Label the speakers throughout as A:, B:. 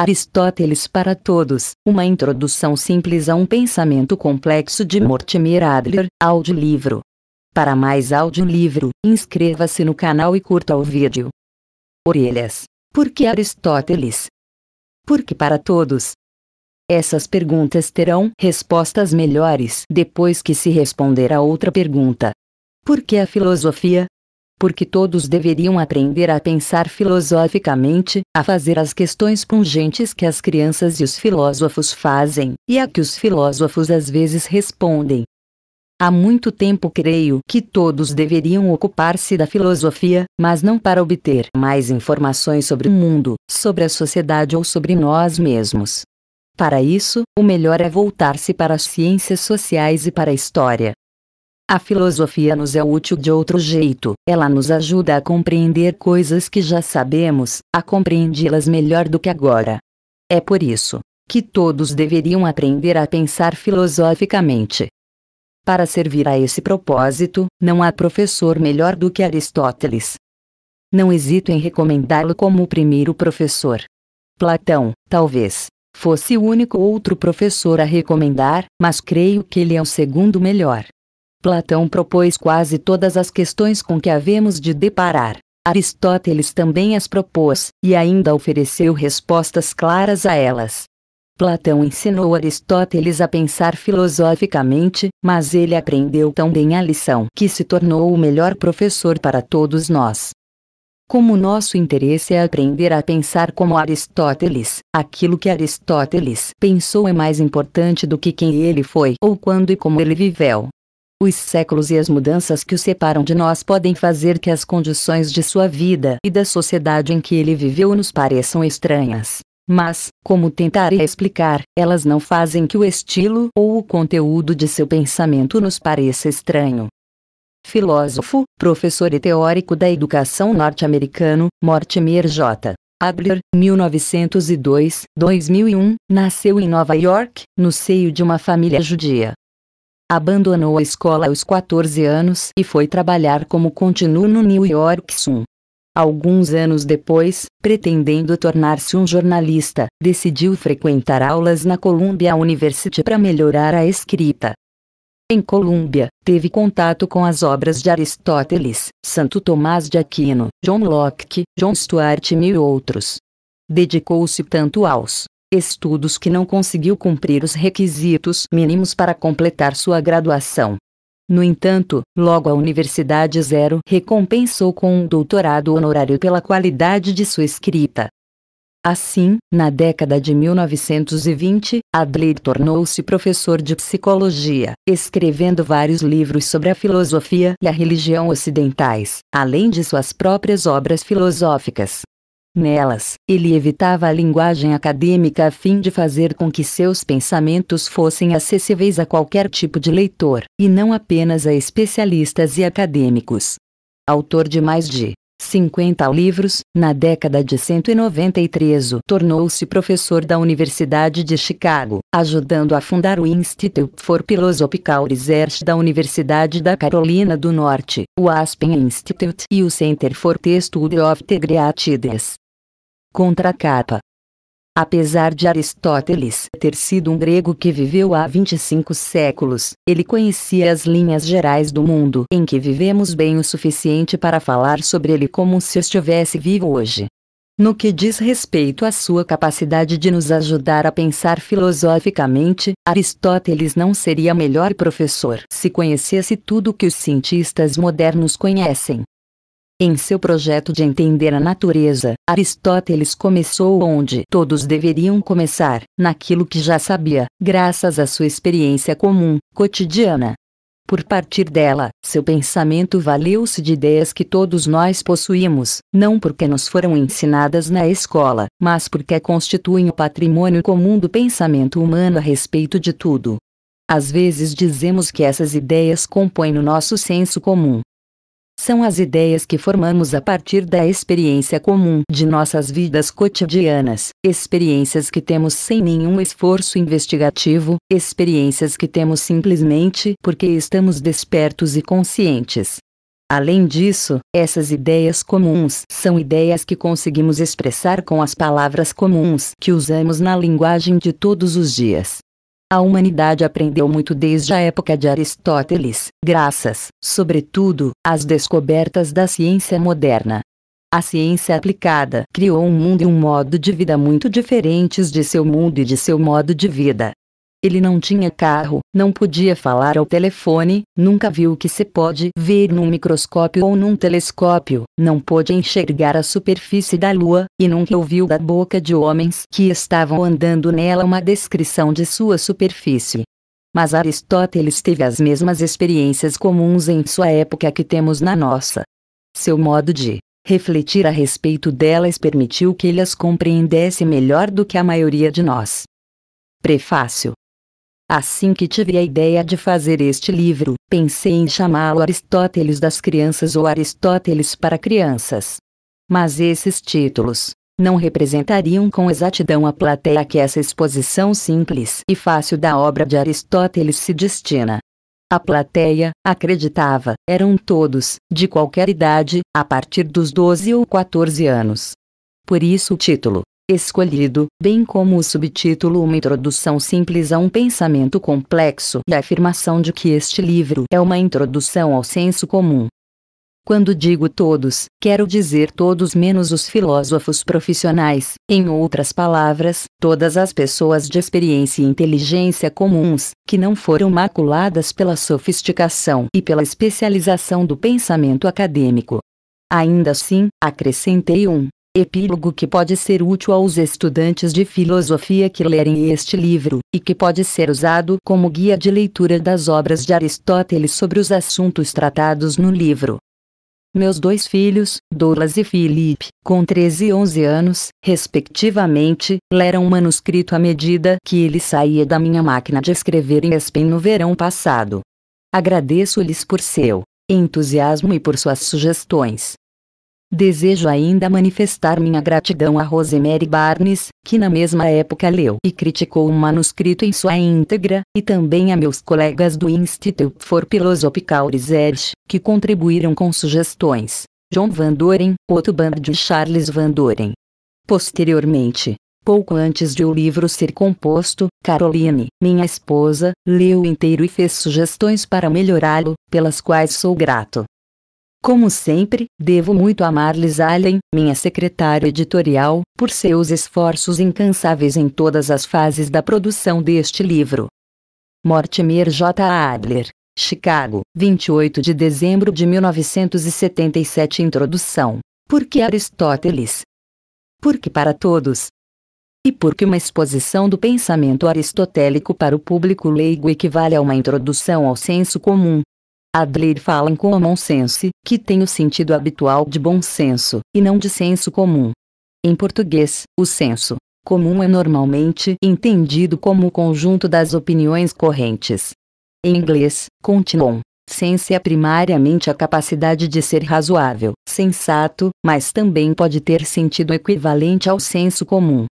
A: Aristóteles para Todos, uma introdução simples a um pensamento complexo de Mortimer Adler, audiolivro. Para mais audiolivro, inscreva-se no canal e curta o vídeo. Orelhas. Por que Aristóteles? Por que para todos? Essas perguntas terão respostas melhores depois que se responder a outra pergunta. Por que a filosofia? porque todos deveriam aprender a pensar filosoficamente, a fazer as questões pungentes que as crianças e os filósofos fazem, e a que os filósofos às vezes respondem. Há muito tempo creio que todos deveriam ocupar-se da filosofia, mas não para obter mais informações sobre o mundo, sobre a sociedade ou sobre nós mesmos. Para isso, o melhor é voltar-se para as ciências sociais e para a história. A filosofia nos é útil de outro jeito, ela nos ajuda a compreender coisas que já sabemos, a compreendê-las melhor do que agora. É por isso que todos deveriam aprender a pensar filosoficamente. Para servir a esse propósito, não há professor melhor do que Aristóteles. Não hesito em recomendá-lo como o primeiro professor. Platão, talvez, fosse o único outro professor a recomendar, mas creio que ele é o segundo melhor. Platão propôs quase todas as questões com que havemos de deparar. Aristóteles também as propôs, e ainda ofereceu respostas claras a elas. Platão ensinou Aristóteles a pensar filosoficamente, mas ele aprendeu tão bem a lição que se tornou o melhor professor para todos nós. Como nosso interesse é aprender a pensar como Aristóteles, aquilo que Aristóteles pensou é mais importante do que quem ele foi ou quando e como ele viveu. Os séculos e as mudanças que o separam de nós podem fazer que as condições de sua vida e da sociedade em que ele viveu nos pareçam estranhas. Mas, como tentarei explicar, elas não fazem que o estilo ou o conteúdo de seu pensamento nos pareça estranho. Filósofo, professor e teórico da educação norte-americano, Mortimer J. Adler, 1902-2001, nasceu em Nova York, no seio de uma família judia. Abandonou a escola aos 14 anos e foi trabalhar como continuo no New York Sun. Alguns anos depois, pretendendo tornar-se um jornalista, decidiu frequentar aulas na Columbia University para melhorar a escrita. Em Columbia, teve contato com as obras de Aristóteles, Santo Tomás de Aquino, John Locke, John Stuart Mill e outros. Dedicou-se tanto aos estudos que não conseguiu cumprir os requisitos mínimos para completar sua graduação. No entanto, logo a Universidade Zero recompensou com um doutorado honorário pela qualidade de sua escrita. Assim, na década de 1920, Adler tornou-se professor de psicologia, escrevendo vários livros sobre a filosofia e a religião ocidentais, além de suas próprias obras filosóficas. Nelas, ele evitava a linguagem acadêmica a fim de fazer com que seus pensamentos fossem acessíveis a qualquer tipo de leitor, e não apenas a especialistas e acadêmicos. Autor de mais de 50 livros, na década de 193 tornou-se professor da Universidade de Chicago, ajudando a fundar o Institute for Philosophical Research da Universidade da Carolina do Norte, o Aspen Institute e o Center for the Study of the Great Ideas. Contracapa Apesar de Aristóteles ter sido um grego que viveu há 25 séculos, ele conhecia as linhas gerais do mundo em que vivemos bem o suficiente para falar sobre ele como se estivesse vivo hoje. No que diz respeito à sua capacidade de nos ajudar a pensar filosoficamente, Aristóteles não seria melhor professor se conhecesse tudo que os cientistas modernos conhecem. Em seu projeto de entender a natureza, Aristóteles começou onde todos deveriam começar, naquilo que já sabia, graças à sua experiência comum, cotidiana. Por partir dela, seu pensamento valeu-se de ideias que todos nós possuímos, não porque nos foram ensinadas na escola, mas porque constituem o patrimônio comum do pensamento humano a respeito de tudo. Às vezes dizemos que essas ideias compõem o nosso senso comum, são as ideias que formamos a partir da experiência comum de nossas vidas cotidianas, experiências que temos sem nenhum esforço investigativo, experiências que temos simplesmente porque estamos despertos e conscientes. Além disso, essas ideias comuns são ideias que conseguimos expressar com as palavras comuns que usamos na linguagem de todos os dias. A humanidade aprendeu muito desde a época de Aristóteles, graças, sobretudo, às descobertas da ciência moderna. A ciência aplicada criou um mundo e um modo de vida muito diferentes de seu mundo e de seu modo de vida. Ele não tinha carro, não podia falar ao telefone, nunca viu o que se pode ver num microscópio ou num telescópio, não pôde enxergar a superfície da lua, e nunca ouviu da boca de homens que estavam andando nela uma descrição de sua superfície. Mas Aristóteles teve as mesmas experiências comuns em sua época que temos na nossa. Seu modo de refletir a respeito delas permitiu que ele as compreendesse melhor do que a maioria de nós. Prefácio Assim que tive a ideia de fazer este livro, pensei em chamá-lo Aristóteles das Crianças ou Aristóteles para Crianças. Mas esses títulos não representariam com exatidão a plateia que essa exposição simples e fácil da obra de Aristóteles se destina. A plateia, acreditava, eram todos, de qualquer idade, a partir dos 12 ou 14 anos. Por isso o título escolhido, bem como o subtítulo Uma introdução simples a um pensamento complexo e a afirmação de que este livro é uma introdução ao senso comum. Quando digo todos, quero dizer todos menos os filósofos profissionais, em outras palavras, todas as pessoas de experiência e inteligência comuns, que não foram maculadas pela sofisticação e pela especialização do pensamento acadêmico. Ainda assim, acrescentei um, Epílogo que pode ser útil aos estudantes de filosofia que lerem este livro, e que pode ser usado como guia de leitura das obras de Aristóteles sobre os assuntos tratados no livro. Meus dois filhos, Douglas e Felipe, com 13 e 11 anos, respectivamente, leram o manuscrito à medida que ele saía da minha máquina de escrever em Espen no verão passado. Agradeço-lhes por seu entusiasmo e por suas sugestões. Desejo ainda manifestar minha gratidão a Rosemary Barnes, que na mesma época leu e criticou o manuscrito em sua íntegra, e também a meus colegas do Institute for Philosophical Research, que contribuíram com sugestões. John Van Doren, Otto Band e Charles Van Doren. Posteriormente, pouco antes de o livro ser composto, Caroline, minha esposa, leu inteiro e fez sugestões para melhorá-lo, pelas quais sou grato. Como sempre, devo muito a Marlis Allen, minha secretária editorial, por seus esforços incansáveis em todas as fases da produção deste livro. Mortimer J. Adler, Chicago, 28 de dezembro de 1977 Introdução. Por que Aristóteles? Porque para todos. E porque uma exposição do pensamento aristotélico para o público leigo equivale a uma introdução ao senso comum, Adler fala em common sense, que tem o sentido habitual de bom senso, e não de senso comum. Em português, o senso comum é normalmente entendido como o conjunto das opiniões correntes. Em inglês, continuum sense é primariamente a capacidade de ser razoável, sensato, mas também pode ter sentido equivalente ao senso comum,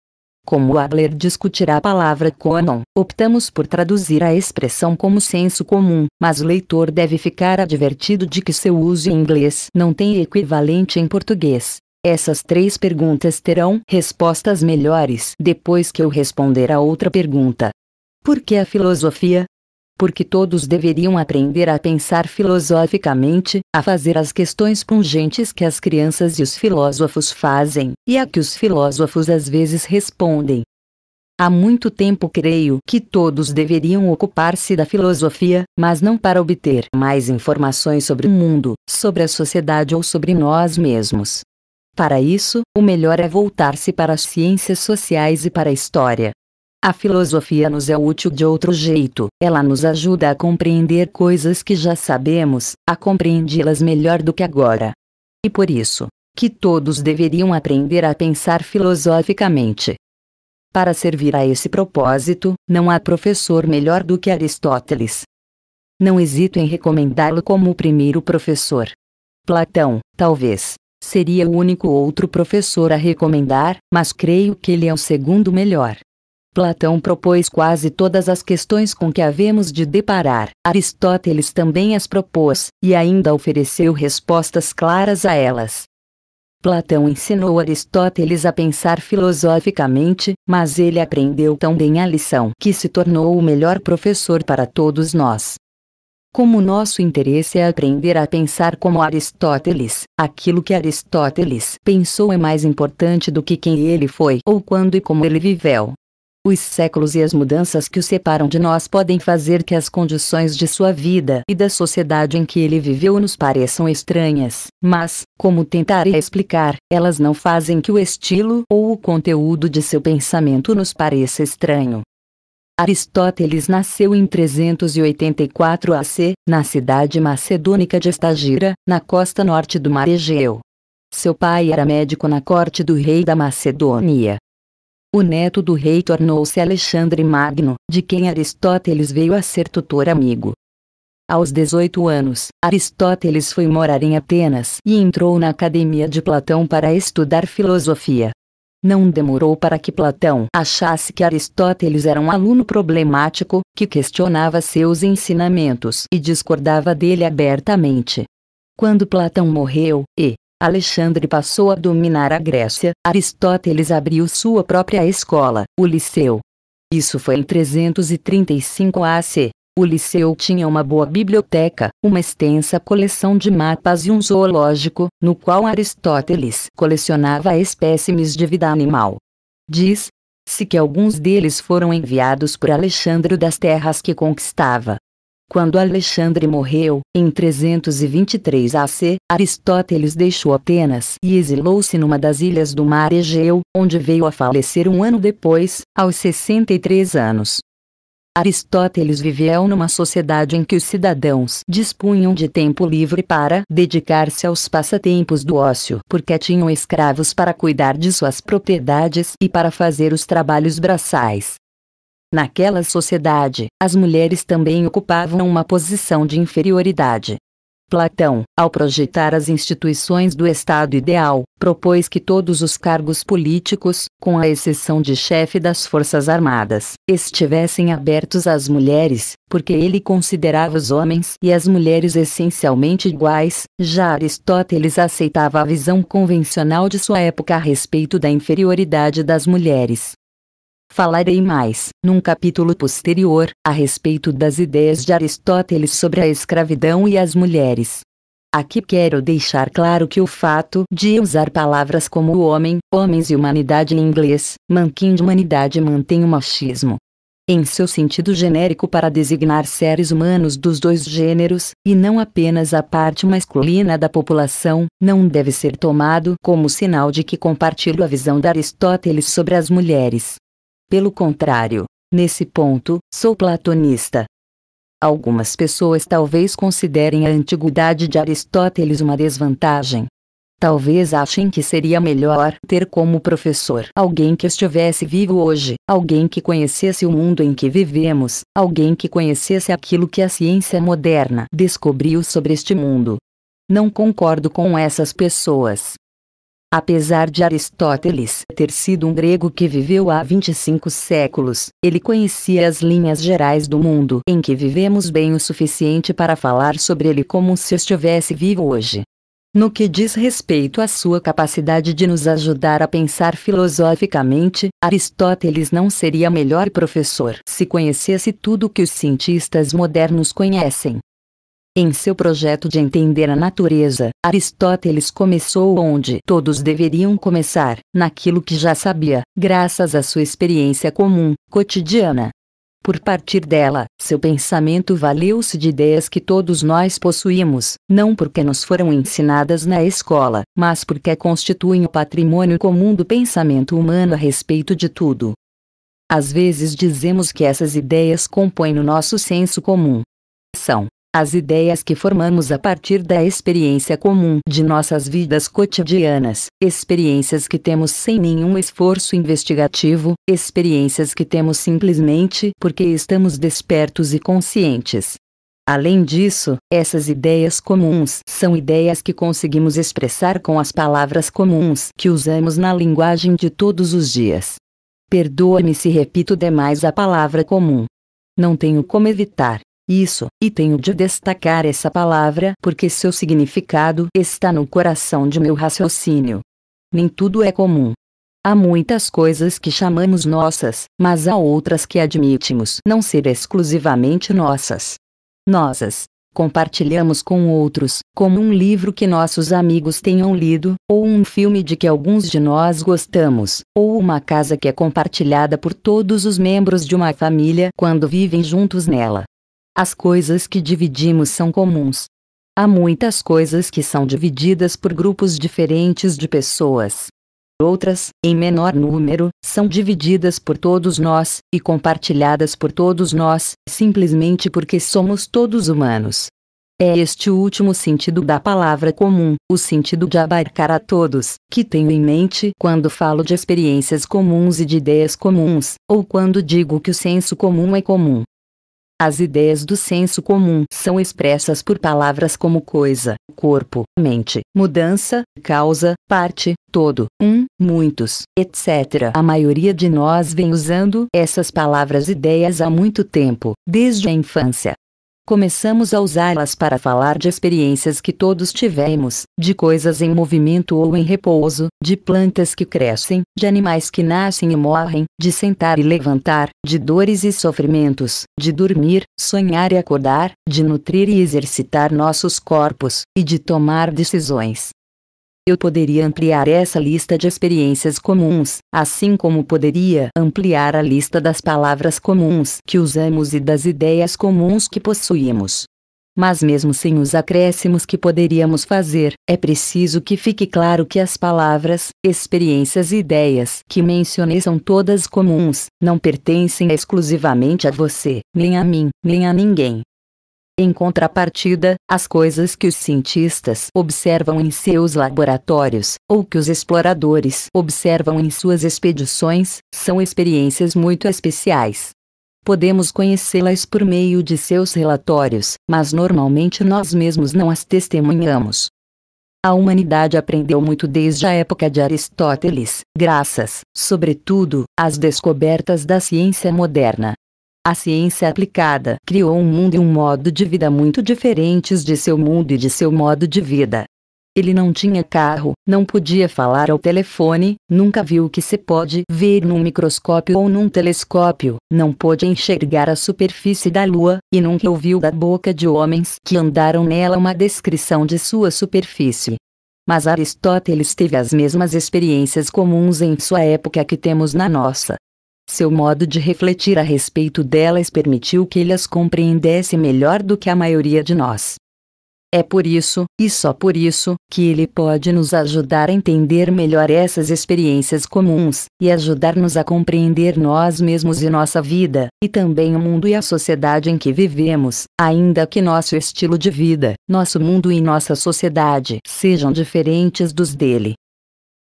A: como Adler discutirá a palavra quanon, optamos por traduzir a expressão como senso comum, mas o leitor deve ficar advertido de que seu uso em inglês não tem equivalente em português. Essas três perguntas terão respostas melhores depois que eu responder a outra pergunta. Por que a filosofia? porque todos deveriam aprender a pensar filosoficamente, a fazer as questões pungentes que as crianças e os filósofos fazem, e a que os filósofos às vezes respondem. Há muito tempo creio que todos deveriam ocupar-se da filosofia, mas não para obter mais informações sobre o mundo, sobre a sociedade ou sobre nós mesmos. Para isso, o melhor é voltar-se para as ciências sociais e para a história, a filosofia nos é útil de outro jeito, ela nos ajuda a compreender coisas que já sabemos, a compreendê-las melhor do que agora. E por isso, que todos deveriam aprender a pensar filosoficamente. Para servir a esse propósito, não há professor melhor do que Aristóteles. Não hesito em recomendá-lo como o primeiro professor. Platão, talvez, seria o único outro professor a recomendar, mas creio que ele é o segundo melhor. Platão propôs quase todas as questões com que havemos de deparar, Aristóteles também as propôs, e ainda ofereceu respostas claras a elas. Platão ensinou Aristóteles a pensar filosoficamente, mas ele aprendeu tão bem a lição que se tornou o melhor professor para todos nós. Como nosso interesse é aprender a pensar como Aristóteles, aquilo que Aristóteles pensou é mais importante do que quem ele foi ou quando e como ele viveu. Os séculos e as mudanças que o separam de nós podem fazer que as condições de sua vida e da sociedade em que ele viveu nos pareçam estranhas, mas, como tentarei explicar, elas não fazem que o estilo ou o conteúdo de seu pensamento nos pareça estranho. Aristóteles nasceu em 384 AC, na cidade macedônica de Estagira, na costa norte do Mar Egeu. Seu pai era médico na corte do rei da Macedônia. O neto do rei tornou-se Alexandre Magno, de quem Aristóteles veio a ser tutor amigo. Aos 18 anos, Aristóteles foi morar em Atenas e entrou na academia de Platão para estudar filosofia. Não demorou para que Platão achasse que Aristóteles era um aluno problemático, que questionava seus ensinamentos e discordava dele abertamente. Quando Platão morreu, e, Alexandre passou a dominar a Grécia, Aristóteles abriu sua própria escola, o Liceu. Isso foi em 335 AC. O Liceu tinha uma boa biblioteca, uma extensa coleção de mapas e um zoológico, no qual Aristóteles colecionava espécimes de vida animal. Diz-se que alguns deles foram enviados por Alexandre das terras que conquistava. Quando Alexandre morreu, em 323 AC, Aristóteles deixou Atenas e exilou-se numa das ilhas do mar Egeu, onde veio a falecer um ano depois, aos 63 anos. Aristóteles viveu numa sociedade em que os cidadãos dispunham de tempo livre para dedicar-se aos passatempos do ócio, porque tinham escravos para cuidar de suas propriedades e para fazer os trabalhos braçais. Naquela sociedade, as mulheres também ocupavam uma posição de inferioridade. Platão, ao projetar as instituições do Estado ideal, propôs que todos os cargos políticos, com a exceção de chefe das Forças Armadas, estivessem abertos às mulheres, porque ele considerava os homens e as mulheres essencialmente iguais. Já Aristóteles aceitava a visão convencional de sua época a respeito da inferioridade das mulheres. Falarei mais, num capítulo posterior, a respeito das ideias de Aristóteles sobre a escravidão e as mulheres. Aqui quero deixar claro que o fato de usar palavras como homem, homens e humanidade em inglês, manquim de humanidade mantém o machismo. Em seu sentido genérico para designar seres humanos dos dois gêneros, e não apenas a parte masculina da população, não deve ser tomado como sinal de que compartilho a visão de Aristóteles sobre as mulheres. Pelo contrário, nesse ponto, sou platonista. Algumas pessoas talvez considerem a antiguidade de Aristóteles uma desvantagem. Talvez achem que seria melhor ter como professor alguém que estivesse vivo hoje, alguém que conhecesse o mundo em que vivemos, alguém que conhecesse aquilo que a ciência moderna descobriu sobre este mundo. Não concordo com essas pessoas. Apesar de Aristóteles ter sido um grego que viveu há 25 séculos, ele conhecia as linhas gerais do mundo em que vivemos bem o suficiente para falar sobre ele como se estivesse vivo hoje. No que diz respeito à sua capacidade de nos ajudar a pensar filosoficamente, Aristóteles não seria melhor professor se conhecesse tudo que os cientistas modernos conhecem. Em seu projeto de entender a natureza, Aristóteles começou onde todos deveriam começar, naquilo que já sabia, graças à sua experiência comum, cotidiana. Por partir dela, seu pensamento valeu-se de ideias que todos nós possuímos, não porque nos foram ensinadas na escola, mas porque constituem o patrimônio comum do pensamento humano a respeito de tudo. Às vezes dizemos que essas ideias compõem o nosso senso comum. São, as ideias que formamos a partir da experiência comum de nossas vidas cotidianas, experiências que temos sem nenhum esforço investigativo, experiências que temos simplesmente porque estamos despertos e conscientes. Além disso, essas ideias comuns são ideias que conseguimos expressar com as palavras comuns que usamos na linguagem de todos os dias. Perdoa-me se repito demais a palavra comum. Não tenho como evitar. Isso, e tenho de destacar essa palavra porque seu significado está no coração de meu raciocínio. Nem tudo é comum. Há muitas coisas que chamamos nossas, mas há outras que admitimos não ser exclusivamente nossas. Nossas. Compartilhamos com outros, como um livro que nossos amigos tenham lido, ou um filme de que alguns de nós gostamos, ou uma casa que é compartilhada por todos os membros de uma família quando vivem juntos nela. As coisas que dividimos são comuns. Há muitas coisas que são divididas por grupos diferentes de pessoas. Outras, em menor número, são divididas por todos nós, e compartilhadas por todos nós, simplesmente porque somos todos humanos. É este último sentido da palavra comum, o sentido de abarcar a todos, que tenho em mente quando falo de experiências comuns e de ideias comuns, ou quando digo que o senso comum é comum. As ideias do senso comum são expressas por palavras como coisa, corpo, mente, mudança, causa, parte, todo, um, muitos, etc. A maioria de nós vem usando essas palavras ideias há muito tempo, desde a infância, começamos a usá-las para falar de experiências que todos tivemos, de coisas em movimento ou em repouso, de plantas que crescem, de animais que nascem e morrem, de sentar e levantar, de dores e sofrimentos, de dormir, sonhar e acordar, de nutrir e exercitar nossos corpos, e de tomar decisões. Eu poderia ampliar essa lista de experiências comuns, assim como poderia ampliar a lista das palavras comuns que usamos e das ideias comuns que possuímos. Mas, mesmo sem os acréscimos que poderíamos fazer, é preciso que fique claro que as palavras, experiências e ideias que mencionei são todas comuns, não pertencem exclusivamente a você, nem a mim, nem a ninguém, em contrapartida, as coisas que os cientistas observam em seus laboratórios, ou que os exploradores observam em suas expedições, são experiências muito especiais. Podemos conhecê-las por meio de seus relatórios, mas normalmente nós mesmos não as testemunhamos. A humanidade aprendeu muito desde a época de Aristóteles, graças, sobretudo, às descobertas da ciência moderna, a ciência aplicada criou um mundo e um modo de vida muito diferentes de seu mundo e de seu modo de vida. Ele não tinha carro, não podia falar ao telefone, nunca viu o que se pode ver num microscópio ou num telescópio, não pôde enxergar a superfície da Lua, e nunca ouviu da boca de homens que andaram nela uma descrição de sua superfície. Mas Aristóteles teve as mesmas experiências comuns em sua época que temos na nossa. Seu modo de refletir a respeito delas permitiu que ele as compreendesse melhor do que a maioria de nós. É por isso, e só por isso, que ele pode nos ajudar a entender melhor essas experiências comuns, e ajudar-nos a compreender nós mesmos e nossa vida, e também o mundo e a sociedade em que vivemos, ainda que nosso estilo de vida, nosso mundo e nossa sociedade sejam diferentes dos dele.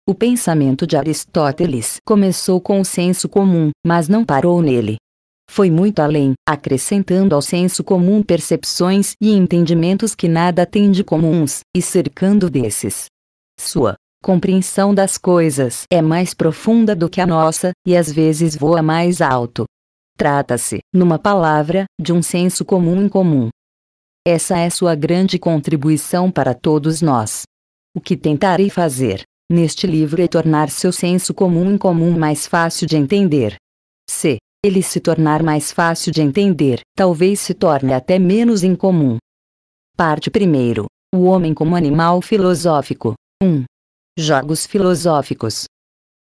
A: O pensamento de Aristóteles começou com o senso comum, mas não parou nele. Foi muito além, acrescentando ao senso comum percepções e entendimentos que nada têm de comuns, e cercando desses. Sua compreensão das coisas é mais profunda do que a nossa, e às vezes voa mais alto. Trata-se, numa palavra, de um senso comum incomum. Essa é sua grande contribuição para todos nós. O que tentarei fazer neste livro é tornar seu senso comum comum mais fácil de entender. c ele se tornar mais fácil de entender, talvez se torne até menos incomum. Parte 1. O homem como animal filosófico. 1. Jogos filosóficos.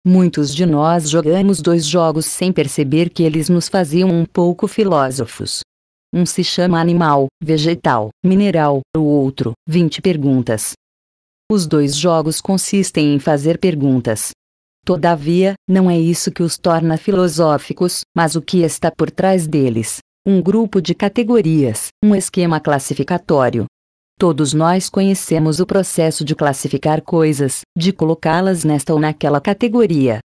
A: Muitos de nós jogamos dois jogos sem perceber que eles nos faziam um pouco filósofos. Um se chama animal, vegetal, mineral, o outro, 20 perguntas, os dois jogos consistem em fazer perguntas. Todavia, não é isso que os torna filosóficos, mas o que está por trás deles. Um grupo de categorias, um esquema classificatório. Todos nós conhecemos o processo de classificar coisas, de colocá-las nesta ou naquela categoria.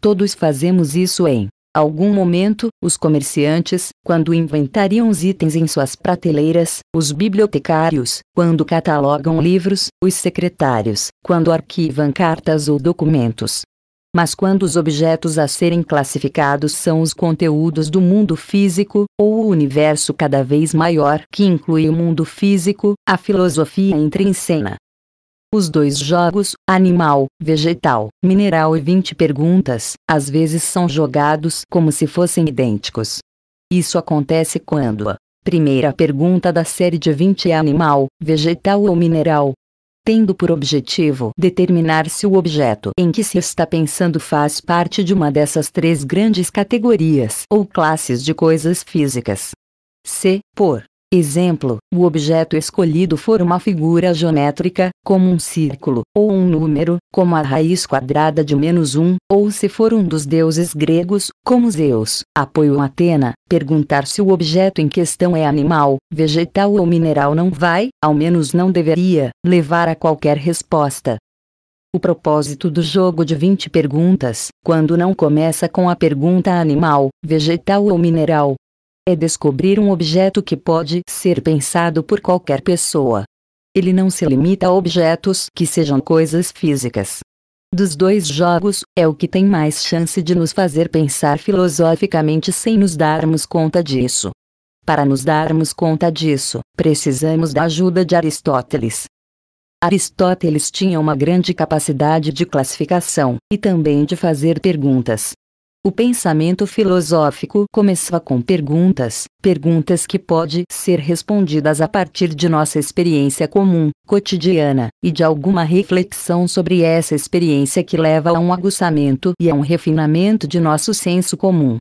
A: Todos fazemos isso em algum momento, os comerciantes, quando inventariam os itens em suas prateleiras, os bibliotecários, quando catalogam livros, os secretários, quando arquivam cartas ou documentos. Mas quando os objetos a serem classificados são os conteúdos do mundo físico, ou o universo cada vez maior que inclui o mundo físico, a filosofia entra em cena. Os dois jogos, animal, vegetal, mineral e 20 perguntas, às vezes são jogados como se fossem idênticos. Isso acontece quando a primeira pergunta da série de 20 é animal, vegetal ou mineral, tendo por objetivo determinar se o objeto em que se está pensando faz parte de uma dessas três grandes categorias ou classes de coisas físicas. Se, por Exemplo: o objeto escolhido for uma figura geométrica, como um círculo, ou um número, como a raiz quadrada de menos um, ou se for um dos deuses gregos, como Zeus. Apoio Atena. Perguntar se o objeto em questão é animal, vegetal ou mineral não vai, ao menos não deveria, levar a qualquer resposta. O propósito do jogo de 20 perguntas, quando não começa com a pergunta animal, vegetal ou mineral, é descobrir um objeto que pode ser pensado por qualquer pessoa. Ele não se limita a objetos que sejam coisas físicas. Dos dois jogos, é o que tem mais chance de nos fazer pensar filosoficamente sem nos darmos conta disso. Para nos darmos conta disso, precisamos da ajuda de Aristóteles. Aristóteles tinha uma grande capacidade de classificação e também de fazer perguntas. O pensamento filosófico começa com perguntas, perguntas que pode ser respondidas a partir de nossa experiência comum, cotidiana, e de alguma reflexão sobre essa experiência que leva a um aguçamento e a um refinamento de nosso senso comum.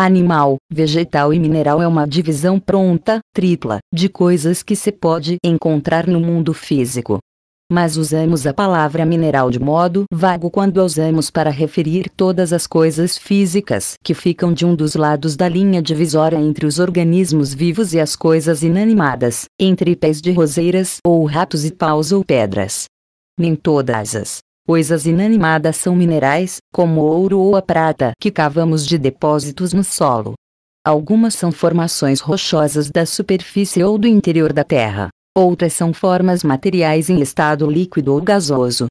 A: Animal, vegetal e mineral é uma divisão pronta, tripla, de coisas que se pode encontrar no mundo físico mas usamos a palavra mineral de modo vago quando a usamos para referir todas as coisas físicas que ficam de um dos lados da linha divisória entre os organismos vivos e as coisas inanimadas, entre pés de roseiras ou ratos e paus ou pedras. Nem todas as coisas inanimadas são minerais, como o ouro ou a prata que cavamos de depósitos no solo. Algumas são formações rochosas da superfície ou do interior da terra. Outras são formas materiais em estado líquido ou gasoso.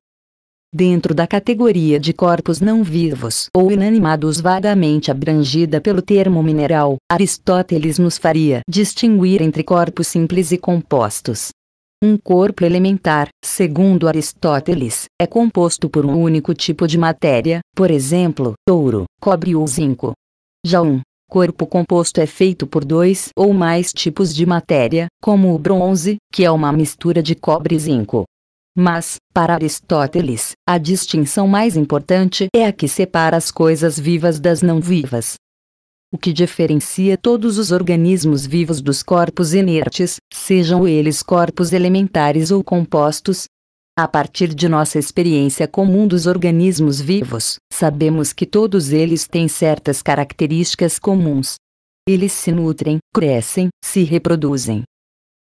A: Dentro da categoria de corpos não vivos ou inanimados vagamente abrangida pelo termo mineral, Aristóteles nos faria distinguir entre corpos simples e compostos. Um corpo elementar, segundo Aristóteles, é composto por um único tipo de matéria, por exemplo, ouro, cobre ou zinco. Já um Corpo composto é feito por dois ou mais tipos de matéria, como o bronze, que é uma mistura de cobre e zinco. Mas, para Aristóteles, a distinção mais importante é a que separa as coisas vivas das não vivas. O que diferencia todos os organismos vivos dos corpos inertes, sejam eles corpos elementares ou compostos, a partir de nossa experiência comum dos organismos vivos, sabemos que todos eles têm certas características comuns. Eles se nutrem, crescem, se reproduzem.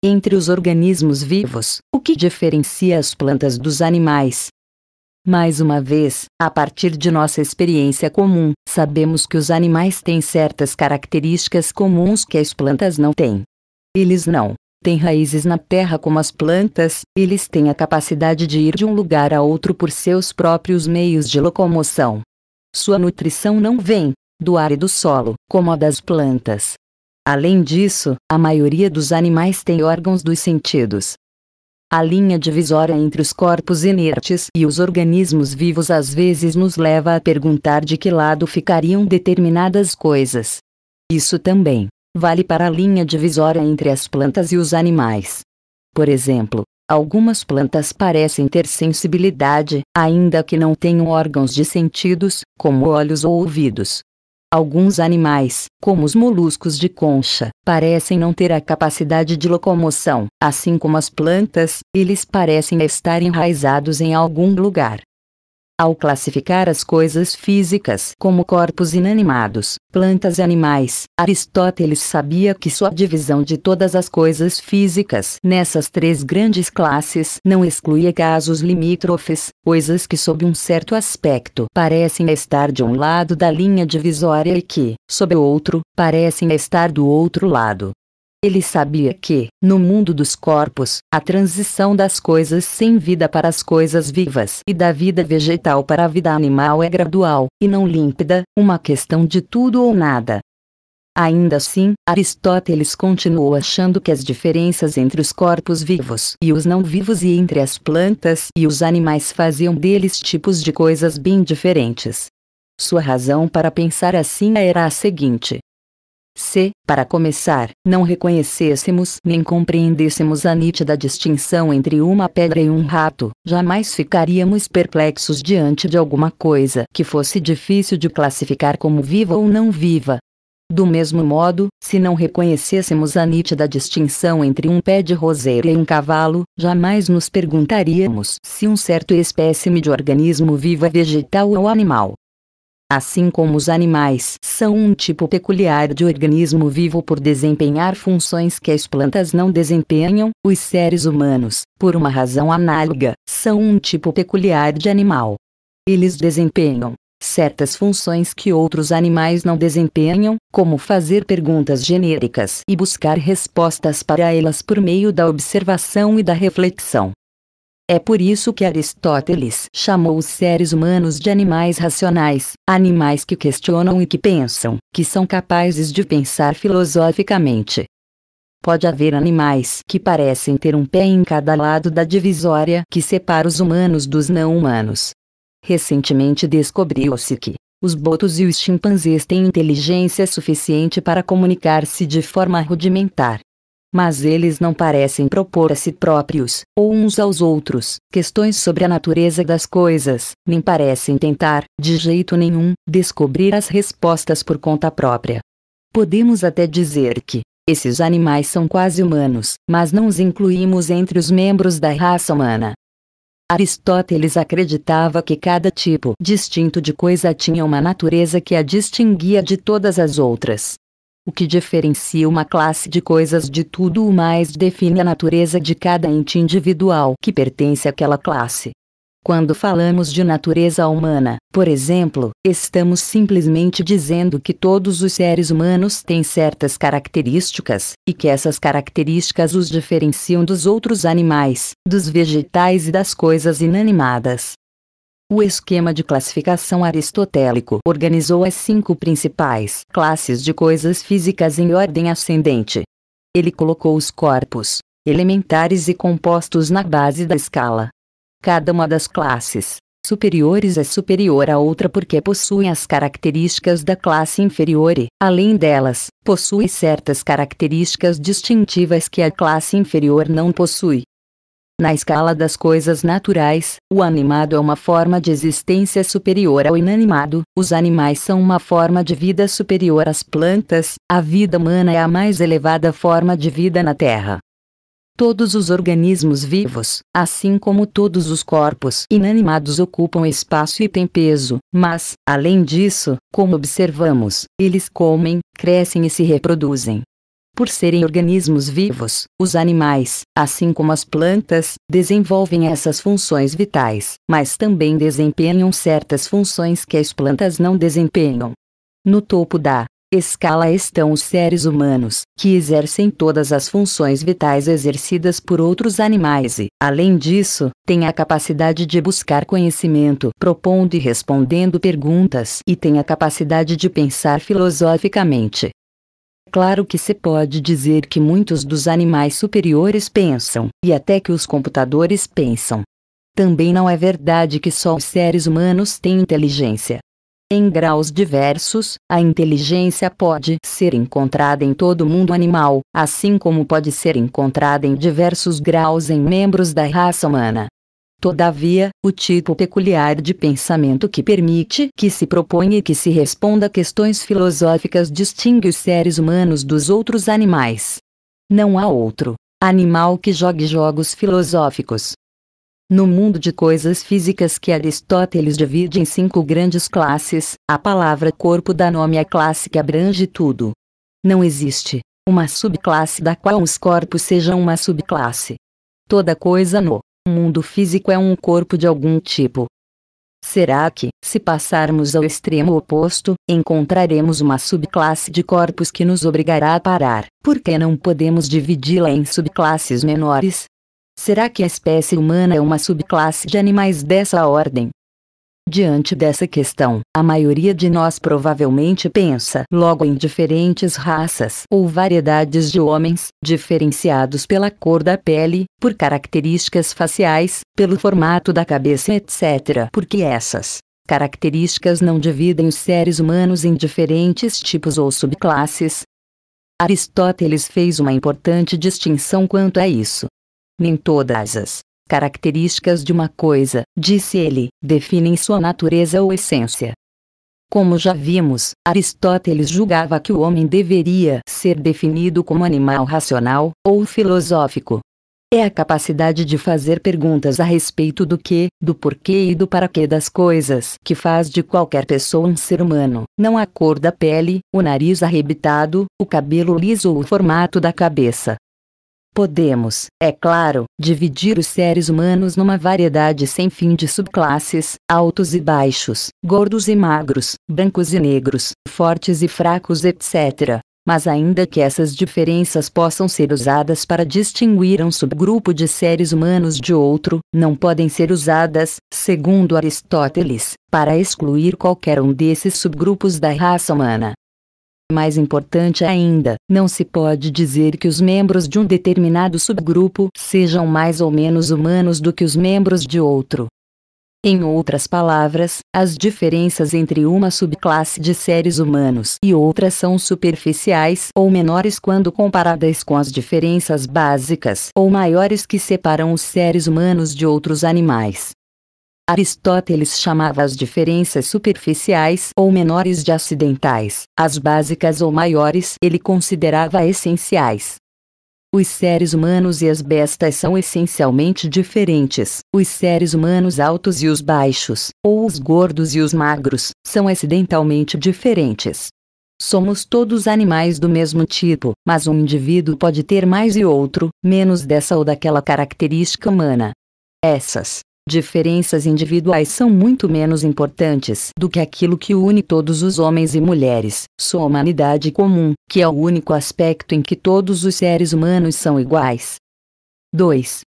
A: Entre os organismos vivos, o que diferencia as plantas dos animais? Mais uma vez, a partir de nossa experiência comum, sabemos que os animais têm certas características comuns que as plantas não têm. Eles não têm raízes na terra como as plantas, eles têm a capacidade de ir de um lugar a outro por seus próprios meios de locomoção. Sua nutrição não vem do ar e do solo, como a das plantas. Além disso, a maioria dos animais tem órgãos dos sentidos. A linha divisória entre os corpos inertes e os organismos vivos às vezes nos leva a perguntar de que lado ficariam determinadas coisas. Isso também vale para a linha divisória entre as plantas e os animais. Por exemplo, algumas plantas parecem ter sensibilidade, ainda que não tenham órgãos de sentidos, como olhos ou ouvidos. Alguns animais, como os moluscos de concha, parecem não ter a capacidade de locomoção, assim como as plantas, eles parecem estar enraizados em algum lugar ao classificar as coisas físicas como corpos inanimados, plantas e animais, Aristóteles sabia que sua divisão de todas as coisas físicas nessas três grandes classes não excluía casos limítrofes, coisas que sob um certo aspecto parecem estar de um lado da linha divisória e que, sob o outro, parecem estar do outro lado. Ele sabia que, no mundo dos corpos, a transição das coisas sem vida para as coisas vivas e da vida vegetal para a vida animal é gradual, e não límpida, uma questão de tudo ou nada. Ainda assim, Aristóteles continuou achando que as diferenças entre os corpos vivos e os não vivos e entre as plantas e os animais faziam deles tipos de coisas bem diferentes. Sua razão para pensar assim era a seguinte: se, para começar, não reconhecêssemos nem compreendêssemos a nítida distinção entre uma pedra e um rato, jamais ficaríamos perplexos diante de alguma coisa que fosse difícil de classificar como viva ou não viva. Do mesmo modo, se não reconhecêssemos a nítida distinção entre um pé de roseira e um cavalo, jamais nos perguntaríamos se um certo espécime de organismo vivo é vegetal ou animal. Assim como os animais são um tipo peculiar de organismo vivo por desempenhar funções que as plantas não desempenham, os seres humanos, por uma razão análoga, são um tipo peculiar de animal. Eles desempenham certas funções que outros animais não desempenham, como fazer perguntas genéricas e buscar respostas para elas por meio da observação e da reflexão. É por isso que Aristóteles chamou os seres humanos de animais racionais, animais que questionam e que pensam, que são capazes de pensar filosoficamente. Pode haver animais que parecem ter um pé em cada lado da divisória que separa os humanos dos não humanos. Recentemente descobriu-se que os botos e os chimpanzés têm inteligência suficiente para comunicar-se de forma rudimentar, mas eles não parecem propor a si próprios, ou uns aos outros, questões sobre a natureza das coisas, nem parecem tentar, de jeito nenhum, descobrir as respostas por conta própria. Podemos até dizer que, esses animais são quase humanos, mas não os incluímos entre os membros da raça humana. Aristóteles acreditava que cada tipo distinto de coisa tinha uma natureza que a distinguia de todas as outras, o que diferencia uma classe de coisas de tudo o mais define a natureza de cada ente individual que pertence àquela classe. Quando falamos de natureza humana, por exemplo, estamos simplesmente dizendo que todos os seres humanos têm certas características, e que essas características os diferenciam dos outros animais, dos vegetais e das coisas inanimadas. O esquema de classificação aristotélico organizou as cinco principais classes de coisas físicas em ordem ascendente. Ele colocou os corpos, elementares e compostos na base da escala. Cada uma das classes superiores é superior à outra porque possuem as características da classe inferior e, além delas, possui certas características distintivas que a classe inferior não possui. Na escala das coisas naturais, o animado é uma forma de existência superior ao inanimado, os animais são uma forma de vida superior às plantas, a vida humana é a mais elevada forma de vida na Terra. Todos os organismos vivos, assim como todos os corpos inanimados, ocupam espaço e têm peso, mas, além disso, como observamos, eles comem, crescem e se reproduzem. Por serem organismos vivos, os animais, assim como as plantas, desenvolvem essas funções vitais, mas também desempenham certas funções que as plantas não desempenham. No topo da escala estão os seres humanos, que exercem todas as funções vitais exercidas por outros animais e, além disso, têm a capacidade de buscar conhecimento, propondo e respondendo perguntas e têm a capacidade de pensar filosoficamente. Claro que se pode dizer que muitos dos animais superiores pensam, e até que os computadores pensam. Também não é verdade que só os seres humanos têm inteligência. Em graus diversos, a inteligência pode ser encontrada em todo mundo animal, assim como pode ser encontrada em diversos graus em membros da raça humana. Todavia, o tipo peculiar de pensamento que permite que se proponha e que se responda questões filosóficas distingue os seres humanos dos outros animais. Não há outro animal que jogue jogos filosóficos. No mundo de coisas físicas que Aristóteles divide em cinco grandes classes, a palavra corpo dá nome à é classe que abrange tudo. Não existe uma subclasse da qual os corpos sejam uma subclasse. Toda coisa no o mundo físico é um corpo de algum tipo. Será que, se passarmos ao extremo oposto, encontraremos uma subclasse de corpos que nos obrigará a parar, porque não podemos dividi-la em subclasses menores? Será que a espécie humana é uma subclasse de animais dessa ordem? Diante dessa questão, a maioria de nós provavelmente pensa logo em diferentes raças ou variedades de homens, diferenciados pela cor da pele, por características faciais, pelo formato da cabeça, etc. Porque essas características não dividem os seres humanos em diferentes tipos ou subclasses. Aristóteles fez uma importante distinção quanto a isso. Nem todas as Características de uma coisa, disse ele, definem sua natureza ou essência. Como já vimos, Aristóteles julgava que o homem deveria ser definido como animal racional, ou filosófico. É a capacidade de fazer perguntas a respeito do que, do porquê e do para quê das coisas que faz de qualquer pessoa um ser humano, não a cor da pele, o nariz arrebitado, o cabelo liso ou o formato da cabeça, Podemos, é claro, dividir os seres humanos numa variedade sem fim de subclasses, altos e baixos, gordos e magros, brancos e negros, fortes e fracos, etc. Mas ainda que essas diferenças possam ser usadas para distinguir um subgrupo de seres humanos de outro, não podem ser usadas, segundo Aristóteles, para excluir qualquer um desses subgrupos da raça humana. Mais importante ainda, não se pode dizer que os membros de um determinado subgrupo sejam mais ou menos humanos do que os membros de outro. Em outras palavras, as diferenças entre uma subclasse de seres humanos e outras são superficiais ou menores quando comparadas com as diferenças básicas ou maiores que separam os seres humanos de outros animais. Aristóteles chamava as diferenças superficiais ou menores de acidentais, as básicas ou maiores ele considerava essenciais. Os seres humanos e as bestas são essencialmente diferentes. Os seres humanos altos e os baixos, ou os gordos e os magros, são acidentalmente diferentes. Somos todos animais do mesmo tipo, mas um indivíduo pode ter mais e outro, menos dessa ou daquela característica humana. Essas diferenças individuais são muito menos importantes do que aquilo que une todos os homens e mulheres, sua humanidade comum, que é o único aspecto em que todos os seres humanos são iguais. 2.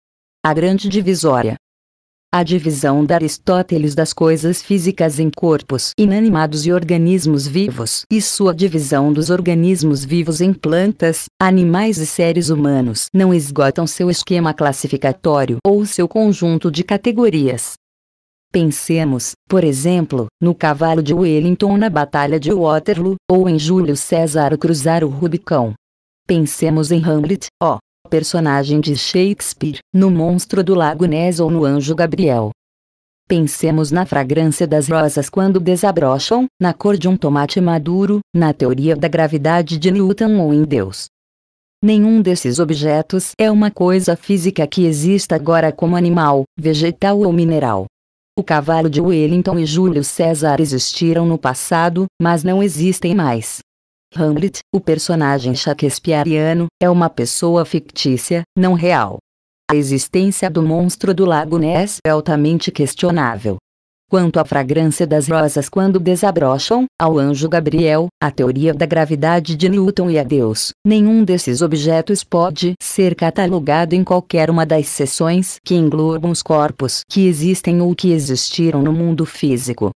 A: A grande divisória, a divisão de Aristóteles das coisas físicas em corpos inanimados e organismos vivos e sua divisão dos organismos vivos em plantas, animais e seres humanos não esgotam seu esquema classificatório ou seu conjunto de categorias. Pensemos, por exemplo, no cavalo de Wellington na Batalha de Waterloo, ou em Júlio César cruzar o Rubicão. Pensemos em Hamlet, ó, personagem de Shakespeare, no monstro do Lago Ness ou no anjo Gabriel. Pensemos na fragrância das rosas quando desabrocham, na cor de um tomate maduro, na teoria da gravidade de Newton ou em Deus. Nenhum desses objetos é uma coisa física que exista agora como animal, vegetal ou mineral. O cavalo de Wellington e Júlio César existiram no passado, mas não existem mais. Hamlet, o personagem shakespeariano, é uma pessoa fictícia, não real. A existência do monstro do Lago Ness é altamente questionável. Quanto à fragrância das rosas quando desabrocham, ao anjo Gabriel, à teoria da gravidade de Newton e a Deus, nenhum desses objetos pode ser catalogado em qualquer uma das seções que englobam os corpos que existem ou que existiram no mundo físico.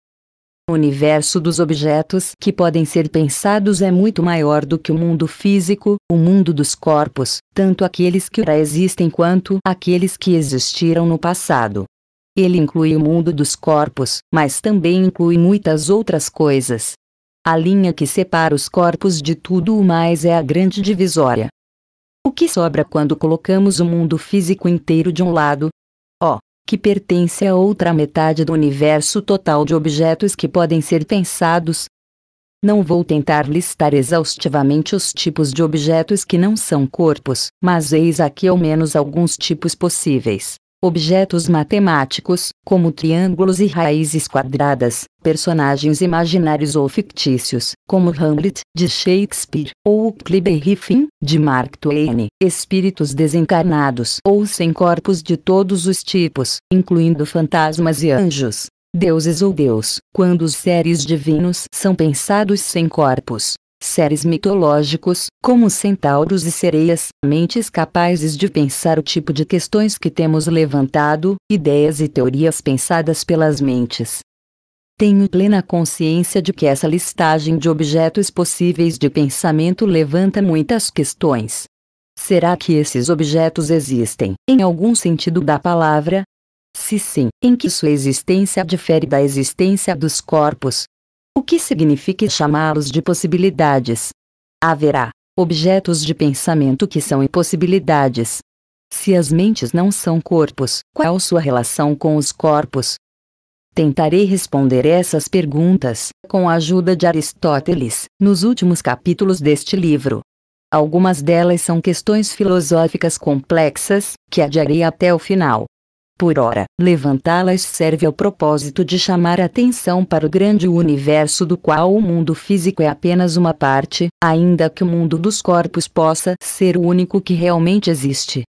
A: O universo dos objetos que podem ser pensados é muito maior do que o mundo físico, o mundo dos corpos, tanto aqueles que já existem quanto aqueles que existiram no passado. Ele inclui o mundo dos corpos, mas também inclui muitas outras coisas. A linha que separa os corpos de tudo o mais é a grande divisória. O que sobra quando colocamos o mundo físico inteiro de um lado que pertence à outra metade do universo total de objetos que podem ser pensados. Não vou tentar listar exaustivamente os tipos de objetos que não são corpos, mas eis aqui ao menos alguns tipos possíveis objetos matemáticos, como triângulos e raízes quadradas, personagens imaginários ou fictícios, como Hamlet, de Shakespeare, ou o Riffin de Mark Twain, espíritos desencarnados ou sem corpos de todos os tipos, incluindo fantasmas e anjos. Deuses ou Deus, quando os seres divinos são pensados sem corpos, seres mitológicos, como centauros e sereias, mentes capazes de pensar o tipo de questões que temos levantado, ideias e teorias pensadas pelas mentes. Tenho plena consciência de que essa listagem de objetos possíveis de pensamento levanta muitas questões. Será que esses objetos existem, em algum sentido da palavra? Se sim, em que sua existência difere da existência dos corpos, o que significa chamá-los de possibilidades. Haverá objetos de pensamento que são impossibilidades. Se as mentes não são corpos, qual sua relação com os corpos? Tentarei responder essas perguntas com a ajuda de Aristóteles nos últimos capítulos deste livro. Algumas delas são questões filosóficas complexas que adiarei até o final por hora. Levantá-las serve ao propósito de chamar atenção para o grande universo do qual o mundo físico é apenas uma parte, ainda que o mundo dos corpos possa ser o único que realmente existe.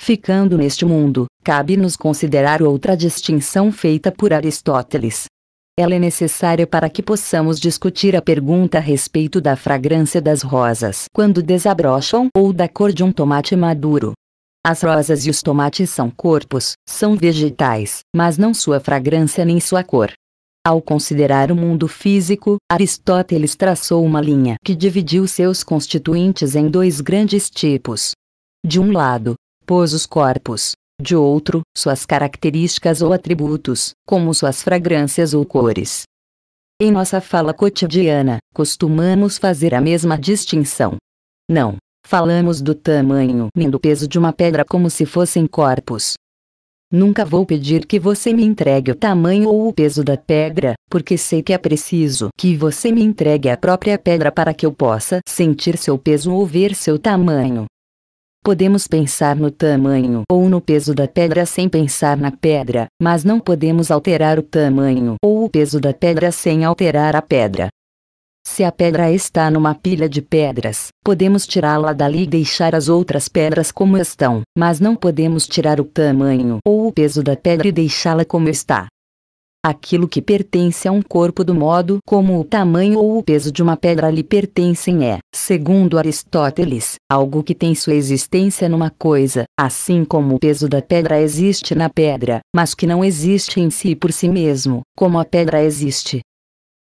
A: Ficando neste mundo, cabe-nos considerar outra distinção feita por Aristóteles. Ela é necessária para que possamos discutir a pergunta a respeito da fragrância das rosas quando desabrocham ou da cor de um tomate maduro. As rosas e os tomates são corpos, são vegetais, mas não sua fragrância nem sua cor. Ao considerar o mundo físico, Aristóteles traçou uma linha que dividiu seus constituintes em dois grandes tipos. De um lado, pôs os corpos, de outro, suas características ou atributos, como suas fragrâncias ou cores. Em nossa fala cotidiana, costumamos fazer a mesma distinção. Não, Falamos do tamanho nem do peso de uma pedra como se fossem corpos. Nunca vou pedir que você me entregue o tamanho ou o peso da pedra, porque sei que é preciso que você me entregue a própria pedra para que eu possa sentir seu peso ou ver seu tamanho. Podemos pensar no tamanho ou no peso da pedra sem pensar na pedra, mas não podemos alterar o tamanho ou o peso da pedra sem alterar a pedra. Se a pedra está numa pilha de pedras, podemos tirá-la dali e deixar as outras pedras como estão, mas não podemos tirar o tamanho ou o peso da pedra e deixá-la como está. Aquilo que pertence a um corpo do modo como o tamanho ou o peso de uma pedra lhe pertencem é, segundo Aristóteles, algo que tem sua existência numa coisa, assim como o peso da pedra existe na pedra, mas que não existe em si por si mesmo, como a pedra existe,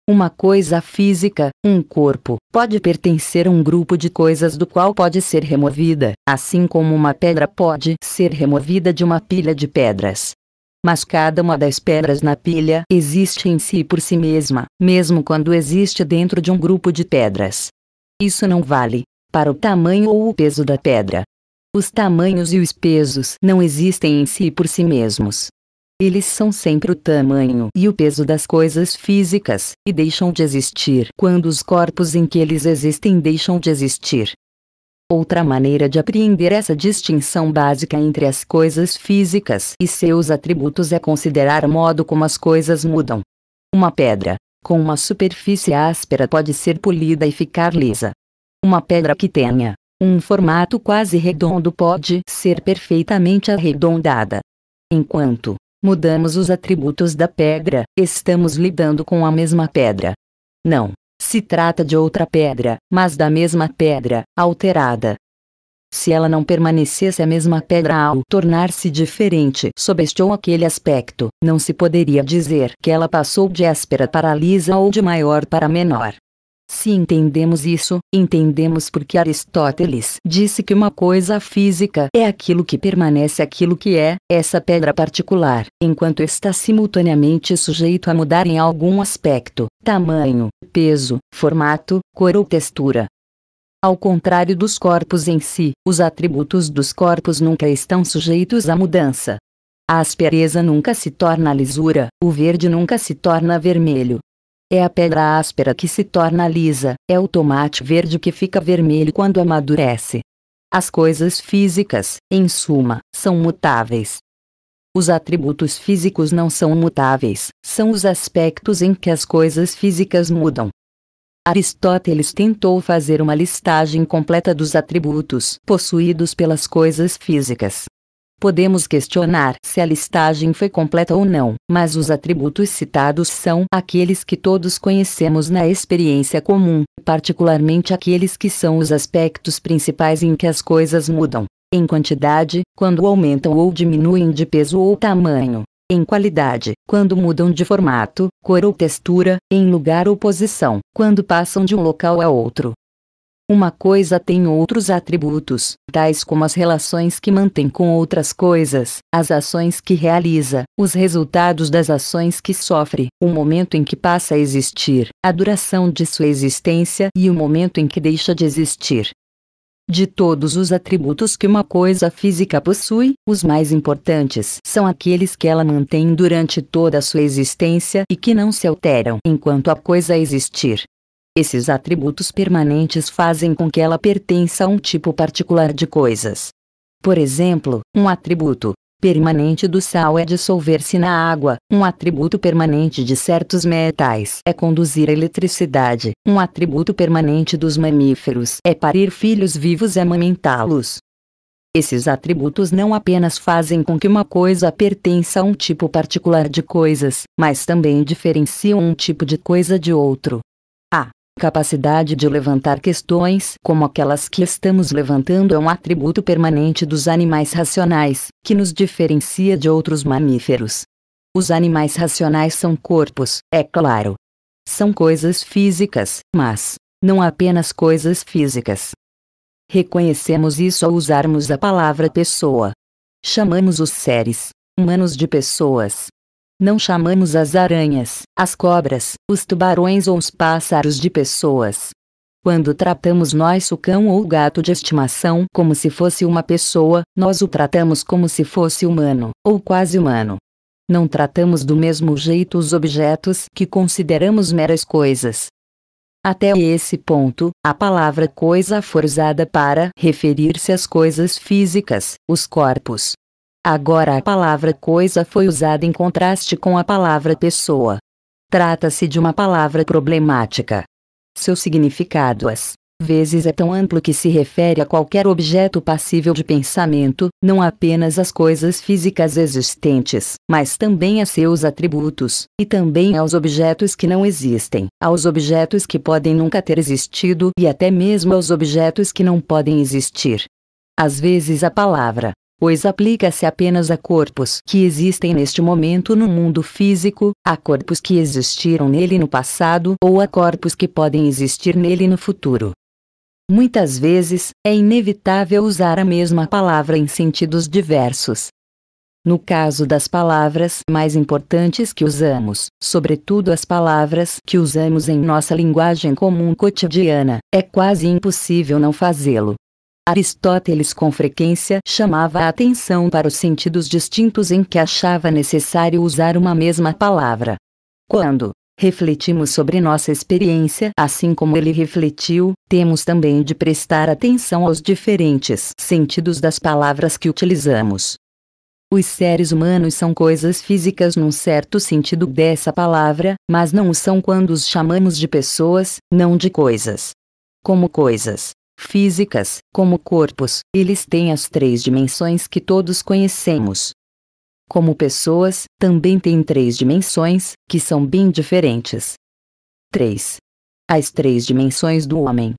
A: uma coisa física, um corpo, pode pertencer a um grupo de coisas do qual pode ser removida, assim como uma pedra pode ser removida de uma pilha de pedras. Mas cada uma das pedras na pilha existe em si por si mesma, mesmo quando existe dentro de um grupo de pedras. Isso não vale para o tamanho ou o peso da pedra. Os tamanhos e os pesos não existem em si por si mesmos, eles são sempre o tamanho e o peso das coisas físicas, e deixam de existir quando os corpos em que eles existem deixam de existir. Outra maneira de apreender essa distinção básica entre as coisas físicas e seus atributos é considerar o modo como as coisas mudam. Uma pedra, com uma superfície áspera, pode ser polida e ficar lisa. Uma pedra que tenha um formato quase redondo pode ser perfeitamente arredondada. Enquanto Mudamos os atributos da pedra, estamos lidando com a mesma pedra. Não. Se trata de outra pedra, mas da mesma pedra, alterada. Se ela não permanecesse a mesma pedra ao tornar-se diferente sob este ou aquele aspecto, não se poderia dizer que ela passou de áspera para lisa ou de maior para menor. Se entendemos isso, entendemos porque Aristóteles disse que uma coisa física é aquilo que permanece aquilo que é, essa pedra particular, enquanto está simultaneamente sujeito a mudar em algum aspecto, tamanho, peso, formato, cor ou textura. Ao contrário dos corpos em si, os atributos dos corpos nunca estão sujeitos à mudança. A aspereza nunca se torna lisura, o verde nunca se torna vermelho, é a pedra áspera que se torna lisa, é o tomate verde que fica vermelho quando amadurece. As coisas físicas, em suma, são mutáveis. Os atributos físicos não são mutáveis, são os aspectos em que as coisas físicas mudam. Aristóteles tentou fazer uma listagem completa dos atributos possuídos pelas coisas físicas. Podemos questionar se a listagem foi completa ou não, mas os atributos citados são aqueles que todos conhecemos na experiência comum, particularmente aqueles que são os aspectos principais em que as coisas mudam. Em quantidade, quando aumentam ou diminuem de peso ou tamanho. Em qualidade, quando mudam de formato, cor ou textura, em lugar ou posição, quando passam de um local a outro, uma coisa tem outros atributos, tais como as relações que mantém com outras coisas, as ações que realiza, os resultados das ações que sofre, o momento em que passa a existir, a duração de sua existência e o momento em que deixa de existir. De todos os atributos que uma coisa física possui, os mais importantes são aqueles que ela mantém durante toda a sua existência e que não se alteram enquanto a coisa existir. Esses atributos permanentes fazem com que ela pertença a um tipo particular de coisas. Por exemplo, um atributo permanente do sal é dissolver-se na água, um atributo permanente de certos metais é conduzir a eletricidade, um atributo permanente dos mamíferos é parir filhos vivos e amamentá-los. Esses atributos não apenas fazem com que uma coisa pertença a um tipo particular de coisas, mas também diferenciam um tipo de coisa de outro. A Capacidade de levantar questões como aquelas que estamos levantando é um atributo permanente dos animais racionais, que nos diferencia de outros mamíferos. Os animais racionais são corpos, é claro. São coisas físicas, mas não apenas coisas físicas. Reconhecemos isso ao usarmos a palavra pessoa. Chamamos os seres humanos de pessoas, não chamamos as aranhas, as cobras, os tubarões ou os pássaros de pessoas. Quando tratamos nosso cão ou gato de estimação como se fosse uma pessoa, nós o tratamos como se fosse humano, ou quase humano. Não tratamos do mesmo jeito os objetos que consideramos meras coisas. Até esse ponto, a palavra coisa for usada para referir-se às coisas físicas, os corpos, Agora a palavra coisa foi usada em contraste com a palavra pessoa. Trata-se de uma palavra problemática. Seu significado às vezes é tão amplo que se refere a qualquer objeto passível de pensamento, não apenas às coisas físicas existentes, mas também a seus atributos, e também aos objetos que não existem, aos objetos que podem nunca ter existido e até mesmo aos objetos que não podem existir. Às vezes a palavra pois aplica-se apenas a corpos que existem neste momento no mundo físico, a corpos que existiram nele no passado ou a corpos que podem existir nele no futuro. Muitas vezes, é inevitável usar a mesma palavra em sentidos diversos. No caso das palavras mais importantes que usamos, sobretudo as palavras que usamos em nossa linguagem comum cotidiana, é quase impossível não fazê-lo. Aristóteles com frequência chamava a atenção para os sentidos distintos em que achava necessário usar uma mesma palavra. Quando refletimos sobre nossa experiência, assim como ele refletiu, temos também de prestar atenção aos diferentes sentidos das palavras que utilizamos. Os seres humanos são coisas físicas num certo sentido dessa palavra, mas não o são quando os chamamos de pessoas, não de coisas. Como coisas, físicas, como corpos, eles têm as três dimensões que todos conhecemos. Como pessoas, também têm três dimensões, que são bem diferentes. 3. As três dimensões do homem.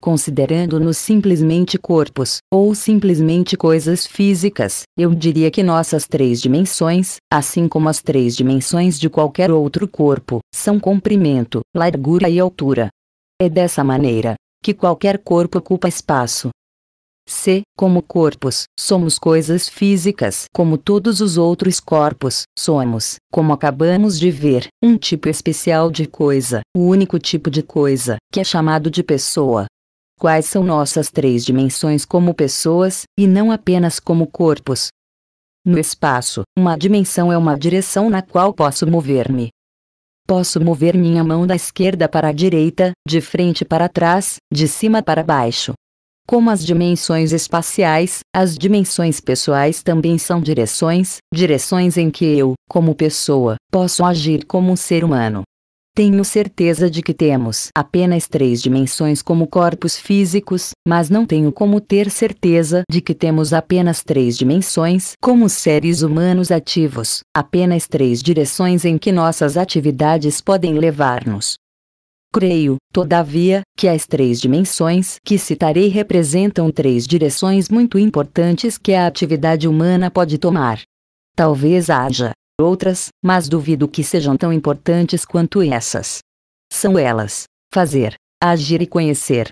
A: Considerando-nos simplesmente corpos, ou simplesmente coisas físicas, eu diria que nossas três dimensões, assim como as três dimensões de qualquer outro corpo, são comprimento, largura e altura. É dessa maneira que qualquer corpo ocupa espaço. Se, como corpos, somos coisas físicas como todos os outros corpos, somos, como acabamos de ver, um tipo especial de coisa, o único tipo de coisa, que é chamado de pessoa. Quais são nossas três dimensões como pessoas, e não apenas como corpos? No espaço, uma dimensão é uma direção na qual posso mover-me, posso mover minha mão da esquerda para a direita, de frente para trás, de cima para baixo. Como as dimensões espaciais, as dimensões pessoais também são direções, direções em que eu, como pessoa, posso agir como um ser humano. Tenho certeza de que temos apenas três dimensões como corpos físicos, mas não tenho como ter certeza de que temos apenas três dimensões como seres humanos ativos, apenas três direções em que nossas atividades podem levar-nos. Creio, todavia, que as três dimensões que citarei representam três direções muito importantes que a atividade humana pode tomar. Talvez haja outras, mas duvido que sejam tão importantes quanto essas. São elas: fazer, agir e conhecer.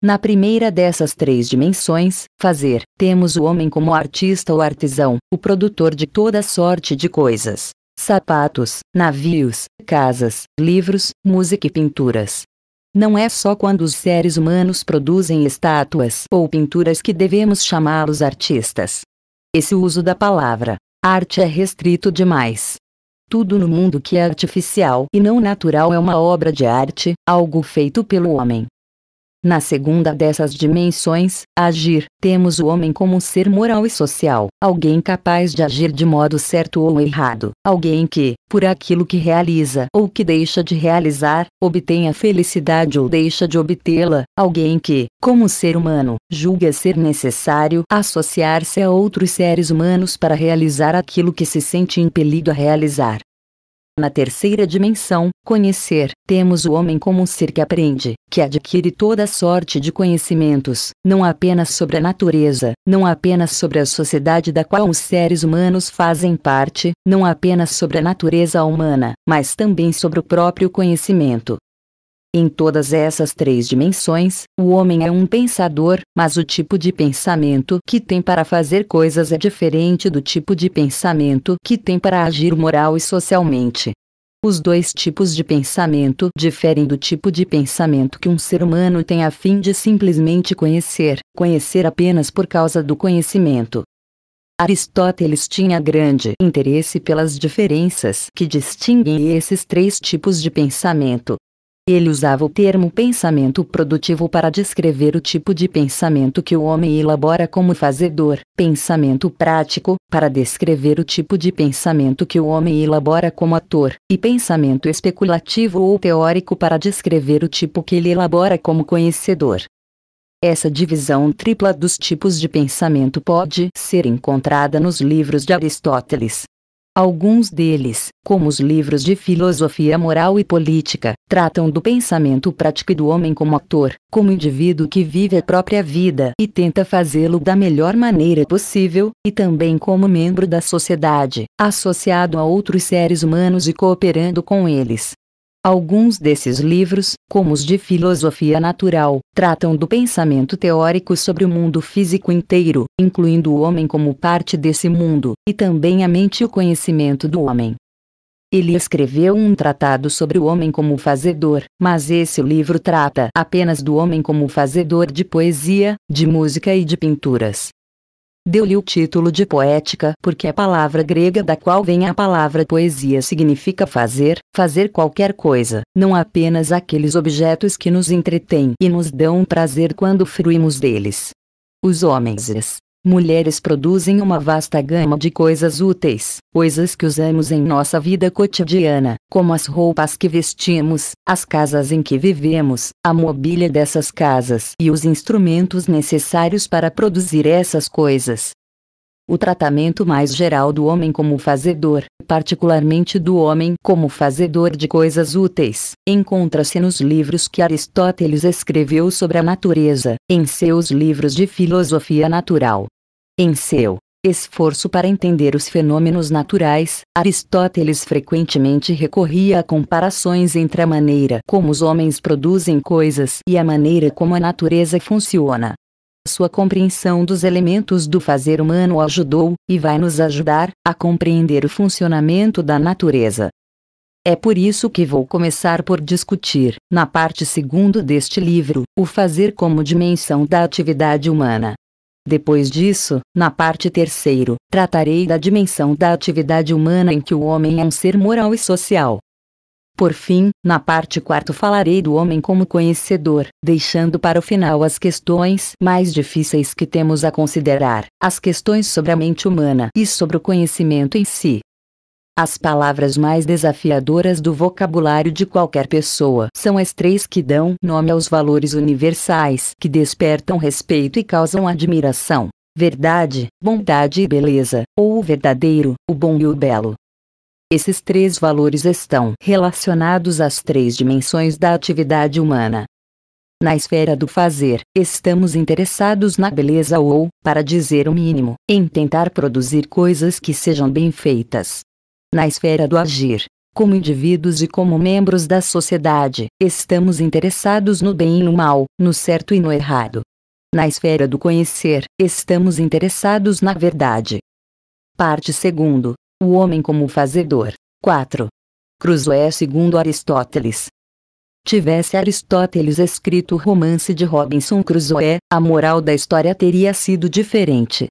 A: Na primeira dessas três dimensões, fazer, temos o homem como artista ou artesão, o produtor de toda sorte de coisas: sapatos, navios, casas, livros, música e pinturas. Não é só quando os seres humanos produzem estátuas ou pinturas que devemos chamá-los artistas. Esse uso da palavra Arte é restrito demais. Tudo no mundo que é artificial e não natural é uma obra de arte, algo feito pelo homem. Na segunda dessas dimensões, agir, temos o homem como um ser moral e social, alguém capaz de agir de modo certo ou errado, alguém que, por aquilo que realiza ou que deixa de realizar, obtém a felicidade ou deixa de obtê-la, alguém que, como ser humano, julga ser necessário associar-se a outros seres humanos para realizar aquilo que se sente impelido a realizar, na terceira dimensão, conhecer, temos o homem como um ser que aprende, que adquire toda sorte de conhecimentos, não apenas sobre a natureza, não apenas sobre a sociedade da qual os seres humanos fazem parte, não apenas sobre a natureza humana, mas também sobre o próprio conhecimento. Em todas essas três dimensões, o homem é um pensador, mas o tipo de pensamento que tem para fazer coisas é diferente do tipo de pensamento que tem para agir moral e socialmente. Os dois tipos de pensamento diferem do tipo de pensamento que um ser humano tem a fim de simplesmente conhecer, conhecer apenas por causa do conhecimento. Aristóteles tinha grande interesse pelas diferenças que distinguem esses três tipos de pensamento, ele usava o termo pensamento produtivo para descrever o tipo de pensamento que o homem elabora como fazedor, pensamento prático, para descrever o tipo de pensamento que o homem elabora como ator, e pensamento especulativo ou teórico para descrever o tipo que ele elabora como conhecedor. Essa divisão tripla dos tipos de pensamento pode ser encontrada nos livros de Aristóteles, Alguns deles, como os livros de filosofia moral e política, tratam do pensamento prático e do homem como ator, como indivíduo que vive a própria vida e tenta fazê-lo da melhor maneira possível, e também como membro da sociedade, associado a outros seres humanos e cooperando com eles, Alguns desses livros, como os de filosofia natural, tratam do pensamento teórico sobre o mundo físico inteiro, incluindo o homem como parte desse mundo, e também a mente e o conhecimento do homem. Ele escreveu um tratado sobre o homem como fazedor, mas esse livro trata apenas do homem como fazedor de poesia, de música e de pinturas. Deu-lhe o título de poética porque a palavra grega da qual vem a palavra poesia significa fazer, fazer qualquer coisa, não apenas aqueles objetos que nos entretêm e nos dão prazer quando fruímos deles. Os homens Mulheres produzem uma vasta gama de coisas úteis, coisas que usamos em nossa vida cotidiana, como as roupas que vestimos, as casas em que vivemos, a mobília dessas casas e os instrumentos necessários para produzir essas coisas. O tratamento mais geral do homem como fazedor, particularmente do homem como fazedor de coisas úteis, encontra-se nos livros que Aristóteles escreveu sobre a natureza, em seus livros de filosofia natural, em seu esforço para entender os fenômenos naturais, Aristóteles frequentemente recorria a comparações entre a maneira como os homens produzem coisas e a maneira como a natureza funciona. Sua compreensão dos elementos do fazer humano ajudou, e vai nos ajudar, a compreender o funcionamento da natureza. É por isso que vou começar por discutir, na parte segundo deste livro, o fazer como dimensão da atividade humana. Depois disso, na parte terceiro, tratarei da dimensão da atividade humana em que o homem é um ser moral e social. Por fim, na parte quarto falarei do homem como conhecedor, deixando para o final as questões mais difíceis que temos a considerar, as questões sobre a mente humana e sobre o conhecimento em si. As palavras mais desafiadoras do vocabulário de qualquer pessoa são as três que dão nome aos valores universais que despertam respeito e causam admiração: verdade, bondade e beleza, ou o verdadeiro, o bom e o belo. Esses três valores estão relacionados às três dimensões da atividade humana. Na esfera do fazer, estamos interessados na beleza ou, para dizer o mínimo, em tentar produzir coisas que sejam bem feitas na esfera do agir. Como indivíduos e como membros da sociedade, estamos interessados no bem e no mal, no certo e no errado. Na esfera do conhecer, estamos interessados na verdade. Parte 2. O homem como fazedor. 4. Cruzoé segundo Aristóteles. Tivesse Aristóteles escrito o romance de Robinson Crusoe, a moral da história teria sido diferente.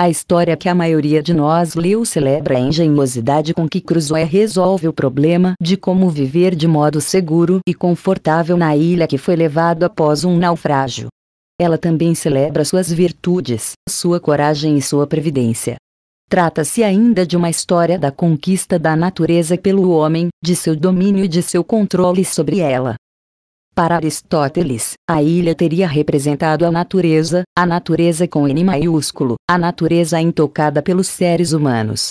A: A história que a maioria de nós leu celebra a engenhosidade com que Crusoe resolve o problema de como viver de modo seguro e confortável na ilha que foi levado após um naufrágio. Ela também celebra suas virtudes, sua coragem e sua previdência. Trata-se ainda de uma história da conquista da natureza pelo homem, de seu domínio e de seu controle sobre ela. Para Aristóteles, a ilha teria representado a natureza, a natureza com N maiúsculo, a natureza intocada pelos seres humanos.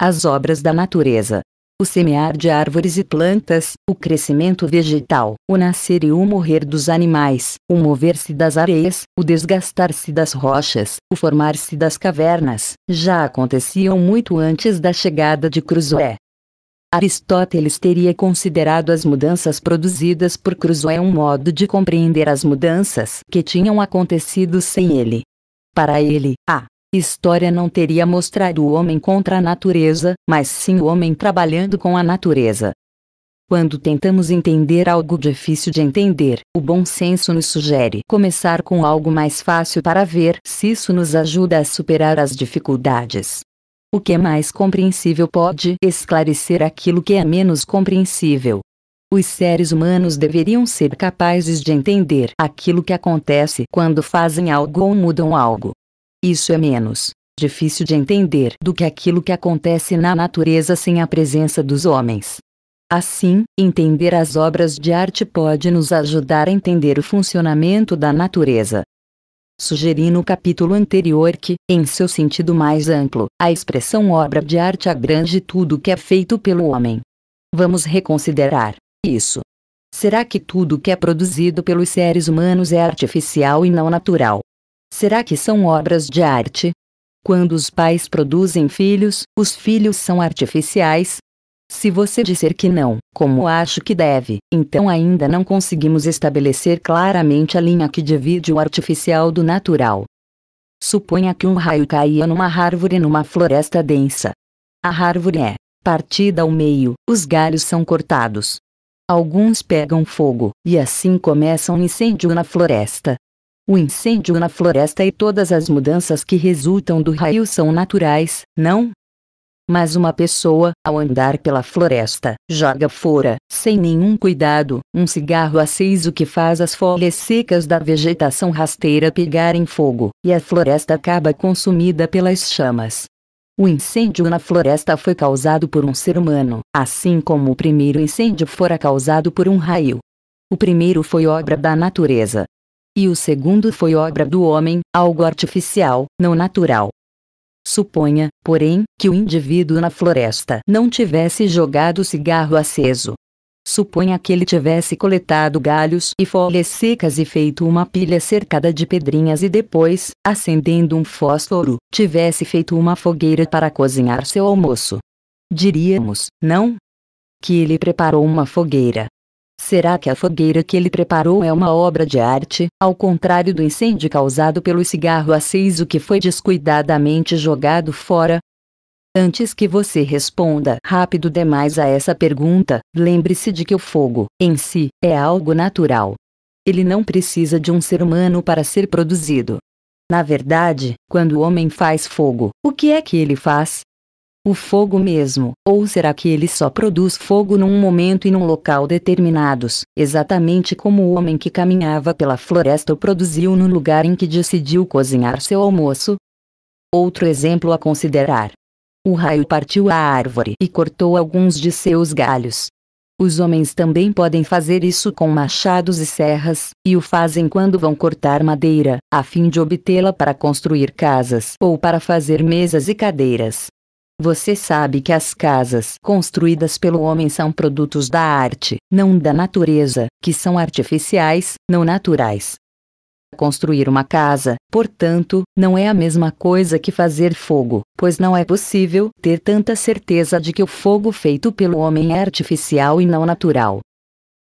A: As obras da natureza. O semear de árvores e plantas, o crescimento vegetal, o nascer e o morrer dos animais, o mover-se das areias, o desgastar-se das rochas, o formar-se das cavernas, já aconteciam muito antes da chegada de Crusoé. Aristóteles teria considerado as mudanças produzidas por Crusoe um modo de compreender as mudanças que tinham acontecido sem ele. Para ele, a história não teria mostrado o homem contra a natureza, mas sim o homem trabalhando com a natureza. Quando tentamos entender algo difícil de entender, o bom senso nos sugere começar com algo mais fácil para ver se isso nos ajuda a superar as dificuldades. O que é mais compreensível pode esclarecer aquilo que é menos compreensível. Os seres humanos deveriam ser capazes de entender aquilo que acontece quando fazem algo ou mudam algo. Isso é menos difícil de entender do que aquilo que acontece na natureza sem a presença dos homens. Assim, entender as obras de arte pode nos ajudar a entender o funcionamento da natureza. Sugeri no capítulo anterior que, em seu sentido mais amplo, a expressão obra de arte abrange tudo que é feito pelo homem. Vamos reconsiderar isso. Será que tudo que é produzido pelos seres humanos é artificial e não natural? Será que são obras de arte? Quando os pais produzem filhos, os filhos são artificiais, se você disser que não, como acho que deve, então ainda não conseguimos estabelecer claramente a linha que divide o artificial do natural. Suponha que um raio caia numa árvore numa floresta densa. A árvore é partida ao meio, os galhos são cortados. Alguns pegam fogo, e assim começa um incêndio na floresta. O incêndio na floresta e todas as mudanças que resultam do raio são naturais, não? Mas uma pessoa, ao andar pela floresta, joga fora, sem nenhum cuidado, um cigarro aceso que faz as folhas secas da vegetação rasteira pegarem fogo, e a floresta acaba consumida pelas chamas. O incêndio na floresta foi causado por um ser humano, assim como o primeiro incêndio fora causado por um raio. O primeiro foi obra da natureza. E o segundo foi obra do homem, algo artificial, não natural. Suponha, porém, que o indivíduo na floresta não tivesse jogado cigarro aceso. Suponha que ele tivesse coletado galhos e folhas secas e feito uma pilha cercada de pedrinhas e depois, acendendo um fósforo, tivesse feito uma fogueira para cozinhar seu almoço. Diríamos, não? Que ele preparou uma fogueira, Será que a fogueira que ele preparou é uma obra de arte, ao contrário do incêndio causado pelo cigarro aceso que foi descuidadamente jogado fora? Antes que você responda rápido demais a essa pergunta, lembre-se de que o fogo, em si, é algo natural. Ele não precisa de um ser humano para ser produzido. Na verdade, quando o homem faz fogo, o que é que ele faz? o fogo mesmo, ou será que ele só produz fogo num momento e num local determinados, exatamente como o homem que caminhava pela floresta o produziu no lugar em que decidiu cozinhar seu almoço? Outro exemplo a considerar. O raio partiu a árvore e cortou alguns de seus galhos. Os homens também podem fazer isso com machados e serras, e o fazem quando vão cortar madeira, a fim de obtê-la para construir casas ou para fazer mesas e cadeiras. Você sabe que as casas construídas pelo homem são produtos da arte, não da natureza, que são artificiais, não naturais. Construir uma casa, portanto, não é a mesma coisa que fazer fogo, pois não é possível ter tanta certeza de que o fogo feito pelo homem é artificial e não natural.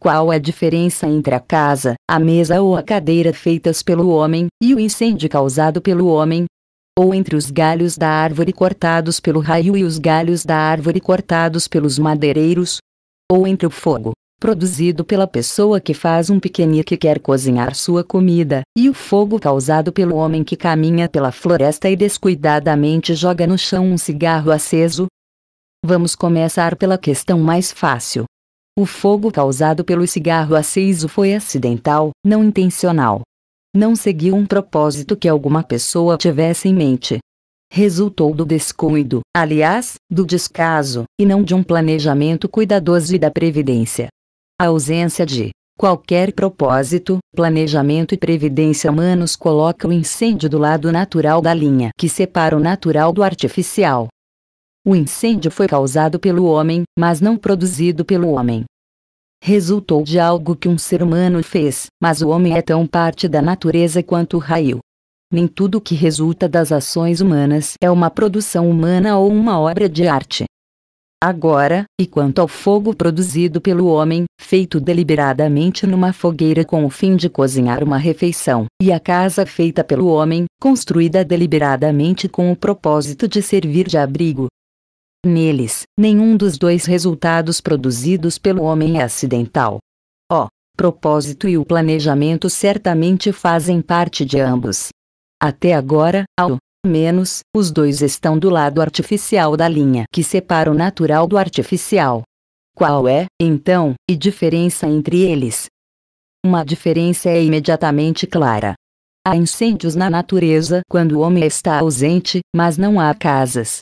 A: Qual é a diferença entre a casa, a mesa ou a cadeira feitas pelo homem, e o incêndio causado pelo homem, ou entre os galhos da árvore cortados pelo raio e os galhos da árvore cortados pelos madeireiros, ou entre o fogo, produzido pela pessoa que faz um piquenique que quer cozinhar sua comida, e o fogo causado pelo homem que caminha pela floresta e descuidadamente joga no chão um cigarro aceso. Vamos começar pela questão mais fácil. O fogo causado pelo cigarro aceso foi acidental, não intencional não seguiu um propósito que alguma pessoa tivesse em mente. Resultou do descuido, aliás, do descaso, e não de um planejamento cuidadoso e da previdência. A ausência de qualquer propósito, planejamento e previdência humanos coloca o incêndio do lado natural da linha que separa o natural do artificial. O incêndio foi causado pelo homem, mas não produzido pelo homem resultou de algo que um ser humano fez, mas o homem é tão parte da natureza quanto o raio. Nem tudo que resulta das ações humanas é uma produção humana ou uma obra de arte. Agora, e quanto ao fogo produzido pelo homem, feito deliberadamente numa fogueira com o fim de cozinhar uma refeição, e a casa feita pelo homem, construída deliberadamente com o propósito de servir de abrigo, Neles, nenhum dos dois resultados produzidos pelo homem é acidental. O propósito e o planejamento certamente fazem parte de ambos. Até agora, ao menos, os dois estão do lado artificial da linha que separa o natural do artificial. Qual é, então, a diferença entre eles? Uma diferença é imediatamente clara. Há incêndios na natureza quando o homem está ausente, mas não há casas,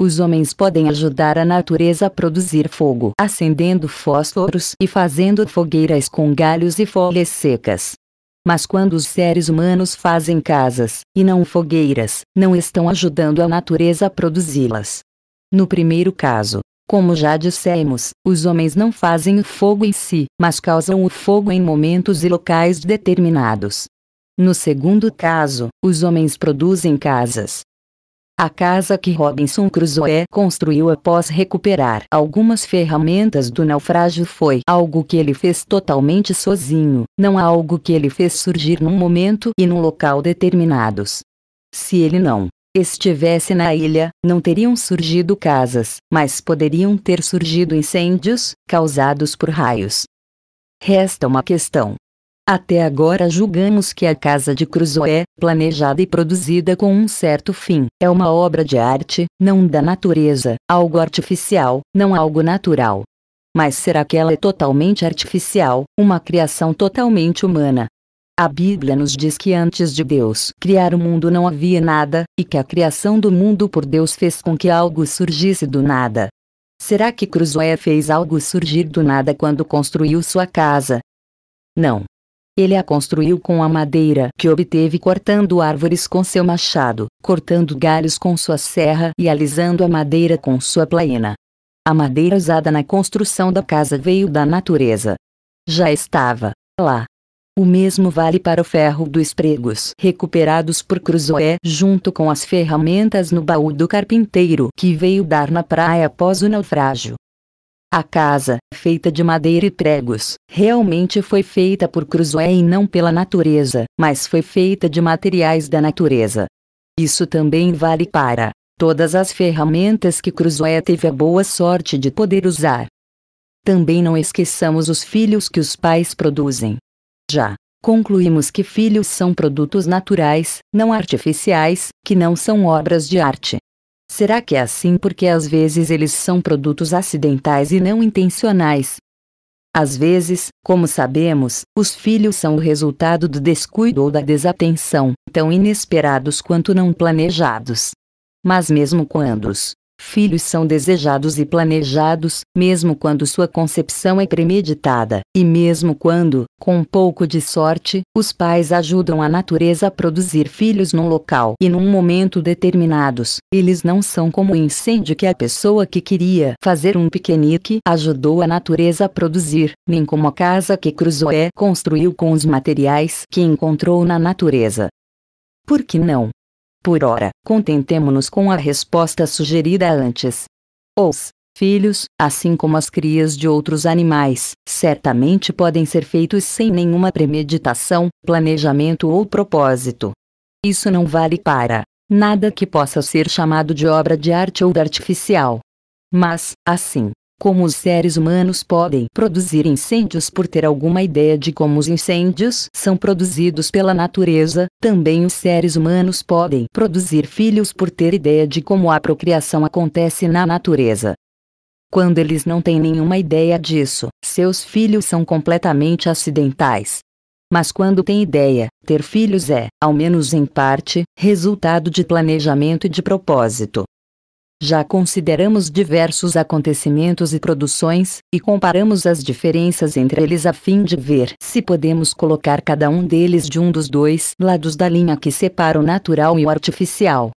A: os homens podem ajudar a natureza a produzir fogo, acendendo fósforos e fazendo fogueiras com galhos e folhas secas. Mas quando os seres humanos fazem casas, e não fogueiras, não estão ajudando a natureza a produzi-las. No primeiro caso, como já dissemos, os homens não fazem o fogo em si, mas causam o fogo em momentos e locais determinados. No segundo caso, os homens produzem casas, a casa que Robinson Crusoe construiu após recuperar algumas ferramentas do naufrágio foi algo que ele fez totalmente sozinho, não algo que ele fez surgir num momento e num local determinados. Se ele não estivesse na ilha, não teriam surgido casas, mas poderiam ter surgido incêndios, causados por raios. Resta uma questão: até agora julgamos que a Casa de Crusoe é planejada e produzida com um certo fim. É uma obra de arte, não da natureza, algo artificial, não algo natural. Mas será que ela é totalmente artificial, uma criação totalmente humana? A Bíblia nos diz que antes de Deus criar o mundo não havia nada, e que a criação do mundo por Deus fez com que algo surgisse do nada. Será que Crusoe fez algo surgir do nada quando construiu sua casa? Não, ele a construiu com a madeira que obteve cortando árvores com seu machado, cortando galhos com sua serra e alisando a madeira com sua plaina. A madeira usada na construção da casa veio da natureza. Já estava lá. O mesmo vale para o ferro dos pregos recuperados por Crusoe junto com as ferramentas no baú do carpinteiro que veio dar na praia após o naufrágio. A casa, feita de madeira e pregos, realmente foi feita por Crusoe e não pela natureza, mas foi feita de materiais da natureza. Isso também vale para todas as ferramentas que Crusoe teve a boa sorte de poder usar. Também não esqueçamos os filhos que os pais produzem. Já concluímos que filhos são produtos naturais, não artificiais, que não são obras de arte. Será que é assim porque às vezes eles são produtos acidentais e não intencionais? Às vezes, como sabemos, os filhos são o resultado do descuido ou da desatenção, tão inesperados quanto não planejados. Mas mesmo quando os Filhos são desejados e planejados, mesmo quando sua concepção é premeditada, e mesmo quando, com um pouco de sorte, os pais ajudam a natureza a produzir filhos num local e num momento determinados. Eles não são como o incêndio que a pessoa que queria fazer um piquenique ajudou a natureza a produzir, nem como a casa que Crusoe construiu com os materiais que encontrou na natureza. Por que não? Por ora, contentemo-nos com a resposta sugerida antes. Os filhos, assim como as crias de outros animais, certamente podem ser feitos sem nenhuma premeditação, planejamento ou propósito. Isso não vale para nada que possa ser chamado de obra de arte ou de artificial. Mas, assim como os seres humanos podem produzir incêndios por ter alguma ideia de como os incêndios são produzidos pela natureza, também os seres humanos podem produzir filhos por ter ideia de como a procriação acontece na natureza. Quando eles não têm nenhuma ideia disso, seus filhos são completamente acidentais. Mas quando tem ideia, ter filhos é, ao menos em parte, resultado de planejamento e de propósito. Já consideramos diversos acontecimentos e produções, e comparamos as diferenças entre eles a fim de ver se podemos colocar cada um deles de um dos dois lados da linha que separa o natural e o artificial.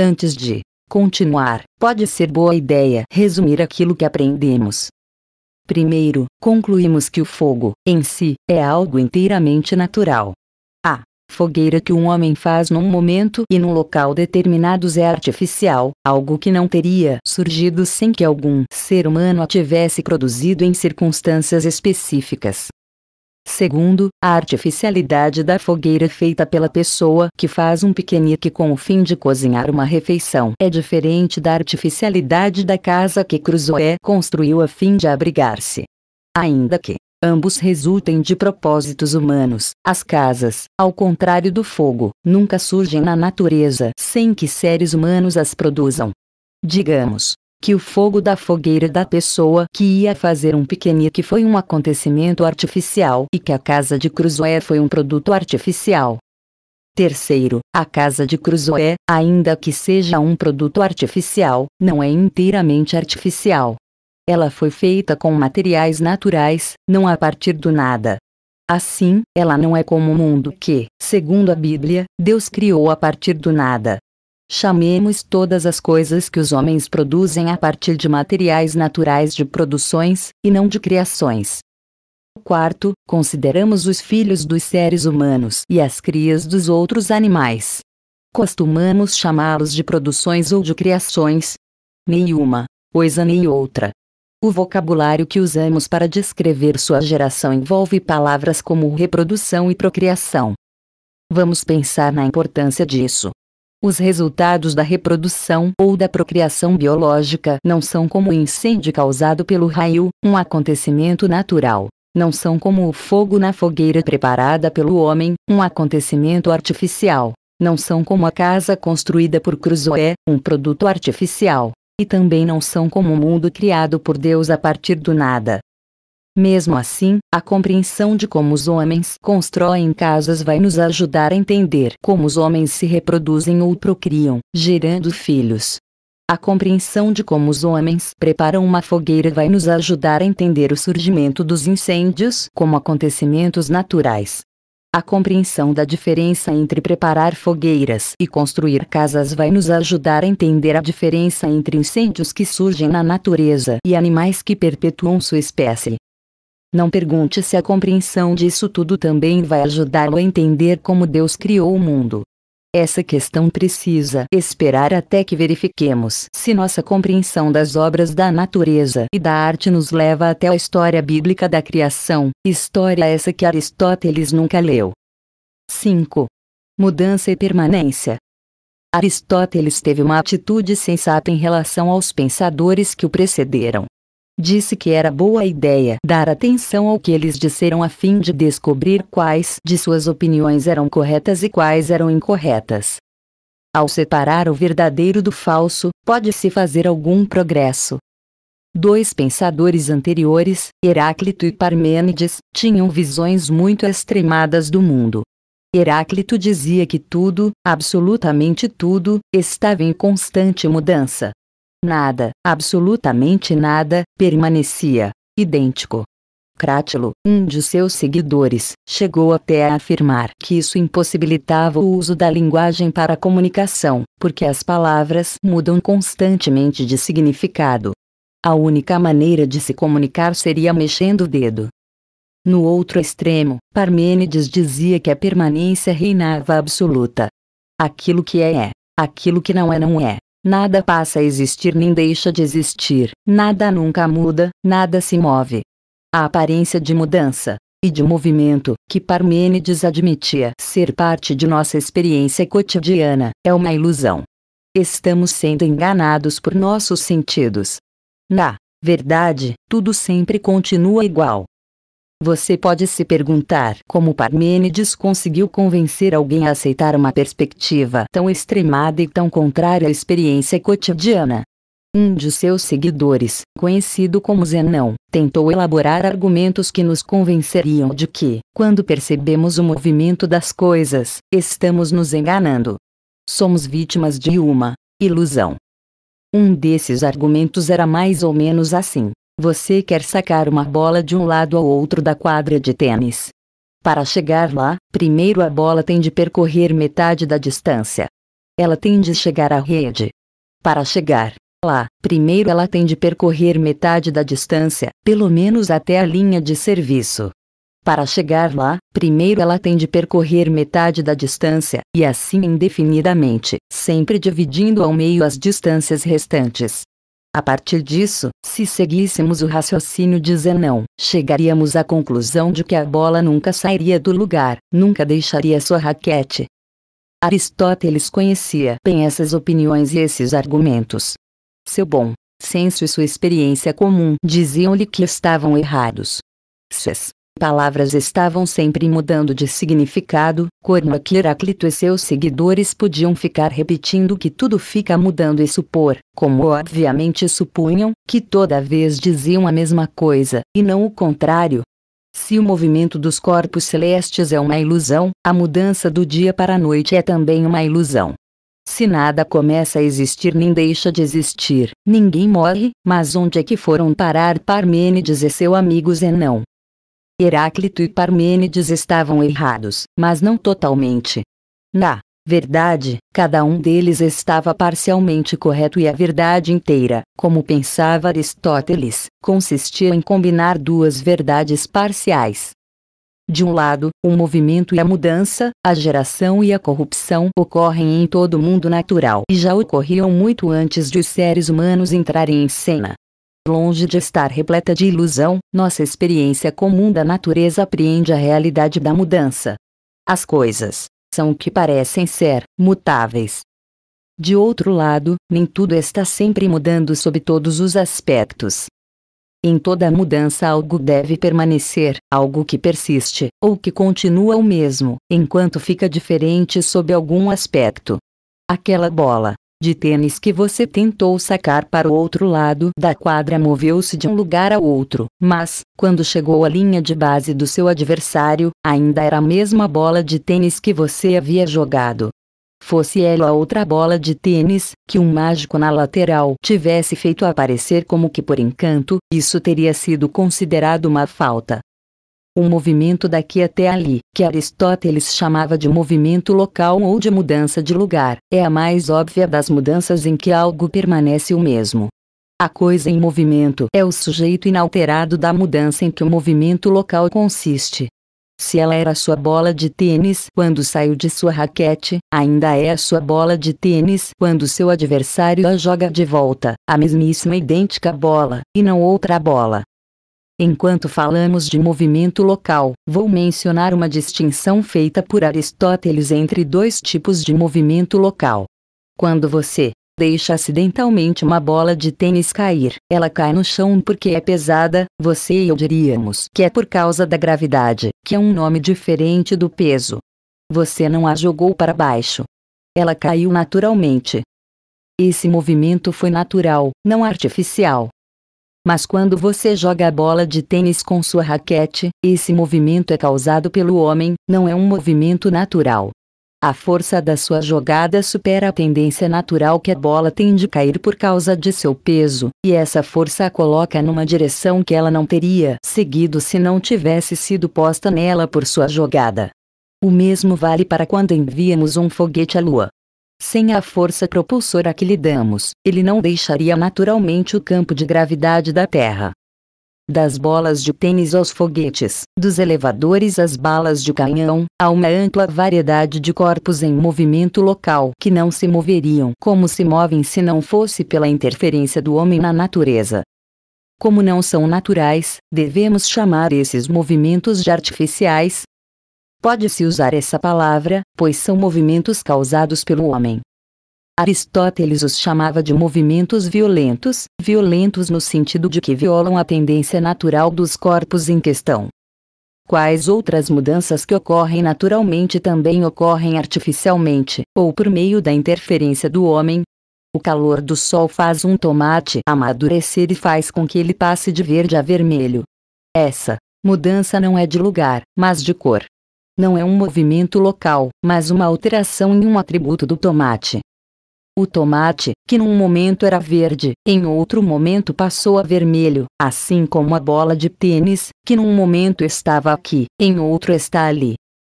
A: Antes de continuar, pode ser boa ideia resumir aquilo que aprendemos. Primeiro, concluímos que o fogo, em si, é algo inteiramente natural. Fogueira que um homem faz num momento e num local determinados é artificial, algo que não teria surgido sem que algum ser humano a tivesse produzido em circunstâncias específicas. Segundo, a artificialidade da fogueira feita pela pessoa que faz um piquenique com o fim de cozinhar uma refeição é diferente da artificialidade da casa que Crusoe construiu a fim de abrigar-se. Ainda que ambos resultem de propósitos humanos. As casas, ao contrário do fogo, nunca surgem na natureza sem que seres humanos as produzam. Digamos, que o fogo da fogueira da pessoa que ia fazer um piquenique foi um acontecimento artificial e que a casa de Cruzoé foi um produto artificial. Terceiro, a casa de Cruzoé, ainda que seja um produto artificial, não é inteiramente artificial. Ela foi feita com materiais naturais, não a partir do nada. Assim, ela não é como o mundo que, segundo a Bíblia, Deus criou a partir do nada. Chamemos todas as coisas que os homens produzem a partir de materiais naturais de produções, e não de criações. Quarto, consideramos os filhos dos seres humanos e as crias dos outros animais. Costumamos chamá-los de produções ou de criações? Nenhuma, coisa nem outra. O vocabulário que usamos para descrever sua geração envolve palavras como reprodução e procriação. Vamos pensar na importância disso. Os resultados da reprodução ou da procriação biológica não são como o incêndio causado pelo raio, um acontecimento natural. Não são como o fogo na fogueira preparada pelo homem, um acontecimento artificial. Não são como a casa construída por Crusoe, um produto artificial e também não são como o mundo criado por Deus a partir do nada. Mesmo assim, a compreensão de como os homens constroem casas vai nos ajudar a entender como os homens se reproduzem ou procriam, gerando filhos. A compreensão de como os homens preparam uma fogueira vai nos ajudar a entender o surgimento dos incêndios como acontecimentos naturais. A compreensão da diferença entre preparar fogueiras e construir casas vai nos ajudar a entender a diferença entre incêndios que surgem na natureza e animais que perpetuam sua espécie. Não pergunte se a compreensão disso tudo também vai ajudá-lo a entender como Deus criou o mundo. Essa questão precisa esperar até que verifiquemos se nossa compreensão das obras da natureza e da arte nos leva até a história bíblica da criação, história essa que Aristóteles nunca leu. 5. Mudança e permanência. Aristóteles teve uma atitude sensata em relação aos pensadores que o precederam disse que era boa ideia dar atenção ao que eles disseram a fim de descobrir quais de suas opiniões eram corretas e quais eram incorretas. Ao separar o verdadeiro do falso, pode-se fazer algum progresso. Dois pensadores anteriores, Heráclito e Parmênides, tinham visões muito extremadas do mundo. Heráclito dizia que tudo, absolutamente tudo, estava em constante mudança. Nada, absolutamente nada, permanecia idêntico. Crátilo, um de seus seguidores, chegou até a afirmar que isso impossibilitava o uso da linguagem para a comunicação, porque as palavras mudam constantemente de significado. A única maneira de se comunicar seria mexendo o dedo. No outro extremo, Parmênides dizia que a permanência reinava absoluta. Aquilo que é é, aquilo que não é não é. Nada passa a existir nem deixa de existir, nada nunca muda, nada se move. A aparência de mudança e de movimento, que Parmênides admitia ser parte de nossa experiência cotidiana, é uma ilusão. Estamos sendo enganados por nossos sentidos. Na verdade, tudo sempre continua igual. Você pode se perguntar como Parmênides conseguiu convencer alguém a aceitar uma perspectiva tão extremada e tão contrária à experiência cotidiana. Um de seus seguidores, conhecido como Zenão, tentou elaborar argumentos que nos convenceriam de que, quando percebemos o movimento das coisas, estamos nos enganando. Somos vítimas de uma ilusão. Um desses argumentos era mais ou menos assim. Você quer sacar uma bola de um lado ao outro da quadra de tênis. Para chegar lá, primeiro a bola tem de percorrer metade da distância. Ela tem de chegar à rede. Para chegar lá, primeiro ela tem de percorrer metade da distância, pelo menos até a linha de serviço. Para chegar lá, primeiro ela tem de percorrer metade da distância, e assim indefinidamente, sempre dividindo ao meio as distâncias restantes. A partir disso, se seguíssemos o raciocínio de Zenão, chegaríamos à conclusão de que a bola nunca sairia do lugar, nunca deixaria sua raquete. Aristóteles conhecia bem essas opiniões e esses argumentos. Seu bom senso e sua experiência comum diziam-lhe que estavam errados. Ces Palavras estavam sempre mudando de significado, corno que Heráclito e seus seguidores podiam ficar repetindo que tudo fica mudando e supor, como obviamente supunham, que toda vez diziam a mesma coisa, e não o contrário. Se o movimento dos corpos celestes é uma ilusão, a mudança do dia para a noite é também uma ilusão. Se nada começa a existir nem deixa de existir, ninguém morre, mas onde é que foram parar Parmênides e seu amigo Zenão? Heráclito e Parmênides estavam errados, mas não totalmente. Na verdade, cada um deles estava parcialmente correto e a verdade inteira, como pensava Aristóteles, consistia em combinar duas verdades parciais. De um lado, o movimento e a mudança, a geração e a corrupção ocorrem em todo o mundo natural e já ocorriam muito antes de os seres humanos entrarem em cena. Longe de estar repleta de ilusão, nossa experiência comum da natureza apreende a realidade da mudança. As coisas são o que parecem ser, mutáveis. De outro lado, nem tudo está sempre mudando sob todos os aspectos. Em toda mudança algo deve permanecer, algo que persiste, ou que continua o mesmo, enquanto fica diferente sob algum aspecto. Aquela bola, de tênis que você tentou sacar para o outro lado da quadra moveu-se de um lugar a outro, mas, quando chegou à linha de base do seu adversário, ainda era a mesma bola de tênis que você havia jogado. Fosse ela outra bola de tênis, que um mágico na lateral tivesse feito aparecer como que por encanto, isso teria sido considerado uma falta. O movimento daqui até ali, que Aristóteles chamava de movimento local ou de mudança de lugar, é a mais óbvia das mudanças em que algo permanece o mesmo. A coisa em movimento é o sujeito inalterado da mudança em que o movimento local consiste. Se ela era sua bola de tênis quando saiu de sua raquete, ainda é a sua bola de tênis quando seu adversário a joga de volta, a mesmíssima idêntica bola, e não outra bola. Enquanto falamos de movimento local, vou mencionar uma distinção feita por Aristóteles entre dois tipos de movimento local. Quando você deixa acidentalmente uma bola de tênis cair, ela cai no chão porque é pesada, você e eu diríamos que é por causa da gravidade, que é um nome diferente do peso. Você não a jogou para baixo. Ela caiu naturalmente. Esse movimento foi natural, não artificial, mas quando você joga a bola de tênis com sua raquete, esse movimento é causado pelo homem, não é um movimento natural. A força da sua jogada supera a tendência natural que a bola tem de cair por causa de seu peso, e essa força a coloca numa direção que ela não teria seguido se não tivesse sido posta nela por sua jogada. O mesmo vale para quando enviamos um foguete à Lua. Sem a força propulsora que lhe damos, ele não deixaria naturalmente o campo de gravidade da Terra. Das bolas de tênis aos foguetes, dos elevadores às balas de canhão, há uma ampla variedade de corpos em movimento local que não se moveriam como se movem se não fosse pela interferência do homem na natureza. Como não são naturais, devemos chamar esses movimentos de artificiais, Pode-se usar essa palavra, pois são movimentos causados pelo homem. Aristóteles os chamava de movimentos violentos, violentos no sentido de que violam a tendência natural dos corpos em questão. Quais outras mudanças que ocorrem naturalmente também ocorrem artificialmente, ou por meio da interferência do homem? O calor do sol faz um tomate amadurecer e faz com que ele passe de verde a vermelho. Essa mudança não é de lugar, mas de cor não é um movimento local, mas uma alteração em um atributo do tomate. O tomate, que num momento era verde, em outro momento passou a vermelho, assim como a bola de tênis, que num momento estava aqui, em outro está ali.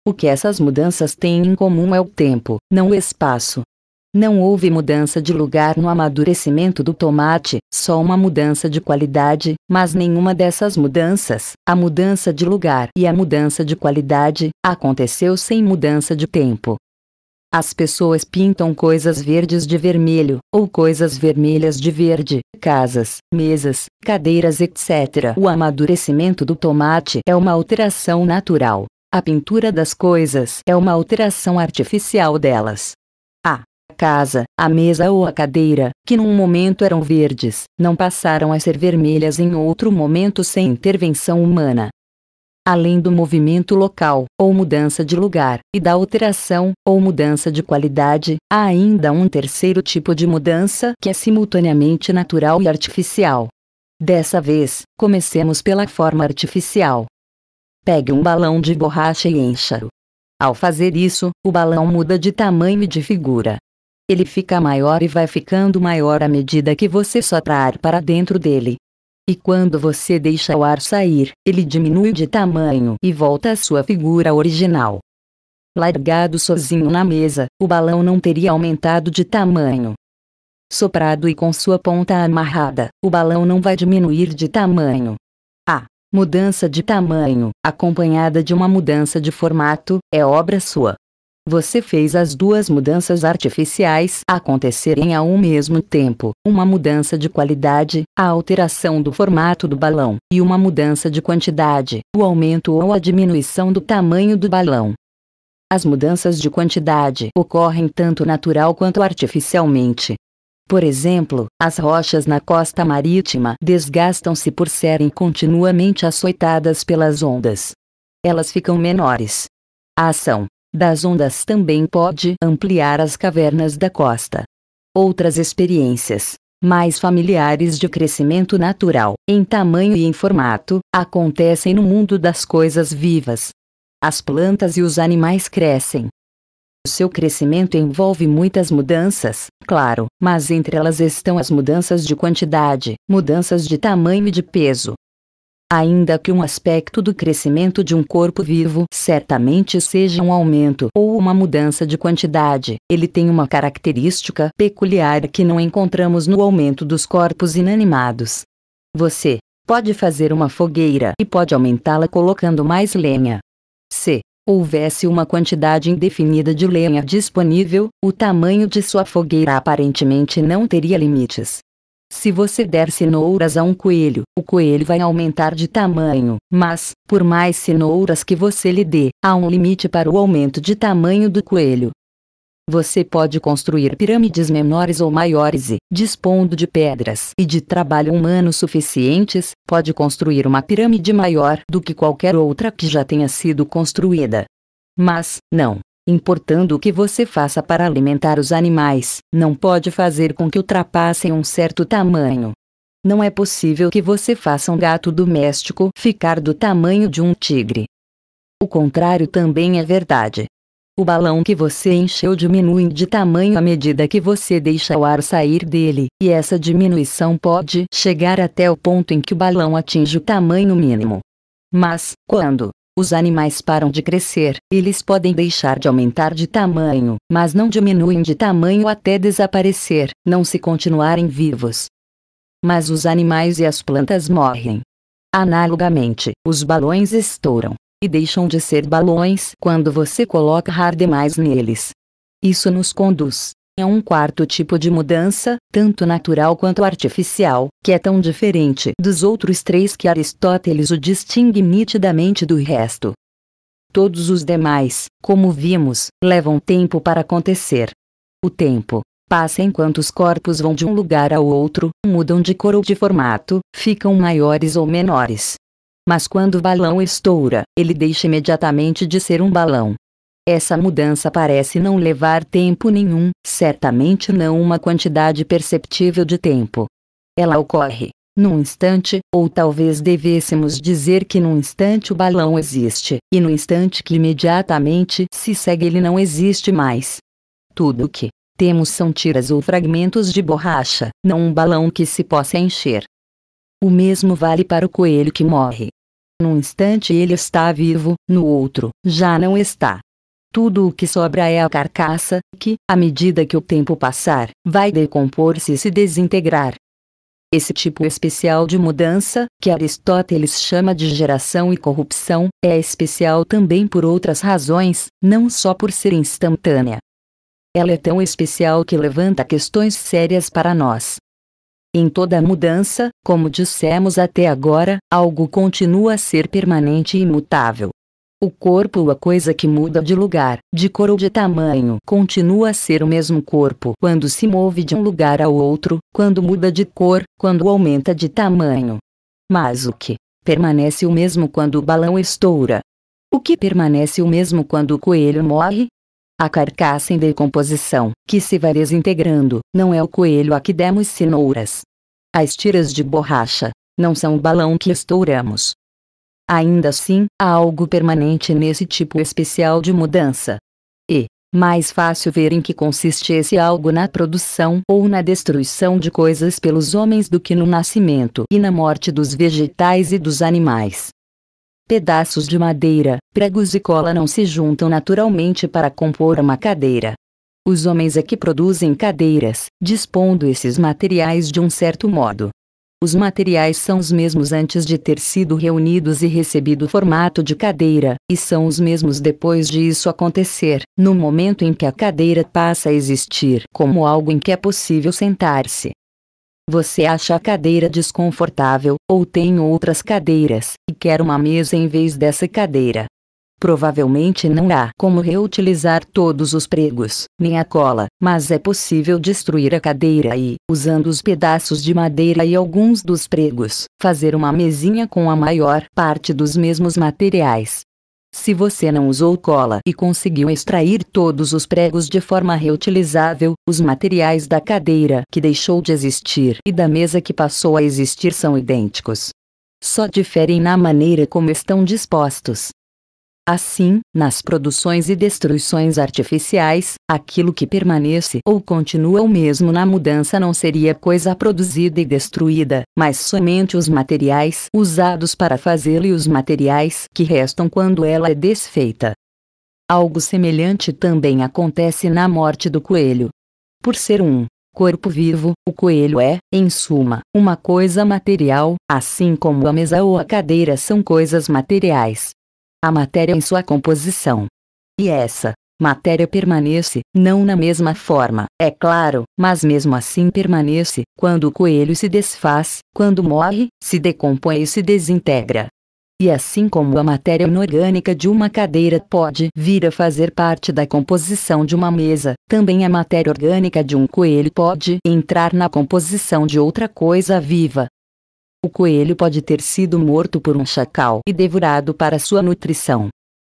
A: O que essas mudanças têm em comum é o tempo, não o espaço, não houve mudança de lugar no amadurecimento do tomate, só uma mudança de qualidade, mas nenhuma dessas mudanças, a mudança de lugar e a mudança de qualidade, aconteceu sem mudança de tempo. As pessoas pintam coisas verdes de vermelho, ou coisas vermelhas de verde, casas, mesas, cadeiras, etc. O amadurecimento do tomate é uma alteração natural. A pintura das coisas é uma alteração artificial delas. A casa, a mesa ou a cadeira, que num momento eram verdes, não passaram a ser vermelhas em outro momento sem intervenção humana. Além do movimento local, ou mudança de lugar, e da alteração, ou mudança de qualidade, há ainda um terceiro tipo de mudança que é simultaneamente natural e artificial. Dessa vez, comecemos pela forma artificial. Pegue um balão de borracha e encha-o. Ao fazer isso, o balão muda de tamanho e de figura. Ele fica maior e vai ficando maior à medida que você sopra ar para dentro dele. E quando você deixa o ar sair, ele diminui de tamanho e volta à sua figura original. Largado sozinho na mesa, o balão não teria aumentado de tamanho. Soprado e com sua ponta amarrada, o balão não vai diminuir de tamanho. A mudança de tamanho, acompanhada de uma mudança de formato, é obra sua. Você fez as duas mudanças artificiais acontecerem ao mesmo tempo, uma mudança de qualidade, a alteração do formato do balão, e uma mudança de quantidade, o aumento ou a diminuição do tamanho do balão. As mudanças de quantidade ocorrem tanto natural quanto artificialmente. Por exemplo, as rochas na costa marítima desgastam-se por serem continuamente açoitadas pelas ondas. Elas ficam menores. A ação das ondas também pode ampliar as cavernas da costa. Outras experiências, mais familiares de crescimento natural, em tamanho e em formato, acontecem no mundo das coisas vivas. As plantas e os animais crescem. O seu crescimento envolve muitas mudanças, claro, mas entre elas estão as mudanças de quantidade, mudanças de tamanho e de peso, ainda que um aspecto do crescimento de um corpo vivo certamente seja um aumento ou uma mudança de quantidade, ele tem uma característica peculiar que não encontramos no aumento dos corpos inanimados. Você pode fazer uma fogueira e pode aumentá-la colocando mais lenha. Se houvesse uma quantidade indefinida de lenha disponível, o tamanho de sua fogueira aparentemente não teria limites. Se você der cenouras a um coelho, o coelho vai aumentar de tamanho, mas, por mais cenouras que você lhe dê, há um limite para o aumento de tamanho do coelho. Você pode construir pirâmides menores ou maiores e, dispondo de pedras e de trabalho humano suficientes, pode construir uma pirâmide maior do que qualquer outra que já tenha sido construída. Mas, não, Importando o que você faça para alimentar os animais, não pode fazer com que ultrapassem um certo tamanho. Não é possível que você faça um gato doméstico ficar do tamanho de um tigre. O contrário também é verdade. O balão que você encheu diminui de tamanho à medida que você deixa o ar sair dele, e essa diminuição pode chegar até o ponto em que o balão atinge o tamanho mínimo. Mas, quando os animais param de crescer, eles podem deixar de aumentar de tamanho, mas não diminuem de tamanho até desaparecer, não se continuarem vivos. Mas os animais e as plantas morrem. Analogamente, os balões estouram e deixam de ser balões quando você coloca ar demais neles. Isso nos conduz é um quarto tipo de mudança, tanto natural quanto artificial, que é tão diferente dos outros três que Aristóteles o distingue nitidamente do resto. Todos os demais, como vimos, levam tempo para acontecer. O tempo passa enquanto os corpos vão de um lugar ao outro, mudam de cor ou de formato, ficam maiores ou menores. Mas quando o balão estoura, ele deixa imediatamente de ser um balão essa mudança parece não levar tempo nenhum, certamente não uma quantidade perceptível de tempo. Ela ocorre, num instante, ou talvez devêssemos dizer que num instante o balão existe, e no instante que imediatamente se segue ele não existe mais. Tudo o que temos são tiras ou fragmentos de borracha, não um balão que se possa encher. O mesmo vale para o coelho que morre. Num instante ele está vivo, no outro, já não está. Tudo o que sobra é a carcaça, que, à medida que o tempo passar, vai decompor-se e se desintegrar. Esse tipo especial de mudança, que Aristóteles chama de geração e corrupção, é especial também por outras razões, não só por ser instantânea. Ela é tão especial que levanta questões sérias para nós. Em toda mudança, como dissemos até agora, algo continua a ser permanente e imutável. O corpo ou é a coisa que muda de lugar, de cor ou de tamanho, continua a ser o mesmo corpo quando se move de um lugar ao outro, quando muda de cor, quando aumenta de tamanho. Mas o que permanece o mesmo quando o balão estoura? O que permanece o mesmo quando o coelho morre? A carcaça em decomposição, que se vai desintegrando, não é o coelho a que demos cenouras. As tiras de borracha, não são o balão que estouramos, Ainda assim, há algo permanente nesse tipo especial de mudança. E, mais fácil ver em que consiste esse algo na produção ou na destruição de coisas pelos homens do que no nascimento e na morte dos vegetais e dos animais. Pedaços de madeira, pregos e cola não se juntam naturalmente para compor uma cadeira. Os homens é que produzem cadeiras, dispondo esses materiais de um certo modo. Os materiais são os mesmos antes de ter sido reunidos e recebido o formato de cadeira, e são os mesmos depois de isso acontecer, no momento em que a cadeira passa a existir como algo em que é possível sentar-se. Você acha a cadeira desconfortável, ou tem outras cadeiras, e quer uma mesa em vez dessa cadeira. Provavelmente não há como reutilizar todos os pregos, nem a cola, mas é possível destruir a cadeira e, usando os pedaços de madeira e alguns dos pregos, fazer uma mesinha com a maior parte dos mesmos materiais. Se você não usou cola e conseguiu extrair todos os pregos de forma reutilizável, os materiais da cadeira que deixou de existir e da mesa que passou a existir são idênticos. Só diferem na maneira como estão dispostos. Assim, nas produções e destruições artificiais, aquilo que permanece ou continua o mesmo na mudança não seria coisa produzida e destruída, mas somente os materiais usados para fazê-lo e os materiais que restam quando ela é desfeita. Algo semelhante também acontece na morte do coelho. Por ser um corpo vivo, o coelho é, em suma, uma coisa material, assim como a mesa ou a cadeira são coisas materiais a matéria em sua composição. E essa matéria permanece, não na mesma forma, é claro, mas mesmo assim permanece, quando o coelho se desfaz, quando morre, se decompõe e se desintegra. E assim como a matéria inorgânica de uma cadeira pode vir a fazer parte da composição de uma mesa, também a matéria orgânica de um coelho pode entrar na composição de outra coisa viva. O coelho pode ter sido morto por um chacal e devorado para sua nutrição.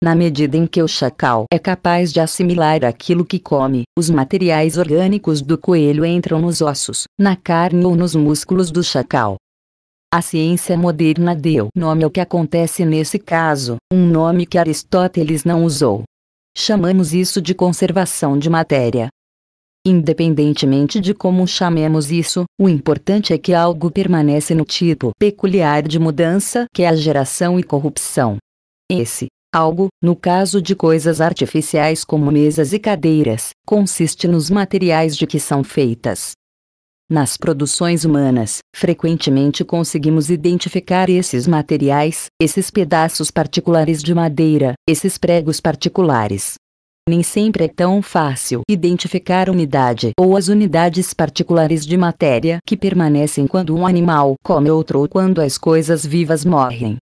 A: Na medida em que o chacal é capaz de assimilar aquilo que come, os materiais orgânicos do coelho entram nos ossos, na carne ou nos músculos do chacal. A ciência moderna deu nome ao que acontece nesse caso, um nome que Aristóteles não usou. Chamamos isso de conservação de matéria, Independentemente de como chamemos isso, o importante é que algo permanece no tipo peculiar de mudança que é a geração e corrupção. Esse algo, no caso de coisas artificiais como mesas e cadeiras, consiste nos materiais de que são feitas. Nas produções humanas, frequentemente conseguimos identificar esses materiais, esses pedaços particulares de madeira, esses pregos particulares. Nem sempre é tão fácil identificar unidade ou as unidades particulares de matéria que permanecem quando um animal come outro ou quando as coisas vivas morrem.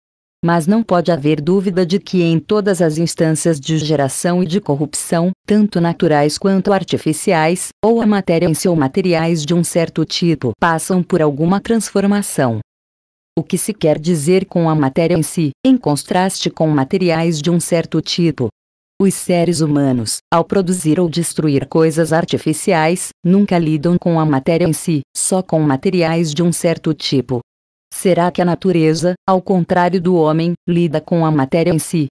A: Mas não pode haver dúvida de que em todas as instâncias de geração e de corrupção, tanto naturais quanto artificiais, ou a matéria em si ou materiais de um certo tipo passam por alguma transformação. O que se quer dizer com a matéria em si, em contraste com materiais de um certo tipo, os seres humanos, ao produzir ou destruir coisas artificiais, nunca lidam com a matéria em si, só com materiais de um certo tipo. Será que a natureza, ao contrário do homem, lida com a matéria em si?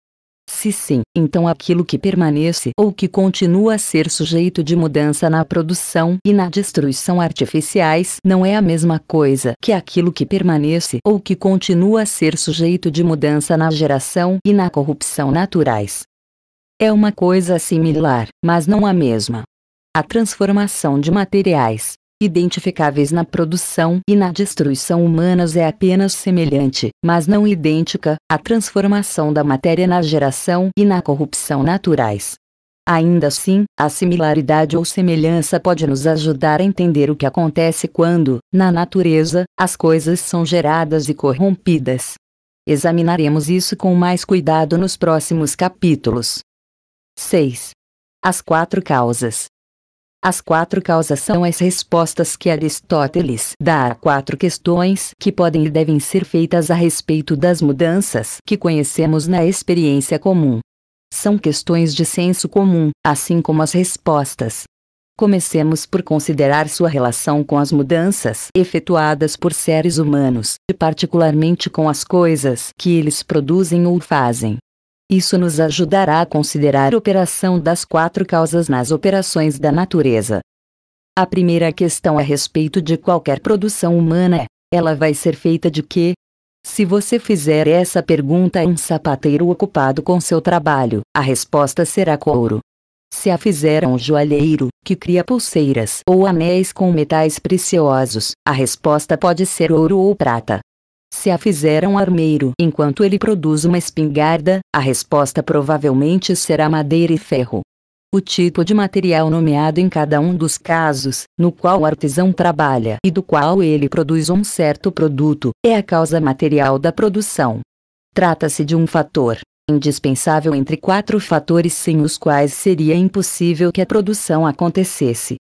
A: Se sim, então aquilo que permanece ou que continua a ser sujeito de mudança na produção e na destruição artificiais não é a mesma coisa que aquilo que permanece ou que continua a ser sujeito de mudança na geração e na corrupção naturais. É uma coisa similar, mas não a mesma. A transformação de materiais, identificáveis na produção e na destruição humanas é apenas semelhante, mas não idêntica, à transformação da matéria na geração e na corrupção naturais. Ainda assim, a similaridade ou semelhança pode nos ajudar a entender o que acontece quando, na natureza, as coisas são geradas e corrompidas. Examinaremos isso com mais cuidado nos próximos capítulos. 6. As quatro causas. As quatro causas são as respostas que Aristóteles dá a quatro questões que podem e devem ser feitas a respeito das mudanças que conhecemos na experiência comum. São questões de senso comum, assim como as respostas. Comecemos por considerar sua relação com as mudanças efetuadas por seres humanos, e particularmente com as coisas que eles produzem ou fazem. Isso nos ajudará a considerar a operação das quatro causas nas operações da natureza. A primeira questão a respeito de qualquer produção humana é: ela vai ser feita de quê? Se você fizer essa pergunta a um sapateiro ocupado com seu trabalho, a resposta será couro. Se a fizer a um joalheiro, que cria pulseiras ou anéis com metais preciosos, a resposta pode ser ouro ou prata. Se a fizer um armeiro enquanto ele produz uma espingarda, a resposta provavelmente será madeira e ferro. O tipo de material nomeado em cada um dos casos, no qual o artesão trabalha e do qual ele produz um certo produto, é a causa material da produção. Trata-se de um fator indispensável entre quatro fatores sem os quais seria impossível que a produção acontecesse.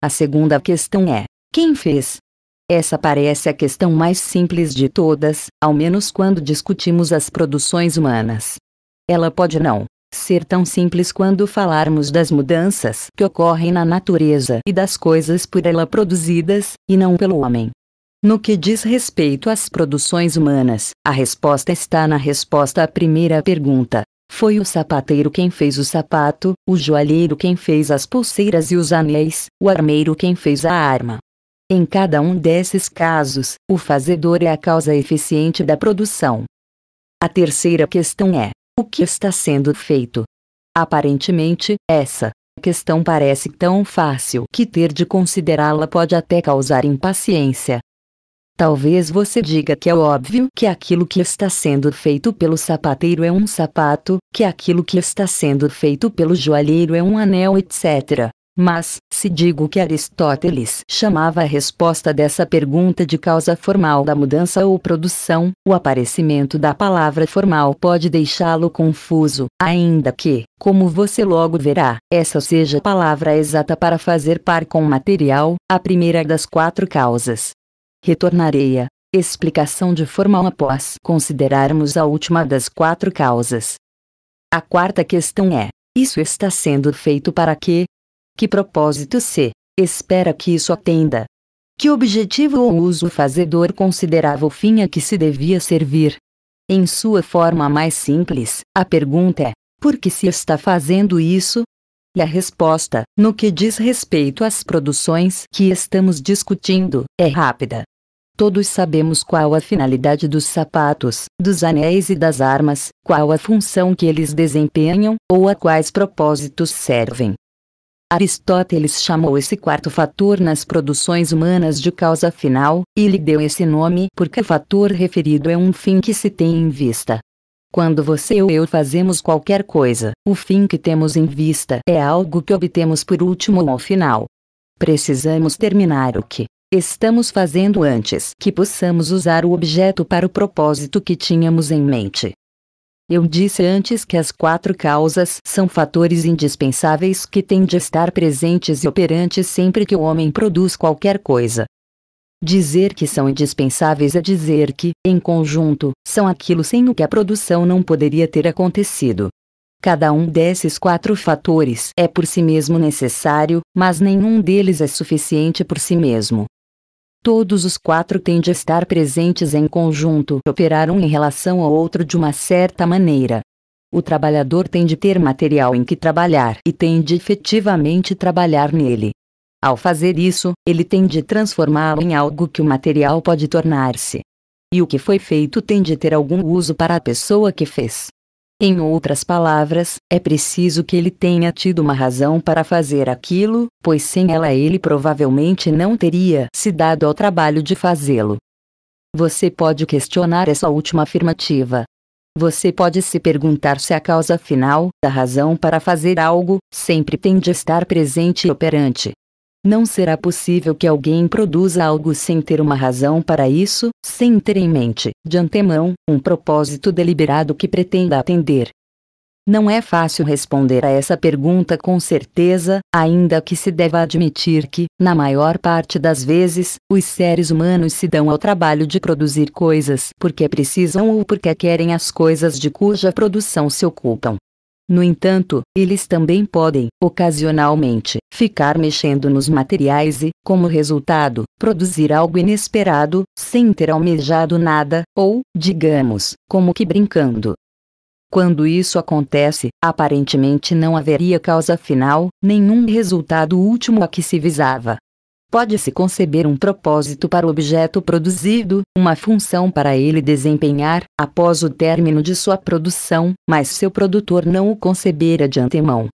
A: A segunda questão é: quem fez? Essa parece a questão mais simples de todas, ao menos quando discutimos as produções humanas. Ela pode não ser tão simples quando falarmos das mudanças que ocorrem na natureza e das coisas por ela produzidas, e não pelo homem. No que diz respeito às produções humanas, a resposta está na resposta à primeira pergunta. Foi o sapateiro quem fez o sapato, o joalheiro quem fez as pulseiras e os anéis, o armeiro quem fez a arma, em cada um desses casos, o fazedor é a causa eficiente da produção. A terceira questão é: o que está sendo feito? Aparentemente, essa questão parece tão fácil que ter de considerá-la pode até causar impaciência. Talvez você diga que é óbvio que aquilo que está sendo feito pelo sapateiro é um sapato, que aquilo que está sendo feito pelo joalheiro é um anel, etc. Mas, se digo que Aristóteles chamava a resposta dessa pergunta de causa formal da mudança ou produção, o aparecimento da palavra formal pode deixá-lo confuso, ainda que, como você logo verá, essa seja a palavra exata para fazer par com o material, a primeira das quatro causas. Retornarei à explicação de formal após considerarmos a última das quatro causas. A quarta questão é: isso está sendo feito para que, que propósito se espera que isso atenda? Que objetivo ou uso fazedor considerava o fim a que se devia servir? Em sua forma mais simples, a pergunta é: por que se está fazendo isso? E a resposta, no que diz respeito às produções que estamos discutindo, é rápida. Todos sabemos qual a finalidade dos sapatos, dos anéis e das armas, qual a função que eles desempenham, ou a quais propósitos servem. Aristóteles chamou esse quarto fator nas produções humanas de causa final, e lhe deu esse nome porque o fator referido é um fim que se tem em vista. Quando você ou eu fazemos qualquer coisa, o fim que temos em vista é algo que obtemos por último ou ao final. Precisamos terminar o que estamos fazendo antes que possamos usar o objeto para o propósito que tínhamos em mente. Eu disse antes que as quatro causas são fatores indispensáveis que têm de estar presentes e operantes sempre que o homem produz qualquer coisa. Dizer que são indispensáveis é dizer que, em conjunto, são aquilo sem o que a produção não poderia ter acontecido. Cada um desses quatro fatores é por si mesmo necessário, mas nenhum deles é suficiente por si mesmo. Todos os quatro têm de estar presentes em conjunto, operar um em relação ao outro de uma certa maneira. O trabalhador tem de ter material em que trabalhar e tem de efetivamente trabalhar nele. Ao fazer isso, ele tem de transformá-lo em algo que o material pode tornar-se. E o que foi feito tem de ter algum uso para a pessoa que fez. Em outras palavras, é preciso que ele tenha tido uma razão para fazer aquilo, pois sem ela ele provavelmente não teria se dado ao trabalho de fazê-lo. Você pode questionar essa última afirmativa. Você pode se perguntar se a causa final da razão para fazer algo sempre tem de estar presente e operante. Não será possível que alguém produza algo sem ter uma razão para isso, sem ter em mente, de antemão, um propósito deliberado que pretenda atender. Não é fácil responder a essa pergunta com certeza, ainda que se deva admitir que, na maior parte das vezes, os seres humanos se dão ao trabalho de produzir coisas porque precisam ou porque querem as coisas de cuja produção se ocupam. No entanto, eles também podem, ocasionalmente, ficar mexendo nos materiais e, como resultado, produzir algo inesperado, sem ter almejado nada, ou, digamos, como que brincando. Quando isso acontece, aparentemente não haveria causa final, nenhum resultado último a que se visava. Pode-se conceber um propósito para o objeto produzido, uma função para ele desempenhar, após o término de sua produção, mas seu produtor não o concebera de antemão.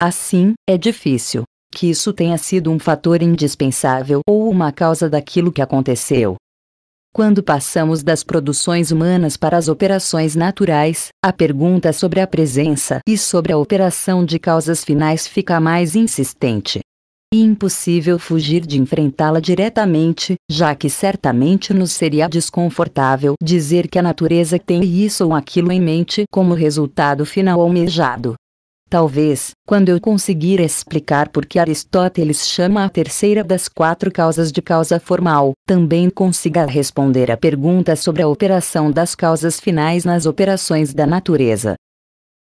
A: Assim, é difícil que isso tenha sido um fator indispensável ou uma causa daquilo que aconteceu. Quando passamos das produções humanas para as operações naturais, a pergunta sobre a presença e sobre a operação de causas finais fica mais insistente e impossível fugir de enfrentá-la diretamente, já que certamente nos seria desconfortável dizer que a natureza tem isso ou aquilo em mente como resultado final almejado. Talvez, quando eu conseguir explicar por que Aristóteles chama a terceira das quatro causas de causa formal, também consiga responder a pergunta sobre a operação das causas finais nas operações da natureza.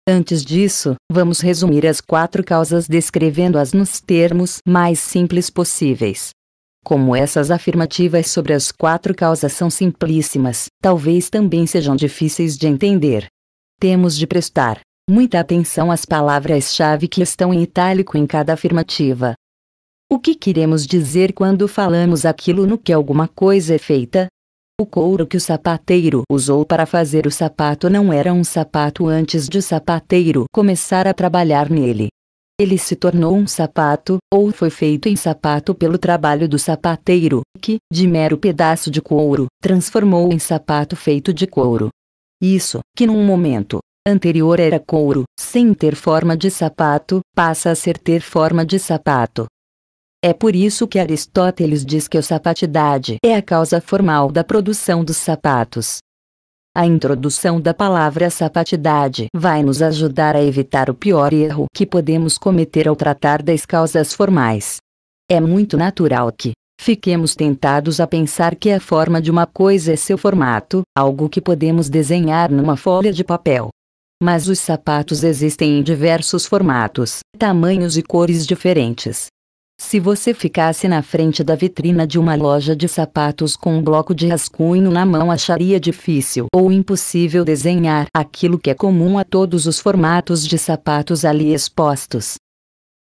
A: Antes disso, vamos resumir as quatro causas descrevendo-as nos termos mais simples possíveis. Como essas afirmativas sobre as quatro causas são simplíssimas, talvez também sejam difíceis de entender. Temos de prestar muita atenção às palavras-chave que estão em itálico em cada afirmativa. O que queremos dizer quando falamos aquilo no que alguma coisa é feita? O couro que o sapateiro usou para fazer o sapato não era um sapato antes de o sapateiro começar a trabalhar nele. Ele se tornou um sapato, ou foi feito em sapato pelo trabalho do sapateiro, que, de mero pedaço de couro, transformou em sapato feito de couro. Isso, que num momento anterior era couro, sem ter forma de sapato, passa a ser ter forma de sapato. É por isso que Aristóteles diz que a sapatidade é a causa formal da produção dos sapatos. A introdução da palavra sapatidade vai nos ajudar a evitar o pior erro que podemos cometer ao tratar das causas formais. É muito natural que fiquemos tentados a pensar que a forma de uma coisa é seu formato, algo que podemos desenhar numa folha de papel. Mas os sapatos existem em diversos formatos, tamanhos e cores diferentes. Se você ficasse na frente da vitrina de uma loja de sapatos com um bloco de rascunho na mão, acharia difícil ou impossível desenhar aquilo que é comum a todos os formatos de sapatos ali expostos.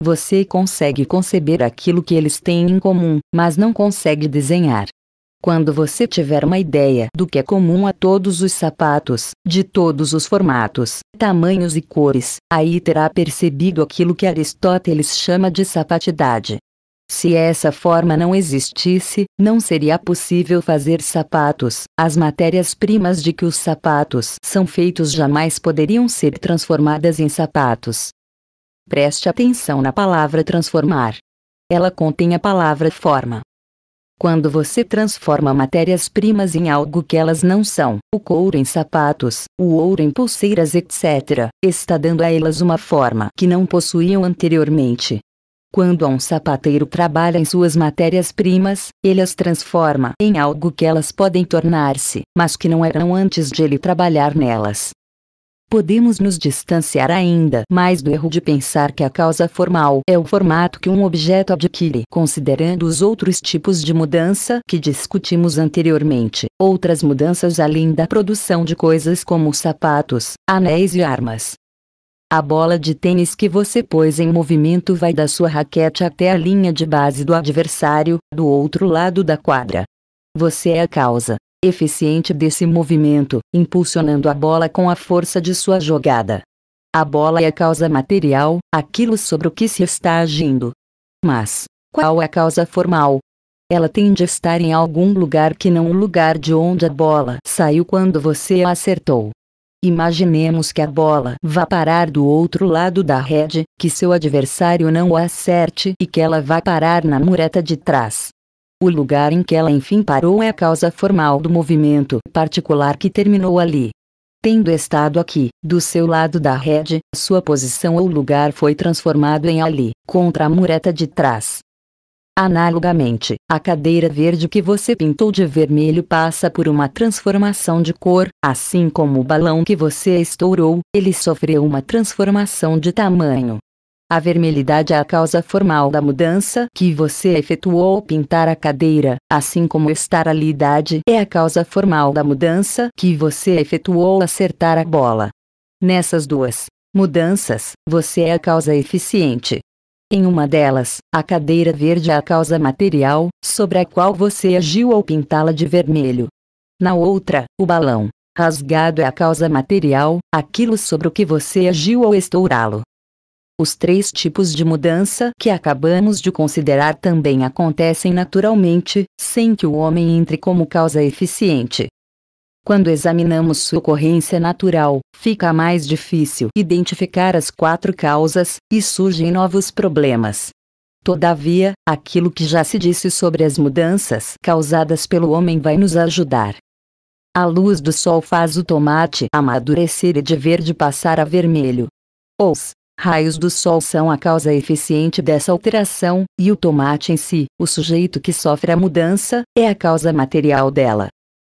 A: Você consegue conceber aquilo que eles têm em comum, mas não consegue desenhar. Quando você tiver uma ideia do que é comum a todos os sapatos, de todos os formatos, tamanhos e cores, aí terá percebido aquilo que Aristóteles chama de sapatidade. Se essa forma não existisse, não seria possível fazer sapatos. As matérias-primas de que os sapatos são feitos jamais poderiam ser transformadas em sapatos. Preste atenção na palavra transformar. Ela contém a palavra forma. Quando você transforma matérias-primas em algo que elas não são, o couro em sapatos, o ouro em pulseiras, etc., está dando a elas uma forma que não possuíam anteriormente. Quando um sapateiro trabalha em suas matérias-primas, ele as transforma em algo que elas podem tornar-se, mas que não eram antes de ele trabalhar nelas podemos nos distanciar ainda mais do erro de pensar que a causa formal é o formato que um objeto adquire. Considerando os outros tipos de mudança que discutimos anteriormente, outras mudanças além da produção de coisas como sapatos, anéis e armas. A bola de tênis que você pôs em movimento vai da sua raquete até a linha de base do adversário, do outro lado da quadra. Você é a causa, eficiente desse movimento, impulsionando a bola com a força de sua jogada. A bola é a causa material, aquilo sobre o que se está agindo. Mas, qual é a causa formal? Ela tem de estar em algum lugar que não o lugar de onde a bola saiu quando você a acertou. Imaginemos que a bola vá parar do outro lado da rede, que seu adversário não a acerte e que ela vá parar na mureta de trás. O lugar em que ela enfim parou é a causa formal do movimento particular que terminou ali. Tendo estado aqui, do seu lado da rede, sua posição ou lugar foi transformado em ali, contra a mureta de trás. Analogamente, a cadeira verde que você pintou de vermelho passa por uma transformação de cor, assim como o balão que você estourou, ele sofreu uma transformação de tamanho. A vermelhidade é a causa formal da mudança que você efetuou ao pintar a cadeira, assim como estaralidade é a causa formal da mudança que você efetuou ao acertar a bola. Nessas duas mudanças, você é a causa eficiente. Em uma delas, a cadeira verde é a causa material, sobre a qual você agiu ao pintá-la de vermelho. Na outra, o balão rasgado é a causa material, aquilo sobre o que você agiu ao estourá-lo. Os três tipos de mudança que acabamos de considerar também acontecem naturalmente, sem que o homem entre como causa eficiente. Quando examinamos sua ocorrência natural, fica mais difícil identificar as quatro causas, e surgem novos problemas. Todavia, aquilo que já se disse sobre as mudanças causadas pelo homem vai nos ajudar. A luz do sol faz o tomate amadurecer e de verde passar a vermelho. Ous, Raios do Sol são a causa eficiente dessa alteração, e o tomate em si, o sujeito que sofre a mudança, é a causa material dela.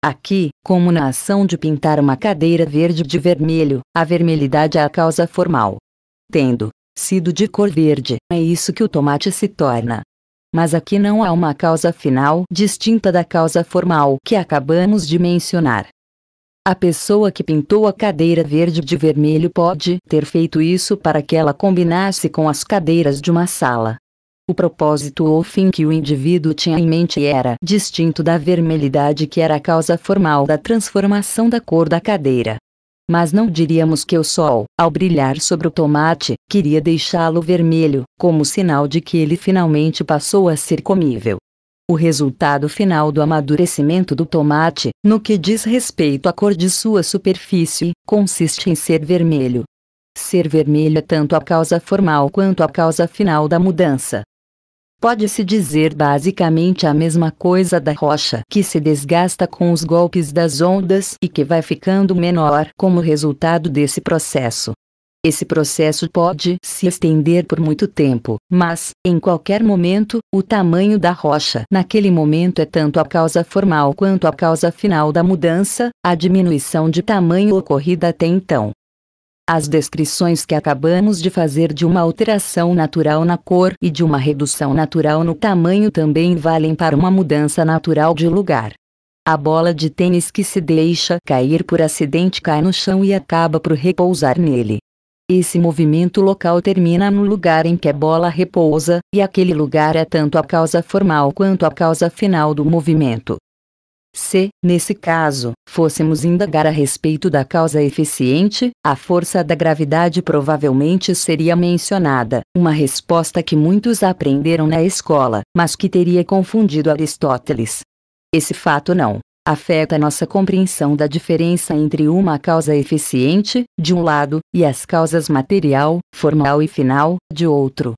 A: Aqui, como na ação de pintar uma cadeira verde de vermelho, a vermelhidade é a causa formal. Tendo sido de cor verde, é isso que o tomate se torna. Mas aqui não há uma causa final distinta da causa formal que acabamos de mencionar. A pessoa que pintou a cadeira verde de vermelho pode ter feito isso para que ela combinasse com as cadeiras de uma sala. O propósito ou fim que o indivíduo tinha em mente era distinto da vermelhidade que era a causa formal da transformação da cor da cadeira. Mas não diríamos que o sol, ao brilhar sobre o tomate, queria deixá-lo vermelho, como sinal de que ele finalmente passou a ser comível o resultado final do amadurecimento do tomate, no que diz respeito à cor de sua superfície, consiste em ser vermelho. Ser vermelho é tanto a causa formal quanto a causa final da mudança. Pode-se dizer basicamente a mesma coisa da rocha que se desgasta com os golpes das ondas e que vai ficando menor como resultado desse processo. Esse processo pode se estender por muito tempo, mas, em qualquer momento, o tamanho da rocha naquele momento é tanto a causa formal quanto a causa final da mudança, a diminuição de tamanho ocorrida até então. As descrições que acabamos de fazer de uma alteração natural na cor e de uma redução natural no tamanho também valem para uma mudança natural de lugar. A bola de tênis que se deixa cair por acidente cai no chão e acaba por repousar nele. Esse movimento local termina no lugar em que a bola repousa, e aquele lugar é tanto a causa formal quanto a causa final do movimento. Se, nesse caso, fôssemos indagar a respeito da causa eficiente, a força da gravidade provavelmente seria mencionada, uma resposta que muitos aprenderam na escola, mas que teria confundido Aristóteles. Esse fato não afeta nossa compreensão da diferença entre uma causa eficiente, de um lado, e as causas material, formal e final, de outro.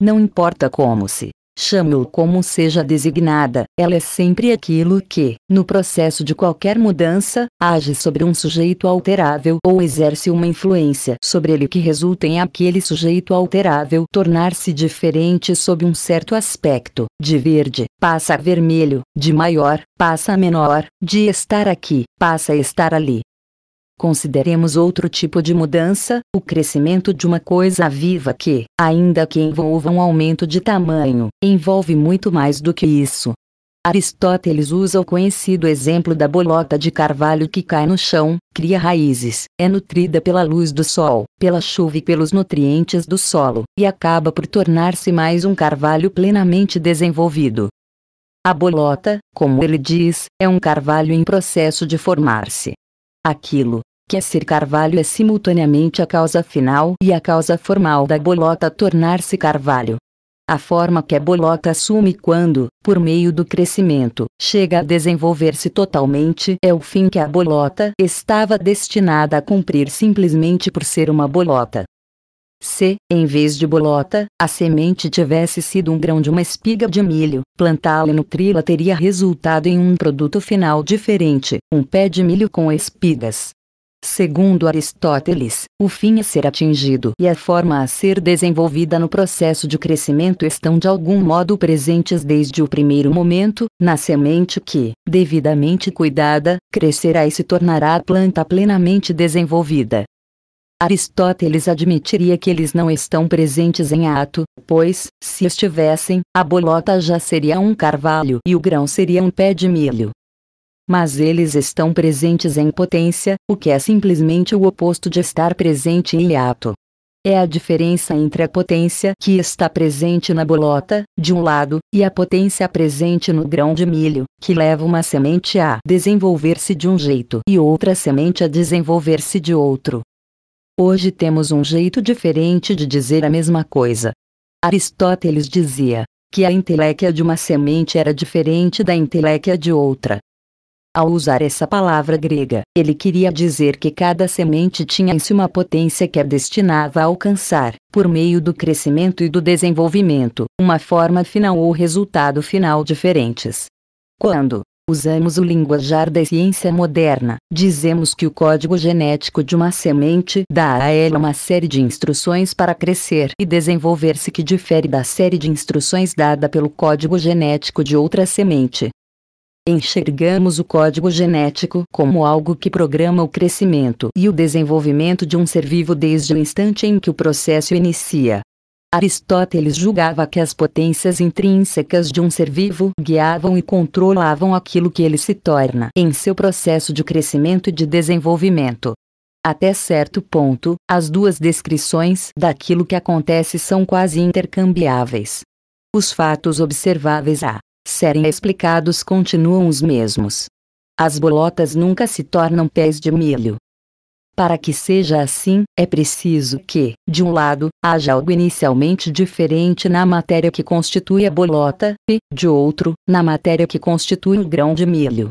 A: Não importa como se chame-o como seja designada, ela é sempre aquilo que, no processo de qualquer mudança, age sobre um sujeito alterável ou exerce uma influência sobre ele que resulta em aquele sujeito alterável tornar-se diferente sob um certo aspecto, de verde, passa a vermelho, de maior, passa a menor, de estar aqui, passa a estar ali. Consideremos outro tipo de mudança, o crescimento de uma coisa viva que, ainda que envolva um aumento de tamanho, envolve muito mais do que isso. Aristóteles usa o conhecido exemplo da bolota de carvalho que cai no chão, cria raízes, é nutrida pela luz do sol, pela chuva e pelos nutrientes do solo, e acaba por tornar-se mais um carvalho plenamente desenvolvido. A bolota, como ele diz, é um carvalho em processo de formar-se. Aquilo, que é ser carvalho é simultaneamente a causa final e a causa formal da bolota tornar-se carvalho. A forma que a bolota assume quando, por meio do crescimento, chega a desenvolver-se totalmente é o fim que a bolota estava destinada a cumprir simplesmente por ser uma bolota. Se, em vez de bolota, a semente tivesse sido um grão de uma espiga de milho, plantá-la e nutri-la teria resultado em um produto final diferente, um pé de milho com espigas. Segundo Aristóteles, o fim a é ser atingido e a forma a ser desenvolvida no processo de crescimento estão de algum modo presentes desde o primeiro momento, na semente que, devidamente cuidada, crescerá e se tornará a planta plenamente desenvolvida. Aristóteles admitiria que eles não estão presentes em ato, pois, se estivessem, a bolota já seria um carvalho e o grão seria um pé de milho mas eles estão presentes em potência, o que é simplesmente o oposto de estar presente em hiato. É a diferença entre a potência que está presente na bolota, de um lado, e a potência presente no grão de milho, que leva uma semente a desenvolver-se de um jeito e outra semente a desenvolver-se de outro. Hoje temos um jeito diferente de dizer a mesma coisa. Aristóteles dizia que a inteléquia de uma semente era diferente da inteléquia de outra. Ao usar essa palavra grega, ele queria dizer que cada semente tinha em si uma potência que a destinava a alcançar, por meio do crescimento e do desenvolvimento, uma forma final ou resultado final diferentes. Quando usamos o linguajar da ciência moderna, dizemos que o código genético de uma semente dá a ela uma série de instruções para crescer e desenvolver-se que difere da série de instruções dada pelo código genético de outra semente enxergamos o código genético como algo que programa o crescimento e o desenvolvimento de um ser vivo desde o instante em que o processo inicia. Aristóteles julgava que as potências intrínsecas de um ser vivo guiavam e controlavam aquilo que ele se torna em seu processo de crescimento e de desenvolvimento. Até certo ponto, as duas descrições daquilo que acontece são quase intercambiáveis. Os fatos observáveis a serem explicados continuam os mesmos. As bolotas nunca se tornam pés de milho. Para que seja assim, é preciso que, de um lado, haja algo inicialmente diferente na matéria que constitui a bolota, e, de outro, na matéria que constitui o grão de milho.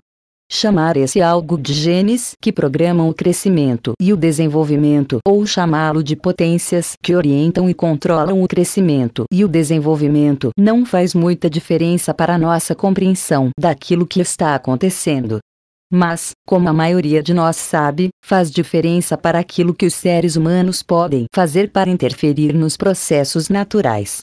A: Chamar esse algo de genes que programam o crescimento e o desenvolvimento ou chamá-lo de potências que orientam e controlam o crescimento e o desenvolvimento não faz muita diferença para nossa compreensão daquilo que está acontecendo. Mas, como a maioria de nós sabe, faz diferença para aquilo que os seres humanos podem fazer para interferir nos processos naturais.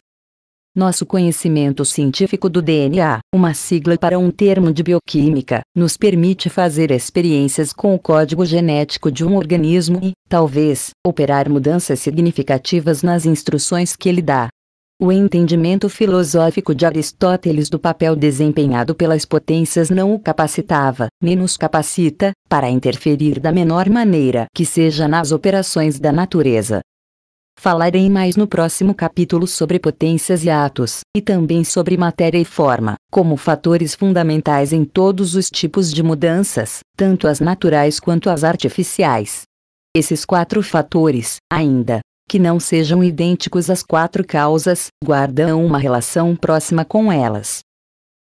A: Nosso conhecimento científico do DNA, uma sigla para um termo de bioquímica, nos permite fazer experiências com o código genético de um organismo e, talvez, operar mudanças significativas nas instruções que ele dá. O entendimento filosófico de Aristóteles do papel desempenhado pelas potências não o capacitava, nem nos capacita, para interferir da menor maneira que seja nas operações da natureza. Falarei mais no próximo capítulo sobre potências e atos, e também sobre matéria e forma, como fatores fundamentais em todos os tipos de mudanças, tanto as naturais quanto as artificiais. Esses quatro fatores, ainda que não sejam idênticos às quatro causas, guardam uma relação próxima com elas,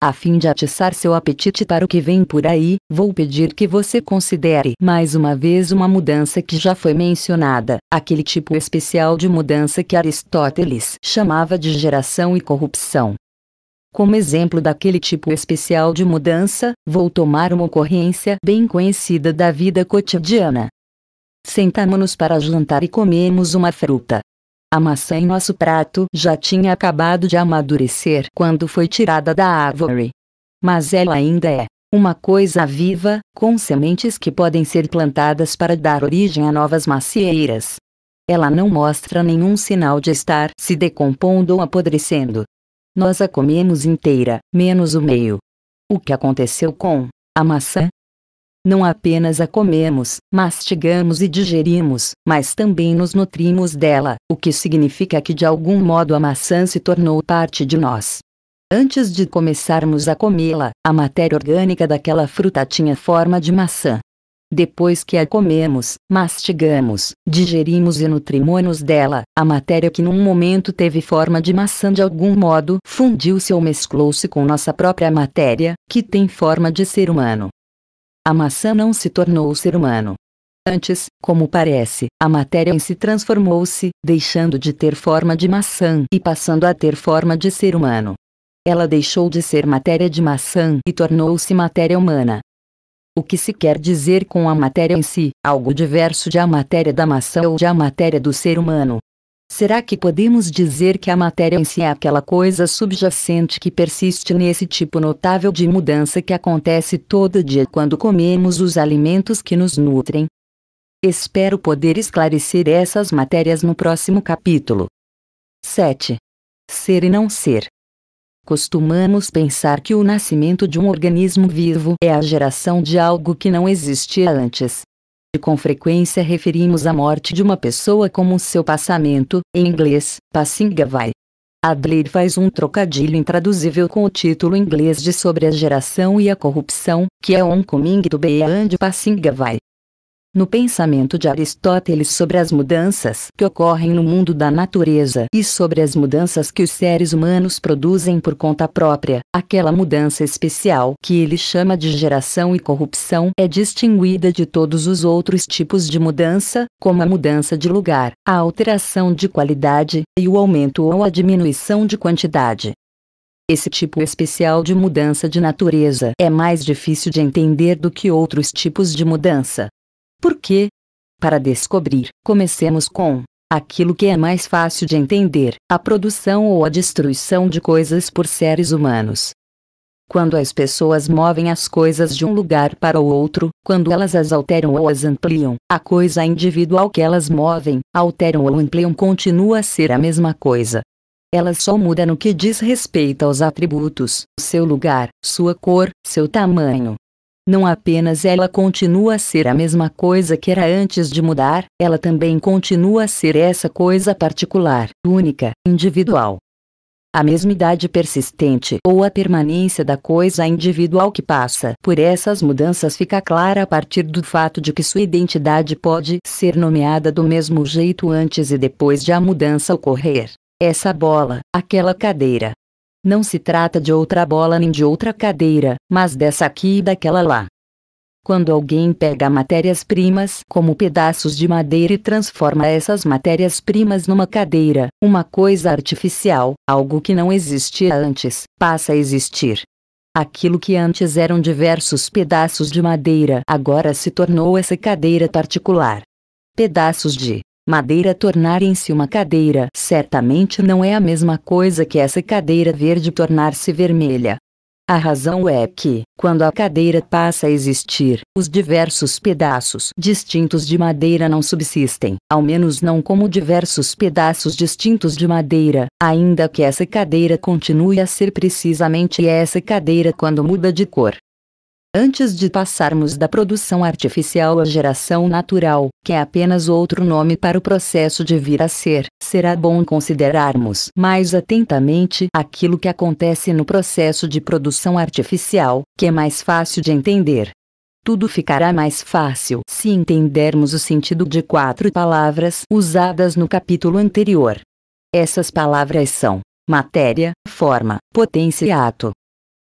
A: a fim de atiçar seu apetite para o que vem por aí, vou pedir que você considere mais uma vez uma mudança que já foi mencionada, aquele tipo especial de mudança que Aristóteles chamava de geração e corrupção. Como exemplo daquele tipo especial de mudança, vou tomar uma ocorrência bem conhecida da vida cotidiana. Sentamos-nos para jantar e comemos uma fruta. A maçã em nosso prato já tinha acabado de amadurecer quando foi tirada da árvore. Mas ela ainda é uma coisa viva, com sementes que podem ser plantadas para dar origem a novas macieiras. Ela não mostra nenhum sinal de estar se decompondo ou apodrecendo. Nós a comemos inteira, menos o meio. O que aconteceu com a maçã não apenas a comemos, mastigamos e digerimos, mas também nos nutrimos dela, o que significa que de algum modo a maçã se tornou parte de nós. Antes de começarmos a comê-la, a matéria orgânica daquela fruta tinha forma de maçã. Depois que a comemos, mastigamos, digerimos e nutrimos dela, a matéria que num momento teve forma de maçã de algum modo fundiu-se ou mesclou-se com nossa própria matéria, que tem forma de ser humano. A maçã não se tornou o ser humano. Antes, como parece, a matéria em si transformou-se, deixando de ter forma de maçã e passando a ter forma de ser humano. Ela deixou de ser matéria de maçã e tornou-se matéria humana. O que se quer dizer com a matéria em si, algo diverso de a matéria da maçã ou de a matéria do ser humano, Será que podemos dizer que a matéria em si é aquela coisa subjacente que persiste nesse tipo notável de mudança que acontece todo dia quando comemos os alimentos que nos nutrem? Espero poder esclarecer essas matérias no próximo capítulo. 7. Ser e não ser. Costumamos pensar que o nascimento de um organismo vivo é a geração de algo que não existia antes e com frequência referimos a morte de uma pessoa como seu passamento, em inglês, passing away. Adler faz um trocadilho intraduzível com o título inglês de Sobre a Geração e a Corrupção, que é Oncoming do Beyond Passing Away. No pensamento de Aristóteles sobre as mudanças que ocorrem no mundo da natureza e sobre as mudanças que os seres humanos produzem por conta própria, aquela mudança especial que ele chama de geração e corrupção é distinguida de todos os outros tipos de mudança, como a mudança de lugar, a alteração de qualidade e o aumento ou a diminuição de quantidade. Esse tipo especial de mudança de natureza é mais difícil de entender do que outros tipos de mudança, por quê? Para descobrir, comecemos com aquilo que é mais fácil de entender: a produção ou a destruição de coisas por seres humanos. Quando as pessoas movem as coisas de um lugar para o outro, quando elas as alteram ou as ampliam, a coisa individual que elas movem, alteram ou ampliam continua a ser a mesma coisa. Ela só muda no que diz respeito aos atributos, seu lugar, sua cor, seu tamanho, não apenas ela continua a ser a mesma coisa que era antes de mudar, ela também continua a ser essa coisa particular, única, individual. A mesmidade persistente ou a permanência da coisa individual que passa por essas mudanças fica clara a partir do fato de que sua identidade pode ser nomeada do mesmo jeito antes e depois de a mudança ocorrer. Essa bola, aquela cadeira, não se trata de outra bola nem de outra cadeira, mas dessa aqui e daquela lá. Quando alguém pega matérias-primas como pedaços de madeira e transforma essas matérias-primas numa cadeira, uma coisa artificial, algo que não existia antes, passa a existir. Aquilo que antes eram diversos pedaços de madeira agora se tornou essa cadeira particular. Pedaços de madeira tornar se uma cadeira certamente não é a mesma coisa que essa cadeira verde tornar-se vermelha. A razão é que, quando a cadeira passa a existir, os diversos pedaços distintos de madeira não subsistem, ao menos não como diversos pedaços distintos de madeira, ainda que essa cadeira continue a ser precisamente essa cadeira quando muda de cor. Antes de passarmos da produção artificial à geração natural, que é apenas outro nome para o processo de vir a ser, será bom considerarmos mais atentamente aquilo que acontece no processo de produção artificial, que é mais fácil de entender. Tudo ficará mais fácil se entendermos o sentido de quatro palavras usadas no capítulo anterior. Essas palavras são matéria, forma, potência e ato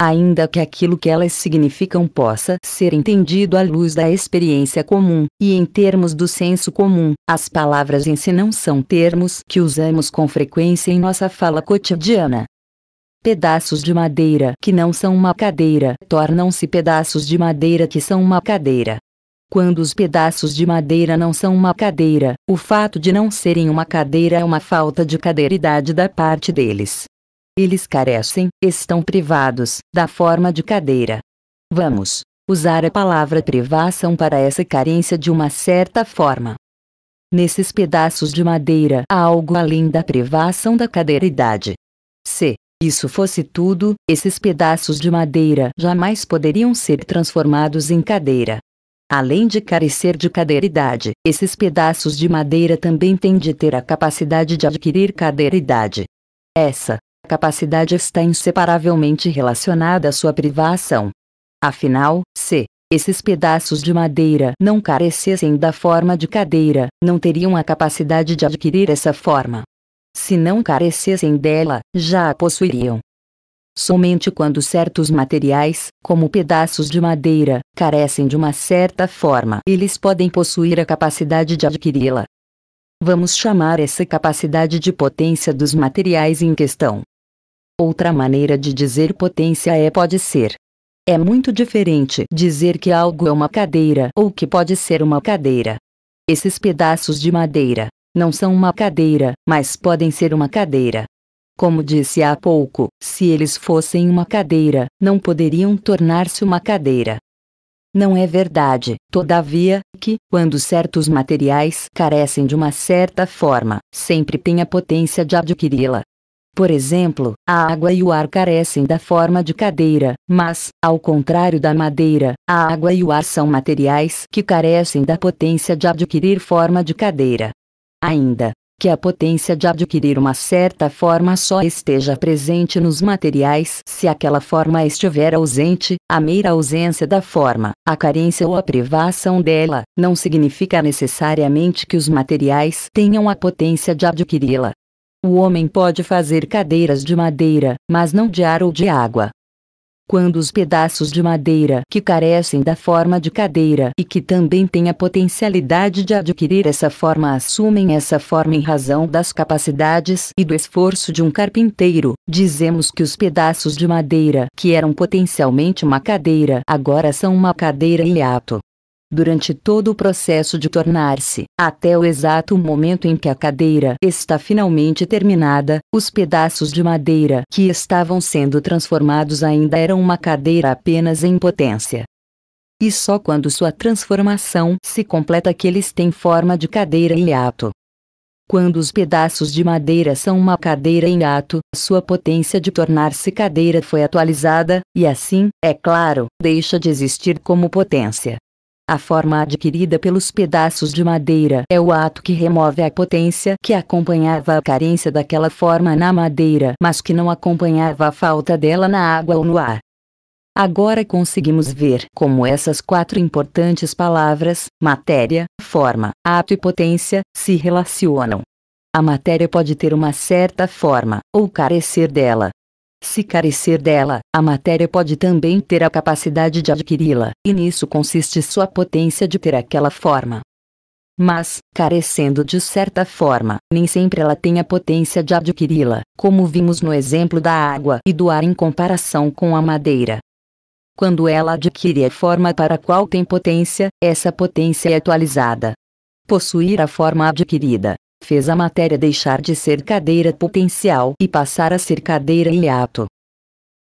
A: ainda que aquilo que elas significam possa ser entendido à luz da experiência comum, e em termos do senso comum, as palavras em si não são termos que usamos com frequência em nossa fala cotidiana. Pedaços de madeira que não são uma cadeira tornam-se pedaços de madeira que são uma cadeira. Quando os pedaços de madeira não são uma cadeira, o fato de não serem uma cadeira é uma falta de cadeiridade da parte deles. Eles carecem, estão privados, da forma de cadeira. Vamos usar a palavra privação para essa carência de uma certa forma. Nesses pedaços de madeira há algo além da privação da cadeiridade. Se isso fosse tudo, esses pedaços de madeira jamais poderiam ser transformados em cadeira. Além de carecer de cadeiridade, esses pedaços de madeira também têm de ter a capacidade de adquirir cadeiridade. Essa capacidade está inseparavelmente relacionada à sua privação. Afinal, se esses pedaços de madeira não carecessem da forma de cadeira, não teriam a capacidade de adquirir essa forma. Se não carecessem dela, já a possuiriam. Somente quando certos materiais, como pedaços de madeira, carecem de uma certa forma, eles podem possuir a capacidade de adquiri-la. Vamos chamar essa capacidade de potência dos materiais em questão. Outra maneira de dizer potência é pode ser. É muito diferente dizer que algo é uma cadeira ou que pode ser uma cadeira. Esses pedaços de madeira não são uma cadeira, mas podem ser uma cadeira. Como disse há pouco, se eles fossem uma cadeira, não poderiam tornar-se uma cadeira. Não é verdade, todavia, que, quando certos materiais carecem de uma certa forma, sempre têm a potência de adquiri-la, por exemplo, a água e o ar carecem da forma de cadeira, mas, ao contrário da madeira, a água e o ar são materiais que carecem da potência de adquirir forma de cadeira. Ainda, que a potência de adquirir uma certa forma só esteja presente nos materiais se aquela forma estiver ausente, a meira ausência da forma, a carência ou a privação dela, não significa necessariamente que os materiais tenham a potência de adquiri-la. O homem pode fazer cadeiras de madeira, mas não de ar ou de água. Quando os pedaços de madeira que carecem da forma de cadeira e que também têm a potencialidade de adquirir essa forma assumem essa forma em razão das capacidades e do esforço de um carpinteiro, dizemos que os pedaços de madeira que eram potencialmente uma cadeira agora são uma cadeira e ato durante todo o processo de tornar-se, até o exato momento em que a cadeira está finalmente terminada, os pedaços de madeira que estavam sendo transformados ainda eram uma cadeira apenas em potência. E só quando sua transformação se completa que eles têm forma de cadeira em ato. Quando os pedaços de madeira são uma cadeira em ato, sua potência de tornar-se cadeira foi atualizada, e assim, é claro, deixa de existir como potência. A forma adquirida pelos pedaços de madeira é o ato que remove a potência que acompanhava a carência daquela forma na madeira, mas que não acompanhava a falta dela na água ou no ar. Agora conseguimos ver como essas quatro importantes palavras, matéria, forma, ato e potência, se relacionam. A matéria pode ter uma certa forma, ou carecer dela, se carecer dela, a matéria pode também ter a capacidade de adquiri-la, e nisso consiste sua potência de ter aquela forma. Mas, carecendo de certa forma, nem sempre ela tem a potência de adquiri-la, como vimos no exemplo da água e do ar em comparação com a madeira. Quando ela adquire a forma para a qual tem potência, essa potência é atualizada. Possuir a forma adquirida fez a matéria deixar de ser cadeira potencial e passar a ser cadeira hiato. ato.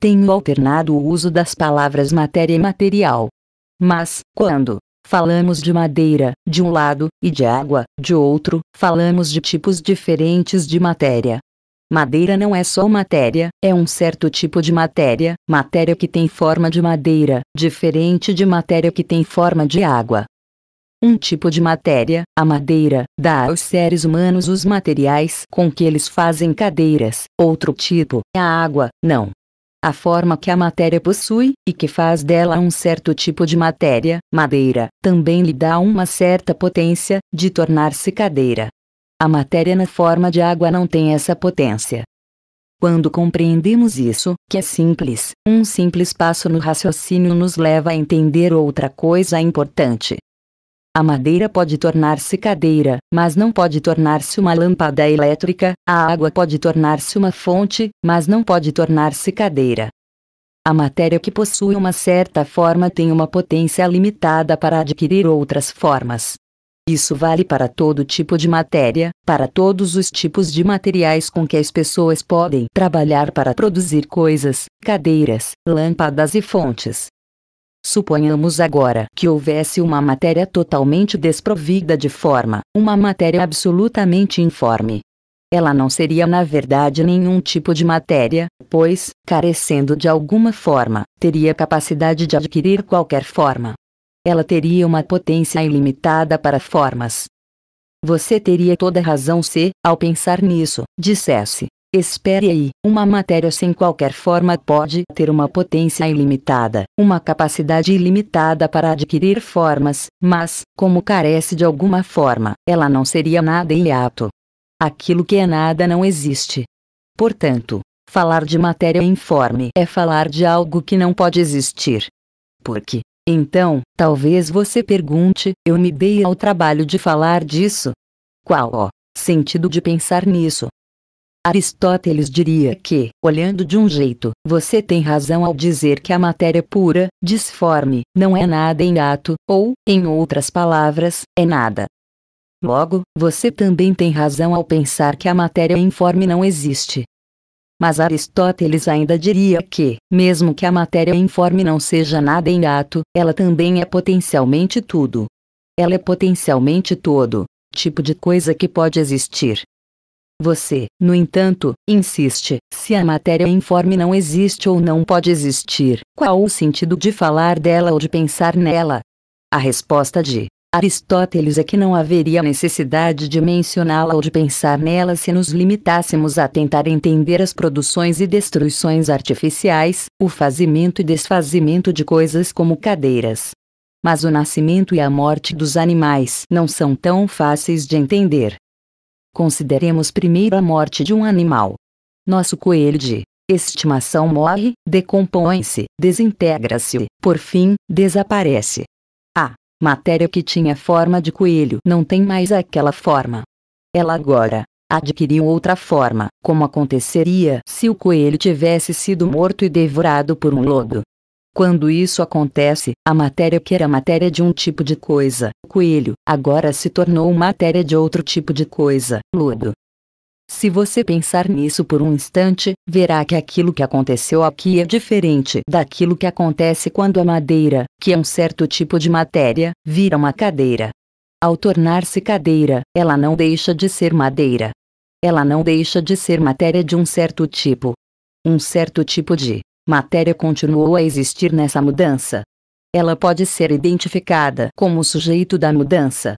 A: Tenho alternado o uso das palavras matéria e material. Mas, quando falamos de madeira, de um lado, e de água, de outro, falamos de tipos diferentes de matéria. Madeira não é só matéria, é um certo tipo de matéria, matéria que tem forma de madeira, diferente de matéria que tem forma de água um tipo de matéria, a madeira, dá aos seres humanos os materiais com que eles fazem cadeiras, outro tipo, a água, não. A forma que a matéria possui, e que faz dela um certo tipo de matéria, madeira, também lhe dá uma certa potência, de tornar-se cadeira. A matéria na forma de água não tem essa potência. Quando compreendemos isso, que é simples, um simples passo no raciocínio nos leva a entender outra coisa importante. A madeira pode tornar-se cadeira, mas não pode tornar-se uma lâmpada elétrica, a água pode tornar-se uma fonte, mas não pode tornar-se cadeira. A matéria que possui uma certa forma tem uma potência limitada para adquirir outras formas. Isso vale para todo tipo de matéria, para todos os tipos de materiais com que as pessoas podem trabalhar para produzir coisas, cadeiras, lâmpadas e fontes. Suponhamos agora que houvesse uma matéria totalmente desprovida de forma, uma matéria absolutamente informe. Ela não seria na verdade nenhum tipo de matéria, pois, carecendo de alguma forma, teria capacidade de adquirir qualquer forma. Ela teria uma potência ilimitada para formas. Você teria toda razão se, ao pensar nisso, dissesse: Espere aí, uma matéria sem qualquer forma pode ter uma potência ilimitada, uma capacidade ilimitada para adquirir formas, mas, como carece de alguma forma, ela não seria nada em ato. Aquilo que é nada não existe. Portanto, falar de matéria informe é falar de algo que não pode existir. Porque, então, talvez você pergunte, eu me dei ao trabalho de falar disso? Qual o sentido de pensar nisso? Aristóteles diria que, olhando de um jeito, você tem razão ao dizer que a matéria pura, disforme, não é nada em ato, ou, em outras palavras, é nada. Logo, você também tem razão ao pensar que a matéria informe não existe. Mas Aristóteles ainda diria que, mesmo que a matéria informe não seja nada em ato, ela também é potencialmente tudo. Ela é potencialmente todo tipo de coisa que pode existir. Você, no entanto, insiste, se a matéria informe não existe ou não pode existir, qual o sentido de falar dela ou de pensar nela? A resposta de Aristóteles é que não haveria necessidade de mencioná-la ou de pensar nela se nos limitássemos a tentar entender as produções e destruições artificiais, o fazimento e desfazimento de coisas como cadeiras. Mas o nascimento e a morte dos animais não são tão fáceis de entender Consideremos primeiro a morte de um animal. Nosso coelho de estimação morre, decompõe-se, desintegra-se, por fim, desaparece. A matéria que tinha forma de coelho não tem mais aquela forma. Ela agora adquiriu outra forma, como aconteceria se o coelho tivesse sido morto e devorado por um lodo. Quando isso acontece, a matéria que era matéria de um tipo de coisa, coelho, agora se tornou matéria de outro tipo de coisa, lodo. Se você pensar nisso por um instante, verá que aquilo que aconteceu aqui é diferente daquilo que acontece quando a madeira, que é um certo tipo de matéria, vira uma cadeira. Ao tornar-se cadeira, ela não deixa de ser madeira. Ela não deixa de ser matéria de um certo tipo. Um certo tipo de matéria continuou a existir nessa mudança. Ela pode ser identificada como o sujeito da mudança.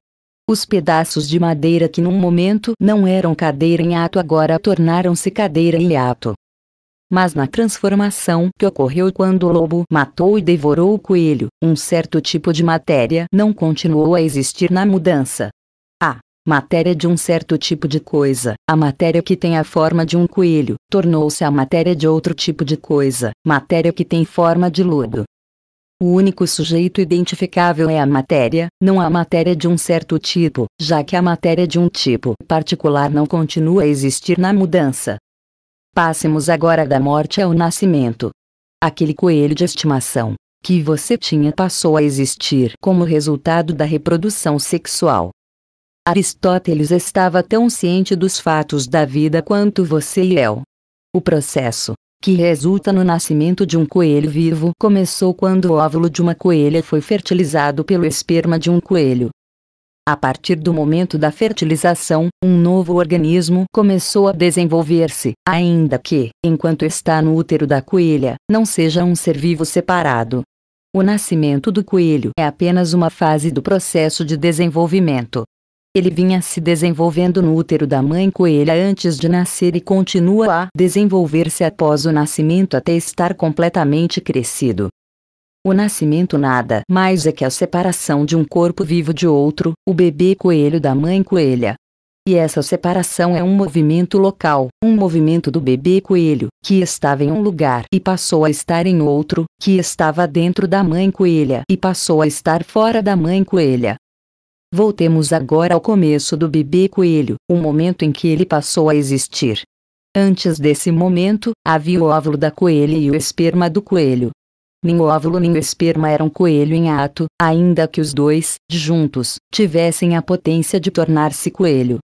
A: Os pedaços de madeira que num momento não eram cadeira em ato agora tornaram-se cadeira em ato. Mas na transformação que ocorreu quando o lobo matou e devorou o coelho, um certo tipo de matéria não continuou a existir na mudança, matéria de um certo tipo de coisa. A matéria que tem a forma de um coelho tornou-se a matéria de outro tipo de coisa, matéria que tem forma de lodo. O único sujeito identificável é a matéria, não a matéria de um certo tipo, já que a matéria de um tipo particular não continua a existir na mudança. Passemos agora da morte ao nascimento. Aquele coelho de estimação que você tinha passou a existir como resultado da reprodução sexual. Aristóteles estava tão ciente dos fatos da vida quanto você e eu. O processo, que resulta no nascimento de um coelho vivo, começou quando o óvulo de uma coelha foi fertilizado pelo esperma de um coelho. A partir do momento da fertilização, um novo organismo começou a desenvolver-se, ainda que, enquanto está no útero da coelha, não seja um ser vivo separado. O nascimento do coelho é apenas uma fase do processo de desenvolvimento. Ele vinha se desenvolvendo no útero da mãe coelha antes de nascer e continua a desenvolver-se após o nascimento até estar completamente crescido. O nascimento nada mais é que a separação de um corpo vivo de outro, o bebê coelho da mãe coelha. E essa separação é um movimento local, um movimento do bebê coelho, que estava em um lugar e passou a estar em outro, que estava dentro da mãe coelha e passou a estar fora da mãe coelha. Voltemos agora ao começo do bebê coelho, o momento em que ele passou a existir. Antes desse momento, havia o óvulo da coelha e o esperma do coelho. Nem o óvulo nem o esperma eram coelho em ato, ainda que os dois, juntos, tivessem a potência de tornar-se coelho.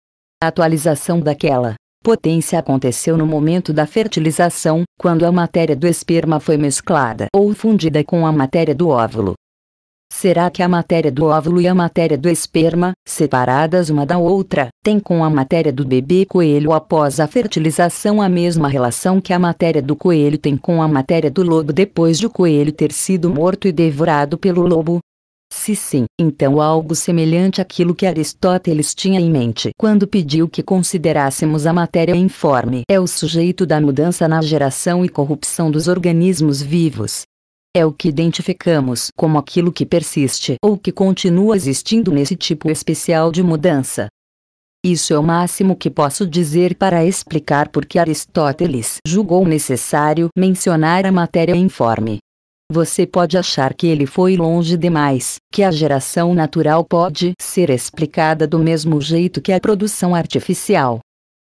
A: A atualização daquela potência aconteceu no momento da fertilização, quando a matéria do esperma foi mesclada ou fundida com a matéria do óvulo. Será que a matéria do óvulo e a matéria do esperma, separadas uma da outra, tem com a matéria do bebê coelho após a fertilização a mesma relação que a matéria do coelho tem com a matéria do lobo depois de o coelho ter sido morto e devorado pelo lobo? Se sim, então algo semelhante àquilo que Aristóteles tinha em mente quando pediu que considerássemos a matéria informe é o sujeito da mudança na geração e corrupção dos organismos vivos, é o que identificamos como aquilo que persiste ou que continua existindo nesse tipo especial de mudança. Isso é o máximo que posso dizer para explicar por que Aristóteles julgou necessário mencionar a matéria informe. Você pode achar que ele foi longe demais, que a geração natural pode ser explicada do mesmo jeito que a produção artificial.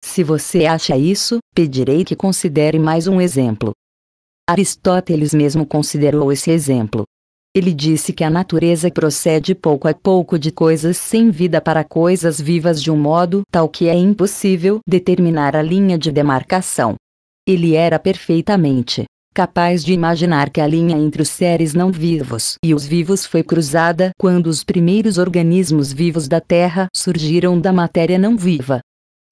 A: Se você acha isso, pedirei que considere mais um exemplo. Aristóteles mesmo considerou esse exemplo. Ele disse que a natureza procede pouco a pouco de coisas sem vida para coisas vivas de um modo tal que é impossível determinar a linha de demarcação. Ele era perfeitamente capaz de imaginar que a linha entre os seres não vivos e os vivos foi cruzada quando os primeiros organismos vivos da Terra surgiram da matéria não viva.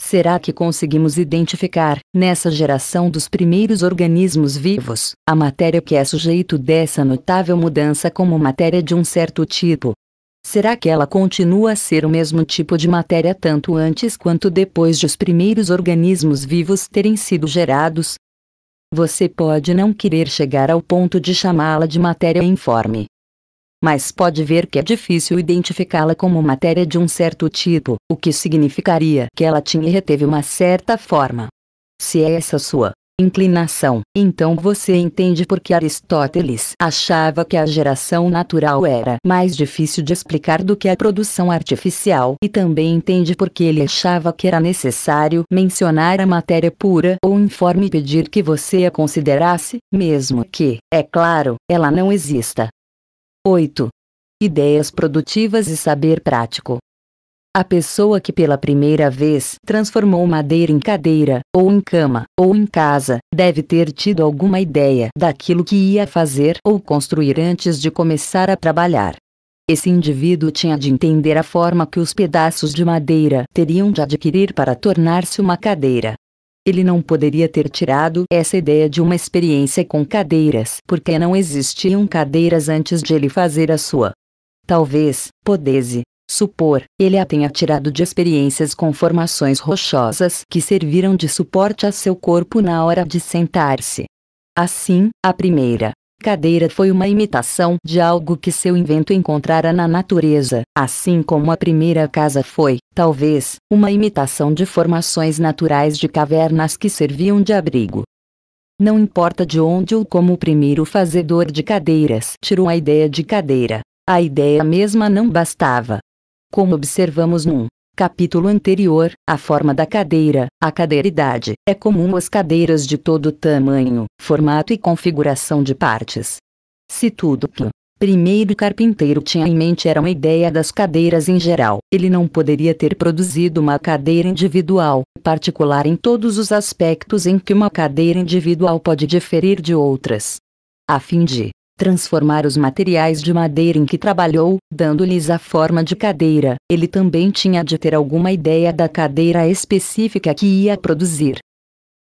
A: Será que conseguimos identificar, nessa geração dos primeiros organismos vivos, a matéria que é sujeito dessa notável mudança como matéria de um certo tipo? Será que ela continua a ser o mesmo tipo de matéria tanto antes quanto depois de os primeiros organismos vivos terem sido gerados? Você pode não querer chegar ao ponto de chamá-la de matéria informe, mas pode ver que é difícil identificá-la como matéria de um certo tipo, o que significaria que ela tinha e reteve uma certa forma. Se é essa sua inclinação, então você entende por que Aristóteles achava que a geração natural era mais difícil de explicar do que a produção artificial e também entende por que ele achava que era necessário mencionar a matéria pura ou informe e pedir que você a considerasse, mesmo que, é claro, ela não exista. 8. Ideias produtivas e saber prático. A pessoa que pela primeira vez transformou madeira em cadeira, ou em cama, ou em casa, deve ter tido alguma ideia daquilo que ia fazer ou construir antes de começar a trabalhar. Esse indivíduo tinha de entender a forma que os pedaços de madeira teriam de adquirir para tornar-se uma cadeira, ele não poderia ter tirado essa ideia de uma experiência com cadeiras, porque não existiam cadeiras antes de ele fazer a sua. Talvez, pudesse supor, ele a tenha tirado de experiências com formações rochosas que serviram de suporte a seu corpo na hora de sentar-se. Assim, a primeira Cadeira foi uma imitação de algo que seu invento encontrara na natureza, assim como a primeira casa foi, talvez, uma imitação de formações naturais de cavernas que serviam de abrigo. Não importa de onde ou como o primeiro fazedor de cadeiras tirou a ideia de cadeira, a ideia mesma não bastava. Como observamos num Capítulo anterior, a forma da cadeira. A cadeiridade é comum às cadeiras de todo tamanho, formato e configuração de partes. Se tudo que o primeiro carpinteiro tinha em mente era uma ideia das cadeiras em geral, ele não poderia ter produzido uma cadeira individual, particular em todos os aspectos em que uma cadeira individual pode diferir de outras. A fim de transformar os materiais de madeira em que trabalhou, dando-lhes a forma de cadeira. Ele também tinha de ter alguma ideia da cadeira específica que ia produzir.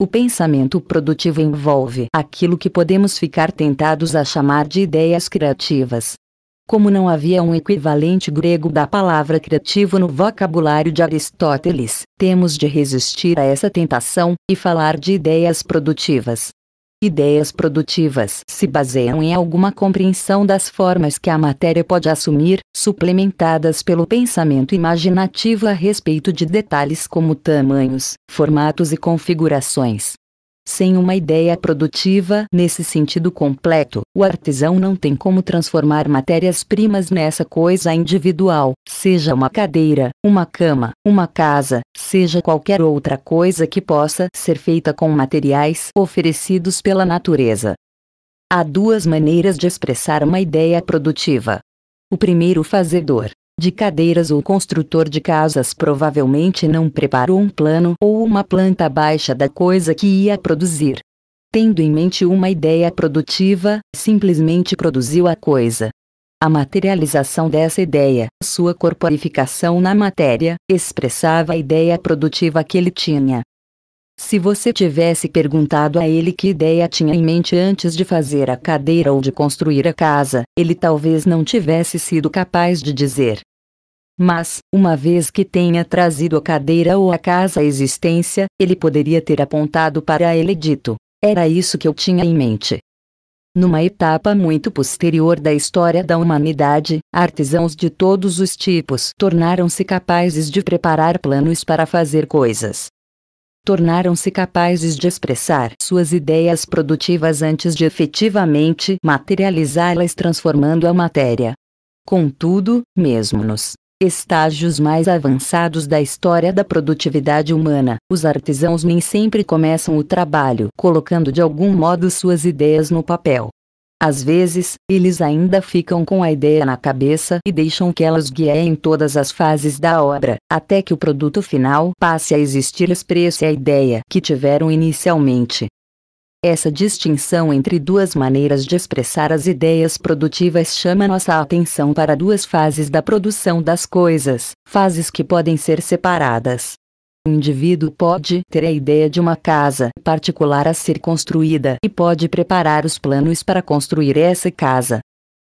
A: O pensamento produtivo envolve aquilo que podemos ficar tentados a chamar de ideias criativas. Como não havia um equivalente grego da palavra criativo no vocabulário de Aristóteles, temos de resistir a essa tentação e falar de ideias produtivas. Ideias produtivas se baseiam em alguma compreensão das formas que a matéria pode assumir, suplementadas pelo pensamento imaginativo a respeito de detalhes como tamanhos, formatos e configurações. Sem uma ideia produtiva nesse sentido completo, o artesão não tem como transformar matérias-primas nessa coisa individual, seja uma cadeira, uma cama, uma casa, seja qualquer outra coisa que possa ser feita com materiais oferecidos pela natureza. Há duas maneiras de expressar uma ideia produtiva. O primeiro fazedor, de cadeiras ou construtor de casas provavelmente não preparou um plano ou uma planta baixa da coisa que ia produzir. Tendo em mente uma ideia produtiva, simplesmente produziu a coisa. A materialização dessa ideia, sua corporificação na matéria, expressava a ideia produtiva que ele tinha. Se você tivesse perguntado a ele que ideia tinha em mente antes de fazer a cadeira ou de construir a casa, ele talvez não tivesse sido capaz de dizer. Mas, uma vez que tenha trazido a cadeira ou a casa à existência, ele poderia ter apontado para ele e dito: Era isso que eu tinha em mente. Numa etapa muito posterior da história da humanidade, artesãos de todos os tipos tornaram-se capazes de preparar planos para fazer coisas. Tornaram-se capazes de expressar suas ideias produtivas antes de efetivamente materializá-las transformando a matéria. Contudo, mesmo nos estágios mais avançados da história da produtividade humana, os artesãos nem sempre começam o trabalho colocando de algum modo suas ideias no papel. Às vezes, eles ainda ficam com a ideia na cabeça e deixam que elas guiem todas as fases da obra, até que o produto final passe a existir expresso a ideia que tiveram inicialmente. Essa distinção entre duas maneiras de expressar as ideias produtivas chama nossa atenção para duas fases da produção das coisas, fases que podem ser separadas. O indivíduo pode ter a ideia de uma casa particular a ser construída e pode preparar os planos para construir essa casa.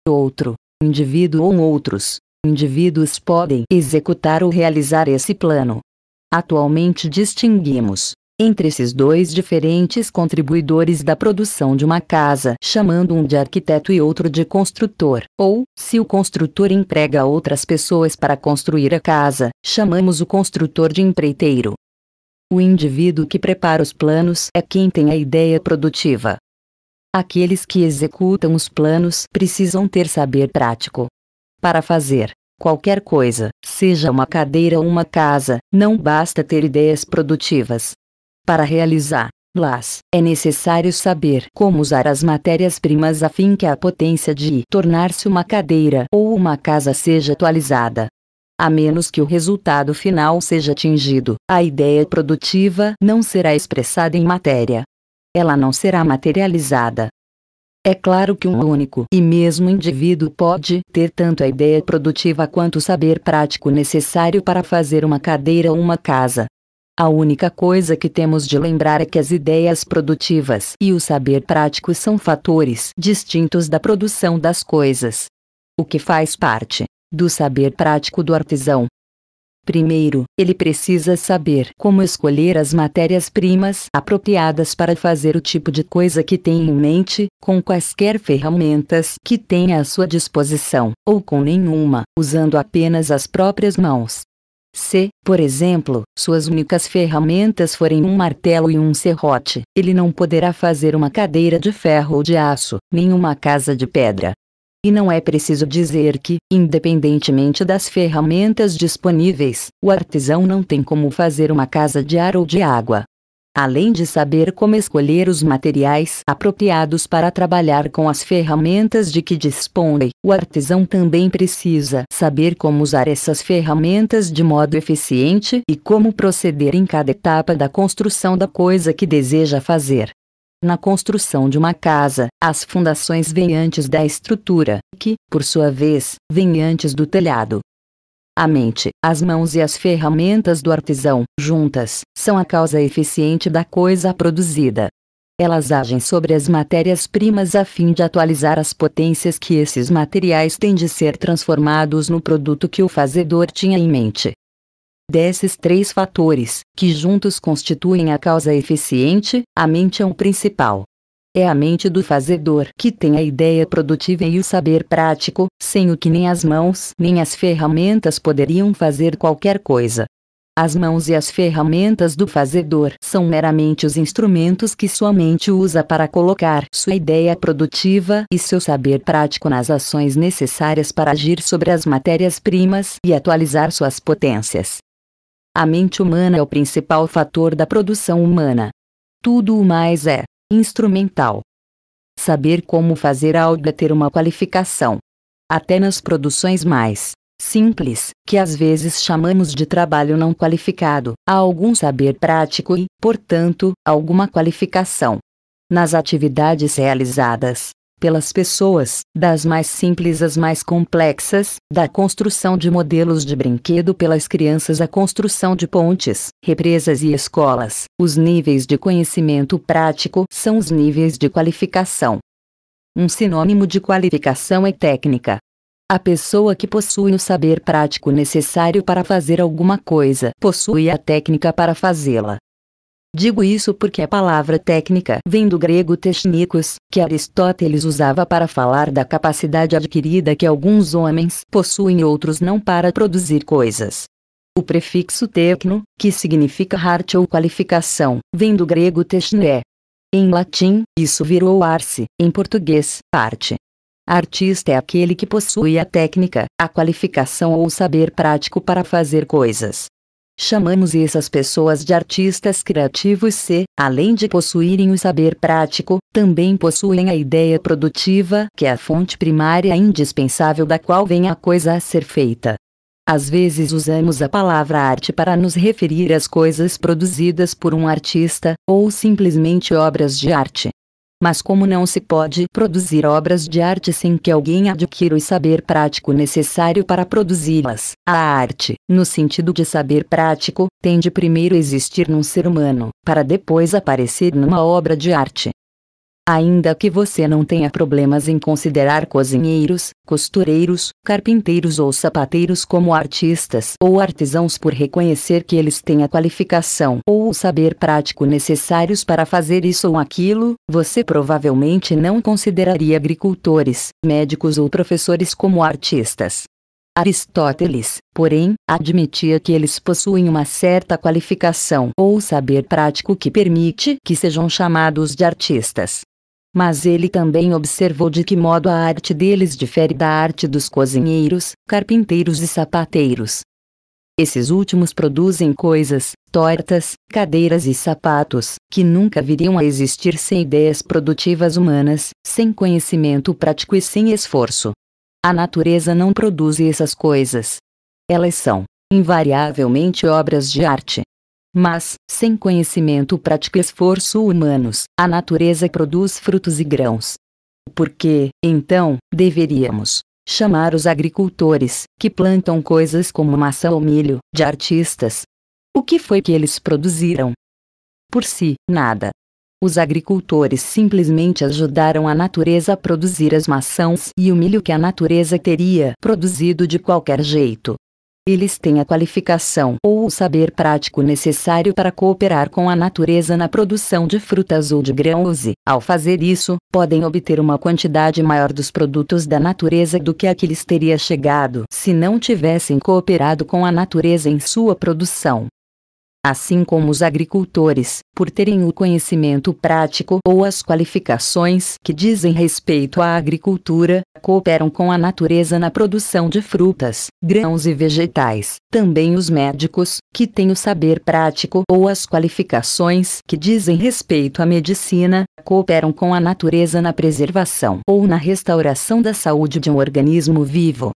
A: Outro indivíduo ou outros indivíduos podem executar ou realizar esse plano. Atualmente distinguimos entre esses dois diferentes contribuidores da produção de uma casa, chamando um de arquiteto e outro de construtor, ou, se o construtor emprega outras pessoas para construir a casa, chamamos o construtor de empreiteiro. O indivíduo que prepara os planos é quem tem a ideia produtiva. Aqueles que executam os planos precisam ter saber prático. Para fazer qualquer coisa, seja uma cadeira ou uma casa, não basta ter ideias produtivas, para realizar las, é necessário saber como usar as matérias-primas a fim que a potência de tornar-se uma cadeira ou uma casa seja atualizada. A menos que o resultado final seja atingido, a ideia produtiva não será expressada em matéria. Ela não será materializada. É claro que um único e mesmo indivíduo pode ter tanto a ideia produtiva quanto o saber prático necessário para fazer uma cadeira ou uma casa, a única coisa que temos de lembrar é que as ideias produtivas e o saber prático são fatores distintos da produção das coisas. O que faz parte do saber prático do artesão. Primeiro, ele precisa saber como escolher as matérias-primas apropriadas para fazer o tipo de coisa que tem em mente, com quaisquer ferramentas que tenha à sua disposição, ou com nenhuma, usando apenas as próprias mãos. Se, por exemplo, suas únicas ferramentas forem um martelo e um serrote, ele não poderá fazer uma cadeira de ferro ou de aço, nem uma casa de pedra. E não é preciso dizer que, independentemente das ferramentas disponíveis, o artesão não tem como fazer uma casa de ar ou de água, além de saber como escolher os materiais apropriados para trabalhar com as ferramentas de que dispõe, o artesão também precisa saber como usar essas ferramentas de modo eficiente e como proceder em cada etapa da construção da coisa que deseja fazer. Na construção de uma casa, as fundações vêm antes da estrutura, que, por sua vez, vêm antes do telhado. A mente, as mãos e as ferramentas do artesão, juntas, são a causa eficiente da coisa produzida. Elas agem sobre as matérias-primas a fim de atualizar as potências que esses materiais têm de ser transformados no produto que o fazedor tinha em mente. Desses três fatores, que juntos constituem a causa eficiente, a mente é o principal. É a mente do fazedor que tem a ideia produtiva e o saber prático, sem o que nem as mãos nem as ferramentas poderiam fazer qualquer coisa. As mãos e as ferramentas do fazedor são meramente os instrumentos que sua mente usa para colocar sua ideia produtiva e seu saber prático nas ações necessárias para agir sobre as matérias-primas e atualizar suas potências. A mente humana é o principal fator da produção humana. Tudo o mais é, Instrumental. Saber como fazer algo é ter uma qualificação. Até nas produções mais simples, que às vezes chamamos de trabalho não qualificado, há algum saber prático e, portanto, alguma qualificação. Nas atividades realizadas, pelas pessoas, das mais simples às mais complexas, da construção de modelos de brinquedo pelas crianças à construção de pontes, represas e escolas. Os níveis de conhecimento prático são os níveis de qualificação. Um sinônimo de qualificação é técnica. A pessoa que possui o saber prático necessário para fazer alguma coisa possui a técnica para fazê-la. Digo isso porque a palavra técnica vem do grego technikos, que Aristóteles usava para falar da capacidade adquirida que alguns homens possuem e outros não para produzir coisas. O prefixo tecno, que significa arte ou qualificação, vem do grego techne. Em latim, isso virou arce, em português, arte. Artista é aquele que possui a técnica, a qualificação ou o saber prático para fazer coisas. Chamamos essas pessoas de artistas criativos se, além de possuírem o saber prático, também possuem a ideia produtiva, que é a fonte primária indispensável da qual vem a coisa a ser feita. Às vezes usamos a palavra arte para nos referir às coisas produzidas por um artista, ou simplesmente obras de arte. Mas como não se pode produzir obras de arte sem que alguém adquira o saber prático necessário para produzi-las, a arte, no sentido de saber prático, tem de primeiro existir num ser humano, para depois aparecer numa obra de arte. Ainda que você não tenha problemas em considerar cozinheiros, costureiros, carpinteiros ou sapateiros como artistas ou artesãos por reconhecer que eles têm a qualificação ou o saber prático necessários para fazer isso ou aquilo, você provavelmente não consideraria agricultores, médicos ou professores como artistas. Aristóteles, porém, admitia que eles possuem uma certa qualificação ou saber prático que permite que sejam chamados de artistas. Mas ele também observou de que modo a arte deles difere da arte dos cozinheiros, carpinteiros e sapateiros. Esses últimos produzem coisas, tortas, cadeiras e sapatos, que nunca viriam a existir sem ideias produtivas humanas, sem conhecimento prático e sem esforço. A natureza não produz essas coisas. Elas são, invariavelmente, obras de arte, mas, sem conhecimento prático e esforço humanos, a natureza produz frutos e grãos. Por que, então, deveríamos chamar os agricultores, que plantam coisas como maçã ou milho, de artistas? O que foi que eles produziram? Por si, nada. Os agricultores simplesmente ajudaram a natureza a produzir as maçãs e o milho que a natureza teria produzido de qualquer jeito. Eles têm a qualificação ou o saber prático necessário para cooperar com a natureza na produção de frutas ou de grãos e, ao fazer isso, podem obter uma quantidade maior dos produtos da natureza do que a que lhes teria chegado se não tivessem cooperado com a natureza em sua produção assim como os agricultores, por terem o conhecimento prático ou as qualificações que dizem respeito à agricultura, cooperam com a natureza na produção de frutas, grãos e vegetais. Também os médicos, que têm o saber prático ou as qualificações que dizem respeito à medicina, cooperam com a natureza na preservação ou na restauração da saúde de um organismo vivo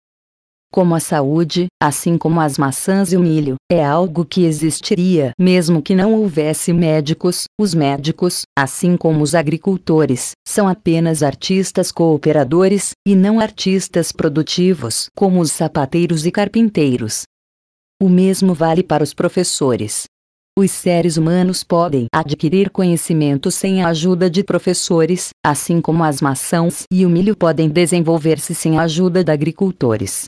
A: como a saúde, assim como as maçãs e o milho, é algo que existiria mesmo que não houvesse médicos. Os médicos, assim como os agricultores, são apenas artistas cooperadores, e não artistas produtivos como os sapateiros e carpinteiros. O mesmo vale para os professores. Os seres humanos podem adquirir conhecimento sem a ajuda de professores, assim como as maçãs e o milho podem desenvolver-se sem a ajuda de agricultores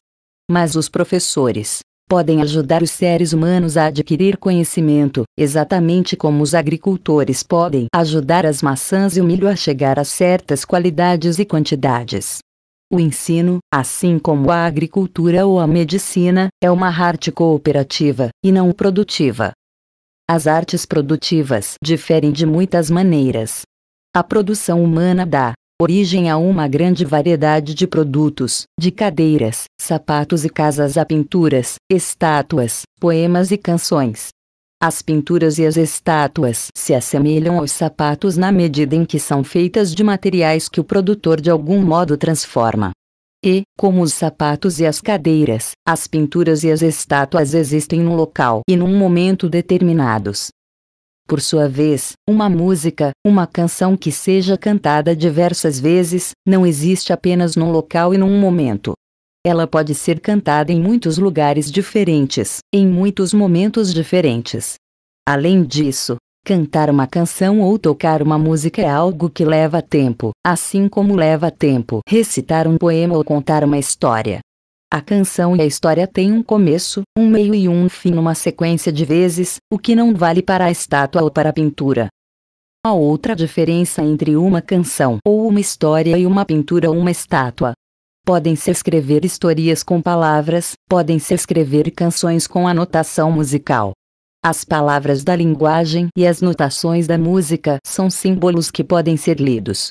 A: mas os professores podem ajudar os seres humanos a adquirir conhecimento, exatamente como os agricultores podem ajudar as maçãs e o milho a chegar a certas qualidades e quantidades. O ensino, assim como a agricultura ou a medicina, é uma arte cooperativa, e não produtiva. As artes produtivas diferem de muitas maneiras. A produção humana dá, origem a uma grande variedade de produtos, de cadeiras, sapatos e casas a pinturas, estátuas, poemas e canções. As pinturas e as estátuas se assemelham aos sapatos na medida em que são feitas de materiais que o produtor de algum modo transforma. E, como os sapatos e as cadeiras, as pinturas e as estátuas existem num local e num momento determinados, por sua vez, uma música, uma canção que seja cantada diversas vezes, não existe apenas num local e num momento. Ela pode ser cantada em muitos lugares diferentes, em muitos momentos diferentes. Além disso, cantar uma canção ou tocar uma música é algo que leva tempo, assim como leva tempo recitar um poema ou contar uma história. A canção e a história têm um começo, um meio e um fim numa sequência de vezes, o que não vale para a estátua ou para a pintura. A outra diferença entre uma canção ou uma história e uma pintura ou uma estátua. Podem-se escrever historias com palavras, podem-se escrever canções com anotação musical. As palavras da linguagem e as notações da música são símbolos que podem ser lidos.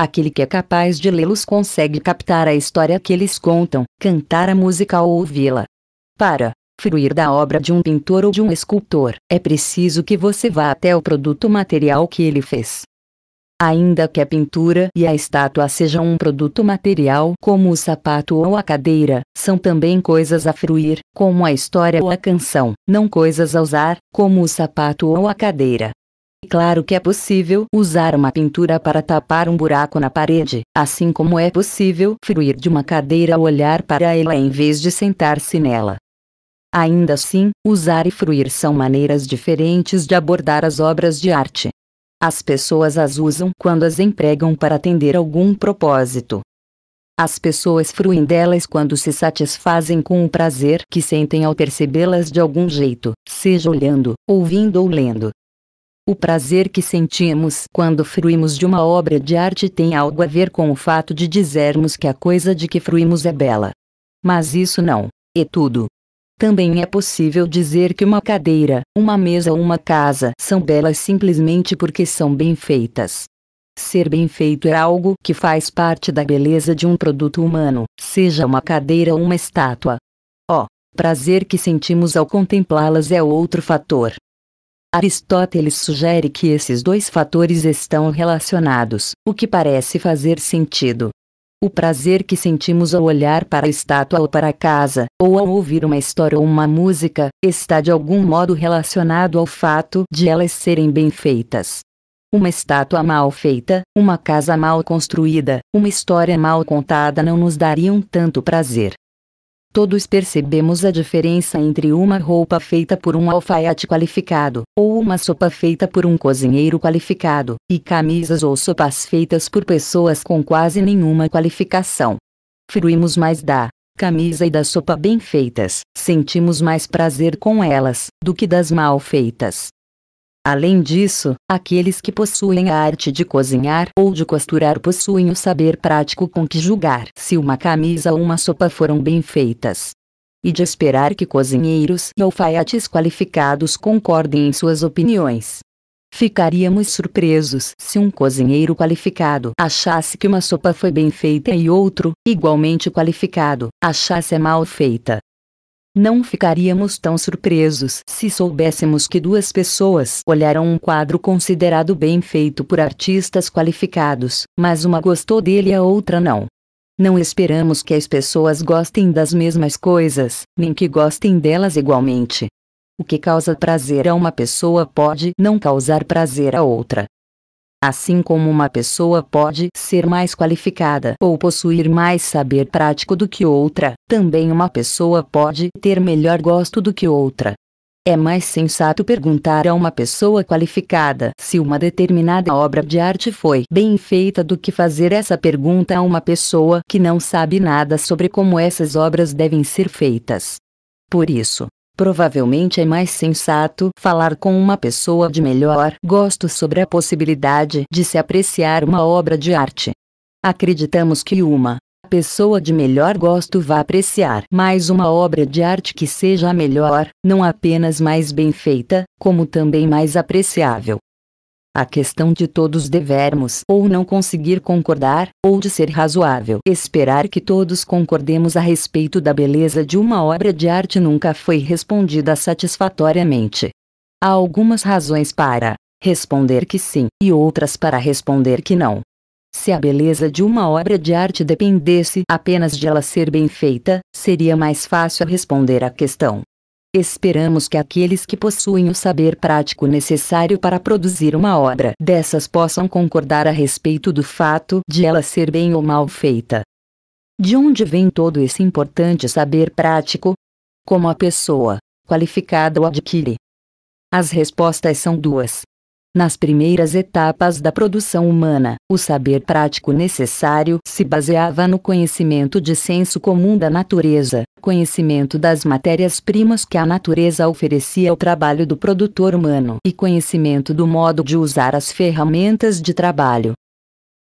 A: Aquele que é capaz de lê-los consegue captar a história que eles contam, cantar a música ou ouvi-la. Para fruir da obra de um pintor ou de um escultor, é preciso que você vá até o produto material que ele fez. Ainda que a pintura e a estátua sejam um produto material, como o sapato ou a cadeira, são também coisas a fruir, como a história ou a canção, não coisas a usar, como o sapato ou a cadeira. Claro que é possível usar uma pintura para tapar um buraco na parede, assim como é possível fruir de uma cadeira ao olhar para ela em vez de sentar-se nela. Ainda assim, usar e fruir são maneiras diferentes de abordar as obras de arte. As pessoas as usam quando as empregam para atender algum propósito. As pessoas fruem delas quando se satisfazem com o prazer que sentem ao percebê-las de algum jeito, seja olhando, ouvindo ou lendo. O prazer que sentimos quando fruímos de uma obra de arte tem algo a ver com o fato de dizermos que a coisa de que fruímos é bela. Mas isso não é tudo. Também é possível dizer que uma cadeira, uma mesa ou uma casa são belas simplesmente porque são bem feitas. Ser bem feito é algo que faz parte da beleza de um produto humano, seja uma cadeira ou uma estátua. O oh, prazer que sentimos ao contemplá-las é outro fator. Aristóteles sugere que esses dois fatores estão relacionados, o que parece fazer sentido. O prazer que sentimos ao olhar para a estátua ou para a casa, ou ao ouvir uma história ou uma música, está de algum modo relacionado ao fato de elas serem bem feitas. Uma estátua mal feita, uma casa mal construída, uma história mal contada não nos dariam tanto prazer. Todos percebemos a diferença entre uma roupa feita por um alfaiate qualificado, ou uma sopa feita por um cozinheiro qualificado, e camisas ou sopas feitas por pessoas com quase nenhuma qualificação. Fruímos mais da camisa e da sopa bem feitas, sentimos mais prazer com elas do que das mal feitas. Além disso, aqueles que possuem a arte de cozinhar ou de costurar possuem o saber prático com que julgar se uma camisa ou uma sopa foram bem feitas. E de esperar que cozinheiros e alfaiates qualificados concordem em suas opiniões. Ficaríamos surpresos se um cozinheiro qualificado achasse que uma sopa foi bem feita e outro, igualmente qualificado, achasse mal feita. Não ficaríamos tão surpresos se soubéssemos que duas pessoas olharam um quadro considerado bem feito por artistas qualificados, mas uma gostou dele e a outra não. Não esperamos que as pessoas gostem das mesmas coisas, nem que gostem delas igualmente. O que causa prazer a uma pessoa pode não causar prazer a outra. Assim como uma pessoa pode ser mais qualificada ou possuir mais saber prático do que outra, também uma pessoa pode ter melhor gosto do que outra. É mais sensato perguntar a uma pessoa qualificada se uma determinada obra de arte foi bem feita do que fazer essa pergunta a uma pessoa que não sabe nada sobre como essas obras devem ser feitas. Por isso, Provavelmente é mais sensato falar com uma pessoa de melhor gosto sobre a possibilidade de se apreciar uma obra de arte. Acreditamos que uma pessoa de melhor gosto vá apreciar mais uma obra de arte que seja a melhor, não apenas mais bem feita, como também mais apreciável a questão de todos devermos ou não conseguir concordar, ou de ser razoável. Esperar que todos concordemos a respeito da beleza de uma obra de arte nunca foi respondida satisfatoriamente. Há algumas razões para responder que sim e outras para responder que não. Se a beleza de uma obra de arte dependesse apenas de ela ser bem feita, seria mais fácil responder à questão. Esperamos que aqueles que possuem o saber prático necessário para produzir uma obra dessas possam concordar a respeito do fato de ela ser bem ou mal feita. De onde vem todo esse importante saber prático? Como a pessoa qualificada o adquire? As respostas são duas. Nas primeiras etapas da produção humana, o saber prático necessário se baseava no conhecimento de senso comum da natureza, conhecimento das matérias-primas que a natureza oferecia ao trabalho do produtor humano e conhecimento do modo de usar as ferramentas de trabalho.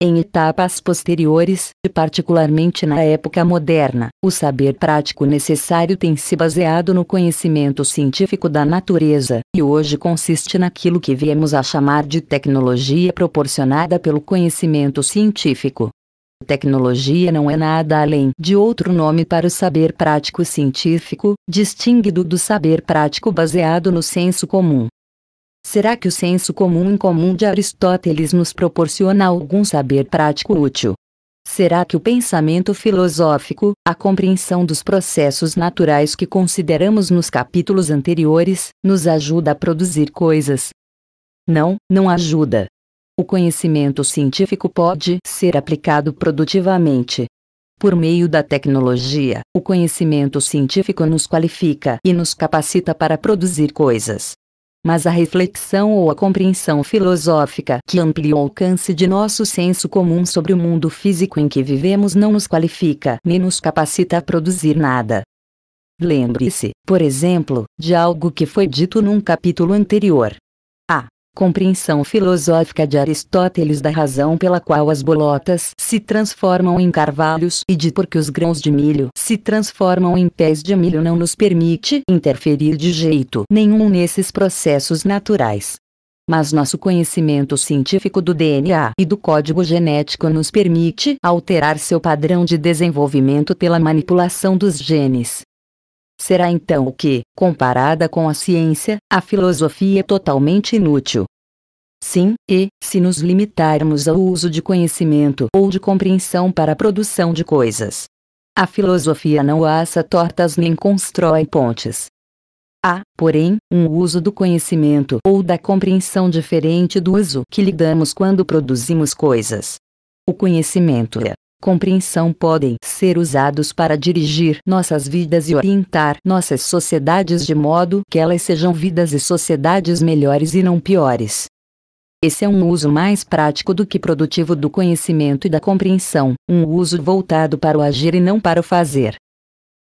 A: Em etapas posteriores, e particularmente na época moderna, o saber prático necessário tem se baseado no conhecimento científico da natureza, e hoje consiste naquilo que viemos a chamar de tecnologia proporcionada pelo conhecimento científico. Tecnologia não é nada além de outro nome para o saber prático científico, distinguido do saber prático baseado no senso comum. Será que o senso comum incomum de Aristóteles nos proporciona algum saber prático útil? Será que o pensamento filosófico, a compreensão dos processos naturais que consideramos nos capítulos anteriores, nos ajuda a produzir coisas? Não, não ajuda. O conhecimento científico pode ser aplicado produtivamente. Por meio da tecnologia, o conhecimento científico nos qualifica e nos capacita para produzir coisas mas a reflexão ou a compreensão filosófica que amplia o alcance de nosso senso comum sobre o mundo físico em que vivemos não nos qualifica nem nos capacita a produzir nada. Lembre-se, por exemplo, de algo que foi dito num capítulo anterior compreensão filosófica de Aristóteles da razão pela qual as bolotas se transformam em carvalhos e de por que os grãos de milho se transformam em pés de milho não nos permite interferir de jeito nenhum nesses processos naturais. Mas nosso conhecimento científico do DNA e do código genético nos permite alterar seu padrão de desenvolvimento pela manipulação dos genes. Será então que, comparada com a ciência, a filosofia é totalmente inútil. Sim, e, se nos limitarmos ao uso de conhecimento ou de compreensão para a produção de coisas, a filosofia não assa tortas nem constrói pontes. Há, porém, um uso do conhecimento ou da compreensão diferente do uso que lhe damos quando produzimos coisas. O conhecimento é, compreensão podem ser usados para dirigir nossas vidas e orientar nossas sociedades de modo que elas sejam vidas e sociedades melhores e não piores. Esse é um uso mais prático do que produtivo do conhecimento e da compreensão, um uso voltado para o agir e não para o fazer.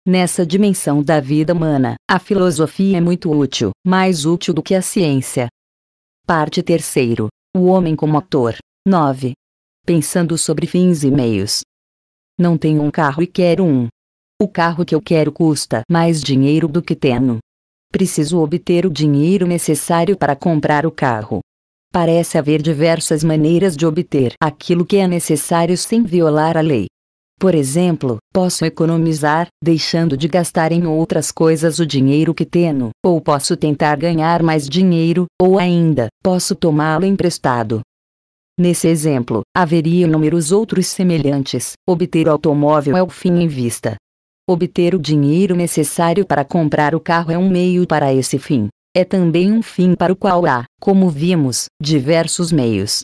A: Nessa dimensão da vida humana, a filosofia é muito útil, mais útil do que a ciência. Parte 3 O homem como ator. 9 pensando sobre fins e meios. Não tenho um carro e quero um. O carro que eu quero custa mais dinheiro do que tenho. Preciso obter o dinheiro necessário para comprar o carro. Parece haver diversas maneiras de obter aquilo que é necessário sem violar a lei. Por exemplo, posso economizar, deixando de gastar em outras coisas o dinheiro que tenho, ou posso tentar ganhar mais dinheiro, ou ainda, posso tomá-lo emprestado, Nesse exemplo, haveria inúmeros outros semelhantes. Obter o automóvel é o fim em vista. Obter o dinheiro necessário para comprar o carro é um meio para esse fim. É também um fim para o qual há, como vimos, diversos meios.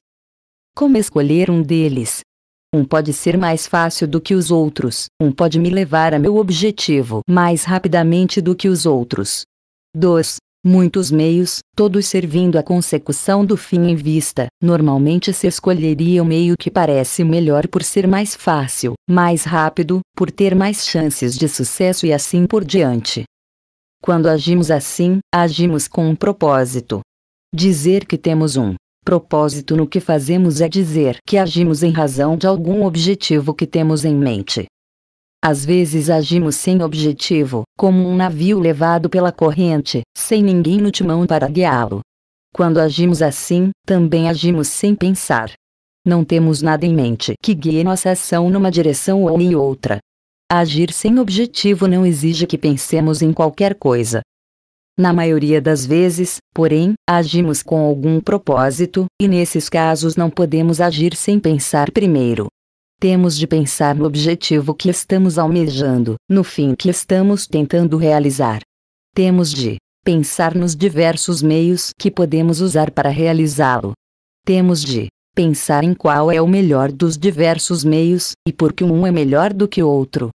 A: Como escolher um deles? Um pode ser mais fácil do que os outros, um pode me levar a meu objetivo mais rapidamente do que os outros. 2 muitos meios, todos servindo à consecução do fim em vista. Normalmente se escolheria o meio que parece melhor por ser mais fácil, mais rápido, por ter mais chances de sucesso e assim por diante. Quando agimos assim, agimos com um propósito. Dizer que temos um propósito no que fazemos é dizer que agimos em razão de algum objetivo que temos em mente. Às vezes agimos sem objetivo, como um navio levado pela corrente, sem ninguém no timão para guiá-lo. Quando agimos assim, também agimos sem pensar. Não temos nada em mente que guie nossa ação numa direção ou em outra. Agir sem objetivo não exige que pensemos em qualquer coisa. Na maioria das vezes, porém, agimos com algum propósito, e nesses casos não podemos agir sem pensar primeiro. Temos de pensar no objetivo que estamos almejando, no fim que estamos tentando realizar. Temos de pensar nos diversos meios que podemos usar para realizá-lo. Temos de pensar em qual é o melhor dos diversos meios e por que um é melhor do que o outro.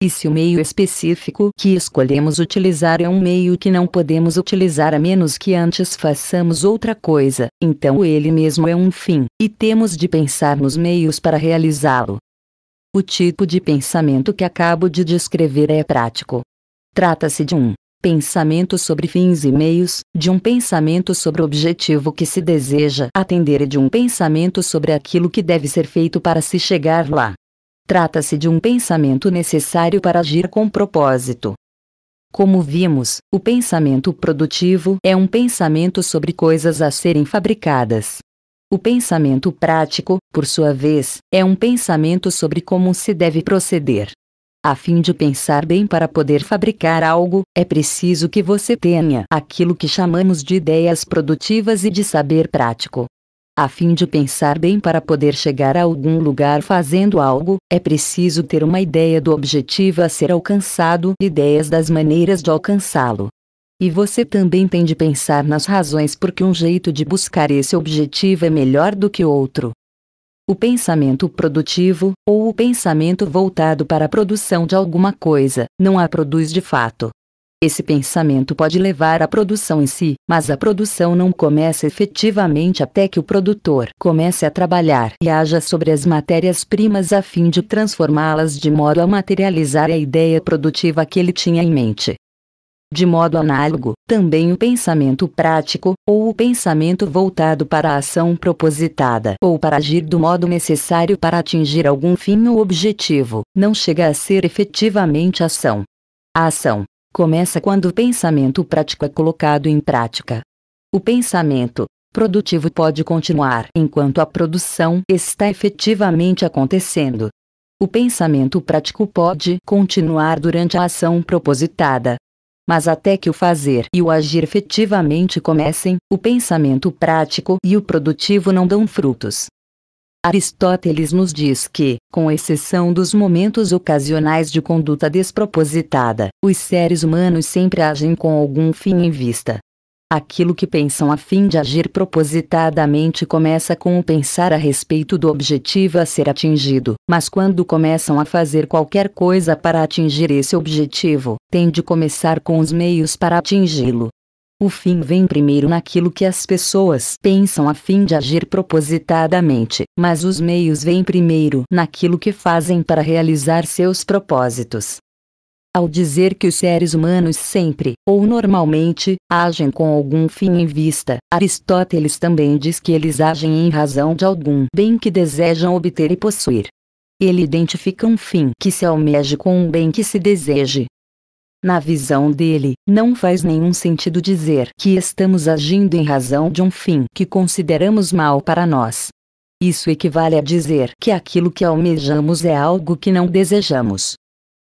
A: E se o meio específico que escolhemos utilizar é um meio que não podemos utilizar a menos que antes façamos outra coisa, então ele mesmo é um fim, e temos de pensar nos meios para realizá-lo. O tipo de pensamento que acabo de descrever é prático. Trata-se de um pensamento sobre fins e meios, de um pensamento sobre o objetivo que se deseja atender e de um pensamento sobre aquilo que deve ser feito para se chegar lá. Trata-se de um pensamento necessário para agir com propósito. Como vimos, o pensamento produtivo é um pensamento sobre coisas a serem fabricadas. O pensamento prático, por sua vez, é um pensamento sobre como se deve proceder. A fim de pensar bem para poder fabricar algo, é preciso que você tenha aquilo que chamamos de ideias produtivas e de saber prático. A fim de pensar bem para poder chegar a algum lugar fazendo algo, é preciso ter uma ideia do objetivo a ser alcançado, ideias das maneiras de alcançá-lo. E você também tem de pensar nas razões por que um jeito de buscar esse objetivo é melhor do que outro. O pensamento produtivo, ou o pensamento voltado para a produção de alguma coisa, não a produz de fato. Esse pensamento pode levar à produção em si, mas a produção não começa efetivamente até que o produtor comece a trabalhar e haja sobre as matérias-primas a fim de transformá-las de modo a materializar a ideia produtiva que ele tinha em mente. De modo análogo, também o pensamento prático, ou o pensamento voltado para a ação propositada ou para agir do modo necessário para atingir algum fim ou objetivo, não chega a ser efetivamente ação. A ação, começa quando o pensamento prático é colocado em prática. O pensamento produtivo pode continuar enquanto a produção está efetivamente acontecendo. O pensamento prático pode continuar durante a ação propositada. Mas até que o fazer e o agir efetivamente comecem, o pensamento prático e o produtivo não dão frutos. Aristóteles nos diz que, com exceção dos momentos ocasionais de conduta despropositada, os seres humanos sempre agem com algum fim em vista. Aquilo que pensam a fim de agir propositadamente começa com o pensar a respeito do objetivo a ser atingido, mas quando começam a fazer qualquer coisa para atingir esse objetivo, tem de começar com os meios para atingi-lo. O fim vem primeiro naquilo que as pessoas pensam a fim de agir propositadamente, mas os meios vêm primeiro naquilo que fazem para realizar seus propósitos. Ao dizer que os seres humanos sempre, ou normalmente, agem com algum fim em vista, Aristóteles também diz que eles agem em razão de algum bem que desejam obter e possuir. Ele identifica um fim que se almeje com um bem que se deseje, na visão dele, não faz nenhum sentido dizer que estamos agindo em razão de um fim que consideramos mal para nós. Isso equivale a dizer que aquilo que almejamos é algo que não desejamos.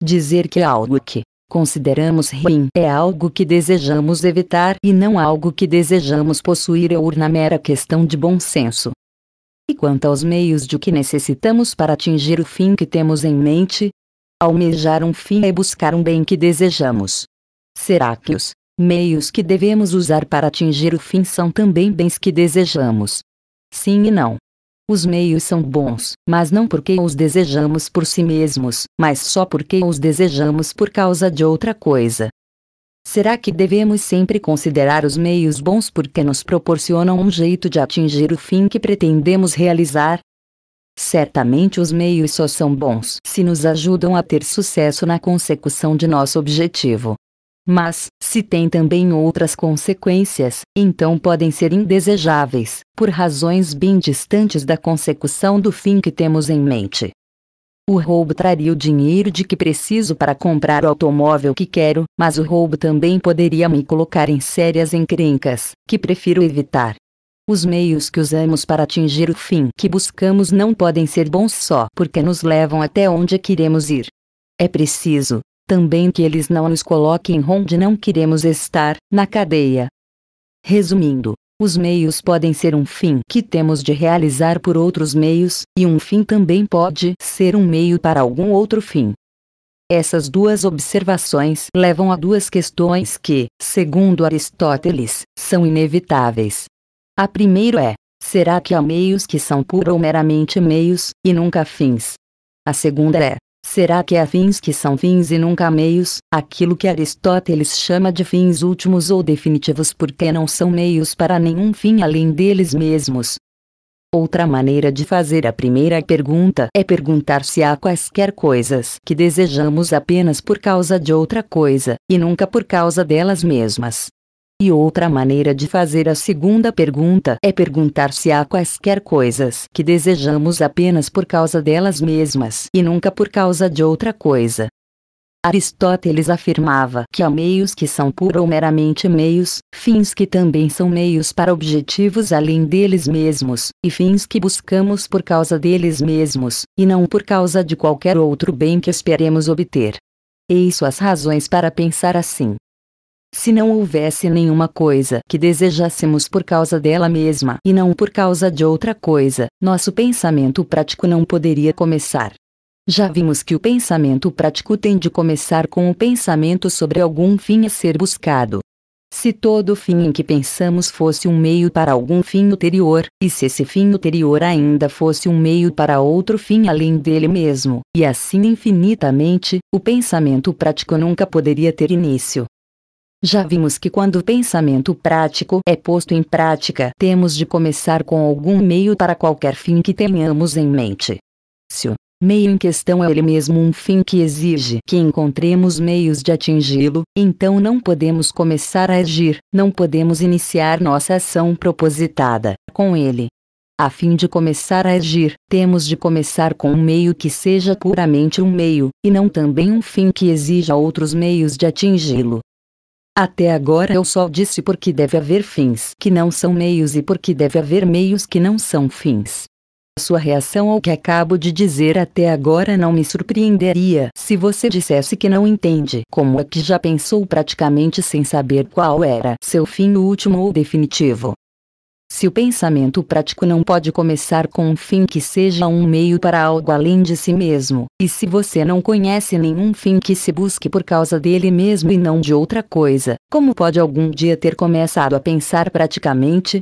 A: Dizer que algo que consideramos ruim é algo que desejamos evitar e não algo que desejamos possuir é na mera questão de bom senso. E quanto aos meios de que necessitamos para atingir o fim que temos em mente, Almejar um fim é buscar um bem que desejamos. Será que os meios que devemos usar para atingir o fim são também bens que desejamos? Sim e não. Os meios são bons, mas não porque os desejamos por si mesmos, mas só porque os desejamos por causa de outra coisa. Será que devemos sempre considerar os meios bons porque nos proporcionam um jeito de atingir o fim que pretendemos realizar? Certamente os meios só são bons se nos ajudam a ter sucesso na consecução de nosso objetivo. Mas, se tem também outras consequências, então podem ser indesejáveis, por razões bem distantes da consecução do fim que temos em mente. O roubo traria o dinheiro de que preciso para comprar o automóvel que quero, mas o roubo também poderia me colocar em sérias encrencas, que prefiro evitar. Os meios que usamos para atingir o fim que buscamos não podem ser bons só porque nos levam até onde queremos ir. É preciso, também que eles não nos coloquem onde não queremos estar, na cadeia. Resumindo, os meios podem ser um fim que temos de realizar por outros meios, e um fim também pode ser um meio para algum outro fim. Essas duas observações levam a duas questões que, segundo Aristóteles, são inevitáveis. A primeira é: será que há meios que são puros ou meramente meios, e nunca fins? A segunda é: será que há fins que são fins e nunca meios, aquilo que Aristóteles chama de fins últimos ou definitivos porque não são meios para nenhum fim além deles mesmos? Outra maneira de fazer a primeira pergunta é perguntar se há quaisquer coisas que desejamos apenas por causa de outra coisa, e nunca por causa delas mesmas. E outra maneira de fazer a segunda pergunta é perguntar se há quaisquer coisas que desejamos apenas por causa delas mesmas e nunca por causa de outra coisa. Aristóteles afirmava que há meios que são pura ou meramente meios, fins que também são meios para objetivos além deles mesmos, e fins que buscamos por causa deles mesmos, e não por causa de qualquer outro bem que esperemos obter. Eis suas razões para pensar assim se não houvesse nenhuma coisa que desejássemos por causa dela mesma e não por causa de outra coisa, nosso pensamento prático não poderia começar. Já vimos que o pensamento prático tem de começar com o pensamento sobre algum fim a ser buscado. Se todo fim em que pensamos fosse um meio para algum fim ulterior, e se esse fim ulterior ainda fosse um meio para outro fim além dele mesmo, e assim infinitamente, o pensamento prático nunca poderia ter início. Já vimos que quando o pensamento prático é posto em prática, temos de começar com algum meio para qualquer fim que tenhamos em mente. Se o meio em questão é ele mesmo um fim que exige que encontremos meios de atingi-lo, então não podemos começar a agir, não podemos iniciar nossa ação propositada com ele. A fim de começar a agir, temos de começar com um meio que seja puramente um meio, e não também um fim que exija outros meios de atingi-lo. Até agora eu só disse porque deve haver fins que não são meios e porque deve haver meios que não são fins. Sua reação ao que acabo de dizer até agora não me surpreenderia se você dissesse que não entende como é que já pensou praticamente sem saber qual era seu fim último ou definitivo. Se o pensamento prático não pode começar com um fim que seja um meio para algo além de si mesmo, e se você não conhece nenhum fim que se busque por causa dele mesmo e não de outra coisa, como pode algum dia ter começado a pensar praticamente?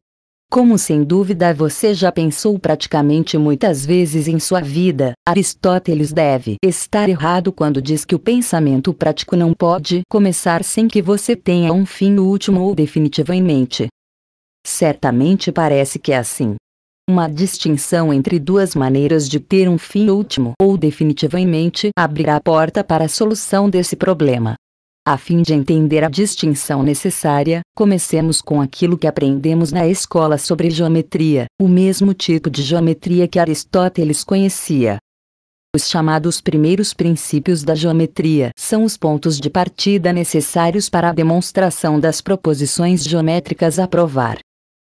A: Como sem dúvida você já pensou praticamente muitas vezes em sua vida, Aristóteles deve estar errado quando diz que o pensamento prático não pode começar sem que você tenha um fim último ou definitivo em mente. Certamente parece que é assim. Uma distinção entre duas maneiras de ter um fim último ou definitivo em mente abrirá a porta para a solução desse problema. A fim de entender a distinção necessária, comecemos com aquilo que aprendemos na escola sobre geometria, o mesmo tipo de geometria que Aristóteles conhecia. Os chamados primeiros princípios da geometria são os pontos de partida necessários para a demonstração das proposições geométricas a provar.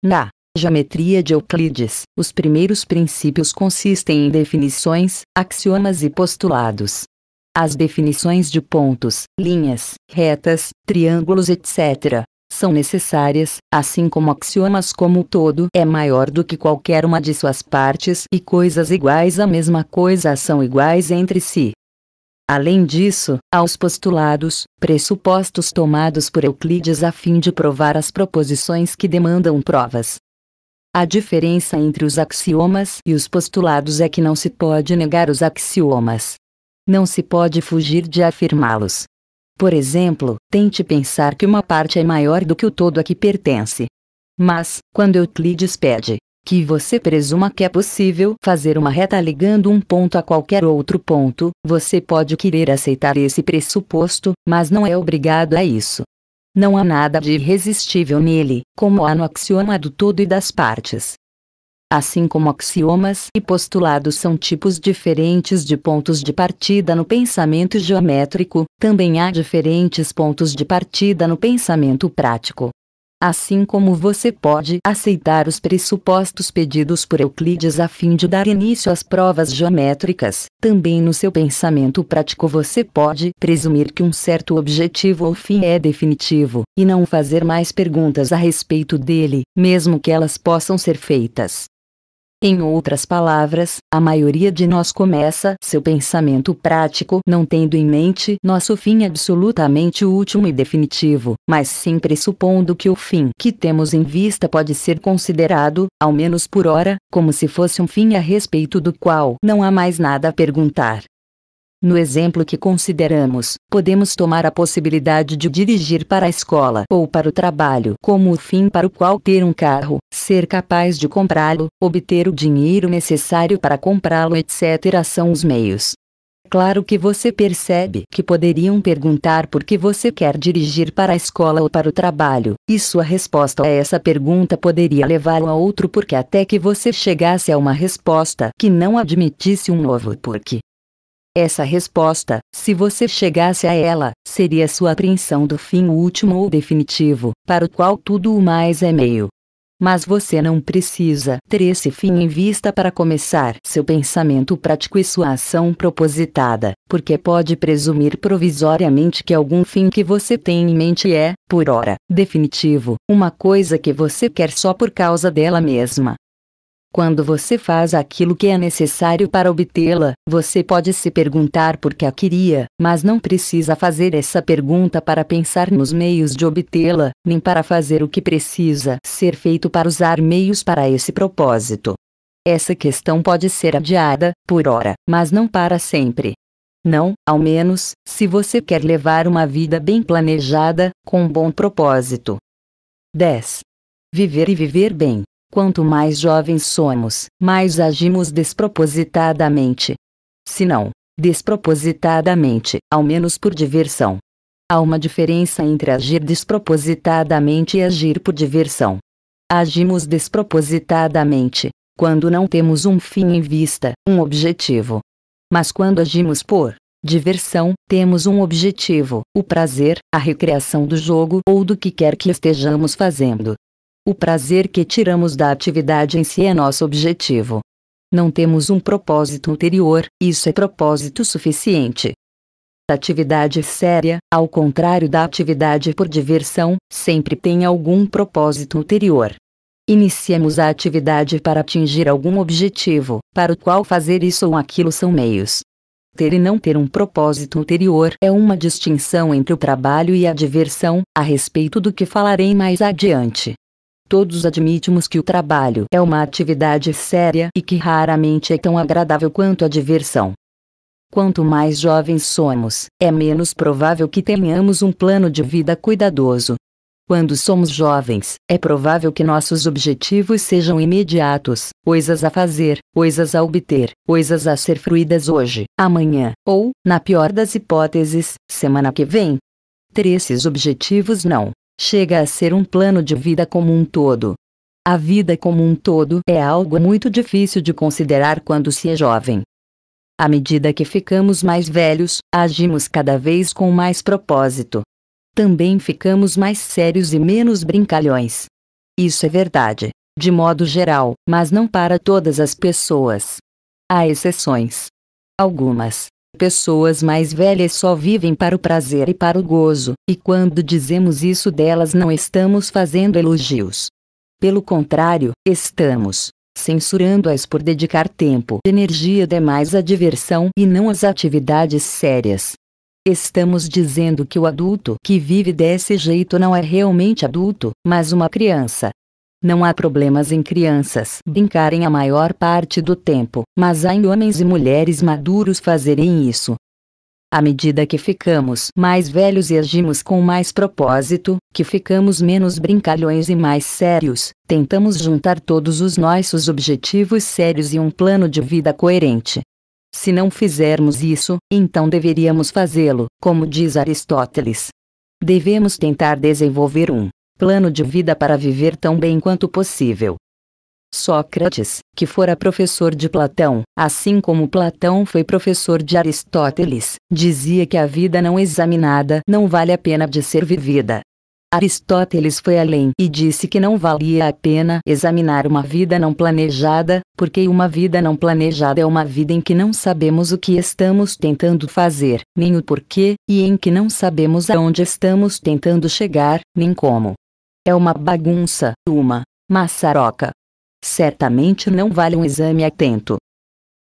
A: Na geometria de Euclides, os primeiros princípios consistem em definições, axiomas e postulados. As definições de pontos, linhas, retas, triângulos, etc., são necessárias, assim como axiomas como o todo é maior do que qualquer uma de suas partes e coisas iguais à mesma coisa são iguais entre si além disso, aos postulados, pressupostos tomados por Euclides a fim de provar as proposições que demandam provas. A diferença entre os axiomas e os postulados é que não se pode negar os axiomas. Não se pode fugir de afirmá-los. Por exemplo, tente pensar que uma parte é maior do que o todo a que pertence. Mas, quando Euclides pede que você presuma que é possível fazer uma reta ligando um ponto a qualquer outro ponto, você pode querer aceitar esse pressuposto, mas não é obrigado a isso. Não há nada de irresistível nele, como há no axioma do todo e das partes. Assim como axiomas e postulados são tipos diferentes de pontos de partida no pensamento geométrico, também há diferentes pontos de partida no pensamento prático assim como você pode aceitar os pressupostos pedidos por Euclides a fim de dar início às provas geométricas, também no seu pensamento prático você pode presumir que um certo objetivo ou fim é definitivo, e não fazer mais perguntas a respeito dele, mesmo que elas possam ser feitas. Em outras palavras, a maioria de nós começa seu pensamento prático não tendo em mente nosso fim absolutamente último e definitivo, mas sim pressupondo que o fim que temos em vista pode ser considerado, ao menos por hora, como se fosse um fim a respeito do qual não há mais nada a perguntar. No exemplo que consideramos, podemos tomar a possibilidade de dirigir para a escola ou para o trabalho como o fim para o qual ter um carro, ser capaz de comprá-lo, obter o dinheiro necessário para comprá-lo, etc. são os meios. Claro que você percebe que poderiam perguntar por que você quer dirigir para a escola ou para o trabalho, e sua resposta a essa pergunta poderia levá-lo a outro porque até que você chegasse a uma resposta que não admitisse um novo porque. Essa resposta, se você chegasse a ela, seria sua apreensão do fim último ou definitivo, para o qual tudo o mais é meio. Mas você não precisa ter esse fim em vista para começar seu pensamento prático e sua ação propositada, porque pode presumir provisoriamente que algum fim que você tem em mente é, por ora, definitivo, uma coisa que você quer só por causa dela mesma. Quando você faz aquilo que é necessário para obtê-la, você pode se perguntar por que a queria, mas não precisa fazer essa pergunta para pensar nos meios de obtê-la, nem para fazer o que precisa ser feito para usar meios para esse propósito. Essa questão pode ser adiada, por hora, mas não para sempre. Não, ao menos, se você quer levar uma vida bem planejada, com um bom propósito. 10. Viver e viver bem. Quanto mais jovens somos, mais agimos despropositadamente. Se não, despropositadamente, ao menos por diversão. Há uma diferença entre agir despropositadamente e agir por diversão. Agimos despropositadamente, quando não temos um fim em vista, um objetivo. Mas quando agimos por diversão, temos um objetivo, o prazer, a recreação do jogo ou do que quer que estejamos fazendo. O prazer que tiramos da atividade em si é nosso objetivo. Não temos um propósito ulterior, isso é propósito suficiente. A Atividade séria, ao contrário da atividade por diversão, sempre tem algum propósito ulterior. Iniciamos a atividade para atingir algum objetivo, para o qual fazer isso ou aquilo são meios. Ter e não ter um propósito ulterior é uma distinção entre o trabalho e a diversão, a respeito do que falarei mais adiante. Todos admitimos que o trabalho é uma atividade séria e que raramente é tão agradável quanto a diversão. Quanto mais jovens somos, é menos provável que tenhamos um plano de vida cuidadoso. Quando somos jovens, é provável que nossos objetivos sejam imediatos, coisas a fazer, coisas a obter, coisas a ser fruídas hoje, amanhã, ou, na pior das hipóteses, semana que vem. Ter esses objetivos não chega a ser um plano de vida como um todo. A vida como um todo é algo muito difícil de considerar quando se é jovem. À medida que ficamos mais velhos, agimos cada vez com mais propósito. Também ficamos mais sérios e menos brincalhões. Isso é verdade, de modo geral, mas não para todas as pessoas. Há exceções. Algumas, Pessoas mais velhas só vivem para o prazer e para o gozo, e quando dizemos isso delas não estamos fazendo elogios. Pelo contrário, estamos censurando-as por dedicar tempo e energia demais à diversão e não às atividades sérias. Estamos dizendo que o adulto que vive desse jeito não é realmente adulto, mas uma criança, não há problemas em crianças brincarem a maior parte do tempo, mas há em homens e mulheres maduros fazerem isso. À medida que ficamos mais velhos e agimos com mais propósito, que ficamos menos brincalhões e mais sérios, tentamos juntar todos os nossos objetivos sérios e um plano de vida coerente. Se não fizermos isso, então deveríamos fazê-lo, como diz Aristóteles. Devemos tentar desenvolver um plano de vida para viver tão bem quanto possível. Sócrates, que fora professor de Platão, assim como Platão foi professor de Aristóteles, dizia que a vida não examinada não vale a pena de ser vivida. Aristóteles foi além e disse que não valia a pena examinar uma vida não planejada, porque uma vida não planejada é uma vida em que não sabemos o que estamos tentando fazer, nem o porquê, e em que não sabemos aonde estamos tentando chegar, nem como. É uma bagunça, uma maçaroca. Certamente não vale um exame atento.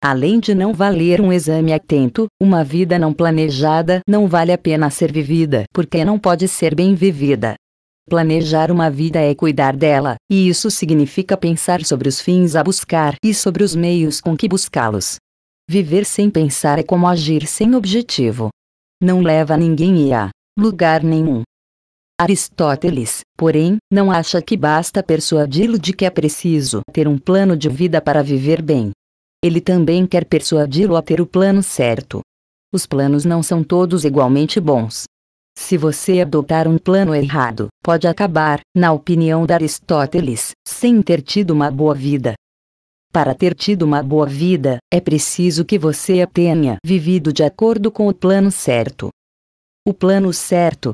A: Além de não valer um exame atento, uma vida não planejada não vale a pena ser vivida, porque não pode ser bem vivida. Planejar uma vida é cuidar dela, e isso significa pensar sobre os fins a buscar e sobre os meios com que buscá-los. Viver sem pensar é como agir sem objetivo. Não leva ninguém a lugar nenhum. Aristóteles, porém, não acha que basta persuadi-lo de que é preciso ter um plano de vida para viver bem. Ele também quer persuadi-lo a ter o plano certo. Os planos não são todos igualmente bons. Se você adotar um plano errado, pode acabar, na opinião de Aristóteles, sem ter tido uma boa vida. Para ter tido uma boa vida, é preciso que você a tenha vivido de acordo com o plano certo. O plano certo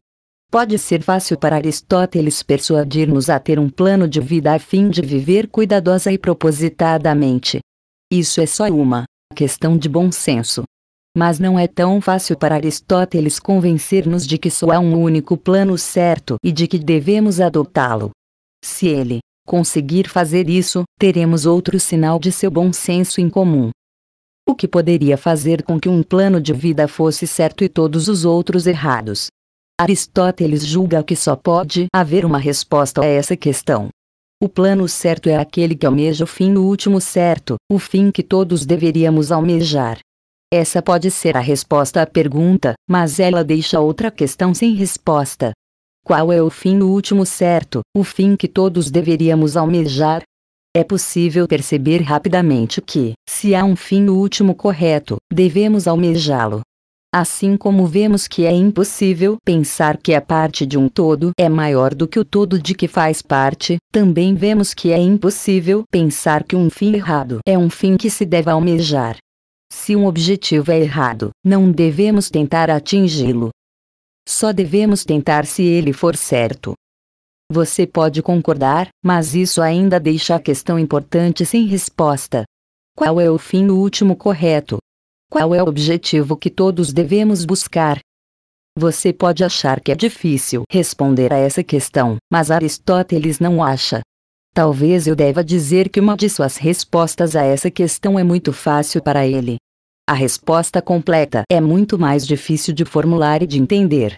A: Pode ser fácil para Aristóteles persuadir-nos a ter um plano de vida a fim de viver cuidadosa e propositadamente. Isso é só uma questão de bom senso. Mas não é tão fácil para Aristóteles convencer-nos de que só há um único plano certo e de que devemos adotá-lo. Se ele conseguir fazer isso, teremos outro sinal de seu bom senso em comum. O que poderia fazer com que um plano de vida fosse certo e todos os outros errados? Aristóteles julga que só pode haver uma resposta a essa questão. O plano certo é aquele que almeja o fim último certo, o fim que todos deveríamos almejar. Essa pode ser a resposta à pergunta, mas ela deixa outra questão sem resposta. Qual é o fim último certo, o fim que todos deveríamos almejar? É possível perceber rapidamente que, se há um fim último correto, devemos almejá-lo, Assim como vemos que é impossível pensar que a parte de um todo é maior do que o todo de que faz parte, também vemos que é impossível pensar que um fim errado é um fim que se deve almejar. Se um objetivo é errado, não devemos tentar atingi-lo. Só devemos tentar se ele for certo. Você pode concordar, mas isso ainda deixa a questão importante sem resposta. Qual é o fim último correto? Qual é o objetivo que todos devemos buscar? Você pode achar que é difícil responder a essa questão, mas Aristóteles não acha. Talvez eu deva dizer que uma de suas respostas a essa questão é muito fácil para ele. A resposta completa é muito mais difícil de formular e de entender.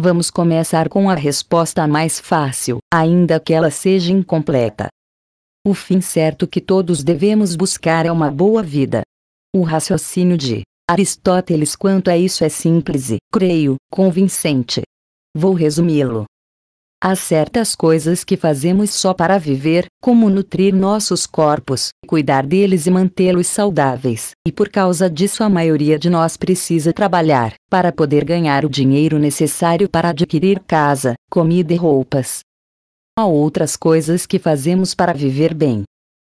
A: Vamos começar com a resposta mais fácil, ainda que ela seja incompleta. O fim certo que todos devemos buscar é uma boa vida. O raciocínio de Aristóteles quanto a isso é simples e, creio, convincente. Vou resumi-lo. Há certas coisas que fazemos só para viver, como nutrir nossos corpos, cuidar deles e mantê-los saudáveis, e por causa disso a maioria de nós precisa trabalhar, para poder ganhar o dinheiro necessário para adquirir casa, comida e roupas. Há outras coisas que fazemos para viver bem.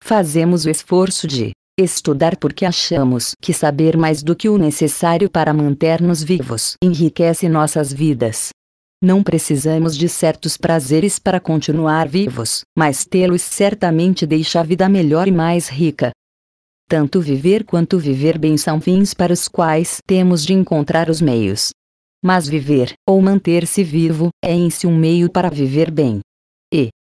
A: Fazemos o esforço de Estudar porque achamos que saber mais do que o necessário para manter-nos vivos enriquece nossas vidas. Não precisamos de certos prazeres para continuar vivos, mas tê-los certamente deixa a vida melhor e mais rica. Tanto viver quanto viver bem são fins para os quais temos de encontrar os meios. Mas viver, ou manter-se vivo, é em si um meio para viver bem.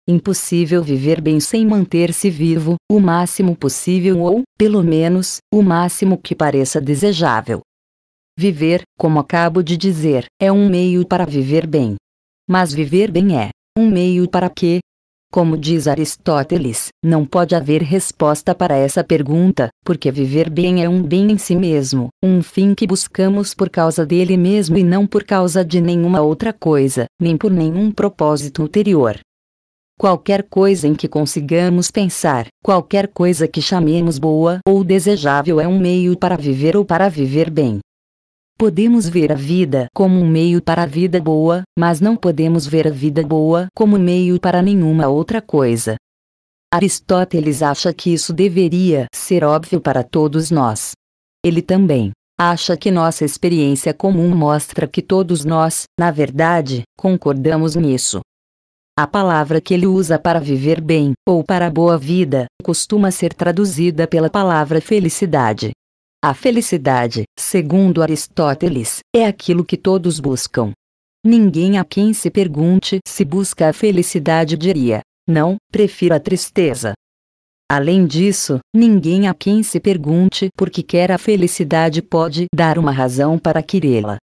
A: Impossível viver bem sem manter-se vivo, o máximo possível ou, pelo menos, o máximo que pareça desejável. Viver, como acabo de dizer, é um meio para viver bem. Mas viver bem é um meio para quê? Como diz Aristóteles, não pode haver resposta para essa pergunta, porque viver bem é um bem em si mesmo, um fim que buscamos por causa dele mesmo e não por causa de nenhuma outra coisa, nem por nenhum propósito ulterior. Qualquer coisa em que consigamos pensar, qualquer coisa que chamemos boa ou desejável é um meio para viver ou para viver bem. Podemos ver a vida como um meio para a vida boa, mas não podemos ver a vida boa como meio para nenhuma outra coisa. Aristóteles acha que isso deveria ser óbvio para todos nós. Ele também acha que nossa experiência comum mostra que todos nós, na verdade, concordamos nisso. A palavra que ele usa para viver bem ou para boa vida costuma ser traduzida pela palavra felicidade. A felicidade, segundo Aristóteles, é aquilo que todos buscam. Ninguém a quem se pergunte se busca a felicidade diria: não, prefiro a tristeza. Além disso, ninguém a quem se pergunte por que quer a felicidade pode dar uma razão para querê-la.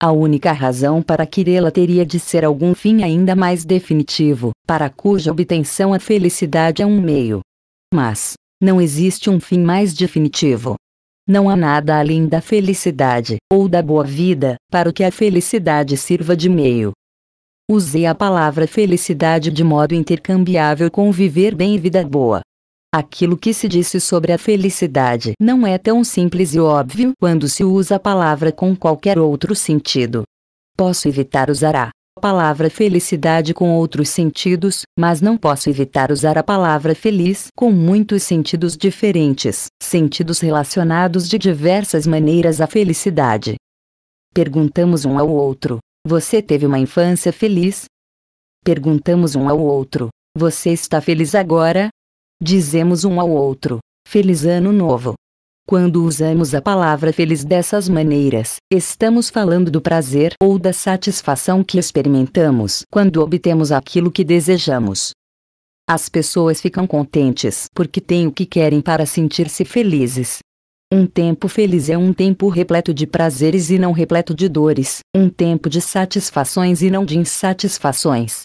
A: A única razão para querê-la teria de ser algum fim ainda mais definitivo, para cuja obtenção a felicidade é um meio. Mas, não existe um fim mais definitivo. Não há nada além da felicidade, ou da boa vida, para o que a felicidade sirva de meio. Usei a palavra felicidade de modo intercambiável com viver bem e vida boa. Aquilo que se disse sobre a felicidade não é tão simples e óbvio quando se usa a palavra com qualquer outro sentido. Posso evitar usar a palavra felicidade com outros sentidos, mas não posso evitar usar a palavra feliz com muitos sentidos diferentes, sentidos relacionados de diversas maneiras à felicidade. Perguntamos um ao outro: Você teve uma infância feliz? Perguntamos um ao outro: Você está feliz agora? Dizemos um ao outro: Feliz Ano Novo! Quando usamos a palavra feliz dessas maneiras, estamos falando do prazer ou da satisfação que experimentamos quando obtemos aquilo que desejamos. As pessoas ficam contentes porque têm o que querem para sentir-se felizes. Um tempo feliz é um tempo repleto de prazeres e não repleto de dores, um tempo de satisfações e não de insatisfações.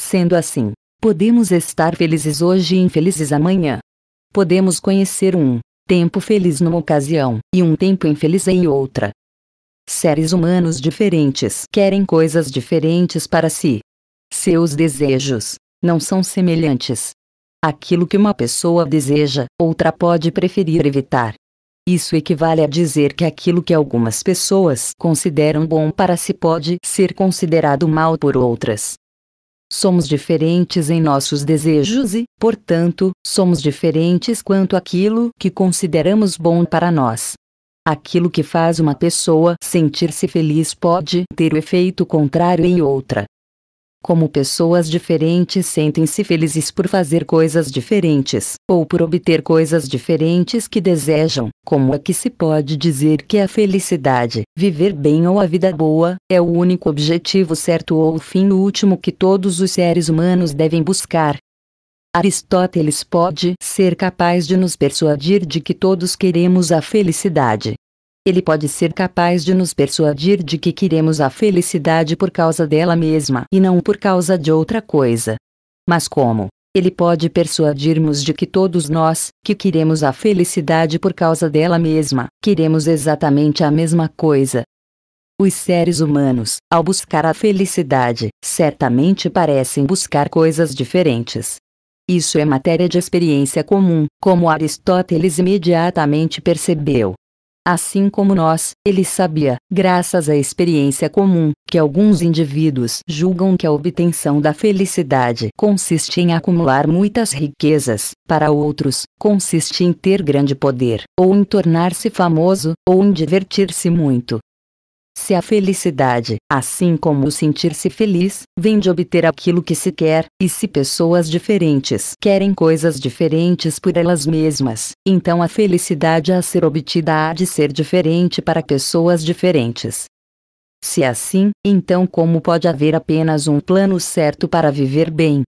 A: Sendo assim, Podemos estar felizes hoje e infelizes amanhã. Podemos conhecer um tempo feliz numa ocasião e um tempo infeliz em outra. Seres humanos diferentes querem coisas diferentes para si. Seus desejos não são semelhantes. Aquilo que uma pessoa deseja, outra pode preferir evitar. Isso equivale a dizer que aquilo que algumas pessoas consideram bom para si pode ser considerado mal por outras somos diferentes em nossos desejos e, portanto, somos diferentes quanto aquilo que consideramos bom para nós. Aquilo que faz uma pessoa sentir-se feliz pode ter o efeito contrário em outra como pessoas diferentes sentem-se felizes por fazer coisas diferentes ou por obter coisas diferentes que desejam, como é que se pode dizer que a felicidade, viver bem ou a vida boa, é o único objetivo certo ou o fim último que todos os seres humanos devem buscar? Aristóteles pode ser capaz de nos persuadir de que todos queremos a felicidade, ele pode ser capaz de nos persuadir de que queremos a felicidade por causa dela mesma e não por causa de outra coisa. Mas como? Ele pode persuadir-nos de que todos nós, que queremos a felicidade por causa dela mesma, queremos exatamente a mesma coisa. Os seres humanos, ao buscar a felicidade, certamente parecem buscar coisas diferentes. Isso é matéria de experiência comum, como Aristóteles imediatamente percebeu. Assim como nós, ele sabia, graças à experiência comum, que alguns indivíduos julgam que a obtenção da felicidade consiste em acumular muitas riquezas, para outros, consiste em ter grande poder, ou em tornar-se famoso, ou em divertir-se muito, se a felicidade, assim como o sentir-se feliz, vem de obter aquilo que se quer, e se pessoas diferentes querem coisas diferentes por elas mesmas, então a felicidade a ser obtida há de ser diferente para pessoas diferentes. Se assim, então como pode haver apenas um plano certo para viver bem?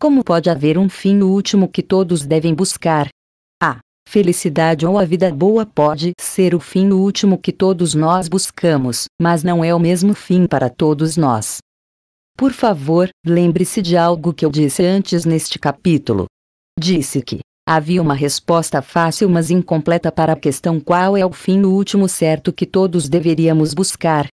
A: Como pode haver um fim último que todos devem buscar, Felicidade ou a vida boa pode ser o fim último que todos nós buscamos, mas não é o mesmo fim para todos nós. Por favor, lembre-se de algo que eu disse antes neste capítulo. Disse que havia uma resposta fácil mas incompleta para a questão qual é o fim último certo que todos deveríamos buscar.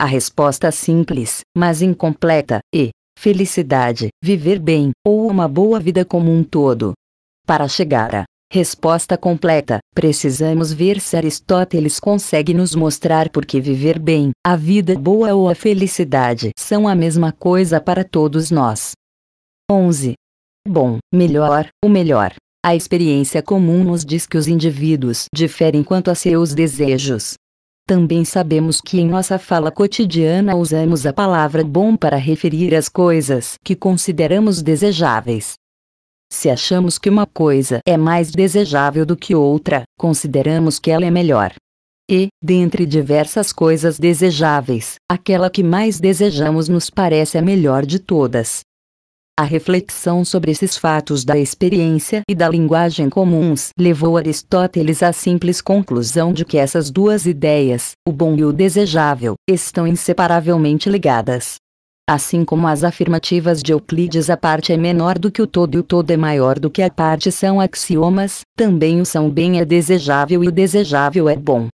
A: A resposta simples, mas incompleta, e é, felicidade, viver bem, ou uma boa vida como um todo. Para chegar a Resposta completa. Precisamos ver se Aristóteles consegue nos mostrar por que viver bem, a vida boa ou a felicidade são a mesma coisa para todos nós. 11. Bom, melhor, o melhor. A experiência comum nos diz que os indivíduos diferem quanto a seus desejos. Também sabemos que em nossa fala cotidiana usamos a palavra bom para referir as coisas que consideramos desejáveis. Se achamos que uma coisa é mais desejável do que outra, consideramos que ela é melhor. E, dentre diversas coisas desejáveis, aquela que mais desejamos nos parece a melhor de todas. A reflexão sobre esses fatos da experiência e da linguagem comuns levou Aristóteles à simples conclusão de que essas duas ideias, o bom e o desejável, estão inseparavelmente ligadas. Assim como as afirmativas de Euclides a parte é menor do que o todo e o todo é maior do que a parte são axiomas, também o são bem é desejável e o desejável é bom.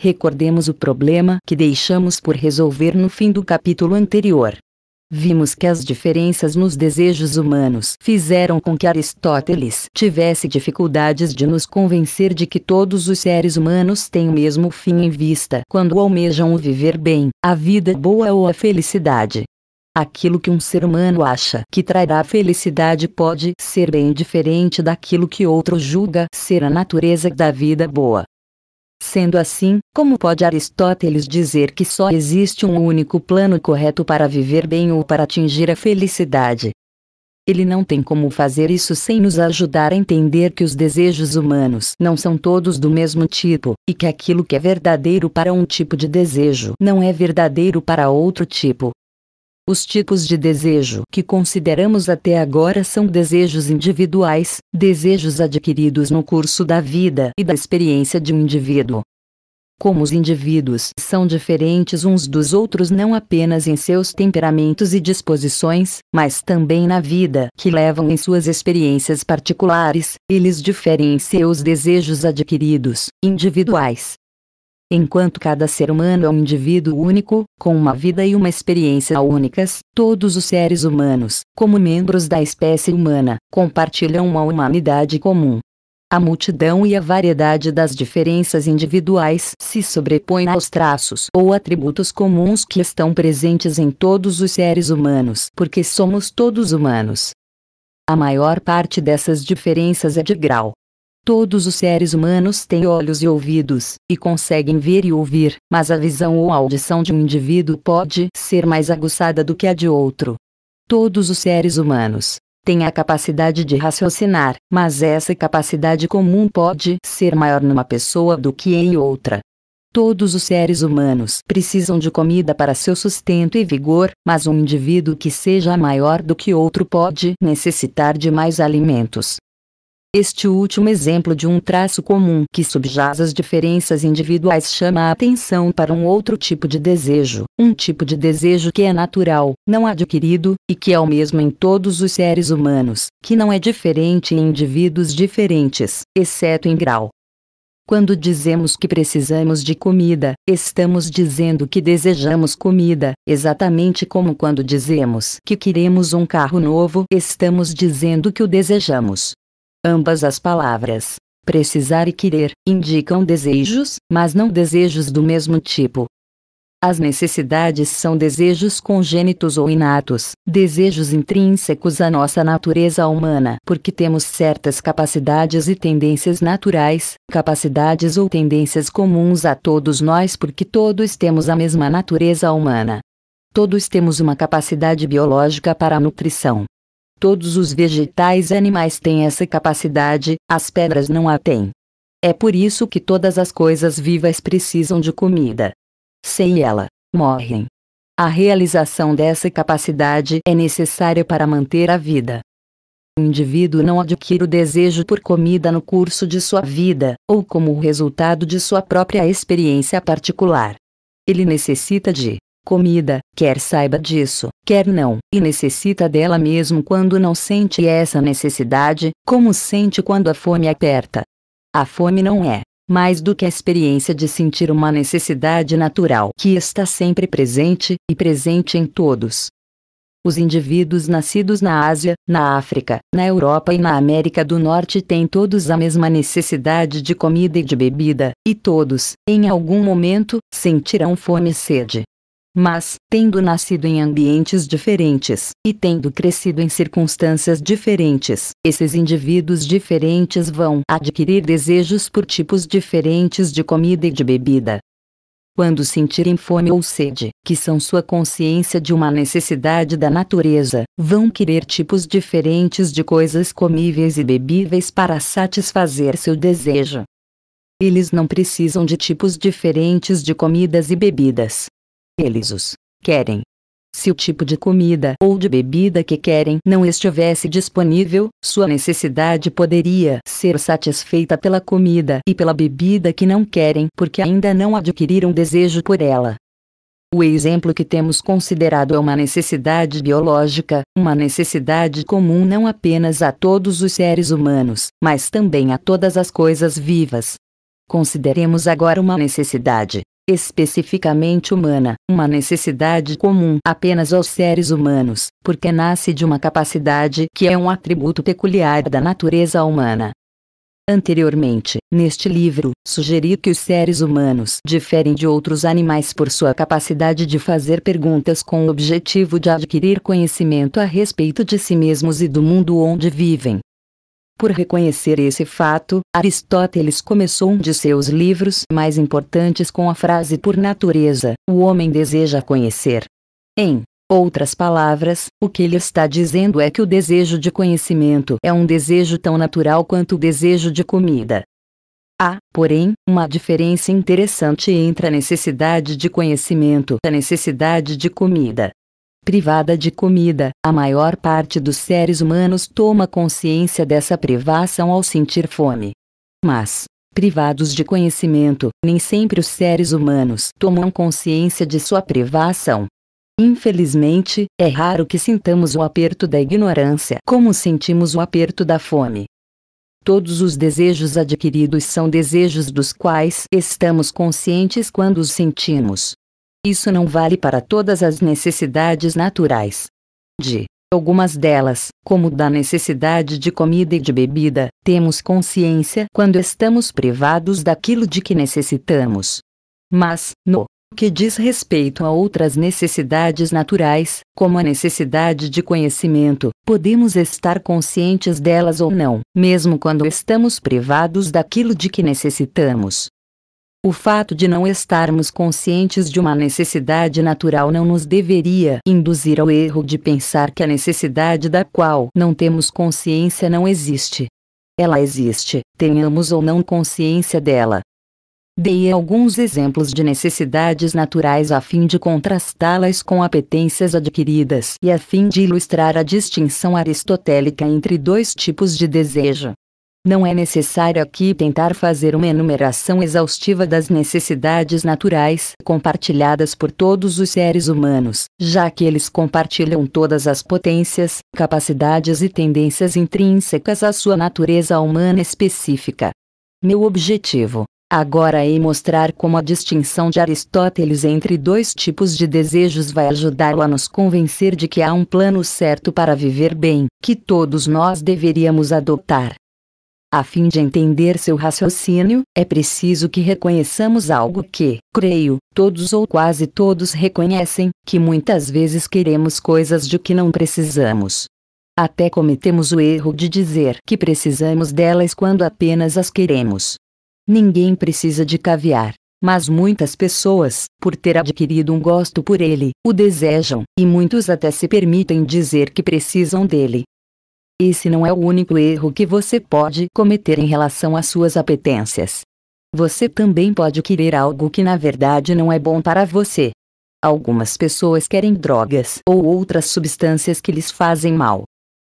A: Recordemos o problema que deixamos por resolver no fim do capítulo anterior. Vimos que as diferenças nos desejos humanos fizeram com que Aristóteles tivesse dificuldades de nos convencer de que todos os seres humanos têm o mesmo fim em vista quando almejam o viver bem, a vida boa ou a felicidade. Aquilo que um ser humano acha que trará felicidade pode ser bem diferente daquilo que outro julga ser a natureza da vida boa. Sendo assim, como pode Aristóteles dizer que só existe um único plano correto para viver bem ou para atingir a felicidade? Ele não tem como fazer isso sem nos ajudar a entender que os desejos humanos não são todos do mesmo tipo, e que aquilo que é verdadeiro para um tipo de desejo não é verdadeiro para outro tipo. Os tipos de desejo que consideramos até agora são desejos individuais, desejos adquiridos no curso da vida e da experiência de um indivíduo. Como os indivíduos são diferentes uns dos outros não apenas em seus temperamentos e disposições, mas também na vida que levam em suas experiências particulares, eles diferem em seus desejos adquiridos, individuais. Enquanto cada ser humano é um indivíduo único, com uma vida e uma experiência únicas, todos os seres humanos, como membros da espécie humana, compartilham uma humanidade comum. A multidão e a variedade das diferenças individuais se sobrepõem aos traços ou atributos comuns que estão presentes em todos os seres humanos, porque somos todos humanos. A maior parte dessas diferenças é de grau, Todos os seres humanos têm olhos e ouvidos, e conseguem ver e ouvir, mas a visão ou a audição de um indivíduo pode ser mais aguçada do que a de outro. Todos os seres humanos têm a capacidade de raciocinar, mas essa capacidade comum pode ser maior numa pessoa do que em outra. Todos os seres humanos precisam de comida para seu sustento e vigor, mas um indivíduo que seja maior do que outro pode necessitar de mais alimentos. Este último exemplo de um traço comum que subjaz às diferenças individuais chama a atenção para um outro tipo de desejo, um tipo de desejo que é natural, não adquirido, e que é o mesmo em todos os seres humanos, que não é diferente em indivíduos diferentes, exceto em grau. Quando dizemos que precisamos de comida, estamos dizendo que desejamos comida, exatamente como quando dizemos que queremos um carro novo, estamos dizendo que o desejamos. Ambas as palavras, precisar e querer, indicam desejos, mas não desejos do mesmo tipo. As necessidades são desejos congênitos ou inatos, desejos intrínsecos à nossa natureza humana, porque temos certas capacidades e tendências naturais, capacidades ou tendências comuns a todos nós, porque todos temos a mesma natureza humana. Todos temos uma capacidade biológica para a nutrição, Todos os vegetais e animais têm essa capacidade, as pedras não a têm. É por isso que todas as coisas vivas precisam de comida. Sem ela, morrem. A realização dessa capacidade é necessária para manter a vida. O indivíduo não adquire o desejo por comida no curso de sua vida, ou como resultado de sua própria experiência particular. Ele necessita de comida, quer saiba disso, quer não, e necessita dela mesmo quando não sente essa necessidade, como sente quando a fome aperta. A fome não é mais do que a experiência de sentir uma necessidade natural que está sempre presente, e presente em todos. Os indivíduos nascidos na Ásia, na África, na Europa e na América do Norte têm todos a mesma necessidade de comida e de bebida, e todos, em algum momento, sentirão fome e sede. Mas, tendo nascido em ambientes diferentes e tendo crescido em circunstâncias diferentes, esses indivíduos diferentes vão adquirir desejos por tipos diferentes de comida e de bebida. Quando sentirem fome ou sede, que são sua consciência de uma necessidade da natureza, vão querer tipos diferentes de coisas comíveis e bebíveis para satisfazer seu desejo. Eles não precisam de tipos diferentes de comidas e bebidas, eles os querem. Se o tipo de comida ou de bebida que querem não estivesse disponível, sua necessidade poderia ser satisfeita pela comida e pela bebida que não querem porque ainda não adquiriram desejo por ela. O exemplo que temos considerado é uma necessidade biológica, uma necessidade comum não apenas a todos os seres humanos, mas também a todas as coisas vivas. Consideremos agora uma necessidade especificamente humana, uma necessidade comum apenas aos seres humanos, porque nasce de uma capacidade que é um atributo peculiar da natureza humana. Anteriormente, neste livro, sugeri que os seres humanos diferem de outros animais por sua capacidade de fazer perguntas com o objetivo de adquirir conhecimento a respeito de si mesmos e do mundo onde vivem. Por reconhecer esse fato, Aristóteles começou um de seus livros mais importantes com a frase por natureza, o homem deseja conhecer. Em outras palavras, o que ele está dizendo é que o desejo de conhecimento é um desejo tão natural quanto o desejo de comida. Há, porém, uma diferença interessante entre a necessidade de conhecimento e a necessidade de comida privada de comida. A maior parte dos seres humanos toma consciência dessa privação ao sentir fome. Mas, privados de conhecimento, nem sempre os seres humanos tomam consciência de sua privação. Infelizmente, é raro que sintamos o aperto da ignorância como sentimos o aperto da fome. Todos os desejos adquiridos são desejos dos quais estamos conscientes quando os sentimos. Isso não vale para todas as necessidades naturais. De algumas delas, como da necessidade de comida e de bebida, temos consciência quando estamos privados daquilo de que necessitamos. Mas, no que diz respeito a outras necessidades naturais, como a necessidade de conhecimento, podemos estar conscientes delas ou não, mesmo quando estamos privados daquilo de que necessitamos. O fato de não estarmos conscientes de uma necessidade natural não nos deveria induzir ao erro de pensar que a necessidade da qual não temos consciência não existe. Ela existe, tenhamos ou não consciência dela. Dei alguns exemplos de necessidades naturais a fim de contrastá-las com apetências adquiridas e a fim de ilustrar a distinção aristotélica entre dois tipos de desejo. Não é necessário aqui tentar fazer uma enumeração exaustiva das necessidades naturais compartilhadas por todos os seres humanos, já que eles compartilham todas as potências, capacidades e tendências intrínsecas à sua natureza humana específica. Meu objetivo agora é mostrar como a distinção de Aristóteles entre dois tipos de desejos vai ajudá-lo a nos convencer de que há um plano certo para viver bem, que todos nós deveríamos adotar a fim de entender seu raciocínio, é preciso que reconheçamos algo que, creio, todos ou quase todos reconhecem, que muitas vezes queremos coisas de que não precisamos. Até cometemos o erro de dizer que precisamos delas quando apenas as queremos. Ninguém precisa de caviar, mas muitas pessoas, por ter adquirido um gosto por ele, o desejam, e muitos até se permitem dizer que precisam dele, esse não é o único erro que você pode cometer em relação às suas apetências. Você também pode querer algo que na verdade não é bom para você. Algumas pessoas querem drogas ou outras substâncias que lhes fazem mal.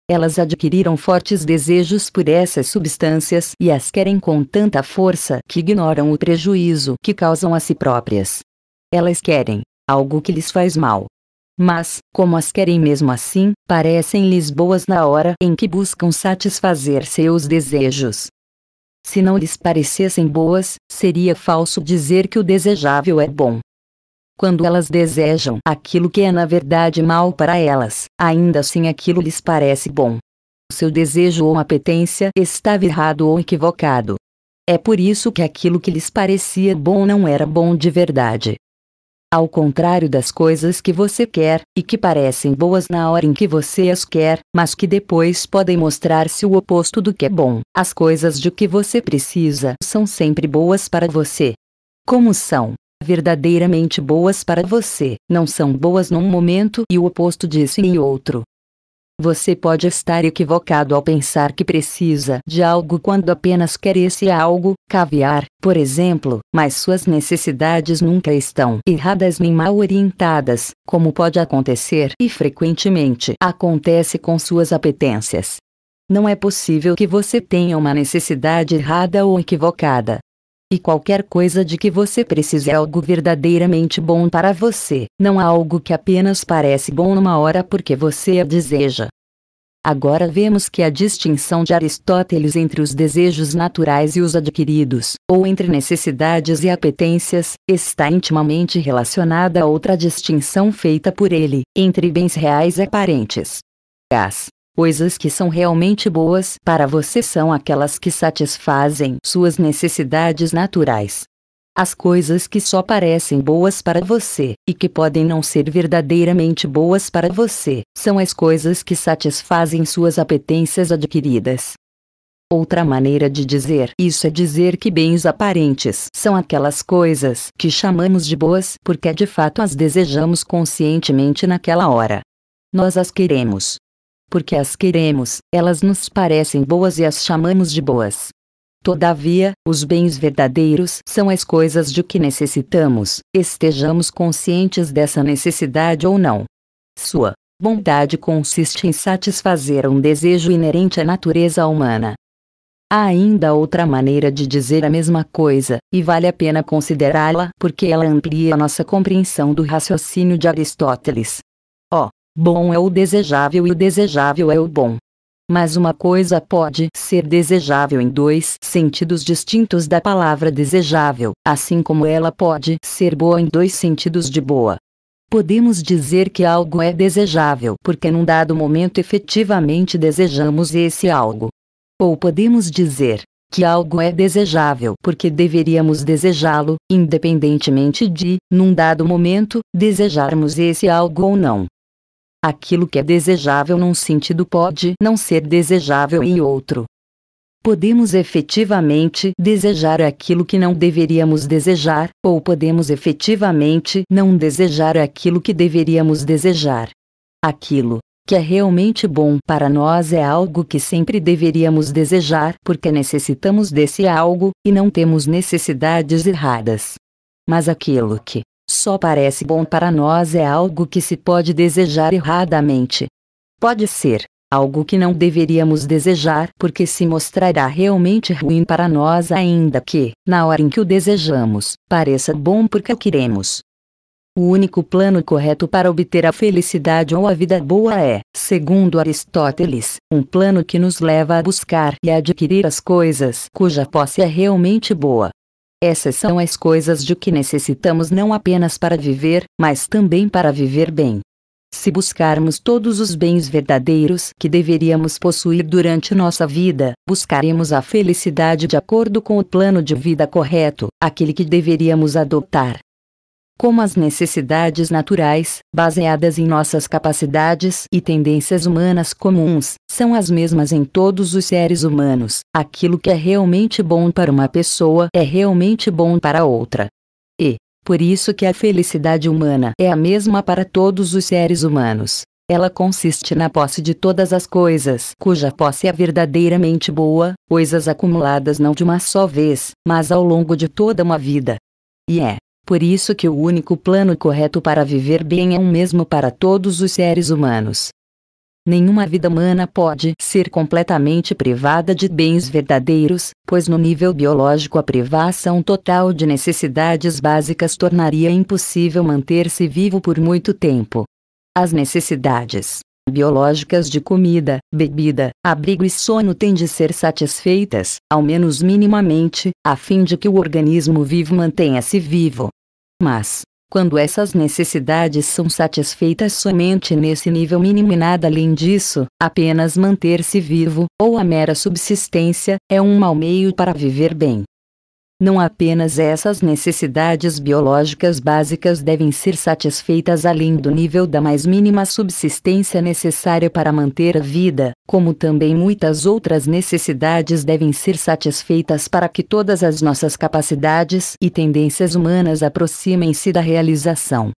A: Elas adquiriram fortes desejos por essas substâncias e as querem com tanta força que ignoram o prejuízo que causam a si próprias. Elas querem algo que lhes faz mal, mas, como as querem mesmo assim, parecem-lhes boas na hora em que buscam satisfazer seus desejos. Se não lhes parecessem boas, seria falso dizer que o desejável é bom. Quando elas desejam aquilo que é na verdade mal para elas, ainda assim aquilo lhes parece bom. Seu desejo ou apetência está errado ou equivocado. É por isso que aquilo que lhes parecia bom não era bom de verdade. Ao contrário das coisas que você quer e que parecem boas na hora em que você as quer, mas que depois podem mostrar-se o oposto do que é bom, as coisas de que você precisa são sempre boas para você. Como são? verdadeiramente boas para você, não são boas num momento e o oposto disso em outro. Você pode estar equivocado ao pensar que precisa de algo quando apenas quer esse algo, caviar, por exemplo, mas suas necessidades nunca estão erradas nem mal orientadas, como pode acontecer e frequentemente acontece com suas apetências. Não é possível que você tenha uma necessidade errada ou equivocada. E qualquer coisa de que você precise é algo verdadeiramente bom para você, não há algo que apenas parece bom numa hora porque você a deseja. Agora vemos que a distinção de Aristóteles entre os desejos naturais e os adquiridos, ou entre necessidades e apetências, está intimamente relacionada a outra distinção feita por ele, entre bens reais e aparentes. Gás, Coisas que são realmente boas para você são aquelas que satisfazem suas necessidades naturais. As coisas que só parecem boas para você, e que podem não ser verdadeiramente boas para você, são as coisas que satisfazem suas apetências adquiridas. Outra maneira de dizer isso é dizer que bens aparentes são aquelas coisas que chamamos de boas porque de fato as desejamos conscientemente naquela hora. Nós as queremos, porque as queremos, elas nos parecem boas e as chamamos de boas. Todavia, os bens verdadeiros são as coisas de que necessitamos, estejamos conscientes dessa necessidade ou não. Sua bondade consiste em satisfazer um desejo inerente à natureza humana. Há ainda outra maneira de dizer a mesma coisa, e vale a pena considerá-la porque ela amplia a nossa compreensão do raciocínio de Aristóteles, Bom é o desejável e o desejável é o bom. Mas uma coisa pode ser desejável em dois sentidos distintos da palavra desejável, assim como ela pode ser boa em dois sentidos de boa. Podemos dizer que algo é desejável porque num dado momento efetivamente desejamos esse algo. Ou podemos dizer que algo é desejável porque deveríamos desejá-lo, independentemente de, num dado momento, desejarmos esse algo ou não. Aquilo que é desejável num sentido pode não ser desejável em outro. Podemos efetivamente desejar aquilo que não deveríamos desejar, ou podemos efetivamente não desejar aquilo que deveríamos desejar. Aquilo que é realmente bom para nós é algo que sempre deveríamos desejar porque necessitamos desse algo e não temos necessidades erradas. Mas aquilo que só parece bom para nós é algo que se pode desejar erradamente. Pode ser algo que não deveríamos desejar porque se mostrará realmente ruim para nós, ainda que, na hora em que o desejamos, pareça bom porque o queremos. O único plano correto para obter a felicidade ou a vida boa é, segundo Aristóteles, um plano que nos leva a buscar e adquirir as coisas cuja posse é realmente boa, essas são as coisas de que necessitamos não apenas para viver, mas também para viver bem. Se buscarmos todos os bens verdadeiros que deveríamos possuir durante nossa vida, buscaremos a felicidade de acordo com o plano de vida correto, aquele que deveríamos adotar como as necessidades naturais, baseadas em nossas capacidades e tendências humanas comuns, são as mesmas em todos os seres humanos. Aquilo que é realmente bom para uma pessoa é realmente bom para outra. E, por isso que a felicidade humana é a mesma para todos os seres humanos. Ela consiste na posse de todas as coisas, cuja posse é verdadeiramente boa, coisas acumuladas não de uma só vez, mas ao longo de toda uma vida. E é, por isso que o único plano correto para viver bem é o mesmo para todos os seres humanos. Nenhuma vida humana pode ser completamente privada de bens verdadeiros, pois no nível biológico a privação total de necessidades básicas tornaria impossível manter-se vivo por muito tempo. As necessidades biológicas de comida, bebida, abrigo e sono têm de ser satisfeitas, ao menos minimamente, a fim de que o organismo vivo mantenha-se vivo. Mas, quando essas necessidades são satisfeitas somente nesse nível mínimo e nada além disso, apenas manter-se vivo, ou a mera subsistência, é um mau meio para viver bem. Não apenas essas necessidades biológicas básicas devem ser satisfeitas além do nível da mais mínima subsistência necessária para manter a vida, como também muitas outras necessidades devem ser satisfeitas para que todas as nossas capacidades e tendências humanas aproximem-se da realização.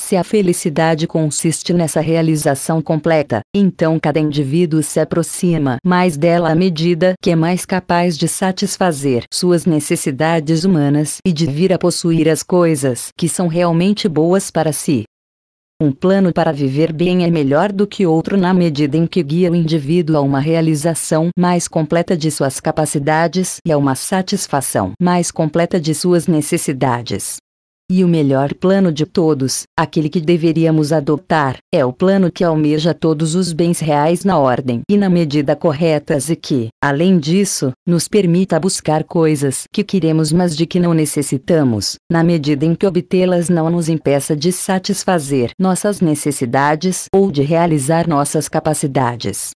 A: Se a felicidade consiste nessa realização completa, então cada indivíduo se aproxima mais dela à medida que é mais capaz de satisfazer suas necessidades humanas e de vir a possuir as coisas que são realmente boas para si. Um plano para viver bem é melhor do que outro na medida em que guia o indivíduo a uma realização mais completa de suas capacidades e a uma satisfação mais completa de suas necessidades. E o melhor plano de todos, aquele que deveríamos adotar, é o plano que almeja todos os bens reais na ordem e na medida corretas e que, além disso, nos permita buscar coisas que queremos mas de que não necessitamos, na medida em que obtê-las não nos impeça de satisfazer nossas necessidades ou de realizar nossas capacidades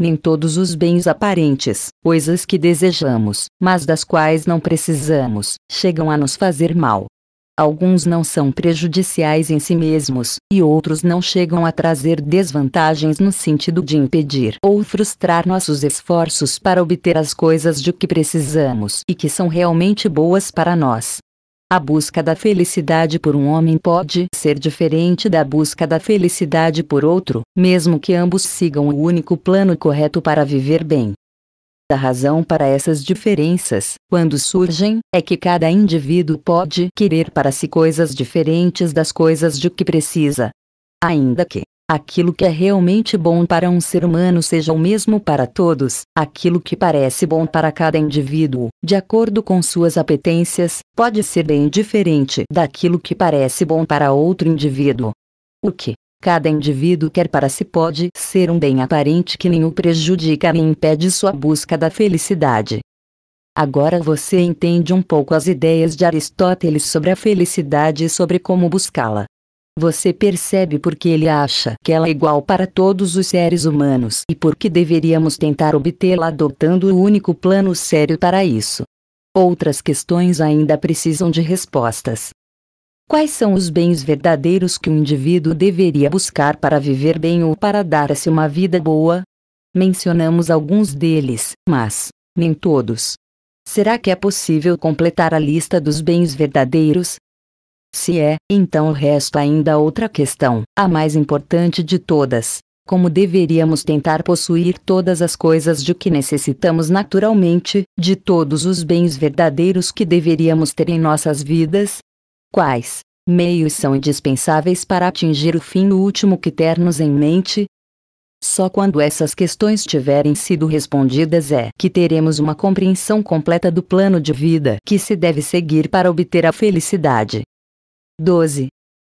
A: nem todos os bens aparentes, coisas que desejamos, mas das quais não precisamos, chegam a nos fazer mal, alguns não são prejudiciais em si mesmos, e outros não chegam a trazer desvantagens no sentido de impedir ou frustrar nossos esforços para obter as coisas de que precisamos e que são realmente boas para nós. A busca da felicidade por um homem pode ser diferente da busca da felicidade por outro, mesmo que ambos sigam o único plano correto para viver bem. A razão para essas diferenças, quando surgem, é que cada indivíduo pode querer para si coisas diferentes das coisas de que precisa. Ainda que aquilo que é realmente bom para um ser humano seja o mesmo para todos, aquilo que parece bom para cada indivíduo, de acordo com suas apetências, pode ser bem diferente daquilo que parece bom para outro indivíduo. O que, Cada indivíduo quer para si pode ser um bem aparente que nem o prejudica nem impede sua busca da felicidade. Agora você entende um pouco as ideias de Aristóteles sobre a felicidade e sobre como buscá-la. Você percebe porque ele acha que ela é igual para todos os seres humanos e por que deveríamos tentar obtê-la adotando o único plano sério para isso. Outras questões ainda precisam de respostas. Quais são os bens verdadeiros que um indivíduo deveria buscar para viver bem ou para dar-se uma vida boa? Mencionamos alguns deles, mas nem todos. Será que é possível completar a lista dos bens verdadeiros? Se é, então resta ainda outra questão, a mais importante de todas: como deveríamos tentar possuir todas as coisas de que necessitamos naturalmente, de todos os bens verdadeiros que deveríamos ter em nossas vidas, Quais meios são indispensáveis para atingir o fim último que termos em mente? Só quando essas questões tiverem sido respondidas é que teremos uma compreensão completa do plano de vida que se deve seguir para obter a felicidade. 12.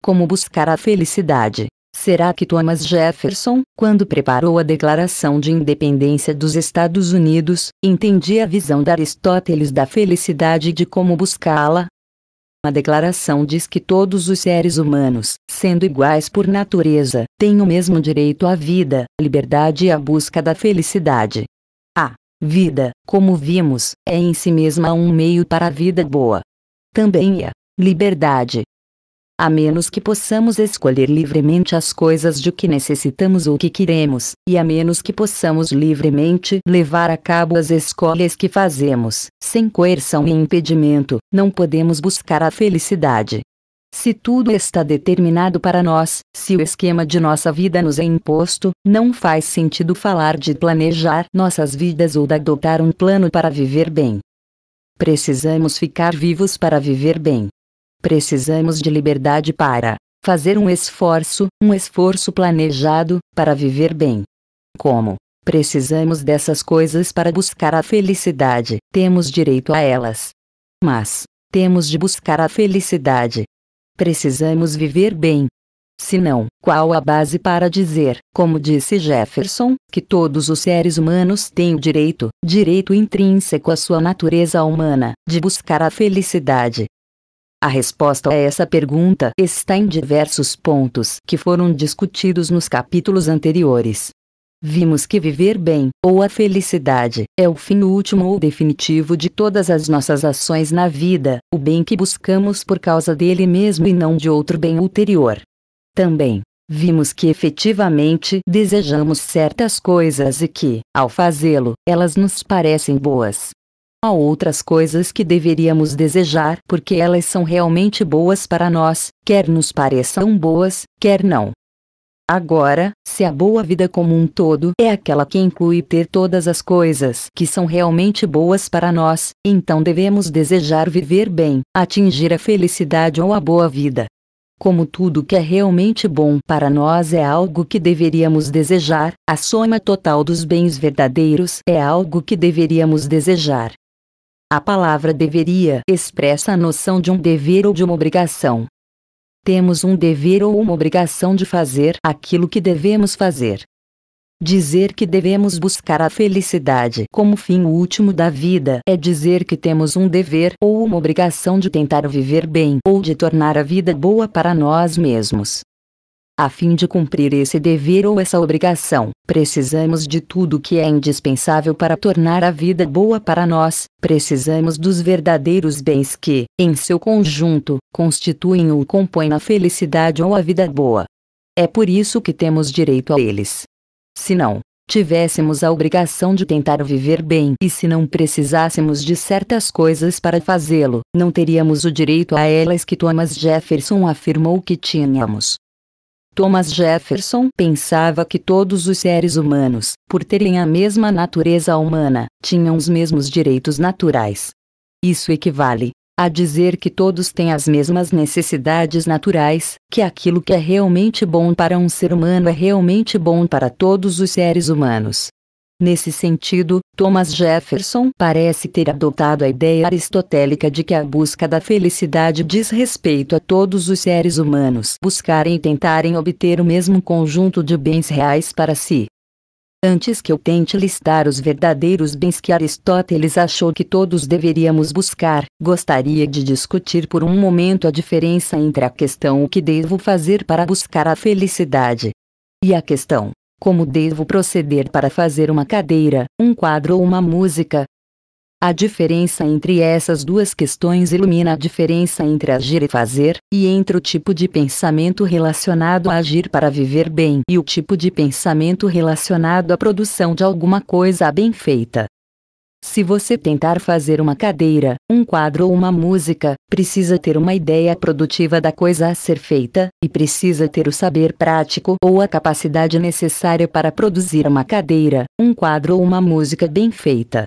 A: Como buscar a felicidade? Será que Thomas Jefferson, quando preparou a Declaração de Independência dos Estados Unidos, entendia a visão de Aristóteles da felicidade e de como buscá-la? A declaração diz que todos os seres humanos, sendo iguais por natureza, têm o mesmo direito à vida, liberdade e à busca da felicidade. A vida, como vimos, é em si mesma um meio para a vida boa. Também é liberdade, a menos que possamos escolher livremente as coisas de que necessitamos ou que queremos, e a menos que possamos livremente levar a cabo as escolhas que fazemos, sem coerção e impedimento, não podemos buscar a felicidade. Se tudo está determinado para nós, se o esquema de nossa vida nos é imposto, não faz sentido falar de planejar nossas vidas ou de adotar um plano para viver bem. Precisamos ficar vivos para viver bem. Precisamos de liberdade para fazer um esforço, um esforço planejado, para viver bem. Como precisamos dessas coisas para buscar a felicidade, temos direito a elas. Mas temos de buscar a felicidade. Precisamos viver bem. Se não, qual a base para dizer, como disse Jefferson, que todos os seres humanos têm o direito, direito intrínseco à sua natureza humana, de buscar a felicidade? A resposta a essa pergunta está em diversos pontos que foram discutidos nos capítulos anteriores. Vimos que viver bem, ou a felicidade, é o fim último ou definitivo de todas as nossas ações na vida, o bem que buscamos por causa dele mesmo e não de outro bem ulterior. Também, vimos que efetivamente desejamos certas coisas e que, ao fazê-lo, elas nos parecem boas. Há outras coisas que deveríamos desejar porque elas são realmente boas para nós, quer nos pareçam boas, quer não. Agora, se a boa vida como um todo é aquela que inclui ter todas as coisas que são realmente boas para nós, então devemos desejar viver bem, atingir a felicidade ou a boa vida. Como tudo que é realmente bom para nós é algo que deveríamos desejar, a soma total dos bens verdadeiros é algo que deveríamos desejar. A palavra deveria expressa a noção de um dever ou de uma obrigação. Temos um dever ou uma obrigação de fazer aquilo que devemos fazer. Dizer que devemos buscar a felicidade como fim último da vida é dizer que temos um dever ou uma obrigação de tentar viver bem ou de tornar a vida boa para nós mesmos. A fim de cumprir esse dever ou essa obrigação, precisamos de tudo o que é indispensável para tornar a vida boa para nós, precisamos dos verdadeiros bens que, em seu conjunto, constituem ou compõem a felicidade ou a vida boa. É por isso que temos direito a eles. Se não, tivéssemos a obrigação de tentar viver bem e se não precisássemos de certas coisas para fazê-lo, não teríamos o direito a elas que Thomas Jefferson afirmou que tínhamos. Thomas Jefferson pensava que todos os seres humanos, por terem a mesma natureza humana, tinham os mesmos direitos naturais. Isso equivale a dizer que todos têm as mesmas necessidades naturais, que aquilo que é realmente bom para um ser humano é realmente bom para todos os seres humanos. Nesse sentido, Thomas Jefferson parece ter adotado a ideia aristotélica de que a busca da felicidade diz respeito a todos os seres humanos buscarem e tentarem obter o mesmo conjunto de bens reais para si. Antes que eu tente listar os verdadeiros bens que Aristóteles achou que todos deveríamos buscar, gostaria de discutir por um momento a diferença entre a questão o que devo fazer para buscar a felicidade e a questão como devo proceder para fazer uma cadeira, um quadro ou uma música? A diferença entre essas duas questões ilumina a diferença entre agir e fazer, e entre o tipo de pensamento relacionado a agir para viver bem e o tipo de pensamento relacionado à produção de alguma coisa bem feita. Se você tentar fazer uma cadeira, um quadro ou uma música, precisa ter uma ideia produtiva da coisa a ser feita, e precisa ter o saber prático ou a capacidade necessária para produzir uma cadeira, um quadro ou uma música bem feita.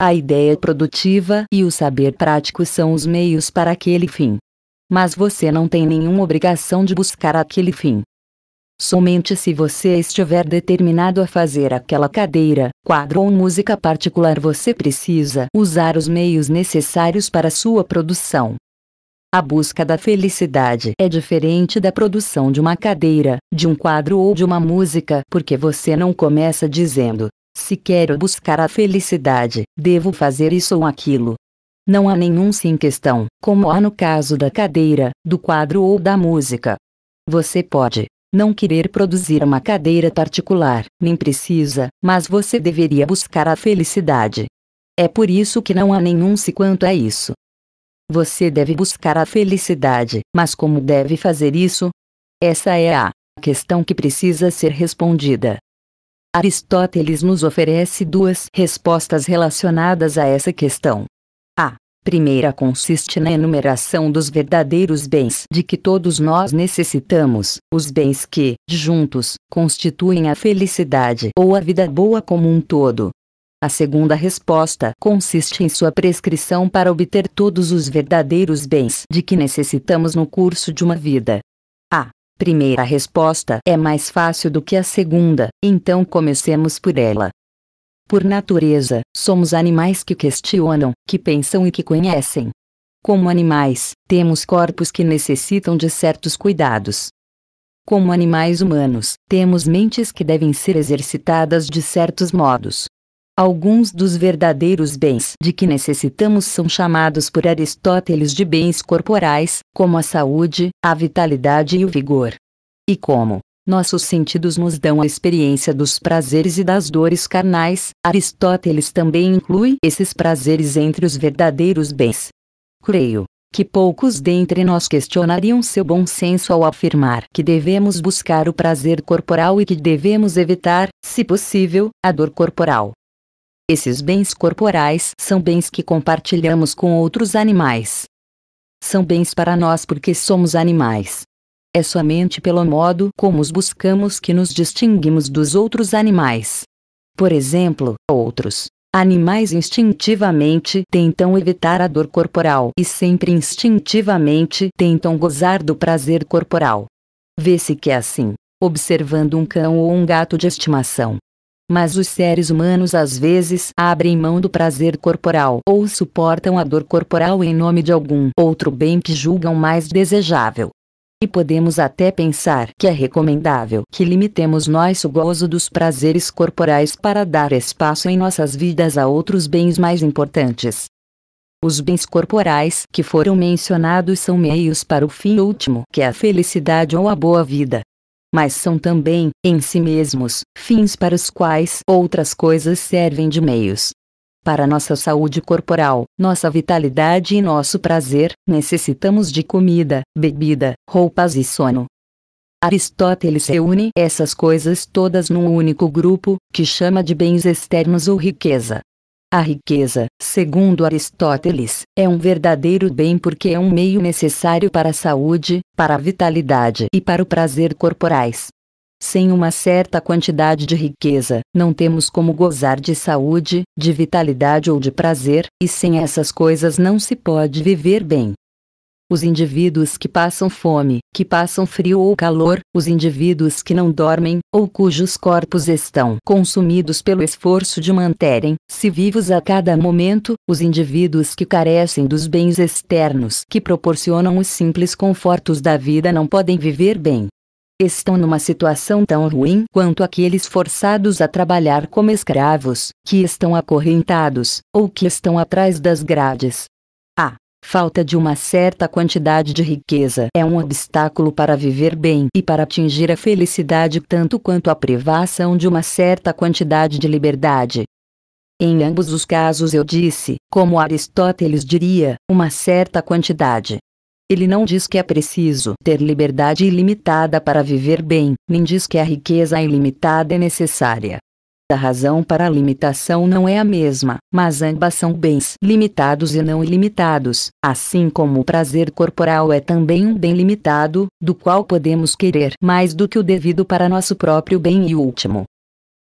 A: A ideia produtiva e o saber prático são os meios para aquele fim. Mas você não tem nenhuma obrigação de buscar aquele fim. Somente se você estiver determinado a fazer aquela cadeira, quadro ou música particular você precisa usar os meios necessários para sua produção. A busca da felicidade é diferente da produção de uma cadeira, de um quadro ou de uma música, porque você não começa dizendo: se quero buscar a felicidade, devo fazer isso ou aquilo. Não há nenhum sim questão, como há no caso da cadeira, do quadro ou da música. Você pode, não querer produzir uma cadeira particular, nem precisa, mas você deveria buscar a felicidade. É por isso que não há nenhum se quanto a isso. Você deve buscar a felicidade, mas como deve fazer isso? Essa é a questão que precisa ser respondida. Aristóteles nos oferece duas respostas relacionadas a essa questão. Primeira consiste na enumeração dos verdadeiros bens de que todos nós necessitamos, os bens que, juntos, constituem a felicidade ou a vida boa como um todo. A segunda resposta consiste em sua prescrição para obter todos os verdadeiros bens de que necessitamos no curso de uma vida. A primeira resposta é mais fácil do que a segunda, então comecemos por ela. Por natureza, somos animais que questionam, que pensam e que conhecem. Como animais, temos corpos que necessitam de certos cuidados. Como animais humanos, temos mentes que devem ser exercitadas de certos modos. Alguns dos verdadeiros bens de que necessitamos são chamados por Aristóteles de bens corporais, como a saúde, a vitalidade e o vigor. E como, nossos sentidos nos dão a experiência dos prazeres e das dores carnais. Aristóteles também inclui esses prazeres entre os verdadeiros bens. Creio que poucos dentre nós questionariam seu bom senso ao afirmar que devemos buscar o prazer corporal e que devemos evitar, se possível, a dor corporal. Esses bens corporais são bens que compartilhamos com outros animais. São bens para nós porque somos animais. É somente pelo modo como os buscamos que nos distinguimos dos outros animais. Por exemplo, outros animais instintivamente tentam evitar a dor corporal e sempre instintivamente tentam gozar do prazer corporal. Vê-se que é assim, observando um cão ou um gato de estimação. Mas os seres humanos às vezes abrem mão do prazer corporal ou suportam a dor corporal em nome de algum outro bem que julgam mais desejável. E podemos até pensar que é recomendável que limitemos nosso gozo dos prazeres corporais para dar espaço em nossas vidas a outros bens mais importantes. Os bens corporais que foram mencionados são meios para o fim último, que é a felicidade ou a boa vida. Mas são também, em si mesmos, fins para os quais outras coisas servem de meios. Para nossa saúde corporal, nossa vitalidade e nosso prazer, necessitamos de comida, bebida, roupas e sono. Aristóteles reúne essas coisas todas num único grupo, que chama de bens externos ou riqueza. A riqueza, segundo Aristóteles, é um verdadeiro bem porque é um meio necessário para a saúde, para a vitalidade e para o prazer corporais. Sem uma certa quantidade de riqueza, não temos como gozar de saúde, de vitalidade ou de prazer, e sem essas coisas não se pode viver bem. Os indivíduos que passam fome, que passam frio ou calor, os indivíduos que não dormem, ou cujos corpos estão consumidos pelo esforço de manterem-se vivos a cada momento, os indivíduos que carecem dos bens externos que proporcionam os simples confortos da vida não podem viver bem estão numa situação tão ruim quanto aqueles forçados a trabalhar como escravos, que estão acorrentados, ou que estão atrás das grades. A falta de uma certa quantidade de riqueza é um obstáculo para viver bem e para atingir a felicidade tanto quanto a privação de uma certa quantidade de liberdade. Em ambos os casos eu disse, como Aristóteles diria, uma certa quantidade. Ele não diz que é preciso ter liberdade ilimitada para viver bem, nem diz que a riqueza ilimitada é necessária. A razão para a limitação não é a mesma, mas ambas são bens limitados e não ilimitados, assim como o prazer corporal é também um bem limitado, do qual podemos querer mais do que o devido para nosso próprio bem e último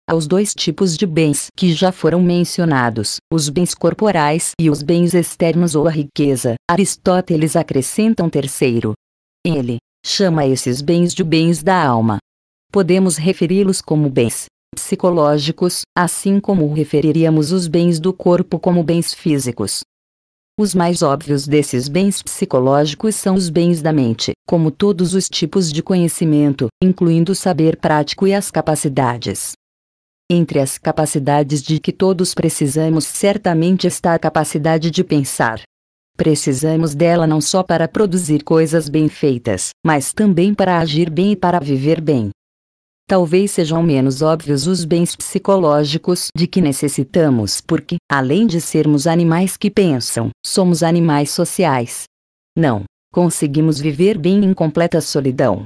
A: aos dois tipos de bens que já foram mencionados, os bens corporais e os bens externos ou a riqueza. Aristóteles acrescenta um terceiro. Ele chama esses bens de bens da alma. Podemos referi-los como bens psicológicos, assim como referiríamos os bens do corpo como bens físicos. Os mais óbvios desses bens psicológicos são os bens da mente, como todos os tipos de conhecimento, incluindo o saber prático e as capacidades entre as capacidades de que todos precisamos certamente está a capacidade de pensar. Precisamos dela não só para produzir coisas bem feitas, mas também para agir bem e para viver bem. Talvez sejam menos óbvios os bens psicológicos de que necessitamos, porque, além de sermos animais que pensam, somos animais sociais. Não conseguimos viver bem em completa solidão.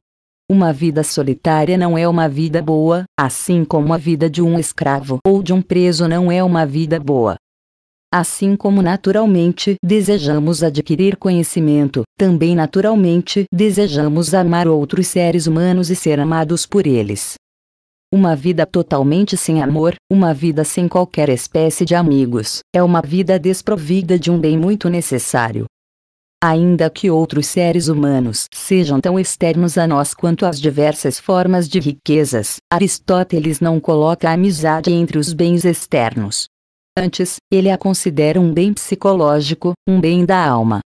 A: Uma vida solitária não é uma vida boa, assim como a vida de um escravo ou de um preso não é uma vida boa. Assim como naturalmente desejamos adquirir conhecimento, também naturalmente desejamos amar outros seres humanos e ser amados por eles. Uma vida totalmente sem amor, uma vida sem qualquer espécie de amigos, é uma vida desprovida de um bem muito necessário, ainda que outros seres humanos sejam tão externos a nós quanto as diversas formas de riquezas, Aristóteles não coloca a amizade entre os bens externos. Antes, ele a considera um bem psicológico, um bem da alma.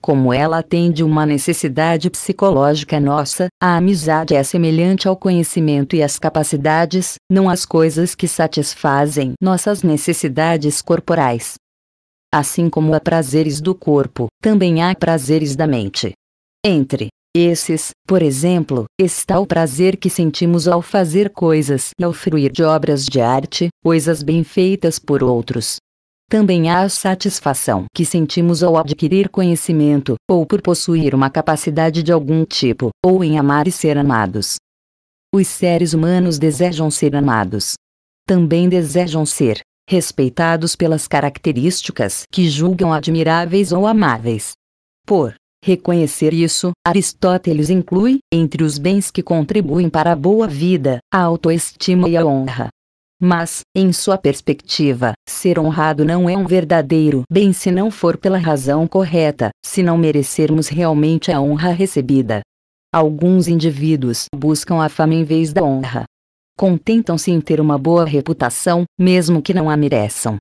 A: Como ela atende uma necessidade psicológica nossa, a amizade é semelhante ao conhecimento e às capacidades, não às coisas que satisfazem nossas necessidades corporais, Assim como há prazeres do corpo, também há prazeres da mente. Entre esses, por exemplo, está o prazer que sentimos ao fazer coisas e ao fruir de obras de arte, coisas bem feitas por outros. Também há a satisfação que sentimos ao adquirir conhecimento, ou por possuir uma capacidade de algum tipo, ou em amar e ser amados. Os seres humanos desejam ser amados. Também desejam ser respeitados pelas características que julgam admiráveis ou amáveis. Por reconhecer isso, Aristóteles inclui, entre os bens que contribuem para a boa vida, a autoestima e a honra. Mas, em sua perspectiva, ser honrado não é um verdadeiro bem se não for pela razão correta, se não merecermos realmente a honra recebida. Alguns indivíduos buscam a fama em vez da honra, contentam-se em ter uma boa reputação, mesmo que não a mereçam.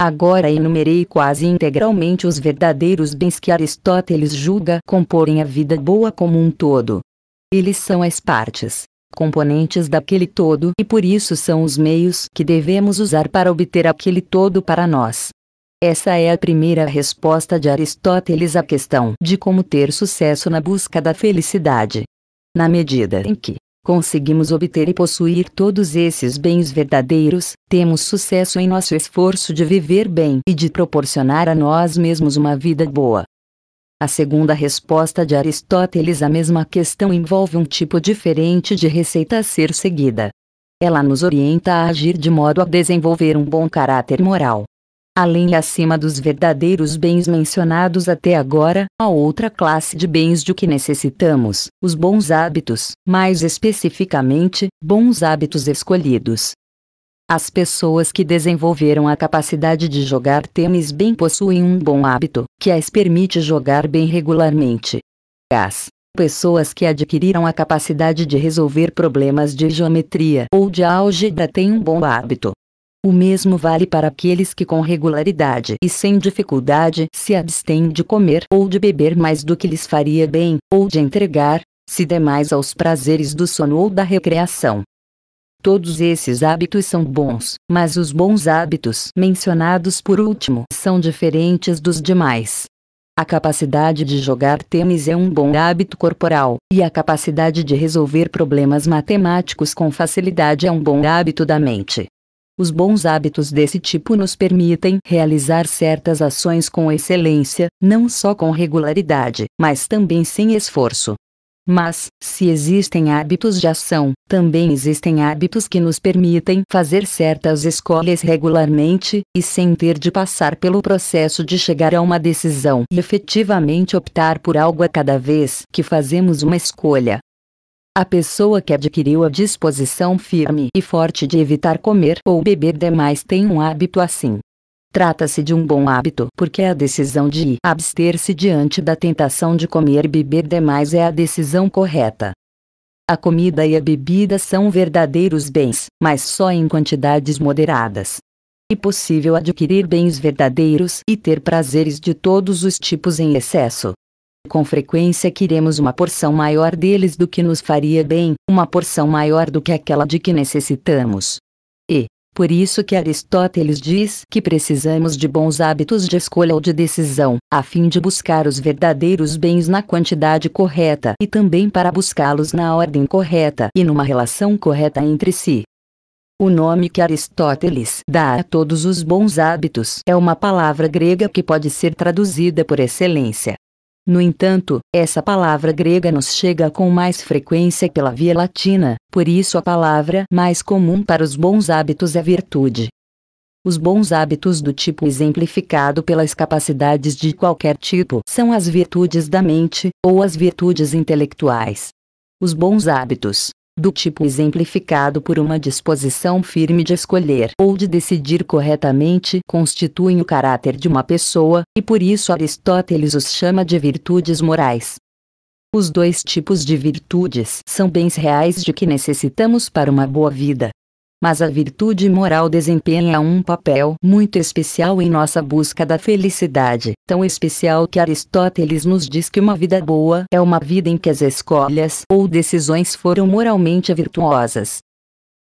A: Agora enumerei quase integralmente os verdadeiros bens que Aristóteles julga comporem a vida boa como um todo. Eles são as partes, componentes daquele todo e por isso são os meios que devemos usar para obter aquele todo para nós. Essa é a primeira resposta de Aristóteles à questão de como ter sucesso na busca da felicidade. Na medida em que conseguimos obter e possuir todos esses bens verdadeiros, temos sucesso em nosso esforço de viver bem e de proporcionar a nós mesmos uma vida boa. A segunda resposta de Aristóteles à mesma questão envolve um tipo diferente de receita a ser seguida. Ela nos orienta a agir de modo a desenvolver um bom caráter moral além e acima dos verdadeiros bens mencionados até agora, a outra classe de bens de que necessitamos, os bons hábitos, mais especificamente, bons hábitos escolhidos. As pessoas que desenvolveram a capacidade de jogar tênis bem possuem um bom hábito, que as permite jogar bem regularmente. As Pessoas que adquiriram a capacidade de resolver problemas de geometria ou de álgebra têm um bom hábito, o mesmo vale para aqueles que com regularidade e sem dificuldade se abstêm de comer ou de beber mais do que lhes faria bem, ou de entregar, se demais aos prazeres do sono ou da recreação. Todos esses hábitos são bons, mas os bons hábitos mencionados por último são diferentes dos demais. A capacidade de jogar tênis é um bom hábito corporal, e a capacidade de resolver problemas matemáticos com facilidade é um bom hábito da mente. Os bons hábitos desse tipo nos permitem realizar certas ações com excelência, não só com regularidade, mas também sem esforço. Mas, se existem hábitos de ação, também existem hábitos que nos permitem fazer certas escolhas regularmente, e sem ter de passar pelo processo de chegar a uma decisão e efetivamente optar por algo a cada vez que fazemos uma escolha. A pessoa que adquiriu a disposição firme e forte de evitar comer ou beber demais tem um hábito assim. Trata-se de um bom hábito porque é a decisão de abster-se diante da tentação de comer e beber demais é a decisão correta. A comida e a bebida são verdadeiros bens, mas só em quantidades moderadas. É possível adquirir bens verdadeiros e ter prazeres de todos os tipos em excesso. Com frequência queremos uma porção maior deles do que nos faria bem, uma porção maior do que aquela de que necessitamos. E, por isso que Aristóteles diz que precisamos de bons hábitos de escolha ou de decisão, a fim de buscar os verdadeiros bens na quantidade correta e também para buscá-los na ordem correta e numa relação correta entre si. O nome que Aristóteles dá a todos os bons hábitos é uma palavra grega que pode ser traduzida por excelência no entanto, essa palavra grega nos chega com mais frequência pela via latina, por isso a palavra mais comum para os bons hábitos é virtude. Os bons hábitos do tipo exemplificado pelas capacidades de qualquer tipo são as virtudes da mente, ou as virtudes intelectuais. Os bons hábitos, do tipo exemplificado por uma disposição firme de escolher ou de decidir corretamente, constituem o caráter de uma pessoa, e por isso Aristóteles os chama de virtudes morais. Os dois tipos de virtudes são bens reais de que necessitamos para uma boa vida, mas a virtude moral desempenha um papel muito especial em nossa busca da felicidade, tão especial que Aristóteles nos diz que uma vida boa é uma vida em que as escolhas ou decisões foram moralmente virtuosas.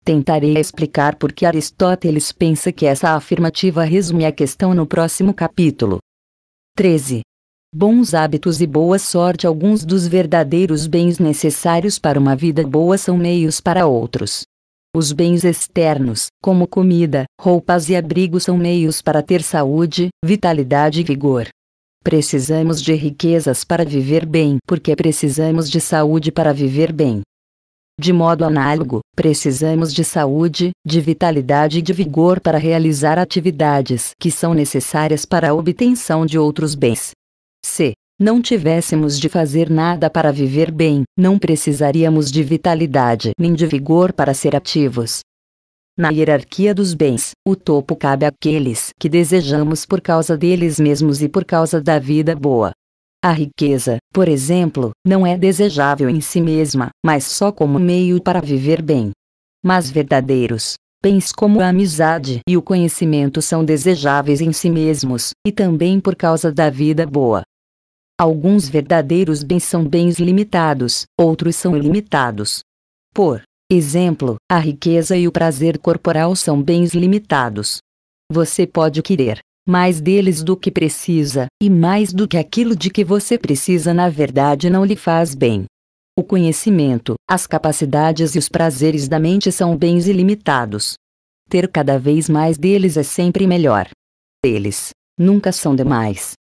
A: Tentarei explicar por que Aristóteles pensa que essa afirmativa resume a questão no próximo capítulo. 13. Bons hábitos e boa sorte Alguns dos verdadeiros bens necessários para uma vida boa são meios para outros. Os bens externos, como comida, roupas e abrigo, são meios para ter saúde, vitalidade e vigor. Precisamos de riquezas para viver bem, porque precisamos de saúde para viver bem. De modo análogo, precisamos de saúde, de vitalidade e de vigor para realizar atividades que são necessárias para a obtenção de outros bens. C não tivéssemos de fazer nada para viver bem, não precisaríamos de vitalidade nem de vigor para ser ativos. Na hierarquia dos bens, o topo cabe àqueles que desejamos por causa deles mesmos e por causa da vida boa. A riqueza, por exemplo, não é desejável em si mesma, mas só como meio para viver bem. Mas verdadeiros, Bens como a amizade e o conhecimento são desejáveis em si mesmos, e também por causa da vida boa. Alguns verdadeiros bens são bens limitados, outros são ilimitados. Por exemplo, a riqueza e o prazer corporal são bens limitados. Você pode querer mais deles do que precisa, e mais do que aquilo de que você precisa na verdade não lhe faz bem. O conhecimento, as capacidades e os prazeres da mente são bens ilimitados. Ter cada vez mais deles é sempre melhor. Eles nunca são demais.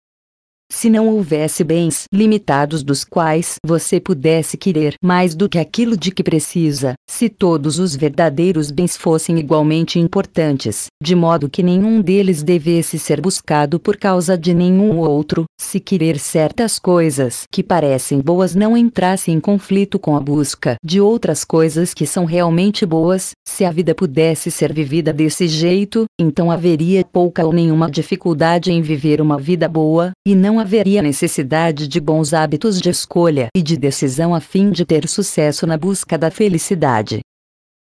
A: Se não houvesse bens limitados dos quais você pudesse querer mais do que aquilo de que precisa, se todos os verdadeiros bens fossem igualmente importantes, de modo que nenhum deles devesse ser buscado por causa de nenhum outro, se querer certas coisas que parecem boas não entrasse em conflito com a busca de outras coisas que são realmente boas, se a vida pudesse ser vivida desse jeito, então haveria pouca ou nenhuma dificuldade em viver uma vida boa, e não haveria necessidade de bons hábitos de escolha e de decisão a fim de ter sucesso na busca da felicidade.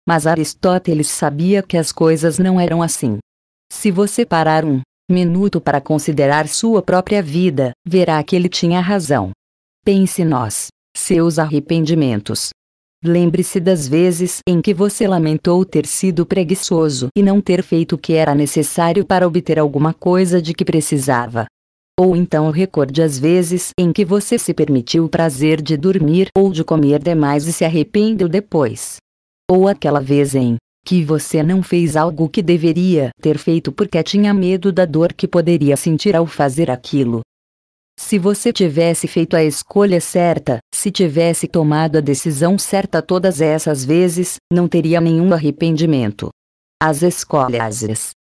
A: Mas Aristóteles sabia que as coisas não eram assim. Se você parar um minuto para considerar sua própria vida, verá que ele tinha razão. Pense nós, seus arrependimentos. Lembre-se das vezes em que você lamentou ter sido preguiçoso e não ter feito o que era necessário para obter alguma coisa de que precisava ou então recorde as vezes em que você se permitiu o prazer de dormir ou de comer demais e se arrependeu depois. Ou aquela vez em que você não fez algo que deveria ter feito porque tinha medo da dor que poderia sentir ao fazer aquilo. Se você tivesse feito a escolha certa, se tivesse tomado a decisão certa todas essas vezes, não teria nenhum arrependimento. As escolhas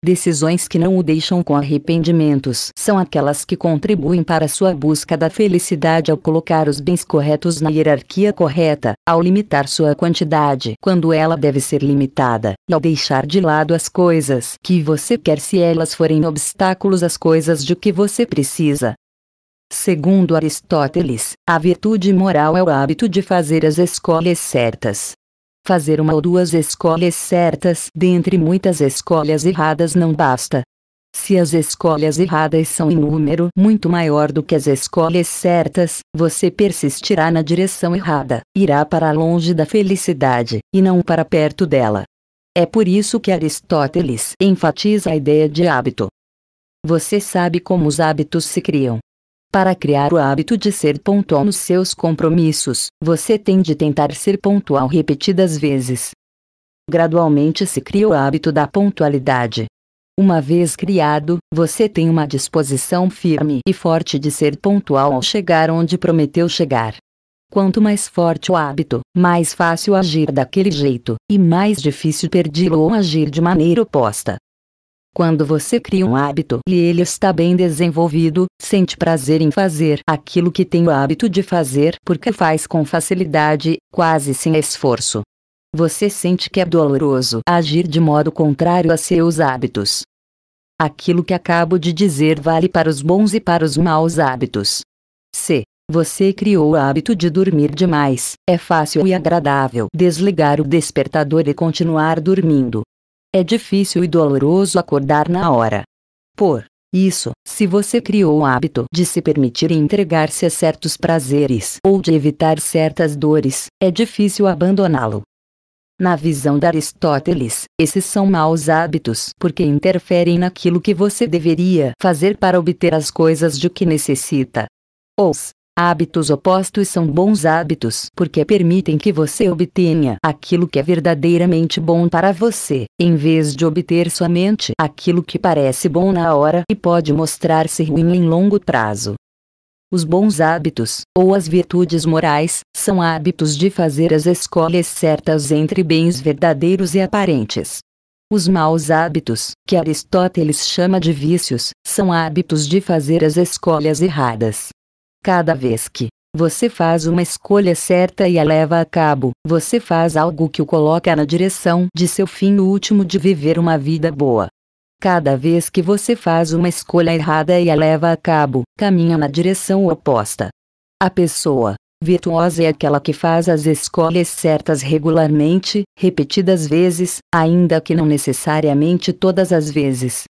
A: Decisões que não o deixam com arrependimentos são aquelas que contribuem para sua busca da felicidade ao colocar os bens corretos na hierarquia correta, ao limitar sua quantidade quando ela deve ser limitada, e ao deixar de lado as coisas que você quer se elas forem obstáculos às coisas de que você precisa. Segundo Aristóteles, a virtude moral é o hábito de fazer as escolhas certas, Fazer uma ou duas escolhas certas dentre muitas escolhas erradas não basta. Se as escolhas erradas são em número muito maior do que as escolhas certas, você persistirá na direção errada, irá para longe da felicidade, e não para perto dela. É por isso que Aristóteles enfatiza a ideia de hábito. Você sabe como os hábitos se criam. Para criar o hábito de ser pontual nos seus compromissos, você tem de tentar ser pontual repetidas vezes. Gradualmente se cria o hábito da pontualidade. Uma vez criado, você tem uma disposição firme e forte de ser pontual ao chegar onde prometeu chegar. Quanto mais forte o hábito, mais fácil agir daquele jeito, e mais difícil perdê-lo ou agir de maneira oposta. Quando você cria um hábito e ele está bem desenvolvido, sente prazer em fazer aquilo que tem o hábito de fazer porque faz com facilidade, quase sem esforço. Você sente que é doloroso agir de modo contrário a seus hábitos. Aquilo que acabo de dizer vale para os bons e para os maus hábitos. Se você criou o hábito de dormir demais, é fácil e agradável desligar o despertador e continuar dormindo, é difícil e doloroso acordar na hora. Por isso, se você criou o hábito de se permitir entregar-se a certos prazeres ou de evitar certas dores, é difícil abandoná-lo. Na visão de Aristóteles, esses são maus hábitos porque interferem naquilo que você deveria fazer para obter as coisas de que necessita. Os Hábitos opostos são bons hábitos porque permitem que você obtenha aquilo que é verdadeiramente bom para você, em vez de obter somente aquilo que parece bom na hora e pode mostrar-se ruim em longo prazo. Os bons hábitos, ou as virtudes morais, são hábitos de fazer as escolhas certas entre bens verdadeiros e aparentes. Os maus hábitos, que Aristóteles chama de vícios, são hábitos de fazer as escolhas erradas, Cada vez que você faz uma escolha certa e a leva a cabo, você faz algo que o coloca na direção de seu fim último de viver uma vida boa. Cada vez que você faz uma escolha errada e a leva a cabo, caminha na direção oposta. A pessoa virtuosa é aquela que faz as escolhas certas regularmente, repetidas vezes, ainda que não necessariamente todas as vezes,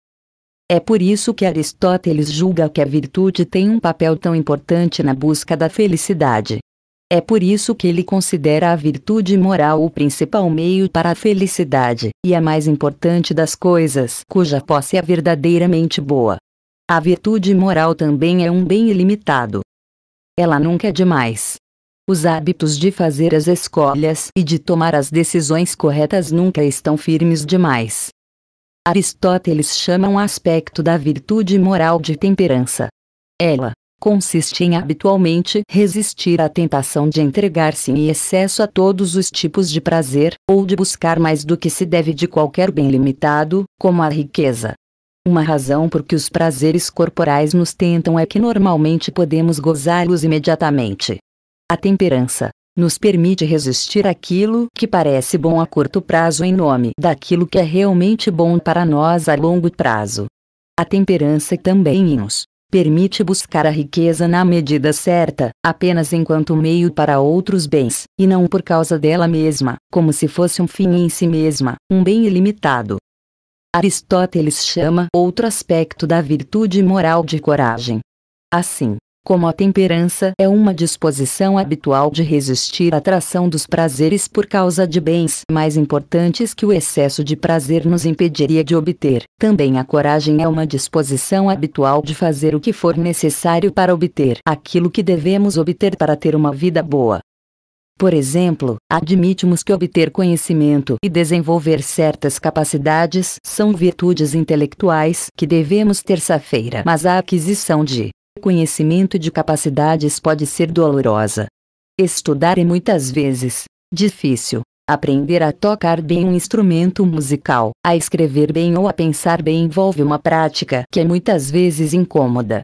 A: é por isso que Aristóteles julga que a virtude tem um papel tão importante na busca da felicidade. É por isso que ele considera a virtude moral o principal meio para a felicidade, e a mais importante das coisas cuja posse é verdadeiramente boa. A virtude moral também é um bem ilimitado. Ela nunca é demais. Os hábitos de fazer as escolhas e de tomar as decisões corretas nunca estão firmes demais. Aristóteles chama um aspecto da virtude moral de temperança. Ela consiste em habitualmente resistir à tentação de entregar-se em excesso a todos os tipos de prazer, ou de buscar mais do que se deve de qualquer bem limitado, como a riqueza. Uma razão por que os prazeres corporais nos tentam é que normalmente podemos gozá-los imediatamente. A temperança, nos permite resistir àquilo que parece bom a curto prazo em nome daquilo que é realmente bom para nós a longo prazo. A temperança também nos permite buscar a riqueza na medida certa, apenas enquanto meio para outros bens, e não por causa dela mesma, como se fosse um fim em si mesma, um bem ilimitado. Aristóteles chama outro aspecto da virtude moral de coragem. Assim, como a temperança é uma disposição habitual de resistir à atração dos prazeres por causa de bens mais importantes que o excesso de prazer nos impediria de obter, também a coragem é uma disposição habitual de fazer o que for necessário para obter aquilo que devemos obter para ter uma vida boa. Por exemplo, admitimos que obter conhecimento e desenvolver certas capacidades são virtudes intelectuais que devemos terça-feira, mas a aquisição de Conhecimento de capacidades pode ser dolorosa. Estudar é muitas vezes difícil. Aprender a tocar bem um instrumento musical, a escrever bem ou a pensar bem envolve uma prática que é muitas vezes incômoda.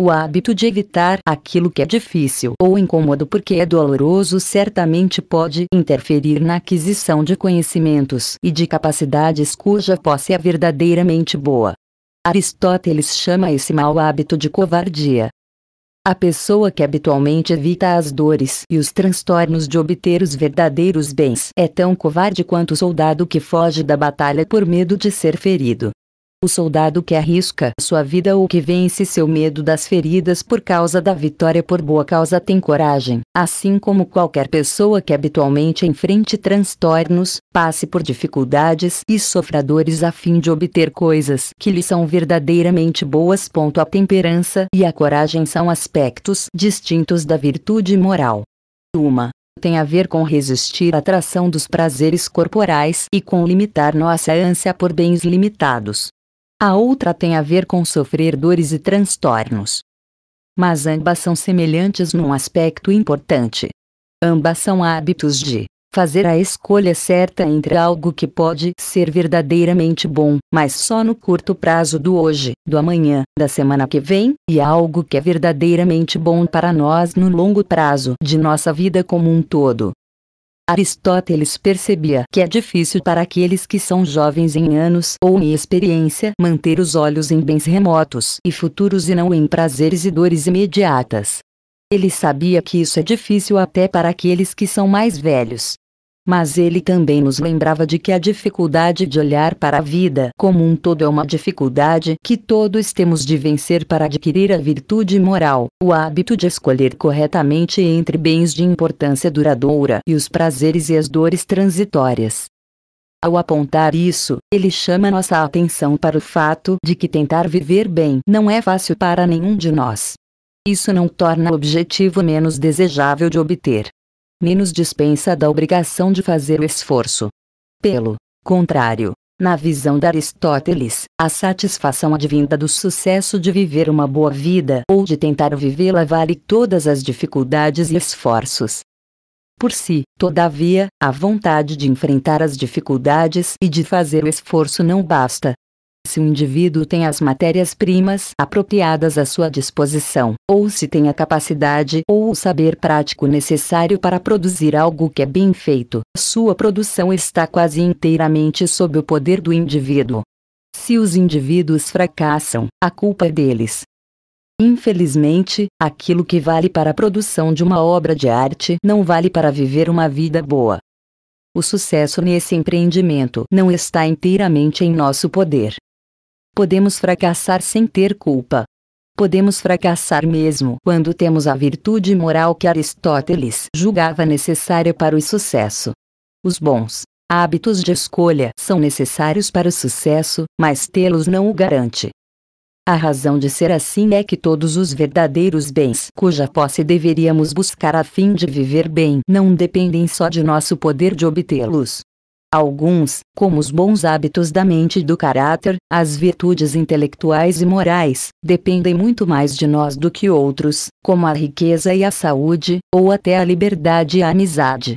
A: O hábito de evitar aquilo que é difícil ou incômodo porque é doloroso certamente pode interferir na aquisição de conhecimentos e de capacidades cuja posse é verdadeiramente boa. Aristóteles chama esse mau hábito de covardia. A pessoa que habitualmente evita as dores e os transtornos de obter os verdadeiros bens é tão covarde quanto o soldado que foge da batalha por medo de ser ferido. O soldado que arrisca sua vida ou que vence seu medo das feridas por causa da vitória por boa causa tem coragem, assim como qualquer pessoa que habitualmente enfrente transtornos, passe por dificuldades e sofra dores a fim de obter coisas que lhe são verdadeiramente boas. A temperança e a coragem são aspectos distintos da virtude moral. Uma tem a ver com resistir à atração dos prazeres corporais e com limitar nossa ânsia por bens limitados. A outra tem a ver com sofrer dores e transtornos. Mas ambas são semelhantes num aspecto importante. Ambas são hábitos de fazer a escolha certa entre algo que pode ser verdadeiramente bom, mas só no curto prazo do hoje, do amanhã, da semana que vem, e algo que é verdadeiramente bom para nós no longo prazo de nossa vida como um todo. Aristóteles percebia que é difícil para aqueles que são jovens em anos ou em experiência manter os olhos em bens remotos e futuros e não em prazeres e dores imediatas. Ele sabia que isso é difícil até para aqueles que são mais velhos, mas ele também nos lembrava de que a dificuldade de olhar para a vida como um todo é uma dificuldade que todos temos de vencer para adquirir a virtude moral, o hábito de escolher corretamente entre bens de importância duradoura e os prazeres e as dores transitórias. Ao apontar isso, ele chama nossa atenção para o fato de que tentar viver bem não é fácil para nenhum de nós. Isso não torna o objetivo menos desejável de obter, menos dispensa da obrigação de fazer o esforço. Pelo contrário, na visão de Aristóteles, a satisfação advinda do sucesso de viver uma boa vida ou de tentar vivê-la vale todas as dificuldades e esforços. Por si, todavia, a vontade de enfrentar as dificuldades e de fazer o esforço não basta, se o indivíduo tem as matérias-primas apropriadas à sua disposição, ou se tem a capacidade ou o saber prático necessário para produzir algo que é bem feito, sua produção está quase inteiramente sob o poder do indivíduo. Se os indivíduos fracassam, a culpa é deles. Infelizmente, aquilo que vale para a produção de uma obra de arte não vale para viver uma vida boa. O sucesso nesse empreendimento não está inteiramente em nosso poder. Podemos fracassar sem ter culpa. Podemos fracassar mesmo quando temos a virtude moral que Aristóteles julgava necessária para o sucesso. Os bons hábitos de escolha são necessários para o sucesso, mas tê-los não o garante. A razão de ser assim é que todos os verdadeiros bens cuja posse deveríamos buscar a fim de viver bem não dependem só de nosso poder de obtê-los, Alguns, como os bons hábitos da mente e do caráter, as virtudes intelectuais e morais, dependem muito mais de nós do que outros, como a riqueza e a saúde, ou até a liberdade e a amizade.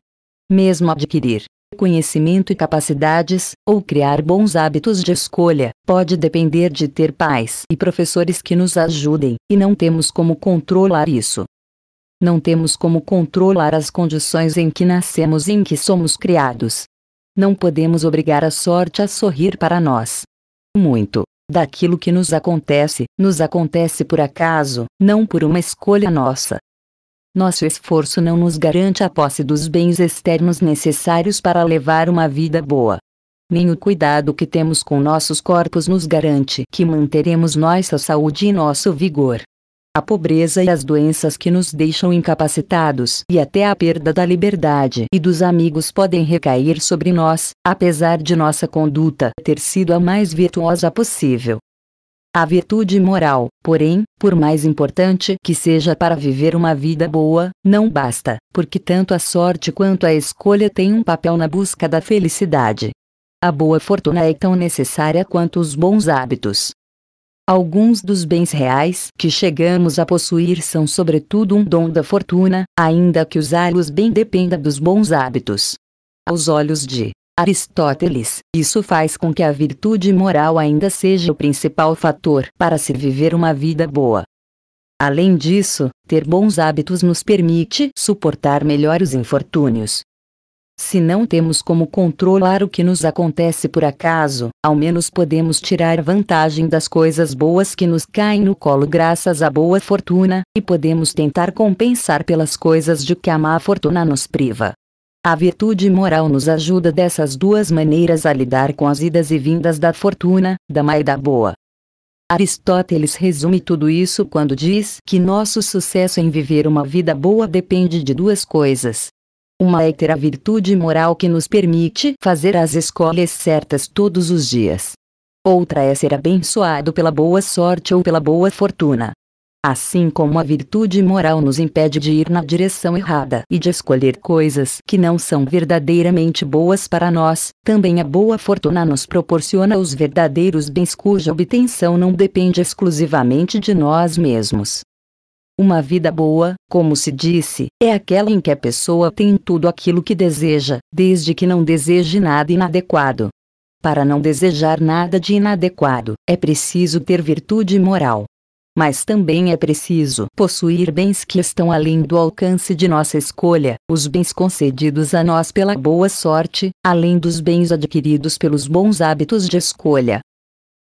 A: Mesmo adquirir conhecimento e capacidades, ou criar bons hábitos de escolha, pode depender de ter pais e professores que nos ajudem, e não temos como controlar isso. Não temos como controlar as condições em que nascemos e em que somos criados, não podemos obrigar a sorte a sorrir para nós. Muito daquilo que nos acontece, nos acontece por acaso, não por uma escolha nossa. Nosso esforço não nos garante a posse dos bens externos necessários para levar uma vida boa. Nem o cuidado que temos com nossos corpos nos garante que manteremos nossa saúde e nosso vigor a pobreza e as doenças que nos deixam incapacitados e até a perda da liberdade e dos amigos podem recair sobre nós, apesar de nossa conduta ter sido a mais virtuosa possível. A virtude moral, porém, por mais importante que seja para viver uma vida boa, não basta, porque tanto a sorte quanto a escolha têm um papel na busca da felicidade. A boa fortuna é tão necessária quanto os bons hábitos, Alguns dos bens reais que chegamos a possuir são sobretudo um dom da fortuna, ainda que usá-los bem dependa dos bons hábitos. Aos olhos de Aristóteles, isso faz com que a virtude moral ainda seja o principal fator para se viver uma vida boa. Além disso, ter bons hábitos nos permite suportar melhor os infortúnios, se não temos como controlar o que nos acontece por acaso, ao menos podemos tirar vantagem das coisas boas que nos caem no colo graças à boa fortuna, e podemos tentar compensar pelas coisas de que a má fortuna nos priva. A virtude moral nos ajuda dessas duas maneiras a lidar com as idas e vindas da fortuna, da má e da boa. Aristóteles resume tudo isso quando diz que nosso sucesso em viver uma vida boa depende de duas coisas: uma a virtude moral que nos permite fazer as escolhas certas todos os dias. Outra é ser abençoado pela boa sorte ou pela boa fortuna. Assim como a virtude moral nos impede de ir na direção errada e de escolher coisas que não são verdadeiramente boas para nós, também a boa fortuna nos proporciona os verdadeiros bens cuja obtenção não depende exclusivamente de nós mesmos. Uma vida boa, como se disse, é aquela em que a pessoa tem tudo aquilo que deseja, desde que não deseje nada inadequado. Para não desejar nada de inadequado, é preciso ter virtude moral. Mas também é preciso possuir bens que estão além do alcance de nossa escolha, os bens concedidos a nós pela boa sorte, além dos bens adquiridos pelos bons hábitos de escolha.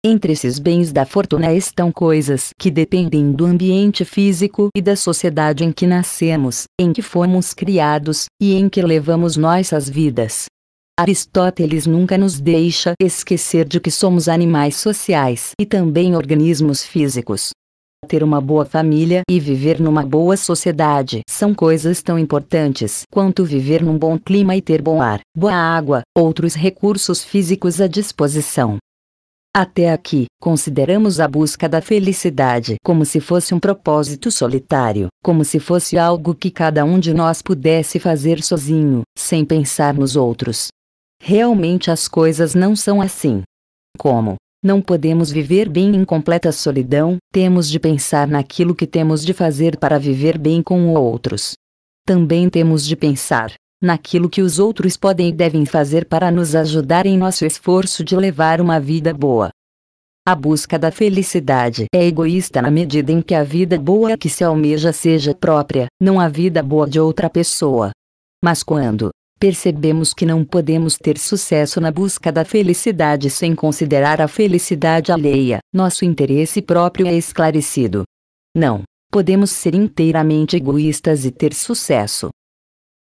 A: Entre esses bens da fortuna estão coisas que dependem do ambiente físico e da sociedade em que nascemos, em que fomos criados, e em que levamos nossas vidas. Aristóteles nunca nos deixa esquecer de que somos animais sociais e também organismos físicos. Ter uma boa família e viver numa boa sociedade são coisas tão importantes quanto viver num bom clima e ter bom ar, boa água, outros recursos físicos à disposição, até aqui, consideramos a busca da felicidade como se fosse um propósito solitário, como se fosse algo que cada um de nós pudesse fazer sozinho, sem pensar nos outros. Realmente as coisas não são assim. Como? Não podemos viver bem em completa solidão, temos de pensar naquilo que temos de fazer para viver bem com outros. Também temos de pensar naquilo que os outros podem e devem fazer para nos ajudar em nosso esforço de levar uma vida boa. A busca da felicidade é egoísta na medida em que a vida boa que se almeja seja própria, não a vida boa de outra pessoa. Mas quando percebemos que não podemos ter sucesso na busca da felicidade sem considerar a felicidade alheia, nosso interesse próprio é esclarecido. Não podemos ser inteiramente egoístas e ter sucesso,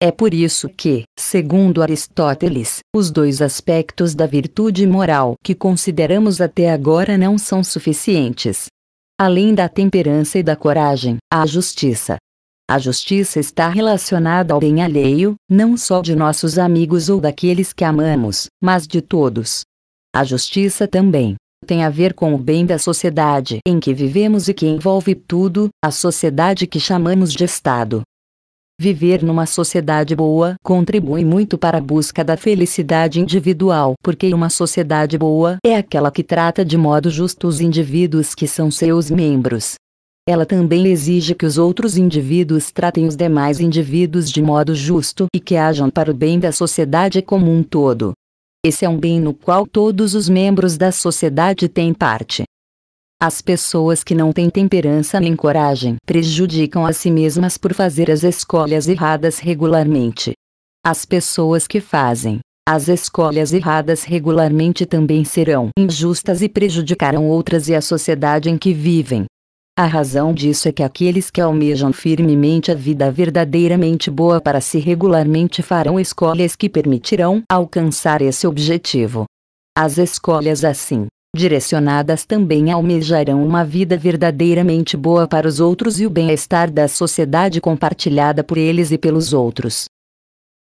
A: é por isso que, segundo Aristóteles, os dois aspectos da virtude moral que consideramos até agora não são suficientes. Além da temperança e da coragem, há a justiça. A justiça está relacionada ao bem alheio, não só de nossos amigos ou daqueles que amamos, mas de todos. A justiça também tem a ver com o bem da sociedade em que vivemos e que envolve tudo, a sociedade que chamamos de Estado. Viver numa sociedade boa contribui muito para a busca da felicidade individual, porque uma sociedade boa é aquela que trata de modo justo os indivíduos que são seus membros. Ela também exige que os outros indivíduos tratem os demais indivíduos de modo justo e que hajam para o bem da sociedade como um todo. Esse é um bem no qual todos os membros da sociedade têm parte. As pessoas que não têm temperança nem coragem prejudicam a si mesmas por fazer as escolhas erradas regularmente. As pessoas que fazem as escolhas erradas regularmente também serão injustas e prejudicarão outras e a sociedade em que vivem. A razão disso é que aqueles que almejam firmemente a vida verdadeiramente boa para si regularmente farão escolhas que permitirão alcançar esse objetivo. As escolhas assim direcionadas também almejarão uma vida verdadeiramente boa para os outros e o bem-estar da sociedade compartilhada por eles e pelos outros.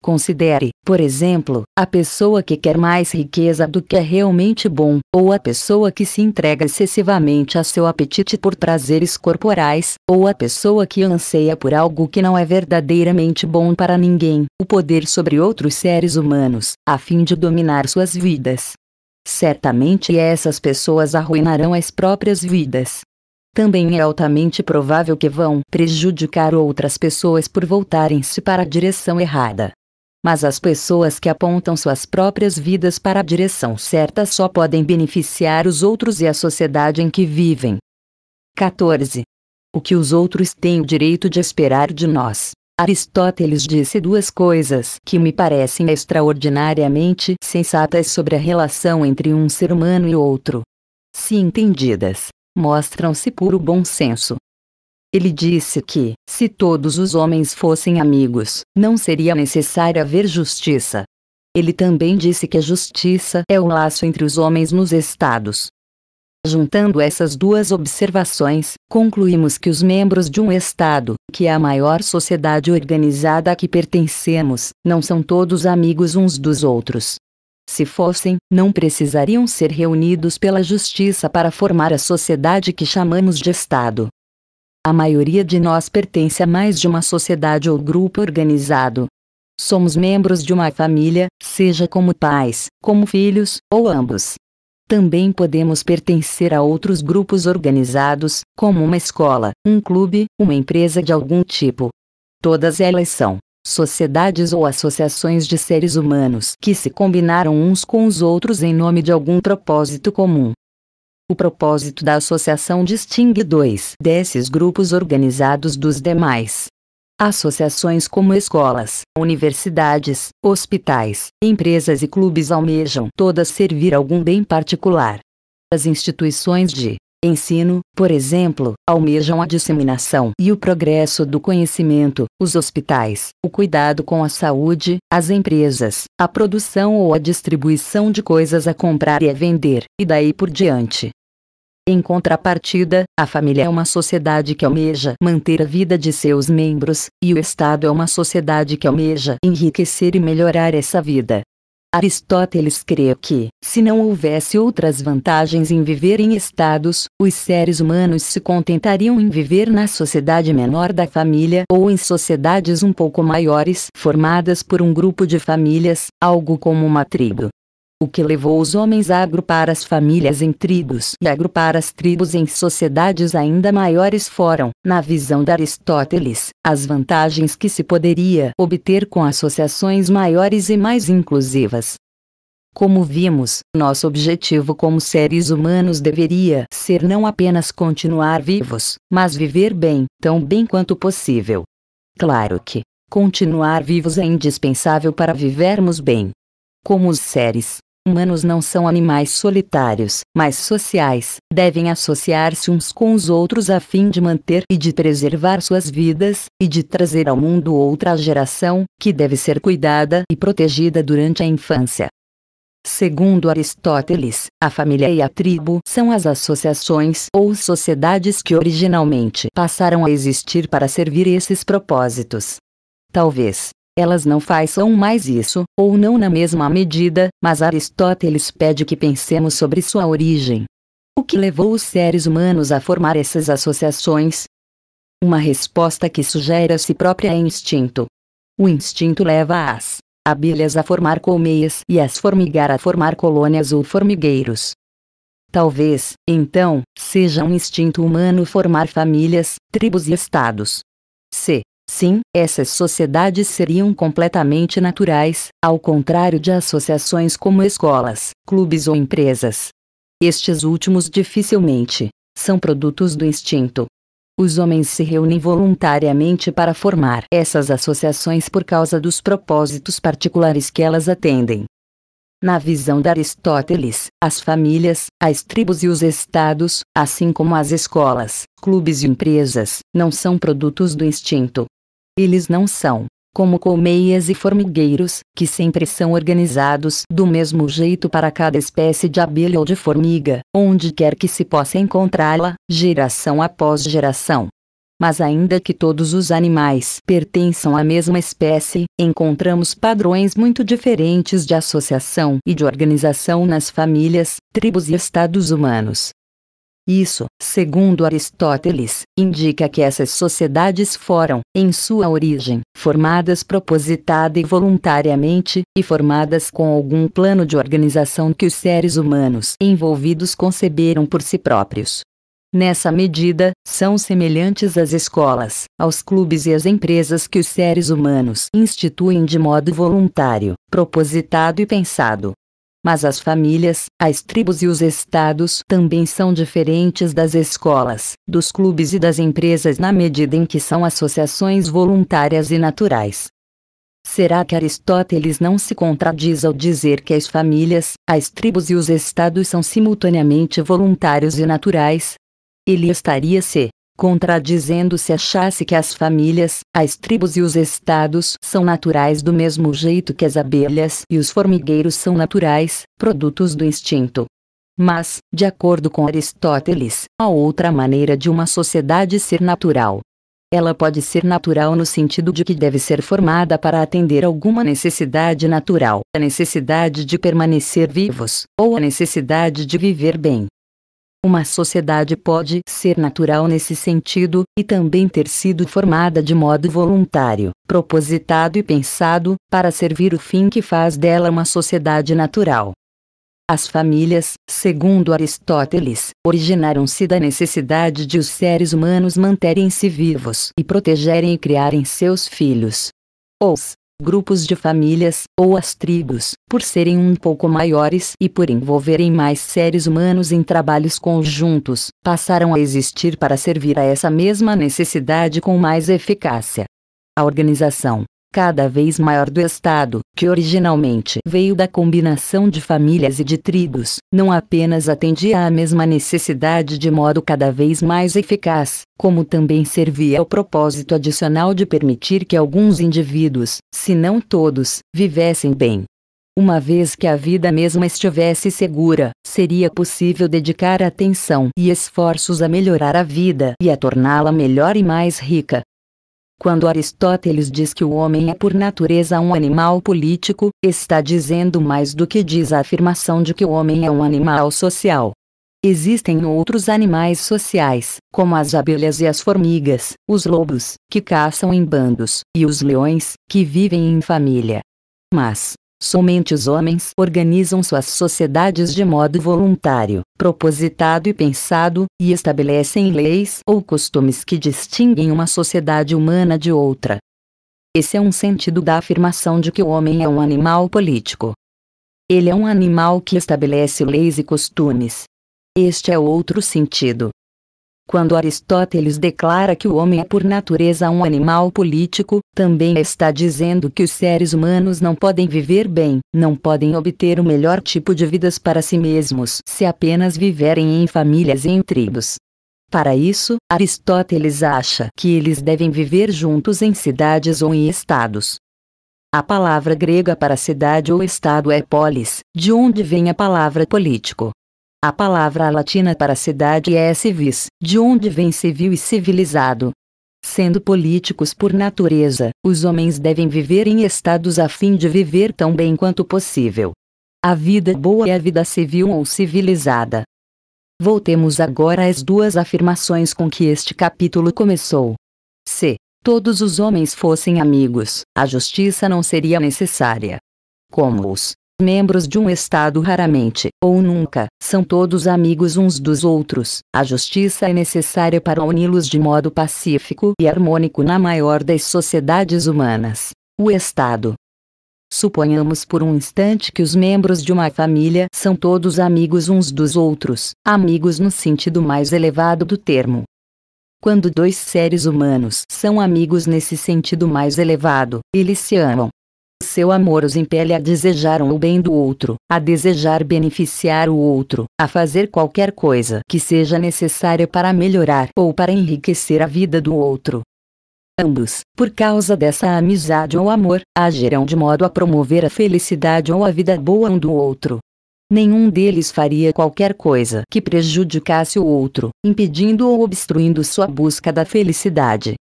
A: Considere, por exemplo, a pessoa que quer mais riqueza do que é realmente bom, ou a pessoa que se entrega excessivamente a seu apetite por prazeres corporais, ou a pessoa que anseia por algo que não é verdadeiramente bom para ninguém, o poder sobre outros seres humanos, a fim de dominar suas vidas certamente essas pessoas arruinarão as próprias vidas. Também é altamente provável que vão prejudicar outras pessoas por voltarem-se para a direção errada. Mas as pessoas que apontam suas próprias vidas para a direção certa só podem beneficiar os outros e a sociedade em que vivem. 14. O que os outros têm o direito de esperar de nós. Aristóteles disse duas coisas que me parecem extraordinariamente sensatas sobre a relação entre um ser humano e outro. Se entendidas, mostram-se puro bom senso. Ele disse que, se todos os homens fossem amigos, não seria necessário haver justiça. Ele também disse que a justiça é o laço entre os homens nos estados, Juntando essas duas observações, concluímos que os membros de um Estado, que é a maior sociedade organizada a que pertencemos, não são todos amigos uns dos outros. Se fossem, não precisariam ser reunidos pela justiça para formar a sociedade que chamamos de Estado. A maioria de nós pertence a mais de uma sociedade ou grupo organizado. Somos membros de uma família, seja como pais, como filhos, ou ambos. Também podemos pertencer a outros grupos organizados, como uma escola, um clube, uma empresa de algum tipo. Todas elas são sociedades ou associações de seres humanos que se combinaram uns com os outros em nome de algum propósito comum. O propósito da associação distingue dois desses grupos organizados dos demais. Associações como escolas, universidades, hospitais, empresas e clubes almejam todas servir algum bem particular. As instituições de ensino, por exemplo, almejam a disseminação e o progresso do conhecimento, os hospitais, o cuidado com a saúde, as empresas, a produção ou a distribuição de coisas a comprar e a vender, e daí por diante. Em contrapartida, a família é uma sociedade que almeja manter a vida de seus membros, e o Estado é uma sociedade que almeja enriquecer e melhorar essa vida. Aristóteles crê que, se não houvesse outras vantagens em viver em estados, os seres humanos se contentariam em viver na sociedade menor da família ou em sociedades um pouco maiores formadas por um grupo de famílias, algo como uma tribo o que levou os homens a agrupar as famílias em tribos e agrupar as tribos em sociedades ainda maiores foram, na visão de Aristóteles, as vantagens que se poderia obter com associações maiores e mais inclusivas. Como vimos, nosso objetivo como seres humanos deveria ser não apenas continuar vivos, mas viver bem, tão bem quanto possível. Claro que continuar vivos é indispensável para vivermos bem. Como os seres Humanos não são animais solitários, mas sociais, devem associar-se uns com os outros a fim de manter e de preservar suas vidas, e de trazer ao mundo outra geração, que deve ser cuidada e protegida durante a infância. Segundo Aristóteles, a família e a tribo são as associações ou sociedades que originalmente passaram a existir para servir esses propósitos. Talvez, elas não façam mais isso, ou não na mesma medida, mas Aristóteles pede que pensemos sobre sua origem. O que levou os seres humanos a formar essas associações? Uma resposta que sugere a si própria é instinto. O instinto leva as abelhas a formar colmeias e as formigar a formar colônias ou formigueiros. Talvez, então, seja um instinto humano formar famílias, tribos e estados. C. Sim, essas sociedades seriam completamente naturais, ao contrário de associações como escolas, clubes ou empresas. Estes últimos dificilmente são produtos do instinto. Os homens se reúnem voluntariamente para formar essas associações por causa dos propósitos particulares que elas atendem. Na visão de Aristóteles, as famílias, as tribos e os estados, assim como as escolas, clubes e empresas, não são produtos do instinto, eles não são, como colmeias e formigueiros, que sempre são organizados do mesmo jeito para cada espécie de abelha ou de formiga, onde quer que se possa encontrá-la, geração após geração. Mas ainda que todos os animais pertençam à mesma espécie, encontramos padrões muito diferentes de associação e de organização nas famílias, tribos e estados humanos. Isso, segundo Aristóteles, indica que essas sociedades foram, em sua origem, formadas propositada e voluntariamente, e formadas com algum plano de organização que os seres humanos envolvidos conceberam por si próprios. Nessa medida, são semelhantes às escolas, aos clubes e às empresas que os seres humanos instituem de modo voluntário, propositado e pensado, mas as famílias, as tribos e os estados também são diferentes das escolas, dos clubes e das empresas na medida em que são associações voluntárias e naturais. Será que Aristóteles não se contradiz ao dizer que as famílias, as tribos e os estados são simultaneamente voluntários e naturais? Ele estaria se contradizendo se achasse que as famílias, as tribos e os estados são naturais do mesmo jeito que as abelhas e os formigueiros são naturais, produtos do instinto. Mas, de acordo com Aristóteles, há outra maneira de uma sociedade ser natural. Ela pode ser natural no sentido de que deve ser formada para atender alguma necessidade natural, a necessidade de permanecer vivos, ou a necessidade de viver bem. Uma sociedade pode ser natural nesse sentido, e também ter sido formada de modo voluntário, propositado e pensado, para servir o fim que faz dela uma sociedade natural. As famílias, segundo Aristóteles, originaram-se da necessidade de os seres humanos manterem-se vivos e protegerem e criarem seus filhos. Os grupos de famílias, ou as tribos, por serem um pouco maiores e por envolverem mais seres humanos em trabalhos conjuntos, passaram a existir para servir a essa mesma necessidade com mais eficácia. A organização cada vez maior do Estado, que originalmente veio da combinação de famílias e de tribos, não apenas atendia à mesma necessidade de modo cada vez mais eficaz, como também servia ao propósito adicional de permitir que alguns indivíduos, se não todos, vivessem bem. Uma vez que a vida mesma estivesse segura, seria possível dedicar atenção e esforços a melhorar a vida e a torná-la melhor e mais rica, quando Aristóteles diz que o homem é por natureza um animal político, está dizendo mais do que diz a afirmação de que o homem é um animal social. Existem outros animais sociais, como as abelhas e as formigas, os lobos, que caçam em bandos, e os leões, que vivem em família. Mas, Somente os homens organizam suas sociedades de modo voluntário, propositado e pensado, e estabelecem leis ou costumes que distinguem uma sociedade humana de outra. Esse é um sentido da afirmação de que o homem é um animal político. Ele é um animal que estabelece leis e costumes. Este é outro sentido. Quando Aristóteles declara que o homem é por natureza um animal político, também está dizendo que os seres humanos não podem viver bem, não podem obter o melhor tipo de vidas para si mesmos se apenas viverem em famílias e em tribos. Para isso, Aristóteles acha que eles devem viver juntos em cidades ou em estados. A palavra grega para cidade ou estado é polis, de onde vem a palavra político. A palavra latina para cidade é civis, de onde vem civil e civilizado. Sendo políticos por natureza, os homens devem viver em estados a fim de viver tão bem quanto possível. A vida boa é a vida civil ou civilizada. Voltemos agora às duas afirmações com que este capítulo começou. Se todos os homens fossem amigos, a justiça não seria necessária. Como os membros de um Estado raramente, ou nunca, são todos amigos uns dos outros. A justiça é necessária para uni-los de modo pacífico e harmônico na maior das sociedades humanas. O Estado, Suponhamos por um instante que os membros de uma família são todos amigos uns dos outros, amigos no sentido mais elevado do termo. Quando dois seres humanos são amigos nesse sentido mais elevado, eles se amam, seu amor os impele a desejar o bem do outro, a desejar beneficiar o outro, a fazer qualquer coisa que seja necessária para melhorar ou para enriquecer a vida do outro. Ambos, por causa dessa amizade ou amor, agirão de modo a promover a felicidade ou a vida boa um do outro. Nenhum deles faria qualquer coisa que prejudicasse o outro, impedindo ou obstruindo sua busca da felicidade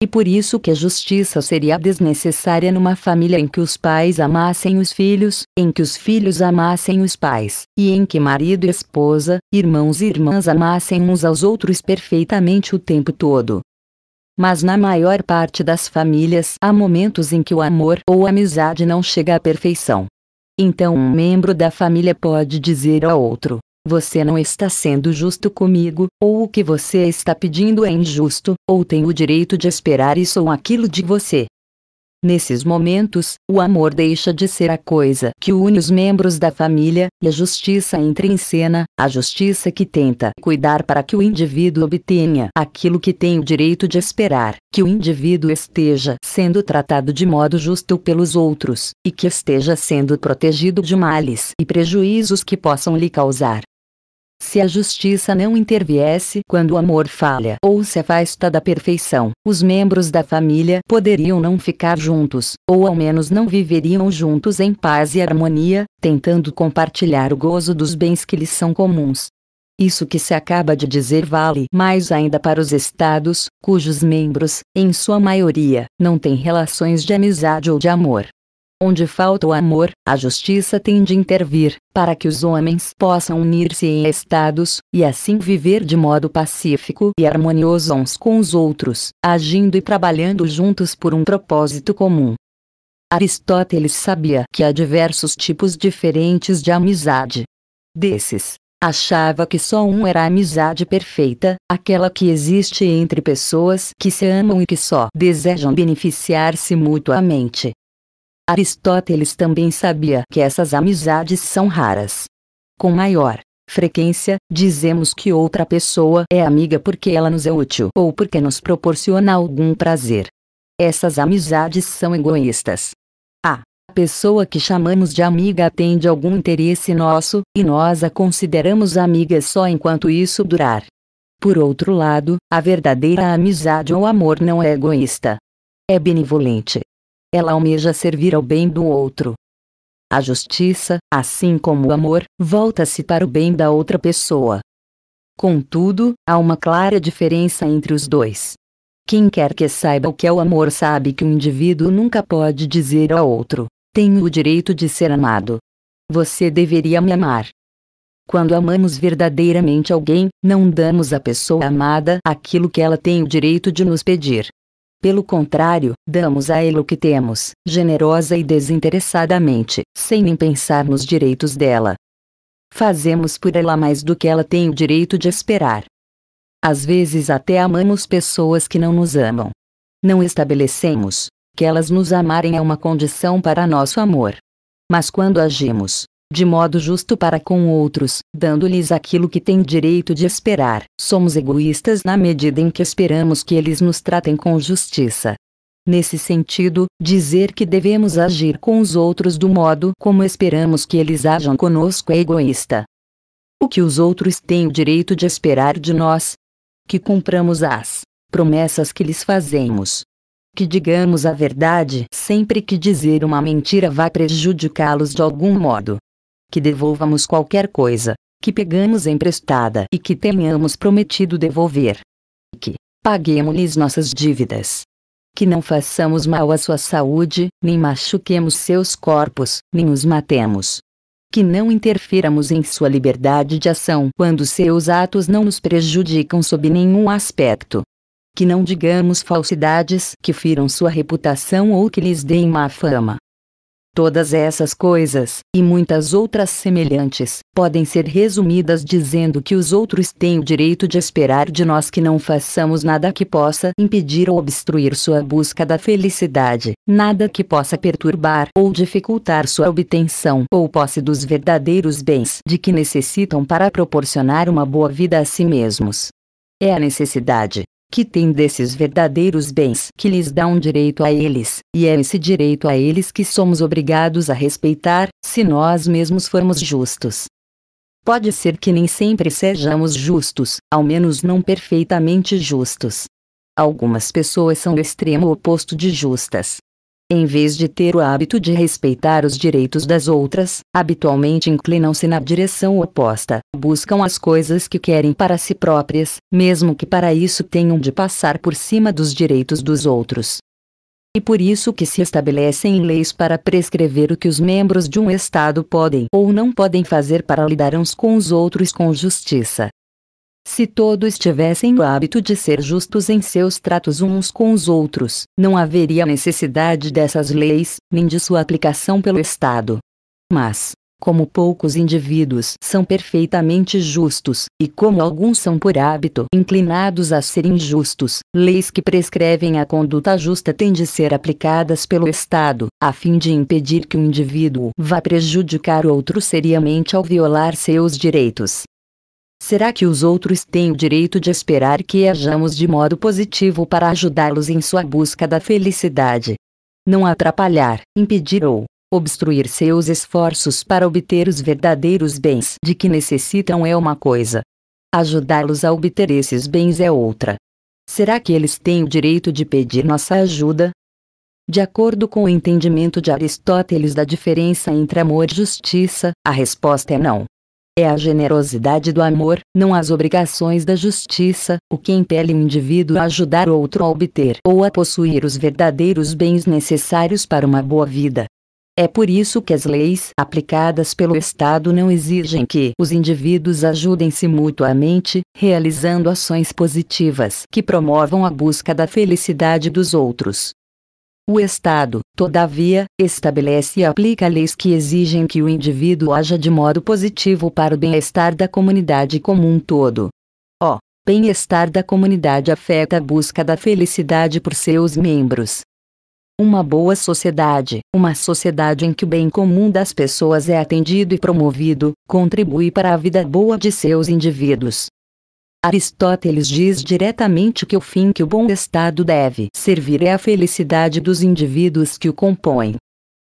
A: e por isso que a justiça seria desnecessária numa família em que os pais amassem os filhos, em que os filhos amassem os pais, e em que marido e esposa, irmãos e irmãs amassem uns aos outros perfeitamente o tempo todo. Mas na maior parte das famílias há momentos em que o amor ou a amizade não chega à perfeição. Então um membro da família pode dizer a outro: você não está sendo justo comigo, ou o que você está pedindo é injusto, ou tenho o direito de esperar isso ou aquilo de você. Nesses momentos, o amor deixa de ser a coisa que une os membros da família, e a justiça entra em cena, a justiça que tenta cuidar para que o indivíduo obtenha aquilo que tem o direito de esperar, que o indivíduo esteja sendo tratado de modo justo pelos outros, e que esteja sendo protegido de males e prejuízos que possam lhe causar. Se a justiça não interviesse quando o amor falha ou se afasta da perfeição, os membros da família poderiam não ficar juntos, ou ao menos não viveriam juntos em paz e harmonia, tentando compartilhar o gozo dos bens que lhes são comuns. Isso que se acaba de dizer vale mais ainda para os estados, cujos membros, em sua maioria, não têm relações de amizade ou de amor. Onde falta o amor, a justiça tem de intervir, para que os homens possam unir-se em estados, e assim viver de modo pacífico e harmonioso uns com os outros, agindo e trabalhando juntos por um propósito comum. Aristóteles sabia que há diversos tipos diferentes de amizade. Desses, achava que só um era a amizade perfeita, aquela que existe entre pessoas que se amam e que só desejam beneficiar-se mutuamente, Aristóteles também sabia que essas amizades são raras. Com maior frequência, dizemos que outra pessoa é amiga porque ela nos é útil ou porque nos proporciona algum prazer. Essas amizades são egoístas. A pessoa que chamamos de amiga atende algum interesse nosso, e nós a consideramos amiga só enquanto isso durar. Por outro lado, a verdadeira amizade ou amor não é egoísta. É benevolente. Ela almeja servir ao bem do outro. A justiça, assim como o amor, volta-se para o bem da outra pessoa. Contudo, há uma clara diferença entre os dois. Quem quer que saiba o que é o amor sabe que um indivíduo nunca pode dizer a outro: Tenho o direito de ser amado. Você deveria me amar. Quando amamos verdadeiramente alguém, não damos à pessoa amada aquilo que ela tem o direito de nos pedir. Pelo contrário, damos a ele o que temos, generosa e desinteressadamente, sem nem pensar nos direitos dela. Fazemos por ela mais do que ela tem o direito de esperar. Às vezes até amamos pessoas que não nos amam. Não estabelecemos que elas nos amarem é uma condição para nosso amor. Mas quando agimos de modo justo para com outros, dando-lhes aquilo que têm direito de esperar. Somos egoístas na medida em que esperamos que eles nos tratem com justiça. Nesse sentido, dizer que devemos agir com os outros do modo como esperamos que eles ajam conosco é egoísta. O que os outros têm o direito de esperar de nós? Que cumpramos as promessas que lhes fazemos. Que digamos a verdade sempre que dizer uma mentira vai prejudicá-los de algum modo que devolvamos qualquer coisa que pegamos emprestada e que tenhamos prometido devolver. Que paguemos-lhes nossas dívidas. Que não façamos mal à sua saúde, nem machuquemos seus corpos, nem os matemos. Que não interfiramos em sua liberdade de ação quando seus atos não nos prejudicam sob nenhum aspecto. Que não digamos falsidades que firam sua reputação ou que lhes deem má fama. Todas essas coisas, e muitas outras semelhantes, podem ser resumidas dizendo que os outros têm o direito de esperar de nós que não façamos nada que possa impedir ou obstruir sua busca da felicidade, nada que possa perturbar ou dificultar sua obtenção ou posse dos verdadeiros bens de que necessitam para proporcionar uma boa vida a si mesmos. É a necessidade, que tem desses verdadeiros bens que lhes dá um direito a eles, e é esse direito a eles que somos obrigados a respeitar, se nós mesmos formos justos. Pode ser que nem sempre sejamos justos, ao menos não perfeitamente justos. Algumas pessoas são o extremo oposto de justas, em vez de ter o hábito de respeitar os direitos das outras, habitualmente inclinam-se na direção oposta, buscam as coisas que querem para si próprias, mesmo que para isso tenham de passar por cima dos direitos dos outros. E por isso que se estabelecem leis para prescrever o que os membros de um Estado podem ou não podem fazer para lidar uns com os outros com justiça. Se todos tivessem o hábito de ser justos em seus tratos uns com os outros, não haveria necessidade dessas leis, nem de sua aplicação pelo Estado. Mas, como poucos indivíduos são perfeitamente justos, e como alguns são por hábito inclinados a ser injustos, leis que prescrevem a conduta justa têm de ser aplicadas pelo Estado, a fim de impedir que um indivíduo vá prejudicar outro seriamente ao violar seus direitos. Será que os outros têm o direito de esperar que ajamos de modo positivo para ajudá-los em sua busca da felicidade? Não atrapalhar, impedir ou obstruir seus esforços para obter os verdadeiros bens de que necessitam é uma coisa. Ajudá-los a obter esses bens é outra. Será que eles têm o direito de pedir nossa ajuda? De acordo com o entendimento de Aristóteles da diferença entre amor e justiça, a resposta é não. É a generosidade do amor, não as obrigações da justiça, o que impele o indivíduo a ajudar outro a obter ou a possuir os verdadeiros bens necessários para uma boa vida. É por isso que as leis aplicadas pelo Estado não exigem que os indivíduos ajudem-se mutuamente, realizando ações positivas que promovam a busca da felicidade dos outros. O Estado, todavia, estabelece e aplica leis que exigem que o indivíduo haja de modo positivo para o bem-estar da comunidade como um todo. O bem-estar da comunidade afeta a busca da felicidade por seus membros. Uma boa sociedade, uma sociedade em que o bem comum das pessoas é atendido e promovido, contribui para a vida boa de seus indivíduos. Aristóteles diz diretamente que o fim que o bom Estado deve servir é a felicidade dos indivíduos que o compõem.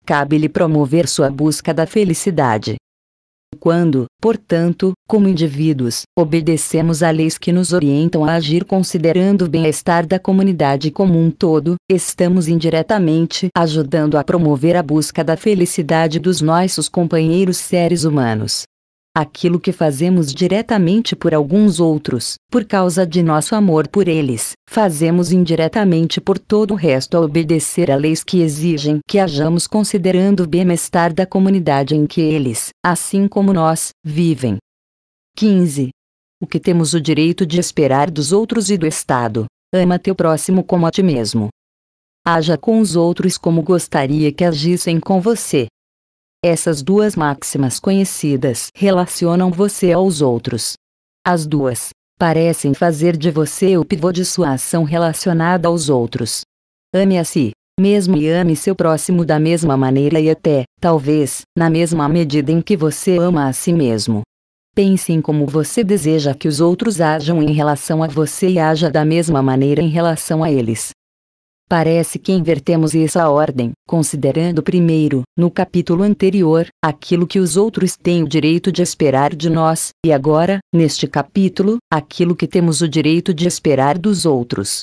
A: Cabe-lhe promover sua busca da felicidade. Quando, portanto, como indivíduos, obedecemos a leis que nos orientam a agir considerando o bem-estar da comunidade como um todo, estamos indiretamente ajudando a promover a busca da felicidade dos nossos companheiros seres humanos aquilo que fazemos diretamente por alguns outros, por causa de nosso amor por eles, fazemos indiretamente por todo o resto a obedecer a leis que exigem que hajamos considerando o bem-estar da comunidade em que eles, assim como nós, vivem. 15. O que temos o direito de esperar dos outros e do Estado. Ama teu próximo como a ti mesmo. Haja com os outros como gostaria que agissem com você. Essas duas máximas conhecidas relacionam você aos outros. As duas parecem fazer de você o pivô de sua ação relacionada aos outros. Ame a si mesmo e ame seu próximo da mesma maneira e até, talvez, na mesma medida em que você ama a si mesmo. Pense em como você deseja que os outros ajam em relação a você e haja da mesma maneira em relação a eles. Parece que invertemos essa ordem, considerando primeiro, no capítulo anterior, aquilo que os outros têm o direito de esperar de nós, e agora, neste capítulo, aquilo que temos o direito de esperar dos outros.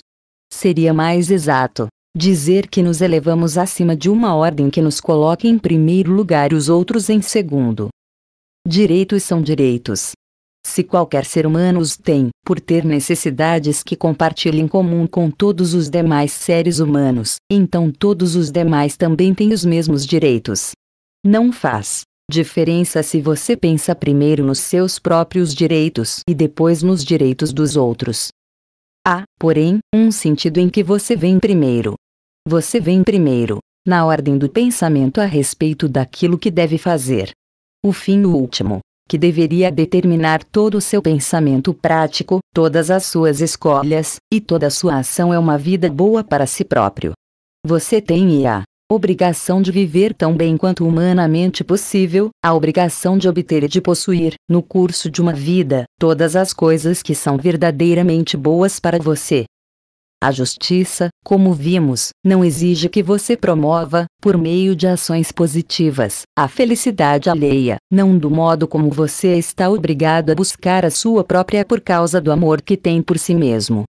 A: Seria mais exato dizer que nos elevamos acima de uma ordem que nos coloca em primeiro lugar e os outros em segundo. Direitos são direitos, se qualquer ser humano os tem, por ter necessidades que compartilha em comum com todos os demais seres humanos, então todos os demais também têm os mesmos direitos. Não faz diferença se você pensa primeiro nos seus próprios direitos e depois nos direitos dos outros. Há, porém, um sentido em que você vem primeiro. Você vem primeiro, na ordem do pensamento a respeito daquilo que deve fazer. O fim o último que deveria determinar todo o seu pensamento prático, todas as suas escolhas, e toda a sua ação é uma vida boa para si próprio. Você tem e a obrigação de viver tão bem quanto humanamente possível, a obrigação de obter e de possuir, no curso de uma vida, todas as coisas que são verdadeiramente boas para você, a justiça, como vimos, não exige que você promova, por meio de ações positivas, a felicidade alheia, não do modo como você está obrigado a buscar a sua própria por causa do amor que tem por si mesmo.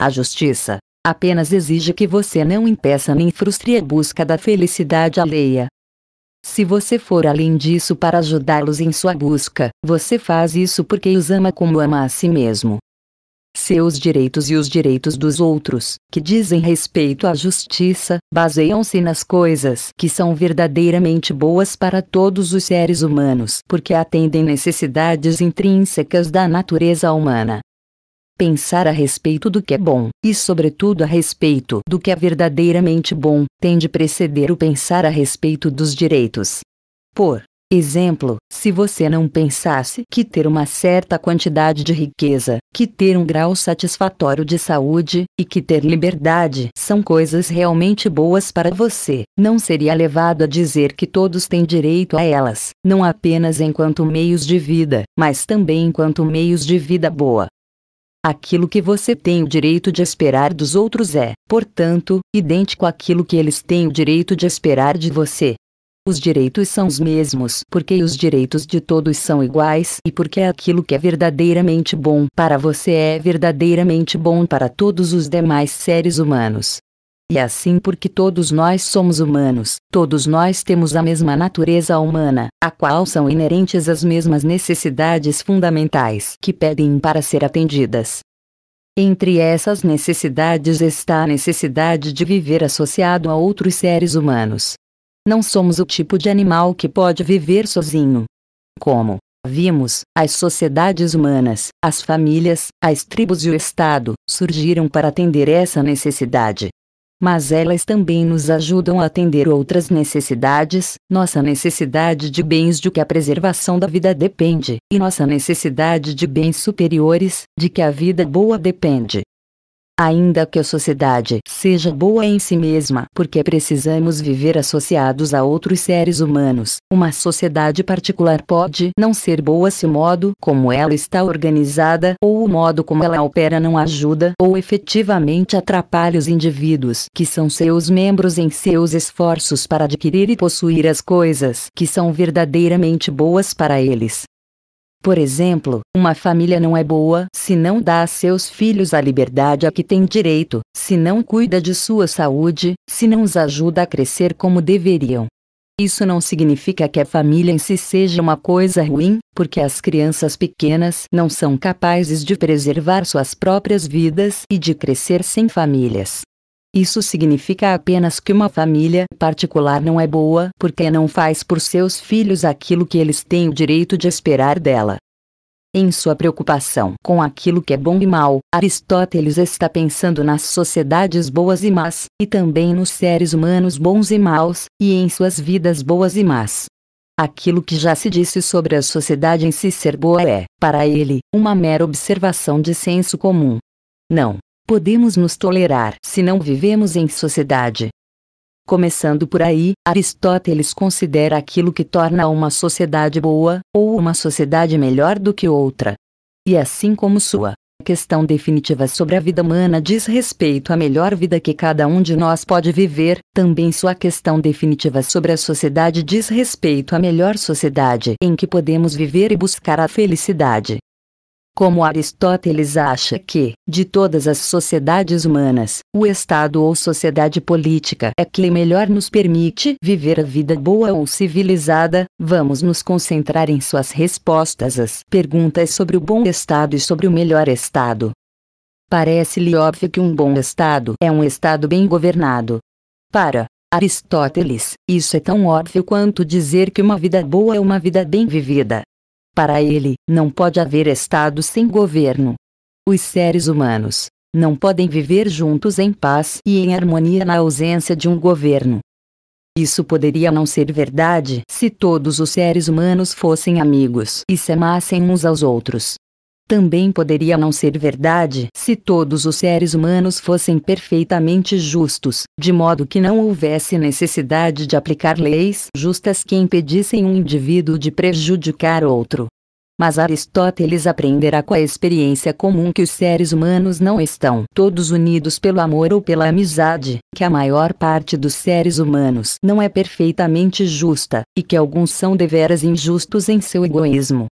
A: A justiça apenas exige que você não impeça nem frustre a busca da felicidade alheia. Se você for além disso para ajudá-los em sua busca, você faz isso porque os ama como ama a si mesmo. Seus direitos e os direitos dos outros, que dizem respeito à justiça, baseiam-se nas coisas que são verdadeiramente boas para todos os seres humanos, porque atendem necessidades intrínsecas da natureza humana pensar a respeito do que é bom, e sobretudo a respeito do que é verdadeiramente bom, tem de preceder o pensar a respeito dos direitos. Por Exemplo: se você não pensasse que ter uma certa quantidade de riqueza, que ter um grau satisfatório de saúde, e que ter liberdade são coisas realmente boas para você, não seria levado a dizer que todos têm direito a elas, não apenas enquanto meios de vida, mas também enquanto meios de vida boa. Aquilo que você tem o direito de esperar dos outros é, portanto, idêntico àquilo que eles têm o direito de esperar de você. Os direitos são os mesmos porque os direitos de todos são iguais e porque aquilo que é verdadeiramente bom para você é verdadeiramente bom para todos os demais seres humanos. E assim, porque todos nós somos humanos, todos nós temos a mesma natureza humana, a qual são inerentes as mesmas necessidades fundamentais que pedem para ser atendidas. Entre essas necessidades está a necessidade de viver associado a outros seres humanos. Não somos o tipo de animal que pode viver sozinho. Como vimos, as sociedades humanas, as famílias, as tribos e o Estado surgiram para atender essa necessidade. Mas elas também nos ajudam a atender outras necessidades, nossa necessidade de bens de que a preservação da vida depende, e nossa necessidade de bens superiores, de que a vida boa depende. Ainda que a sociedade seja boa em si mesma, porque precisamos viver associados a outros seres humanos, uma sociedade particular pode não ser boa se o modo como ela está organizada ou o modo como ela opera não ajuda ou efetivamente atrapalha os indivíduos que são seus membros em seus esforços para adquirir e possuir as coisas que são verdadeiramente boas para eles. Por exemplo, uma família não é boa se não dá a seus filhos a liberdade a que têm direito, se não cuida de sua saúde, se não os ajuda a crescer como deveriam. Isso não significa que a família em si seja uma coisa ruim, porque as crianças pequenas não são capazes de preservar suas próprias vidas e de crescer sem famílias. Isso significa apenas que uma família particular não é boa porque não faz por seus filhos aquilo que eles têm o direito de esperar dela. Em sua preocupação com aquilo que é bom e mal, Aristóteles está pensando nas sociedades boas e más, e também nos seres humanos bons e maus, e em suas vidas boas e más. Aquilo que já se disse sobre a sociedade em si ser boa é, para ele, uma mera observação de senso comum. Não, podemos nos tolerar se não vivemos em sociedade. Começando por aí, Aristóteles considera aquilo que torna uma sociedade boa, ou uma sociedade melhor do que outra. E assim como sua questão definitiva sobre a vida humana diz respeito à melhor vida que cada um de nós pode viver, também sua questão definitiva sobre a sociedade diz respeito à melhor sociedade em que podemos viver e buscar a felicidade. Como Aristóteles acha que, de todas as sociedades humanas, o Estado ou sociedade política é que melhor nos permite viver a vida boa ou civilizada, vamos nos concentrar em suas respostas às perguntas sobre o bom Estado e sobre o melhor Estado. Parece-lhe óbvio que um bom Estado é um Estado bem governado. Para Aristóteles, isso é tão óbvio quanto dizer que uma vida boa é uma vida bem vivida. Para ele, não pode haver Estado sem governo. Os seres humanos não podem viver juntos em paz e em harmonia na ausência de um governo. Isso poderia não ser verdade se todos os seres humanos fossem amigos e se amassem uns aos outros, também poderia não ser verdade se todos os seres humanos fossem perfeitamente justos, de modo que não houvesse necessidade de aplicar leis justas que impedissem um indivíduo de prejudicar outro. Mas Aristóteles aprenderá com a experiência comum que os seres humanos não estão todos unidos pelo amor ou pela amizade, que a maior parte dos seres humanos não é perfeitamente justa, e que alguns são deveras injustos em seu egoísmo,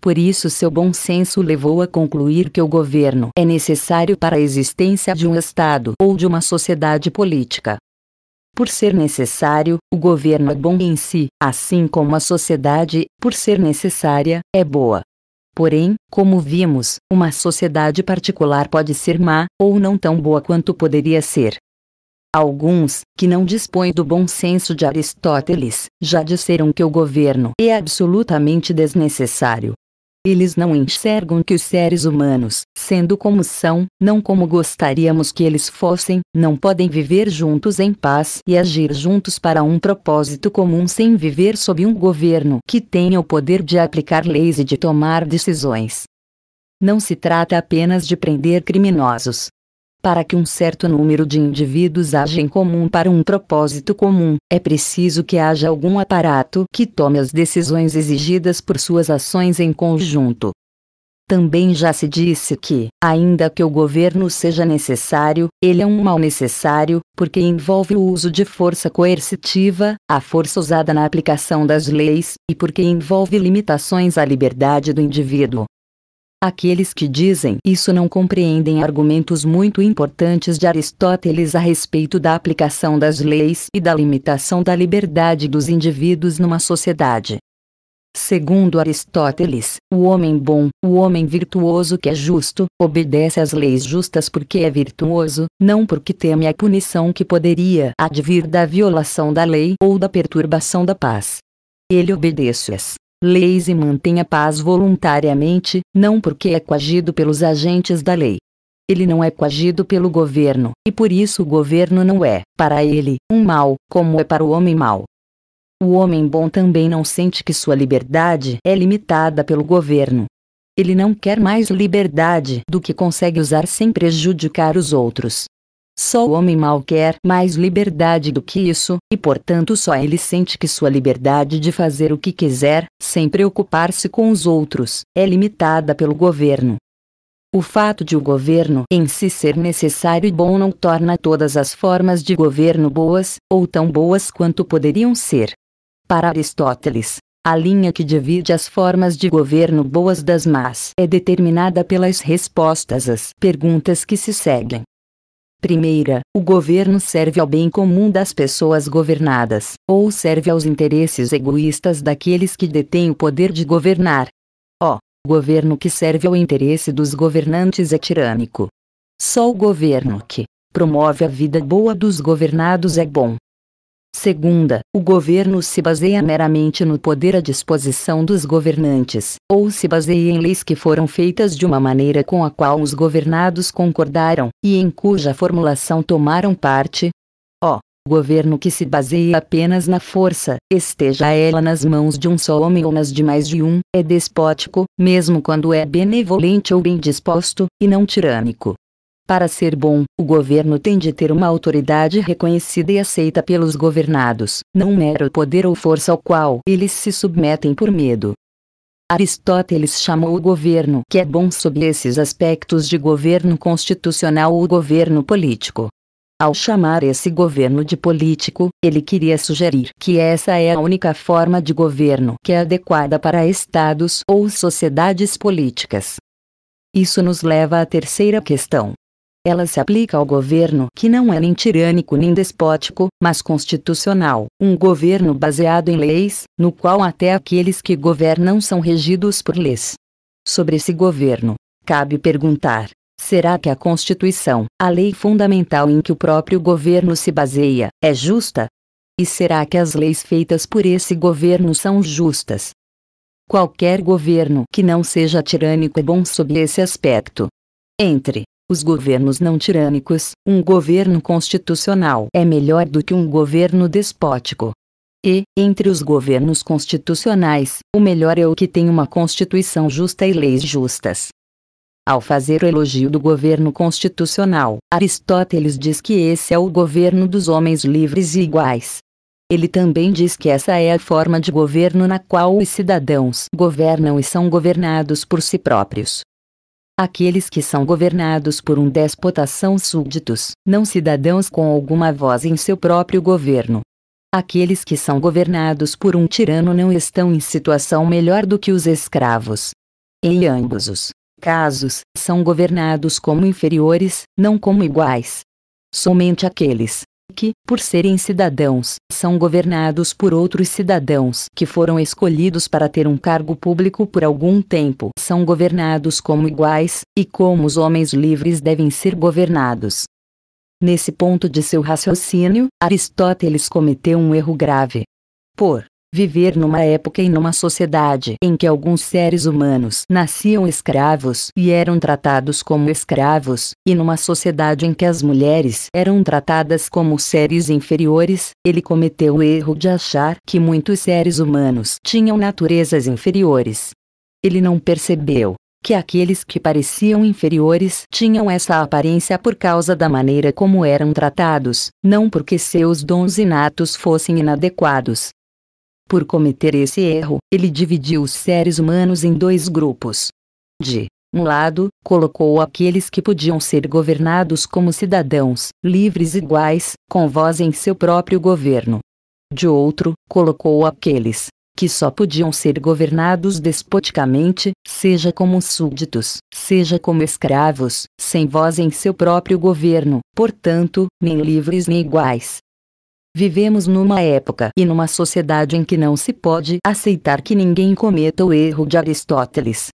A: por isso seu bom senso levou a concluir que o governo é necessário para a existência de um Estado ou de uma sociedade política. Por ser necessário, o governo é bom em si, assim como a sociedade, por ser necessária, é boa. Porém, como vimos, uma sociedade particular pode ser má, ou não tão boa quanto poderia ser. Alguns, que não dispõem do bom senso de Aristóteles, já disseram que o governo é absolutamente desnecessário, eles não enxergam que os seres humanos, sendo como são, não como gostaríamos que eles fossem, não podem viver juntos em paz e agir juntos para um propósito comum sem viver sob um governo que tenha o poder de aplicar leis e de tomar decisões. Não se trata apenas de prender criminosos, para que um certo número de indivíduos haja em comum para um propósito comum, é preciso que haja algum aparato que tome as decisões exigidas por suas ações em conjunto. Também já se disse que, ainda que o governo seja necessário, ele é um mal necessário, porque envolve o uso de força coercitiva, a força usada na aplicação das leis, e porque envolve limitações à liberdade do indivíduo. Aqueles que dizem isso não compreendem argumentos muito importantes de Aristóteles a respeito da aplicação das leis e da limitação da liberdade dos indivíduos numa sociedade. Segundo Aristóteles, o homem bom, o homem virtuoso que é justo, obedece às leis justas porque é virtuoso, não porque teme a punição que poderia advir da violação da lei ou da perturbação da paz. Ele obedece-as leis e mantém a paz voluntariamente, não porque é coagido pelos agentes da lei. Ele não é coagido pelo governo, e por isso o governo não é, para ele, um mal, como é para o homem mau. O homem bom também não sente que sua liberdade é limitada pelo governo. Ele não quer mais liberdade do que consegue usar sem prejudicar os outros. Só o homem mau quer mais liberdade do que isso, e portanto só ele sente que sua liberdade de fazer o que quiser, sem preocupar-se com os outros, é limitada pelo governo. O fato de o governo em si ser necessário e bom não torna todas as formas de governo boas, ou tão boas quanto poderiam ser. Para Aristóteles, a linha que divide as formas de governo boas das más é determinada pelas respostas às perguntas que se seguem. Primeira, o governo serve ao bem comum das pessoas governadas, ou serve aos interesses egoístas daqueles que detêm o poder de governar. O governo que serve ao interesse dos governantes é tirânico. Só o governo que promove a vida boa dos governados é bom. Segunda, o governo se baseia meramente no poder à disposição dos governantes, ou se baseia em leis que foram feitas de uma maneira com a qual os governados concordaram, e em cuja formulação tomaram parte. O governo que se baseia apenas na força, esteja ela nas mãos de um só homem ou nas de mais de um, é despótico, mesmo quando é benevolente ou bem disposto, e não tirânico. Para ser bom, o governo tem de ter uma autoridade reconhecida e aceita pelos governados, não mero poder ou força ao qual eles se submetem por medo. Aristóteles chamou o governo que é bom sob esses aspectos de governo constitucional ou governo político. Ao chamar esse governo de político, ele queria sugerir que essa é a única forma de governo que é adequada para estados ou sociedades políticas. Isso nos leva à terceira questão, ela se aplica ao governo que não é nem tirânico nem despótico, mas constitucional, um governo baseado em leis, no qual até aqueles que governam são regidos por leis. Sobre esse governo, cabe perguntar: será que a Constituição, a lei fundamental em que o próprio governo se baseia, é justa? E será que as leis feitas por esse governo são justas? Qualquer governo que não seja tirânico é bom sob esse aspecto. Entre os governos não tirânicos, um governo constitucional é melhor do que um governo despótico. E, entre os governos constitucionais, o melhor é o que tem uma constituição justa e leis justas. Ao fazer o elogio do governo constitucional, Aristóteles diz que esse é o governo dos homens livres e iguais. Ele também diz que essa é a forma de governo na qual os cidadãos governam e são governados por si próprios. Aqueles que são governados por um déspota são súditos, não cidadãos com alguma voz em seu próprio governo. Aqueles que são governados por um tirano não estão em situação melhor do que os escravos. Em ambos os casos, são governados como inferiores, não como iguais. Somente aqueles que, por serem cidadãos, são governados por outros cidadãos que foram escolhidos para ter um cargo público por algum tempo, são governados como iguais, e como os homens livres devem ser governados. Nesse ponto de seu raciocínio, Aristóteles cometeu um erro grave. Por Viver numa época e numa sociedade em que alguns seres humanos nasciam escravos e eram tratados como escravos, e numa sociedade em que as mulheres eram tratadas como seres inferiores, ele cometeu o erro de achar que muitos seres humanos tinham naturezas inferiores. Ele não percebeu que aqueles que pareciam inferiores tinham essa aparência por causa da maneira como eram tratados, não porque seus dons inatos fossem inadequados, por cometer esse erro, ele dividiu os seres humanos em dois grupos. De um lado, colocou aqueles que podiam ser governados como cidadãos, livres e iguais, com voz em seu próprio governo. De outro, colocou aqueles que só podiam ser governados despoticamente, seja como súditos, seja como escravos, sem voz em seu próprio governo, portanto, nem livres nem iguais, Vivemos numa época e numa sociedade em que não se pode aceitar que ninguém cometa o erro de Aristóteles.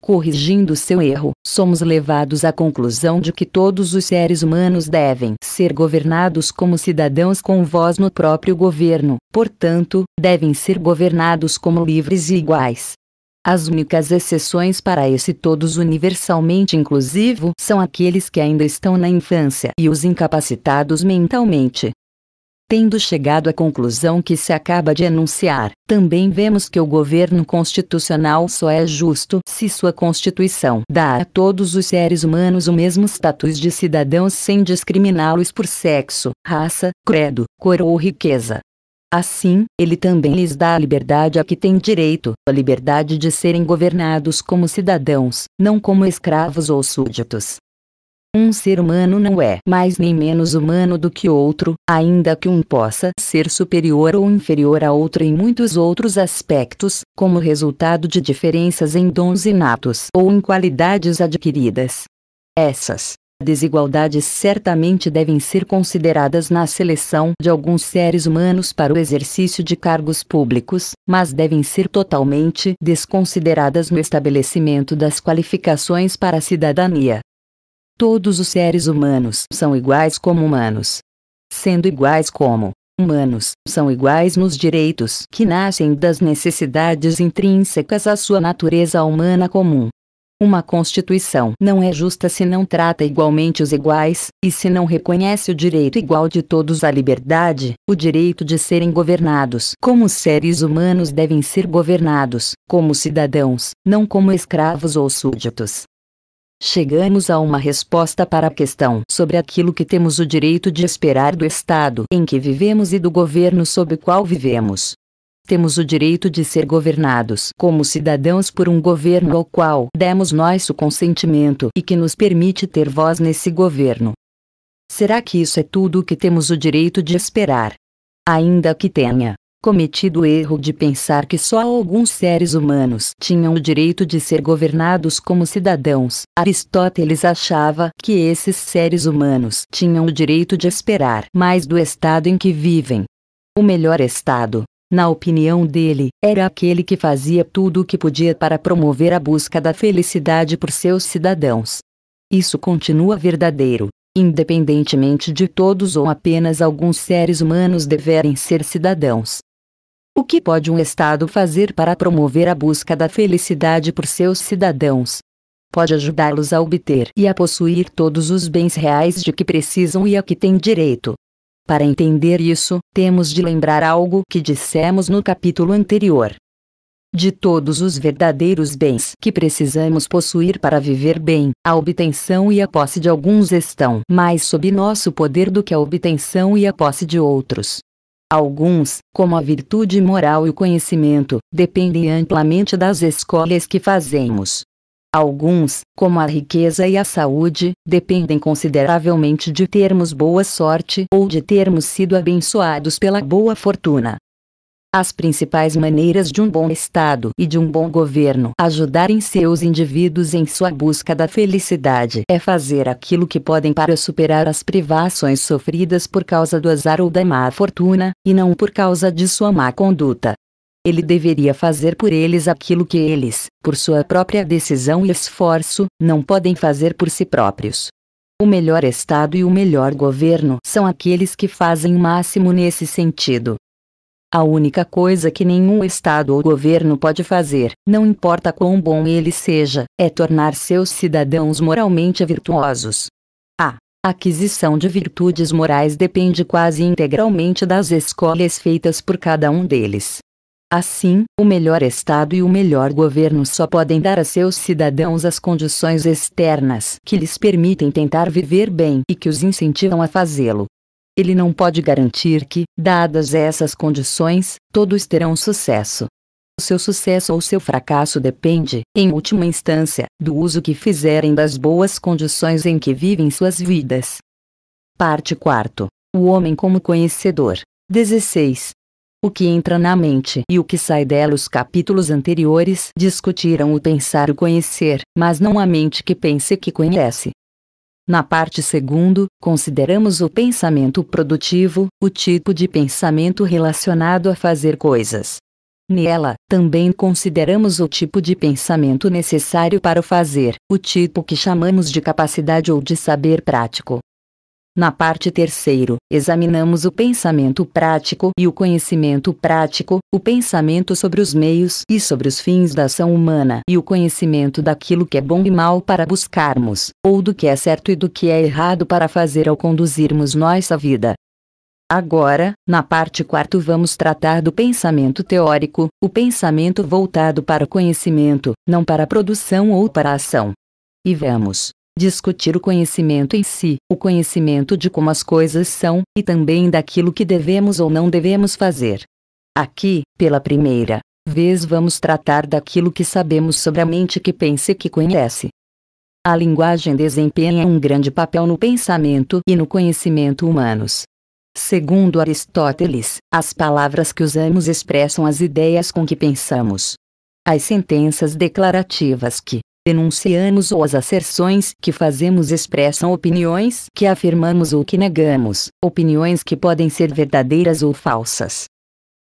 A: Corrigindo seu erro, somos levados à conclusão de que todos os seres humanos devem ser governados como cidadãos com voz no próprio governo, portanto, devem ser governados como livres e iguais. As únicas exceções para esse todos universalmente inclusivo são aqueles que ainda estão na infância e os incapacitados mentalmente. Tendo chegado à conclusão que se acaba de enunciar, também vemos que o governo constitucional só é justo se sua Constituição dá a todos os seres humanos o mesmo status de cidadãos sem discriminá-los por sexo, raça, credo, cor ou riqueza. Assim, ele também lhes dá a liberdade a que têm direito, a liberdade de serem governados como cidadãos, não como escravos ou súditos. Um ser humano não é mais nem menos humano do que outro, ainda que um possa ser superior ou inferior a outro em muitos outros aspectos, como resultado de diferenças em dons inatos ou em qualidades adquiridas. Essas desigualdades certamente devem ser consideradas na seleção de alguns seres humanos para o exercício de cargos públicos, mas devem ser totalmente desconsideradas no estabelecimento das qualificações para a cidadania. Todos os seres humanos são iguais como humanos. Sendo iguais como humanos, são iguais nos direitos que nascem das necessidades intrínsecas à sua natureza humana comum. Uma Constituição não é justa se não trata igualmente os iguais, e se não reconhece o direito igual de todos à liberdade, o direito de serem governados como seres humanos devem ser governados, como cidadãos, não como escravos ou súditos. Chegamos a uma resposta para a questão sobre aquilo que temos o direito de esperar do Estado em que vivemos e do governo sob o qual vivemos. Temos o direito de ser governados como cidadãos por um governo ao qual demos nosso consentimento e que nos permite ter voz nesse governo. Será que isso é tudo o que temos o direito de esperar? Ainda que tenha cometido o erro de pensar que só alguns seres humanos tinham o direito de ser governados como cidadãos. Aristóteles achava que esses seres humanos tinham o direito de esperar mais do estado em que vivem. O melhor estado, na opinião dele, era aquele que fazia tudo o que podia para promover a busca da felicidade por seus cidadãos. Isso continua verdadeiro, independentemente de todos ou apenas alguns seres humanos deverem ser cidadãos. O que pode um Estado fazer para promover a busca da felicidade por seus cidadãos? Pode ajudá-los a obter e a possuir todos os bens reais de que precisam e a que têm direito. Para entender isso, temos de lembrar algo que dissemos no capítulo anterior. De todos os verdadeiros bens que precisamos possuir para viver bem, a obtenção e a posse de alguns estão mais sob nosso poder do que a obtenção e a posse de outros. Alguns, como a virtude moral e o conhecimento, dependem amplamente das escolhas que fazemos. Alguns, como a riqueza e a saúde, dependem consideravelmente de termos boa sorte ou de termos sido abençoados pela boa fortuna. As principais maneiras de um bom Estado e de um bom governo ajudarem seus indivíduos em sua busca da felicidade é fazer aquilo que podem para superar as privações sofridas por causa do azar ou da má fortuna, e não por causa de sua má conduta. Ele deveria fazer por eles aquilo que eles, por sua própria decisão e esforço, não podem fazer por si próprios. O melhor Estado e o melhor governo são aqueles que fazem o máximo nesse sentido. A única coisa que nenhum Estado ou governo pode fazer, não importa quão bom ele seja, é tornar seus cidadãos moralmente virtuosos. A aquisição de virtudes morais depende quase integralmente das escolhas feitas por cada um deles. Assim, o melhor Estado e o melhor governo só podem dar a seus cidadãos as condições externas que lhes permitem tentar viver bem e que os incentivam a fazê-lo ele não pode garantir que, dadas essas condições, todos terão sucesso. Seu sucesso ou seu fracasso depende, em última instância, do uso que fizerem das boas condições em que vivem suas vidas. Parte 4. O homem como conhecedor. 16. O que entra na mente e o que sai dela os capítulos anteriores discutiram o pensar o conhecer, mas não a mente que pensa e que conhece. Na parte segundo, consideramos o pensamento produtivo, o tipo de pensamento relacionado a fazer coisas. Nela, também consideramos o tipo de pensamento necessário para o fazer, o tipo que chamamos de capacidade ou de saber prático. Na parte terceiro, examinamos o pensamento prático e o conhecimento prático, o pensamento sobre os meios e sobre os fins da ação humana e o conhecimento daquilo que é bom e mal para buscarmos, ou do que é certo e do que é errado para fazer ao conduzirmos nossa vida. Agora, na parte 4 vamos tratar do pensamento teórico, o pensamento voltado para o conhecimento, não para a produção ou para a ação. E vamos discutir o conhecimento em si, o conhecimento de como as coisas são, e também daquilo que devemos ou não devemos fazer. Aqui, pela primeira vez, vamos tratar daquilo que sabemos sobre a mente que pensa e que conhece. A linguagem desempenha um grande papel no pensamento e no conhecimento humanos. Segundo Aristóteles, as palavras que usamos expressam as ideias com que pensamos. As sentenças declarativas que, denunciamos ou as asserções que fazemos expressam opiniões que afirmamos ou que negamos, opiniões que podem ser verdadeiras ou falsas.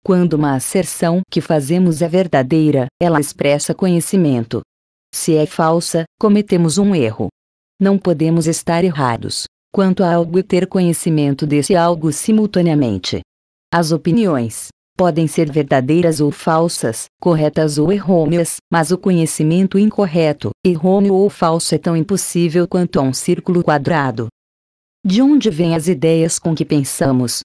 A: Quando uma asserção que fazemos é verdadeira, ela expressa conhecimento. Se é falsa, cometemos um erro. Não podemos estar errados quanto a algo e ter conhecimento desse algo simultaneamente. As opiniões, podem ser verdadeiras ou falsas, corretas ou errôneas, mas o conhecimento incorreto, errôneo ou falso é tão impossível quanto um círculo quadrado. De onde vêm as ideias com que pensamos?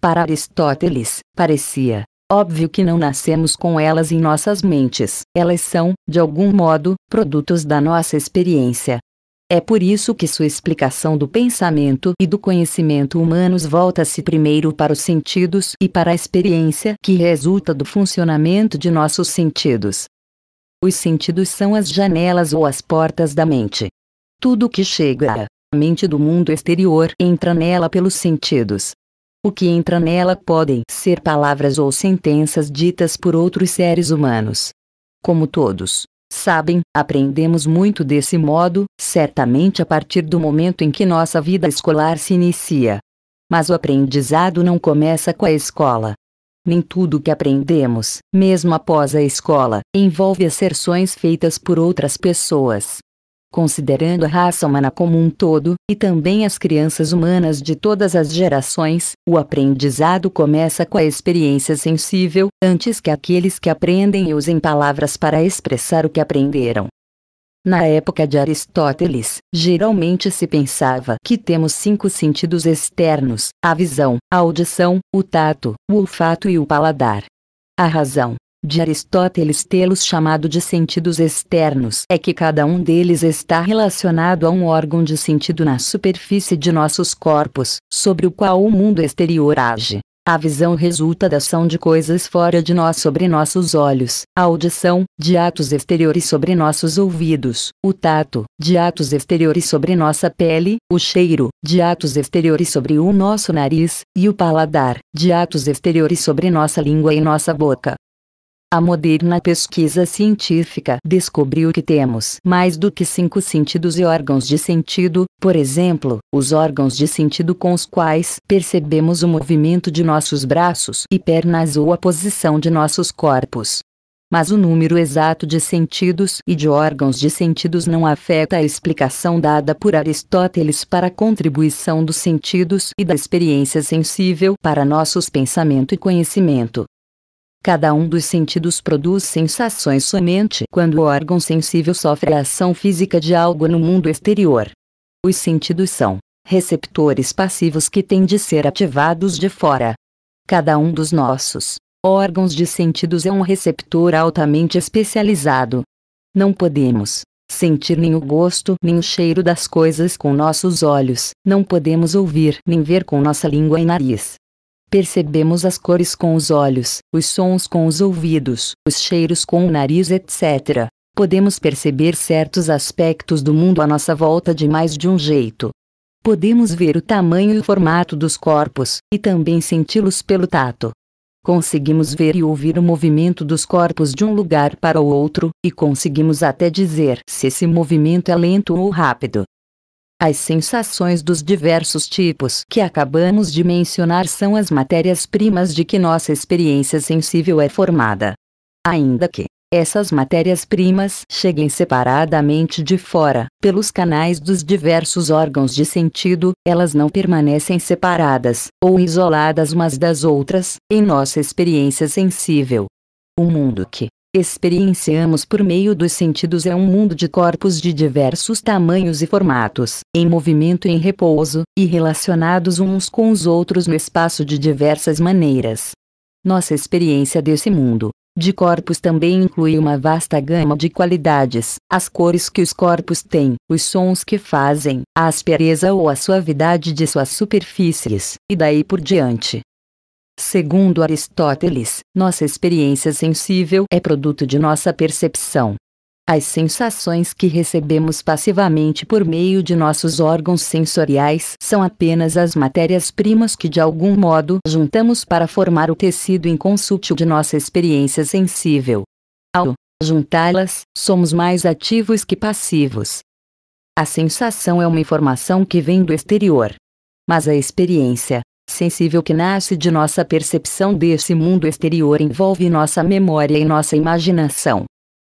A: Para Aristóteles, parecia óbvio que não nascemos com elas em nossas mentes, elas são, de algum modo, produtos da nossa experiência, é por isso que sua explicação do pensamento e do conhecimento humanos volta-se primeiro para os sentidos e para a experiência que resulta do funcionamento de nossos sentidos. Os sentidos são as janelas ou as portas da mente. Tudo que chega à mente do mundo exterior entra nela pelos sentidos. O que entra nela podem ser palavras ou sentenças ditas por outros seres humanos. Como todos, Sabem, aprendemos muito desse modo, certamente a partir do momento em que nossa vida escolar se inicia. Mas o aprendizado não começa com a escola. Nem tudo que aprendemos, mesmo após a escola, envolve asserções feitas por outras pessoas considerando a raça humana como um todo, e também as crianças humanas de todas as gerações, o aprendizado começa com a experiência sensível, antes que aqueles que aprendem usem palavras para expressar o que aprenderam. Na época de Aristóteles, geralmente se pensava que temos cinco sentidos externos: a visão, a audição, o tato, o olfato e o paladar. A razão, de Aristóteles tê-los chamado de sentidos externos é que cada um deles está relacionado a um órgão de sentido na superfície de nossos corpos, sobre o qual o mundo exterior age. A visão resulta da ação de coisas fora de nós sobre nossos olhos, a audição, de atos exteriores sobre nossos ouvidos, o tato, de atos exteriores sobre nossa pele, o cheiro, de atos exteriores sobre o nosso nariz, e o paladar, de atos exteriores sobre nossa língua e nossa boca. A moderna pesquisa científica descobriu que temos mais do que cinco sentidos e órgãos de sentido, por exemplo, os órgãos de sentido com os quais percebemos o movimento de nossos braços e pernas ou a posição de nossos corpos. Mas o número exato de sentidos e de órgãos de sentidos não afeta a explicação dada por Aristóteles para a contribuição dos sentidos e da experiência sensível para nossos pensamento e conhecimento. Cada um dos sentidos produz sensações somente quando o órgão sensível sofre a ação física de algo no mundo exterior. Os sentidos são receptores passivos que têm de ser ativados de fora. Cada um dos nossos órgãos de sentidos é um receptor altamente especializado. Não podemos sentir nem o gosto nem o cheiro das coisas com nossos olhos, não podemos ouvir nem ver com nossa língua e nariz, Percebemos as cores com os olhos, os sons com os ouvidos, os cheiros com o nariz, etc. Podemos perceber certos aspectos do mundo à nossa volta de mais de um jeito. Podemos ver o tamanho e o formato dos corpos, e também senti-los pelo tato. Conseguimos ver e ouvir o movimento dos corpos de um lugar para o outro, e conseguimos até dizer se esse movimento é lento ou rápido. As sensações dos diversos tipos que acabamos de mencionar são as matérias-primas de que nossa experiência sensível é formada. Ainda que essas matérias-primas cheguem separadamente de fora, pelos canais dos diversos órgãos de sentido, elas não permanecem separadas ou isoladas umas das outras em nossa experiência sensível. O mundo que experienciamos por meio dos sentidos é um mundo de corpos de diversos tamanhos e formatos, em movimento e em repouso, e relacionados uns com os outros no espaço de diversas maneiras. Nossa experiência desse mundo de corpos também inclui uma vasta gama de qualidades, as cores que os corpos têm, os sons que fazem, a aspereza ou a suavidade de suas superfícies, e daí por diante. Segundo Aristóteles, nossa experiência sensível é produto de nossa percepção. As sensações que recebemos passivamente por meio de nossos órgãos sensoriais são apenas as matérias-primas que de algum modo juntamos para formar o tecido inconsútil de nossa experiência sensível. Ao juntá-las, somos mais ativos que passivos. A sensação é uma informação que vem do exterior. Mas a experiência, sensível que nasce de nossa percepção desse mundo exterior envolve nossa memória e nossa imaginação.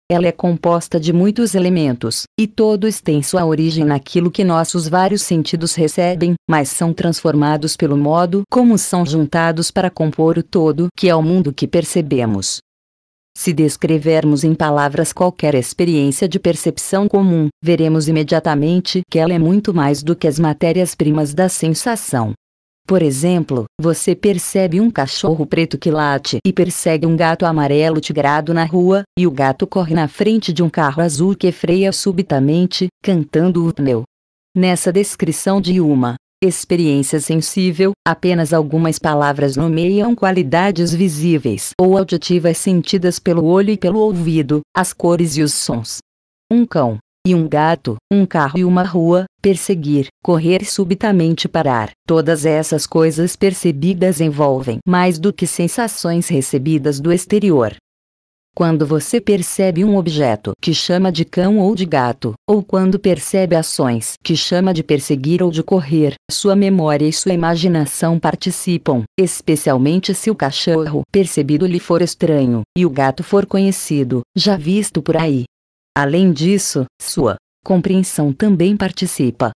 A: Ela é composta de muitos elementos, e todos têm sua origem naquilo que nossos vários sentidos recebem, mas são transformados pelo modo como são juntados para compor o todo que é o mundo que percebemos. Se descrevermos em palavras qualquer experiência de percepção comum, veremos imediatamente que ela é muito mais do que as matérias-primas da sensação. Por exemplo, você percebe um cachorro preto que late e persegue um gato amarelo tigrado na rua, e o gato corre na frente de um carro azul que freia subitamente, cantando o pneu. Nessa descrição de uma experiência sensível, apenas algumas palavras nomeiam qualidades visíveis ou auditivas sentidas pelo olho e pelo ouvido, as cores e os sons. Um cão, e um gato, um carro e uma rua, perseguir, correr e subitamente parar. Todas essas coisas percebidas envolvem mais do que sensações recebidas do exterior. Quando você percebe um objeto que chama de cão ou de gato, ou quando percebe ações que chama de perseguir ou de correr, sua memória e sua imaginação participam, especialmente se o cachorro percebido lhe for estranho e o gato for conhecido, já visto por aí. Além disso, sua compreensão também participa.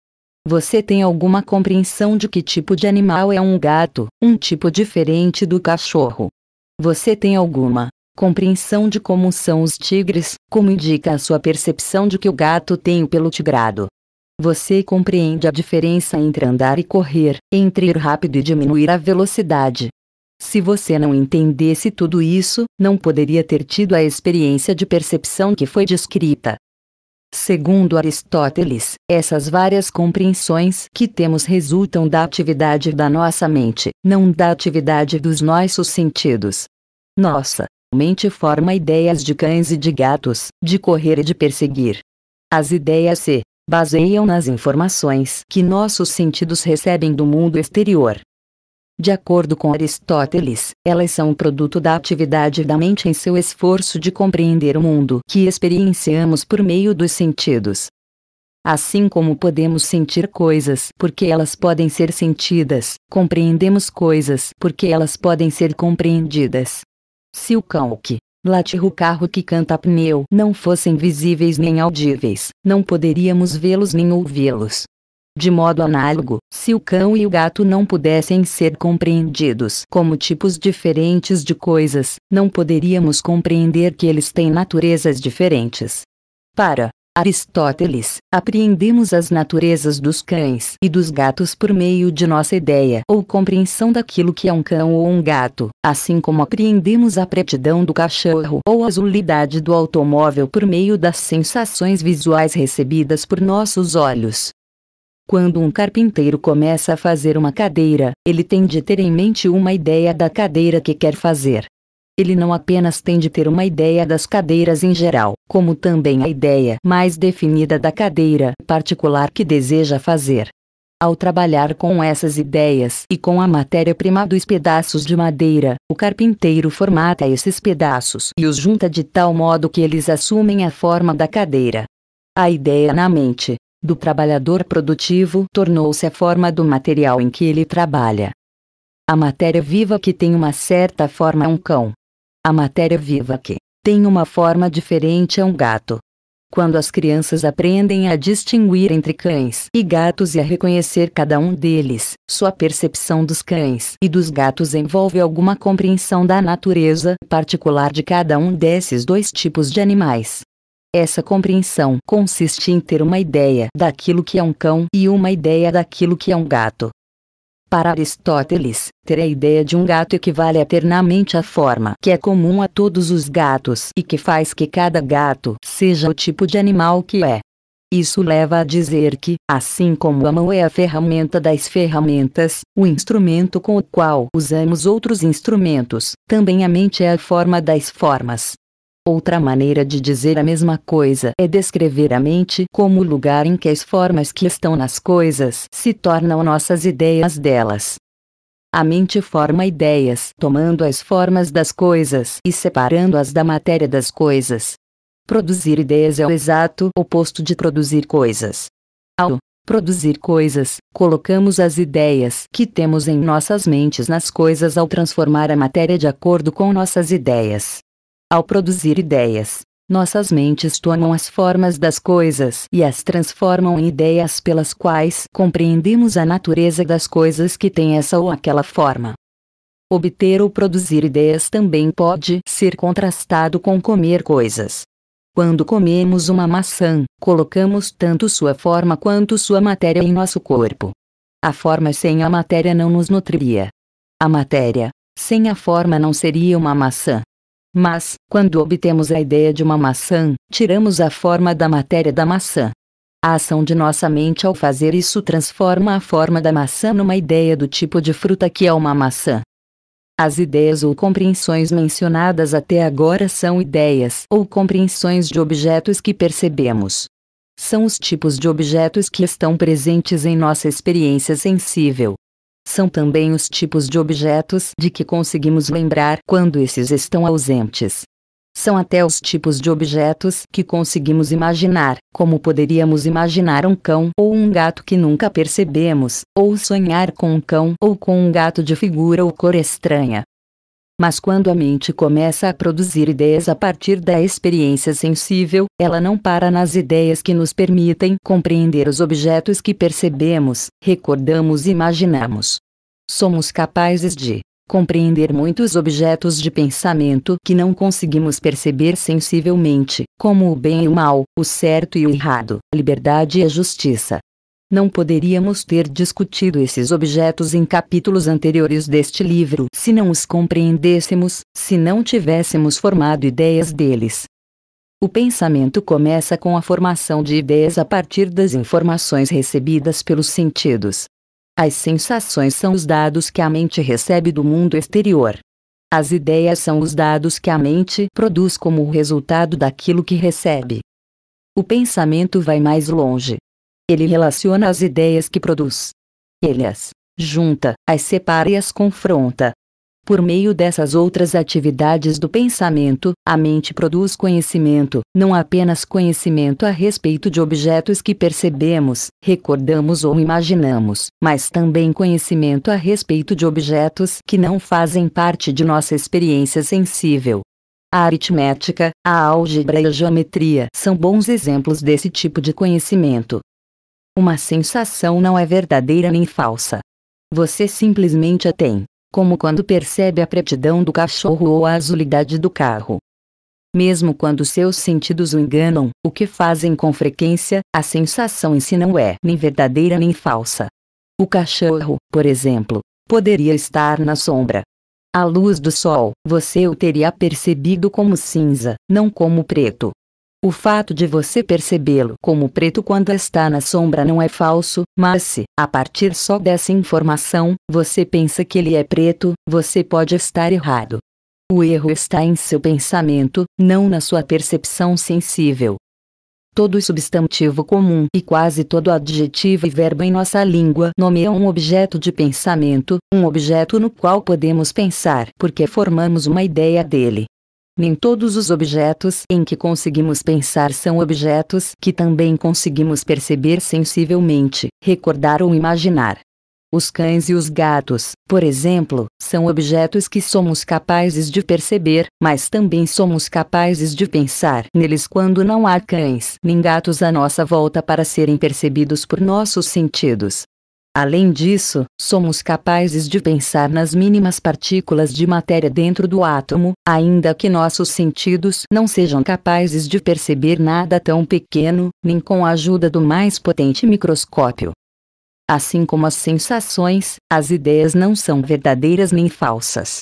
A: Você tem alguma compreensão de que tipo de animal é um gato, um tipo diferente do cachorro? Você tem alguma compreensão de como são os tigres, como indica a sua percepção de que o gato tem o pelo tigrado? Você compreende a diferença entre andar e correr, entre ir rápido e diminuir a velocidade, se você não entendesse tudo isso, não poderia ter tido a experiência de percepção que foi descrita. Segundo Aristóteles, essas várias compreensões que temos resultam da atividade da nossa mente, não da atividade dos nossos sentidos. Nossa mente forma ideias de cães e de gatos, de correr e de perseguir. As ideias se baseiam nas informações que nossos sentidos recebem do mundo exterior. De acordo com Aristóteles, elas são o produto da atividade da mente em seu esforço de compreender o mundo que experienciamos por meio dos sentidos. Assim como podemos sentir coisas porque elas podem ser sentidas, compreendemos coisas porque elas podem ser compreendidas. Se o cão que late o carro que canta pneu não fossem visíveis nem audíveis, não poderíamos vê-los nem ouvi-los. De modo análogo, se o cão e o gato não pudessem ser compreendidos como tipos diferentes de coisas, não poderíamos compreender que eles têm naturezas diferentes. Para Aristóteles, apreendemos as naturezas dos cães e dos gatos por meio de nossa ideia ou compreensão daquilo que é um cão ou um gato, assim como apreendemos a pretidão do cachorro ou a azulidade do automóvel por meio das sensações visuais recebidas por nossos olhos. Quando um carpinteiro começa a fazer uma cadeira, ele tem de ter em mente uma ideia da cadeira que quer fazer. Ele não apenas tem de ter uma ideia das cadeiras em geral, como também a ideia mais definida da cadeira particular que deseja fazer. Ao trabalhar com essas ideias e com a matéria-prima dos pedaços de madeira, o carpinteiro formata esses pedaços e os junta de tal modo que eles assumem a forma da cadeira. A ideia na mente, do trabalhador produtivo tornou-se a forma do material em que ele trabalha. A matéria viva que tem uma certa forma é um cão. A matéria viva que tem uma forma diferente é um gato. Quando as crianças aprendem a distinguir entre cães e gatos e a reconhecer cada um deles, sua percepção dos cães e dos gatos envolve alguma compreensão da natureza particular de cada um desses dois tipos de animais. Essa compreensão consiste em ter uma ideia daquilo que é um cão e uma ideia daquilo que é um gato. Para Aristóteles, ter a ideia de um gato equivale a ter na mente a forma que é comum a todos os gatos e que faz que cada gato seja o tipo de animal que é. Isso leva a dizer que, assim como a mão é a ferramenta das ferramentas, o instrumento com o qual usamos outros instrumentos, também a mente é a forma das formas. Outra maneira de dizer a mesma coisa é descrever a mente como o lugar em que as formas que estão nas coisas se tornam nossas ideias delas. A mente forma ideias, tomando as formas das coisas e separando-as da matéria das coisas. Produzir ideias é o exato oposto de produzir coisas. Ao produzir coisas, colocamos as ideias que temos em nossas mentes nas coisas ao transformar a matéria de acordo com nossas ideias. Ao produzir ideias, nossas mentes tomam as formas das coisas e as transformam em ideias pelas quais compreendemos a natureza das coisas que têm essa ou aquela forma. Obter ou produzir ideias também pode ser contrastado com comer coisas. Quando comemos uma maçã, colocamos tanto sua forma quanto sua matéria em nosso corpo. A forma sem a matéria não nos nutriria. A matéria, sem a forma, não seria uma maçã. Mas, quando obtemos a ideia de uma maçã, tiramos a forma da matéria da maçã. A ação de nossa mente ao fazer isso transforma a forma da maçã numa ideia do tipo de fruta que é uma maçã. As ideias ou compreensões mencionadas até agora são ideias ou compreensões de objetos que percebemos. São os tipos de objetos que estão presentes em nossa experiência sensível. São também os tipos de objetos de que conseguimos lembrar quando esses estão ausentes. São até os tipos de objetos que conseguimos imaginar, como poderíamos imaginar um cão ou um gato que nunca percebemos, ou sonhar com um cão ou com um gato de figura ou cor estranha. Mas quando a mente começa a produzir ideias a partir da experiência sensível, ela não para nas ideias que nos permitem compreender os objetos que percebemos, recordamos e imaginamos. Somos capazes de compreender muitos objetos de pensamento que não conseguimos perceber sensivelmente, como o bem e o mal, o certo e o errado, a liberdade e a justiça, não poderíamos ter discutido esses objetos em capítulos anteriores deste livro se não os compreendêssemos, se não tivéssemos formado ideias deles. O pensamento começa com a formação de ideias a partir das informações recebidas pelos sentidos. As sensações são os dados que a mente recebe do mundo exterior. As ideias são os dados que a mente produz como resultado daquilo que recebe. O pensamento vai mais longe, ele relaciona as ideias que produz. Ele as junta, as separa e as confronta. Por meio dessas outras atividades do pensamento, a mente produz conhecimento, não apenas conhecimento a respeito de objetos que percebemos, recordamos ou imaginamos, mas também conhecimento a respeito de objetos que não fazem parte de nossa experiência sensível. A aritmética, a álgebra e a geometria são bons exemplos desse tipo de conhecimento. Uma sensação não é verdadeira nem falsa. Você simplesmente a tem, como quando percebe a pretidão do cachorro ou a azulidade do carro. Mesmo quando seus sentidos o enganam, o que fazem com frequência, a sensação em si não é nem verdadeira nem falsa. O cachorro, por exemplo, poderia estar na sombra. À luz do sol, você o teria percebido como cinza, não como preto. O fato de você percebê-lo como preto quando está na sombra não é falso, mas se, a partir só dessa informação, você pensa que ele é preto, você pode estar errado. O erro está em seu pensamento, não na sua percepção sensível. Todo substantivo comum e quase todo adjetivo e verbo em nossa língua nomeia um objeto de pensamento, um objeto no qual podemos pensar porque formamos uma ideia dele. Nem todos os objetos em que conseguimos pensar são objetos que também conseguimos perceber sensivelmente, recordar ou imaginar. Os cães e os gatos, por exemplo, são objetos que somos capazes de perceber, mas também somos capazes de pensar neles quando não há cães nem gatos à nossa volta para serem percebidos por nossos sentidos. Além disso, somos capazes de pensar nas mínimas partículas de matéria dentro do átomo, ainda que nossos sentidos não sejam capazes de perceber nada tão pequeno, nem com a ajuda do mais potente microscópio. Assim como as sensações, as ideias não são verdadeiras nem falsas.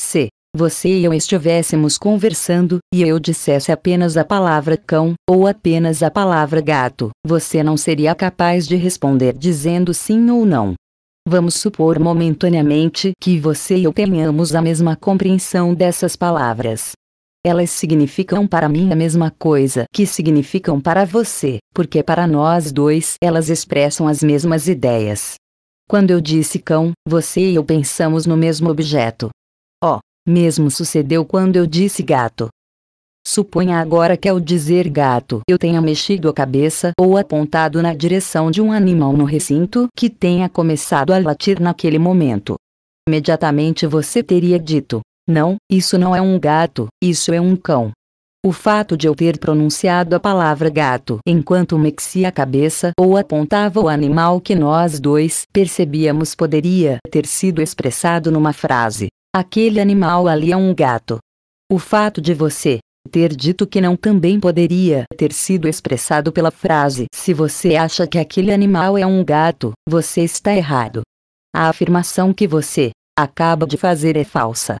A: C você e eu estivéssemos conversando, e eu dissesse apenas a palavra cão, ou apenas a palavra gato, você não seria capaz de responder dizendo sim ou não. Vamos supor momentaneamente que você e eu tenhamos a mesma compreensão dessas palavras. Elas significam para mim a mesma coisa que significam para você, porque para nós dois elas expressam as mesmas ideias. Quando eu disse cão, você e eu pensamos no mesmo objeto. Ó, oh, mesmo sucedeu quando eu disse gato. Suponha agora que ao dizer gato eu tenha mexido a cabeça ou apontado na direção de um animal no recinto que tenha começado a latir naquele momento. Imediatamente você teria dito: Não, isso não é um gato, isso é um cão. O fato de eu ter pronunciado a palavra gato enquanto mexia a cabeça ou apontava o animal que nós dois percebíamos poderia ter sido expressado numa frase Aquele animal ali é um gato. O fato de você ter dito que não também poderia ter sido expressado pela frase: Se você acha que aquele animal é um gato, você está errado. A afirmação que você acaba de fazer é falsa.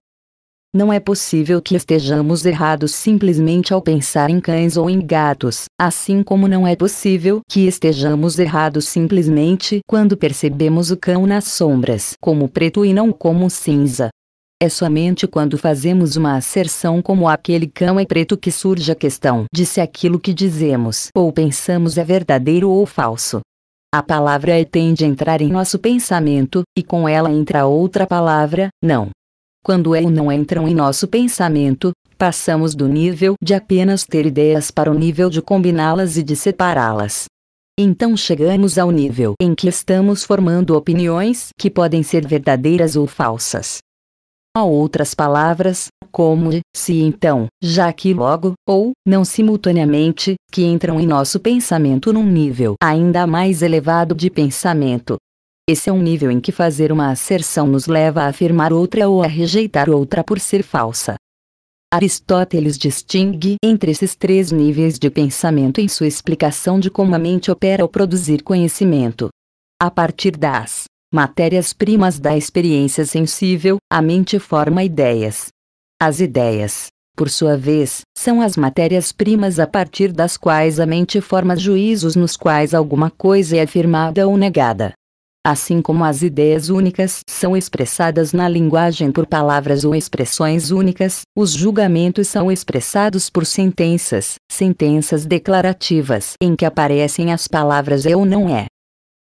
A: Não é possível que estejamos errados simplesmente ao pensar em cães ou em gatos, assim como não é possível que estejamos errados simplesmente quando percebemos o cão nas sombras como preto e não como cinza. É somente quando fazemos uma asserção como aquele cão é preto que surge a questão de se aquilo que dizemos ou pensamos é verdadeiro ou falso. A palavra é tende a entrar em nosso pensamento, e com ela entra outra palavra, não. Quando é ou não entram em nosso pensamento, passamos do nível de apenas ter ideias para o nível de combiná-las e de separá-las. Então chegamos ao nível em que estamos formando opiniões que podem ser verdadeiras ou falsas a outras palavras, como e, se então, já que logo, ou, não simultaneamente, que entram em nosso pensamento num nível ainda mais elevado de pensamento. Esse é um nível em que fazer uma asserção nos leva a afirmar outra ou a rejeitar outra por ser falsa. Aristóteles distingue entre esses três níveis de pensamento em sua explicação de como a mente opera ao produzir conhecimento. A partir das matérias-primas da experiência sensível, a mente forma ideias. As ideias, por sua vez, são as matérias-primas a partir das quais a mente forma juízos nos quais alguma coisa é afirmada ou negada. Assim como as ideias únicas são expressadas na linguagem por palavras ou expressões únicas, os julgamentos são expressados por sentenças, sentenças declarativas em que aparecem as palavras é ou não é.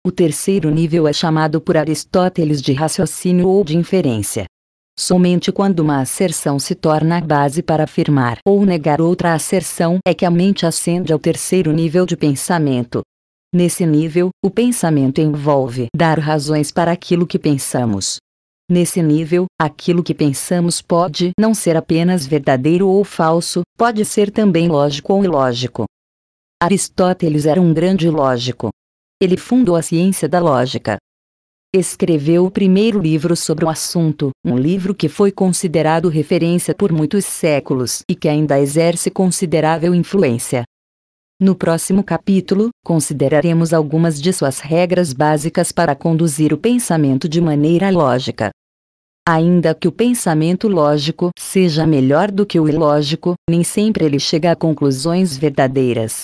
A: O terceiro nível é chamado por Aristóteles de raciocínio ou de inferência. Somente quando uma asserção se torna a base para afirmar ou negar outra asserção é que a mente ascende ao terceiro nível de pensamento. Nesse nível, o pensamento envolve dar razões para aquilo que pensamos. Nesse nível, aquilo que pensamos pode não ser apenas verdadeiro ou falso, pode ser também lógico ou ilógico. Aristóteles era um grande lógico. Ele fundou a ciência da lógica. Escreveu o primeiro livro sobre o assunto, um livro que foi considerado referência por muitos séculos e que ainda exerce considerável influência. No próximo capítulo, consideraremos algumas de suas regras básicas para conduzir o pensamento de maneira lógica. Ainda que o pensamento lógico seja melhor do que o ilógico, nem sempre ele chega a conclusões verdadeiras.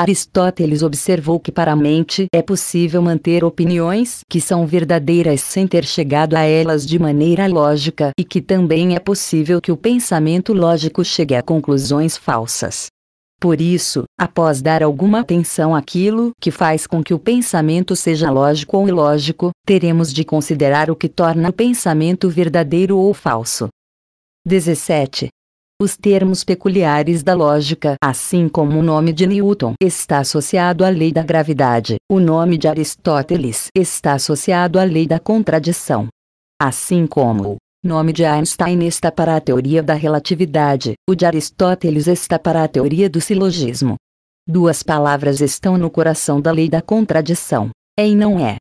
A: Aristóteles observou que para a mente é possível manter opiniões que são verdadeiras sem ter chegado a elas de maneira lógica e que também é possível que o pensamento lógico chegue a conclusões falsas. Por isso, após dar alguma atenção àquilo que faz com que o pensamento seja lógico ou ilógico, teremos de considerar o que torna o pensamento verdadeiro ou falso. 17. Os termos peculiares da lógica, assim como o nome de Newton, está associado à lei da gravidade. O nome de Aristóteles está associado à lei da contradição. Assim como o nome de Einstein está para a teoria da relatividade, o de Aristóteles está para a teoria do silogismo. Duas palavras estão no coração da lei da contradição: é e não é.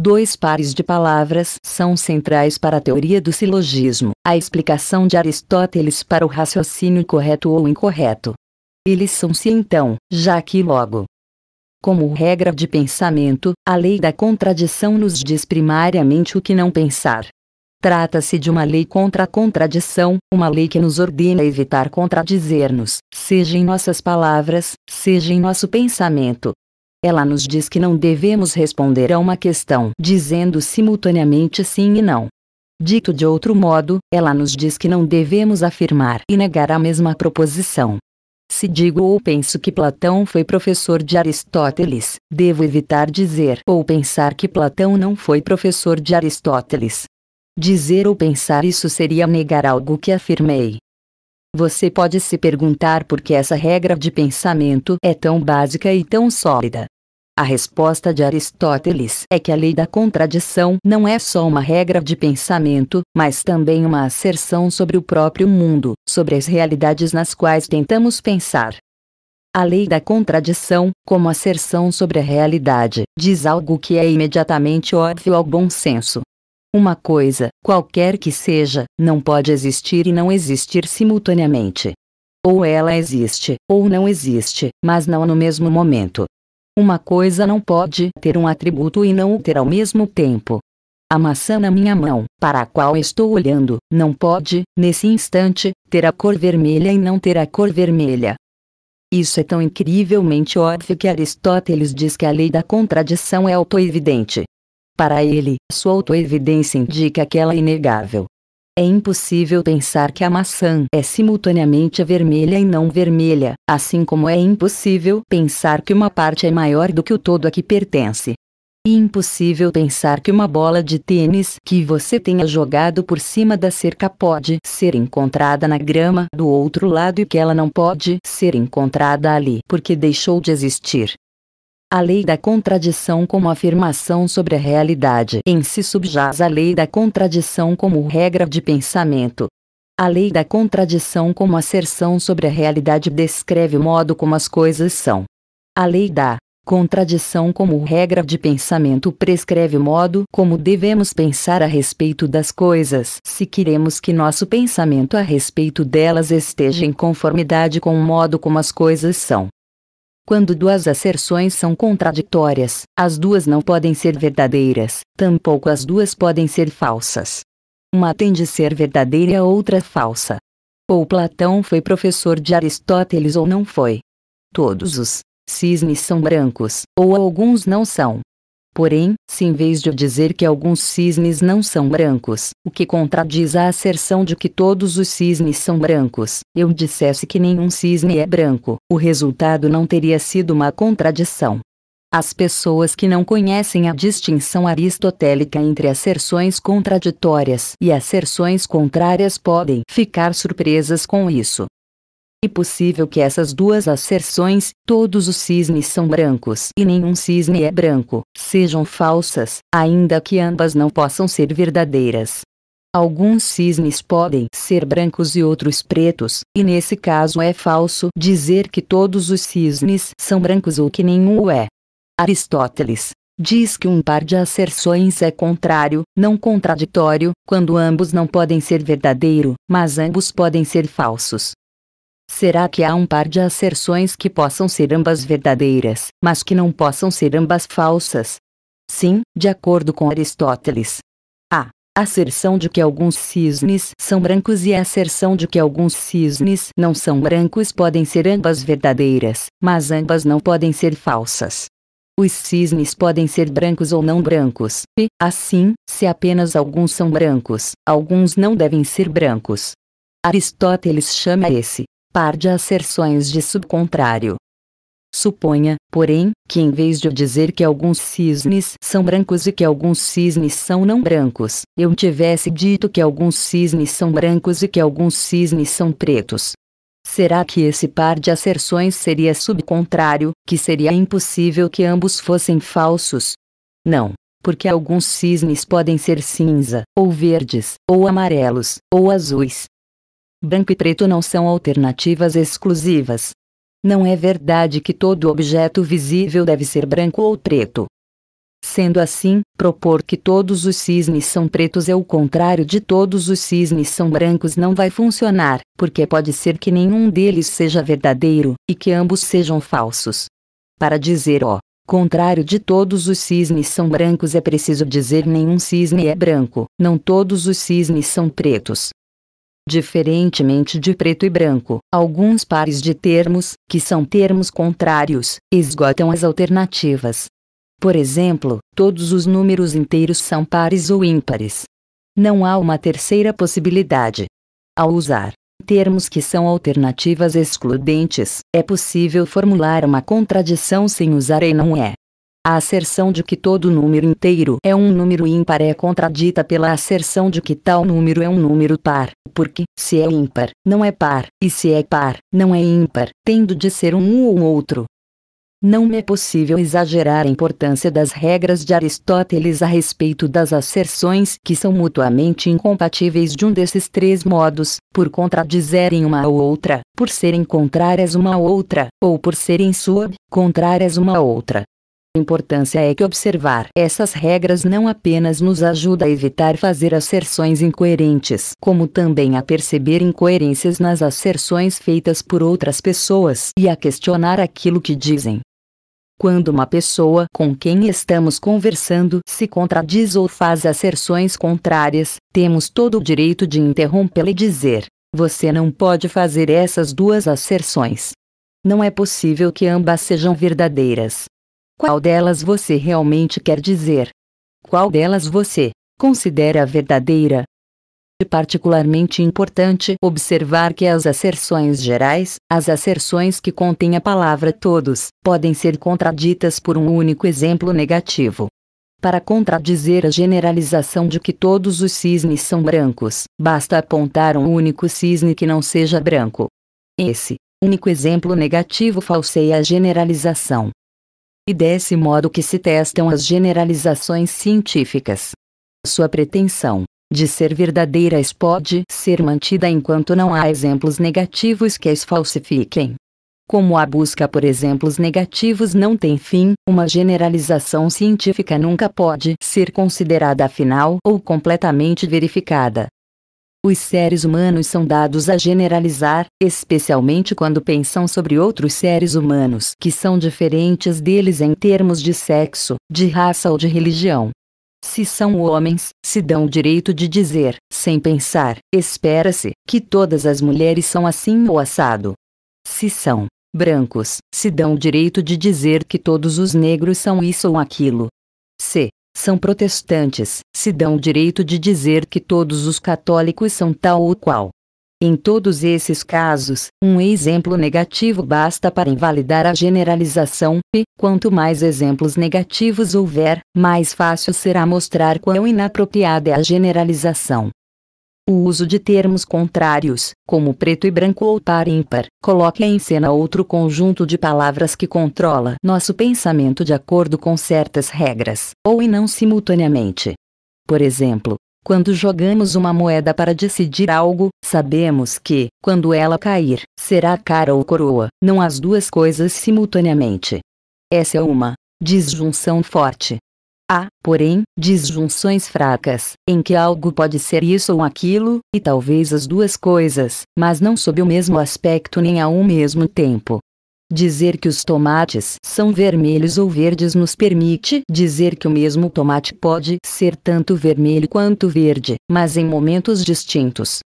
A: Dois pares de palavras são centrais para a teoria do silogismo, a explicação de Aristóteles para o raciocínio correto ou incorreto. Eles são se então, já que logo. Como regra de pensamento, a lei da contradição nos diz primariamente o que não pensar. Trata-se de uma lei contra a contradição, uma lei que nos ordena evitar contradizer-nos, seja em nossas palavras, seja em nosso pensamento, ela nos diz que não devemos responder a uma questão dizendo simultaneamente sim e não. Dito de outro modo, ela nos diz que não devemos afirmar e negar a mesma proposição. Se digo ou penso que Platão foi professor de Aristóteles, devo evitar dizer ou pensar que Platão não foi professor de Aristóteles. Dizer ou pensar isso seria negar algo que afirmei. Você pode se perguntar por que essa regra de pensamento é tão básica e tão sólida. A resposta de Aristóteles é que a lei da contradição não é só uma regra de pensamento, mas também uma asserção sobre o próprio mundo, sobre as realidades nas quais tentamos pensar. A lei da contradição, como asserção sobre a realidade, diz algo que é imediatamente óbvio ao bom senso, uma coisa, qualquer que seja, não pode existir e não existir simultaneamente. Ou ela existe, ou não existe, mas não no mesmo momento. Uma coisa não pode ter um atributo e não o ter ao mesmo tempo. A maçã na minha mão, para a qual estou olhando, não pode, nesse instante, ter a cor vermelha e não ter a cor vermelha. Isso é tão incrivelmente óbvio que Aristóteles diz que a lei da contradição é autoevidente. Para ele, sua autoevidência indica que ela é inegável. É impossível pensar que a maçã é simultaneamente vermelha e não vermelha, assim como é impossível pensar que uma parte é maior do que o todo a que pertence. E impossível pensar que uma bola de tênis que você tenha jogado por cima da cerca pode ser encontrada na grama do outro lado e que ela não pode ser encontrada ali porque deixou de existir. A lei da contradição como afirmação sobre a realidade em si subjaz a lei da contradição como regra de pensamento. A lei da contradição como asserção sobre a realidade descreve o modo como as coisas são. A lei da contradição como regra de pensamento prescreve o modo como devemos pensar a respeito das coisas se queremos que nosso pensamento a respeito delas esteja em conformidade com o modo como as coisas são. Quando duas asserções são contraditórias, as duas não podem ser verdadeiras, tampouco as duas podem ser falsas. Uma tem de ser verdadeira e a outra falsa. Ou Platão foi professor de Aristóteles ou não foi. Todos os cisnes são brancos, ou alguns não são. Porém, se em vez de dizer que alguns cisnes não são brancos, o que contradiz a asserção de que todos os cisnes são brancos, eu dissesse que nenhum cisne é branco, o resultado não teria sido uma contradição. As pessoas que não conhecem a distinção aristotélica entre asserções contraditórias e asserções contrárias podem ficar surpresas com isso. E é possível que essas duas asserções, todos os cisnes são brancos e nenhum cisne é branco, sejam falsas, ainda que ambas não possam ser verdadeiras. Alguns cisnes podem ser brancos e outros pretos, e nesse caso é falso dizer que todos os cisnes são brancos ou que nenhum o é. Aristóteles diz que um par de asserções é contrário, não contraditório, quando ambos não podem ser verdadeiro, mas ambos podem ser falsos. Será que há um par de asserções que possam ser ambas verdadeiras, mas que não possam ser ambas falsas? Sim, de acordo com Aristóteles. A asserção de que alguns cisnes são brancos e a asserção de que alguns cisnes não são brancos podem ser ambas verdadeiras, mas ambas não podem ser falsas. Os cisnes podem ser brancos ou não brancos, e, assim, se apenas alguns são brancos, alguns não devem ser brancos. Aristóteles chama esse par de asserções de subcontrário. Suponha, porém, que em vez de eu dizer que alguns cisnes são brancos e que alguns cisnes são não brancos, eu tivesse dito que alguns cisnes são brancos e que alguns cisnes são pretos. Será que esse par de asserções seria subcontrário, que seria impossível que ambos fossem falsos? Não, porque alguns cisnes podem ser cinza, ou verdes, ou amarelos, ou azuis, Branco e preto não são alternativas exclusivas. Não é verdade que todo objeto visível deve ser branco ou preto. Sendo assim, propor que todos os cisnes são pretos é o contrário de todos os cisnes são brancos não vai funcionar, porque pode ser que nenhum deles seja verdadeiro, e que ambos sejam falsos. Para dizer ó, contrário de todos os cisnes são brancos é preciso dizer nenhum cisne é branco, não todos os cisnes são pretos. Diferentemente de preto e branco, alguns pares de termos, que são termos contrários, esgotam as alternativas. Por exemplo, todos os números inteiros são pares ou ímpares. Não há uma terceira possibilidade. Ao usar termos que são alternativas excludentes, é possível formular uma contradição sem usar e não é. A asserção de que todo número inteiro é um número ímpar é contradita pela asserção de que tal número é um número par, porque, se é ímpar, não é par, e se é par, não é ímpar, tendo de ser um ou outro. Não me é possível exagerar a importância das regras de Aristóteles a respeito das asserções que são mutuamente incompatíveis de um desses três modos, por contradizerem uma ou outra, por serem contrárias uma a outra, ou por serem sub contrárias uma a outra importância é que observar essas regras não apenas nos ajuda a evitar fazer asserções incoerentes, como também a perceber incoerências nas asserções feitas por outras pessoas e a questionar aquilo que dizem. Quando uma pessoa com quem estamos conversando se contradiz ou faz asserções contrárias, temos todo o direito de interrompê-la e dizer: Você não pode fazer essas duas asserções. Não é possível que ambas sejam verdadeiras. Qual delas você realmente quer dizer? Qual delas você considera verdadeira? É particularmente importante observar que as asserções gerais, as asserções que contêm a palavra todos, podem ser contraditas por um único exemplo negativo. Para contradizer a generalização de que todos os cisnes são brancos, basta apontar um único cisne que não seja branco. Esse único exemplo negativo falseia a generalização e desse modo que se testam as generalizações científicas. Sua pretensão de ser verdadeiras pode ser mantida enquanto não há exemplos negativos que as falsifiquem. Como a busca por exemplos negativos não tem fim, uma generalização científica nunca pode ser considerada final ou completamente verificada. Os seres humanos são dados a generalizar, especialmente quando pensam sobre outros seres humanos que são diferentes deles em termos de sexo, de raça ou de religião. Se são homens, se dão o direito de dizer, sem pensar, espera-se, que todas as mulheres são assim ou assado. Se são brancos, se dão o direito de dizer que todos os negros são isso ou aquilo. Se são protestantes, se dão o direito de dizer que todos os católicos são tal ou qual. Em todos esses casos, um exemplo negativo basta para invalidar a generalização, e, quanto mais exemplos negativos houver, mais fácil será mostrar quão inapropriada é a generalização. O uso de termos contrários, como preto e branco ou par e ímpar, coloca em cena outro conjunto de palavras que controla nosso pensamento de acordo com certas regras, ou e não simultaneamente. Por exemplo, quando jogamos uma moeda para decidir algo, sabemos que, quando ela cair, será cara ou coroa, não as duas coisas simultaneamente. Essa é uma disjunção forte, Há, porém, disjunções fracas, em que algo pode ser isso ou aquilo, e talvez as duas coisas, mas não sob o mesmo aspecto nem a um mesmo tempo. Dizer que os tomates são vermelhos ou verdes nos permite dizer que o mesmo tomate pode ser tanto vermelho quanto verde, mas em momentos distintos.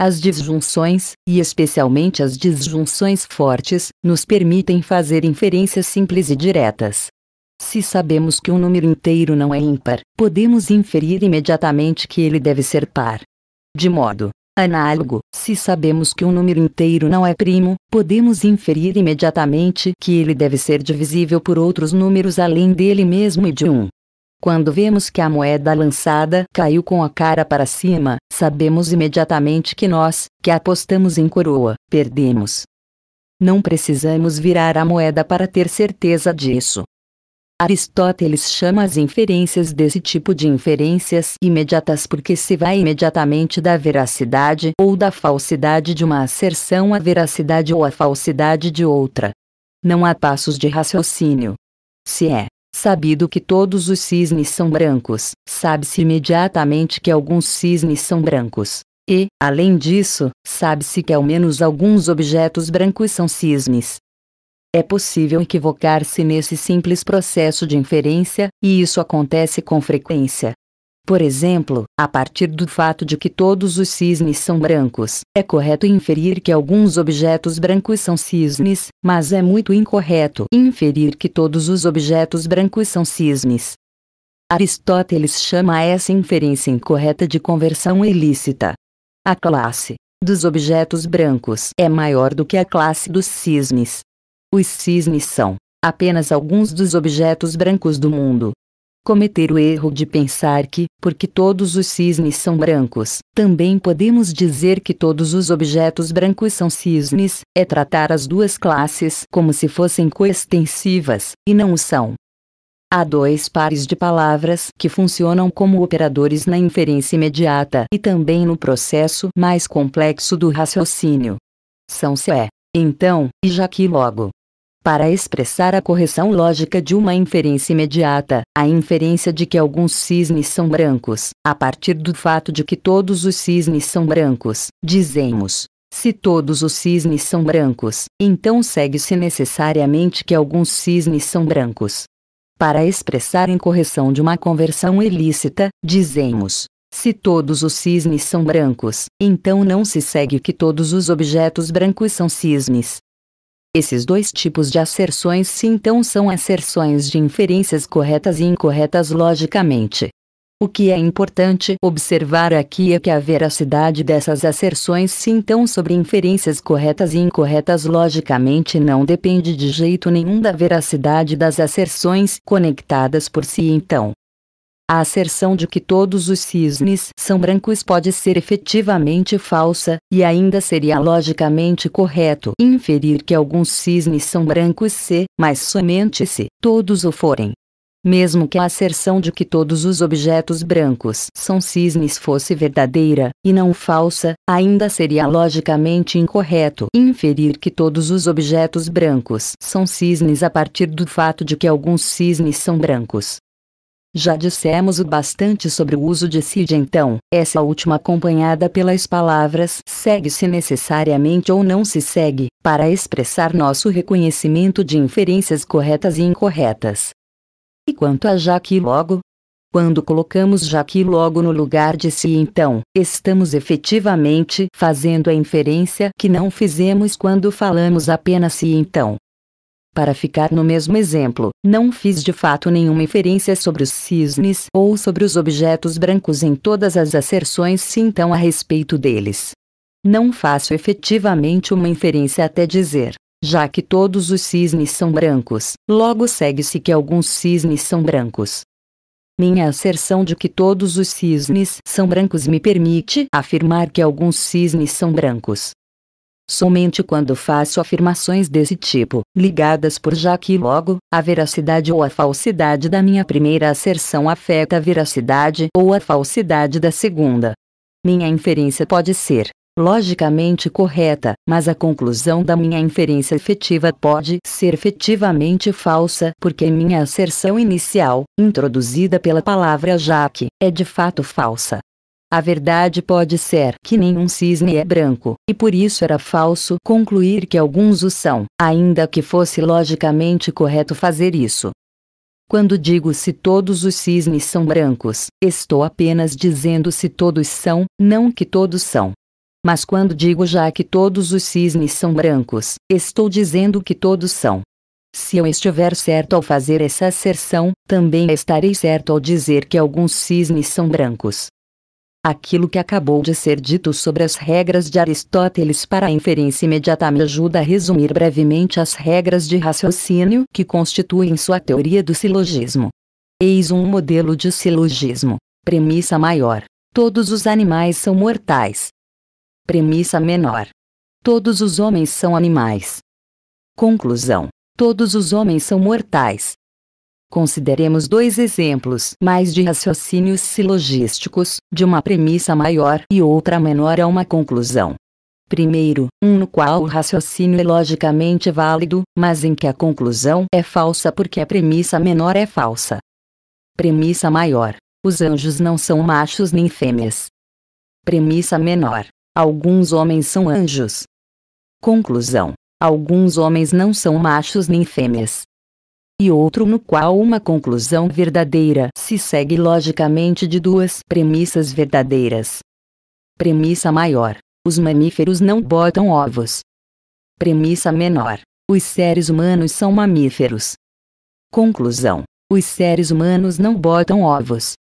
A: As disjunções, e especialmente as disjunções fortes, nos permitem fazer inferências simples e diretas, se sabemos que um número inteiro não é ímpar, podemos inferir imediatamente que ele deve ser par. De modo análogo, se sabemos que um número inteiro não é primo, podemos inferir imediatamente que ele deve ser divisível por outros números além dele mesmo e de um. Quando vemos que a moeda lançada caiu com a cara para cima, sabemos imediatamente que nós, que apostamos em coroa, perdemos. Não precisamos virar a moeda para ter certeza disso. Aristóteles chama as inferências desse tipo de inferências imediatas porque se vai imediatamente da veracidade ou da falsidade de uma asserção à veracidade ou à falsidade de outra. Não há passos de raciocínio. Se é sabido que todos os cisnes são brancos, sabe-se imediatamente que alguns cisnes são brancos. E, além disso, sabe-se que ao menos alguns objetos brancos são cisnes, é possível equivocar-se nesse simples processo de inferência, e isso acontece com frequência. Por exemplo, a partir do fato de que todos os cisnes são brancos, é correto inferir que alguns objetos brancos são cisnes, mas é muito incorreto inferir que todos os objetos brancos são cisnes. Aristóteles chama essa inferência incorreta de conversão ilícita. A classe dos objetos brancos é maior do que a classe dos cisnes, os cisnes são apenas alguns dos objetos brancos do mundo. Cometer o erro de pensar que, porque todos os cisnes são brancos, também podemos dizer que todos os objetos brancos são cisnes, é tratar as duas classes como se fossem coextensivas, e não o são. Há dois pares de palavras que funcionam como operadores na inferência imediata e também no processo mais complexo do raciocínio. São se é, então, e já que logo. Para expressar a correção lógica de uma inferência imediata, a inferência de que alguns cisnes são brancos, a partir do fato de que todos os cisnes são brancos, dizemos: se todos os cisnes são brancos, então segue-se necessariamente que alguns cisnes são brancos. Para expressar a incorreção de uma conversão ilícita, dizemos: se todos os cisnes são brancos, então não se segue que todos os objetos brancos são cisnes, esses dois tipos de asserções se então são asserções de inferências corretas e incorretas logicamente. O que é importante observar aqui é que a veracidade dessas asserções se então sobre inferências corretas e incorretas logicamente não depende de jeito nenhum da veracidade das asserções conectadas por si então. A asserção de que todos os cisnes são brancos pode ser efetivamente falsa, e ainda seria logicamente correto inferir que alguns cisnes são brancos se, mas somente se, todos o forem. Mesmo que a asserção de que todos os objetos brancos são cisnes fosse verdadeira, e não falsa, ainda seria logicamente incorreto inferir que todos os objetos brancos são cisnes a partir do fato de que alguns cisnes são brancos. Já dissemos o bastante sobre o uso de CID então, essa última acompanhada pelas palavras segue-se necessariamente ou não se segue, para expressar nosso reconhecimento de inferências corretas e incorretas. E quanto a já que logo? Quando colocamos já que logo no lugar de se si, então, estamos efetivamente fazendo a inferência que não fizemos quando falamos apenas se si, então. Para ficar no mesmo exemplo, não fiz de fato nenhuma inferência sobre os cisnes ou sobre os objetos brancos em todas as asserções então a respeito deles. Não faço efetivamente uma inferência até dizer, já que todos os cisnes são brancos, logo segue-se que alguns cisnes são brancos. Minha asserção de que todos os cisnes são brancos me permite afirmar que alguns cisnes são brancos. Somente quando faço afirmações desse tipo, ligadas por já que logo, a veracidade ou a falsidade da minha primeira asserção afeta a veracidade ou a falsidade da segunda. Minha inferência pode ser, logicamente correta, mas a conclusão da minha inferência efetiva pode ser efetivamente falsa, porque minha asserção inicial, introduzida pela palavra já que, é de fato falsa. A verdade pode ser que nenhum cisne é branco, e por isso era falso concluir que alguns o são, ainda que fosse logicamente correto fazer isso. Quando digo se todos os cisnes são brancos, estou apenas dizendo se todos são, não que todos são. Mas quando digo já que todos os cisnes são brancos, estou dizendo que todos são. Se eu estiver certo ao fazer essa asserção, também estarei certo ao dizer que alguns cisnes são brancos. Aquilo que acabou de ser dito sobre as regras de Aristóteles para a inferência imediata me ajuda a resumir brevemente as regras de raciocínio que constituem sua teoria do silogismo. Eis um modelo de silogismo. Premissa maior: todos os animais são mortais. Premissa menor: todos os homens são animais. Conclusão: todos os homens são mortais. Consideremos dois exemplos mais de raciocínios silogísticos, de uma premissa maior e outra menor a uma conclusão. Primeiro, um no qual o raciocínio é logicamente válido, mas em que a conclusão é falsa porque a premissa menor é falsa. Premissa maior: os anjos não são machos nem fêmeas. Premissa menor: alguns homens são anjos. Conclusão: alguns homens não são machos nem fêmeas e outro no qual uma conclusão verdadeira se segue logicamente de duas premissas verdadeiras. Premissa maior: os mamíferos não botam ovos. Premissa menor: os seres humanos são mamíferos. Conclusão: os seres humanos não botam ovos.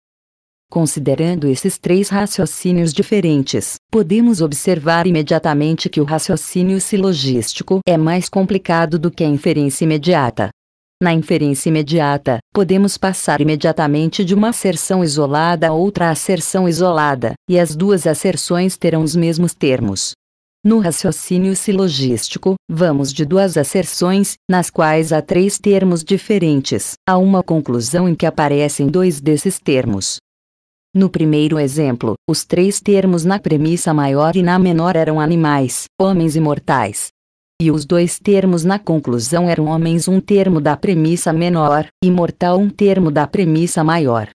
A: Considerando esses três raciocínios diferentes, podemos observar imediatamente que o raciocínio silogístico é mais complicado do que a inferência imediata. Na inferência imediata, podemos passar imediatamente de uma asserção isolada a outra asserção isolada, e as duas asserções terão os mesmos termos. No raciocínio silogístico, vamos de duas asserções, nas quais há três termos diferentes, a uma conclusão em que aparecem dois desses termos. No primeiro exemplo, os três termos na premissa maior e na menor eram animais, homens e mortais, e os dois termos na conclusão eram homens um termo da premissa menor, e mortal um termo da premissa maior.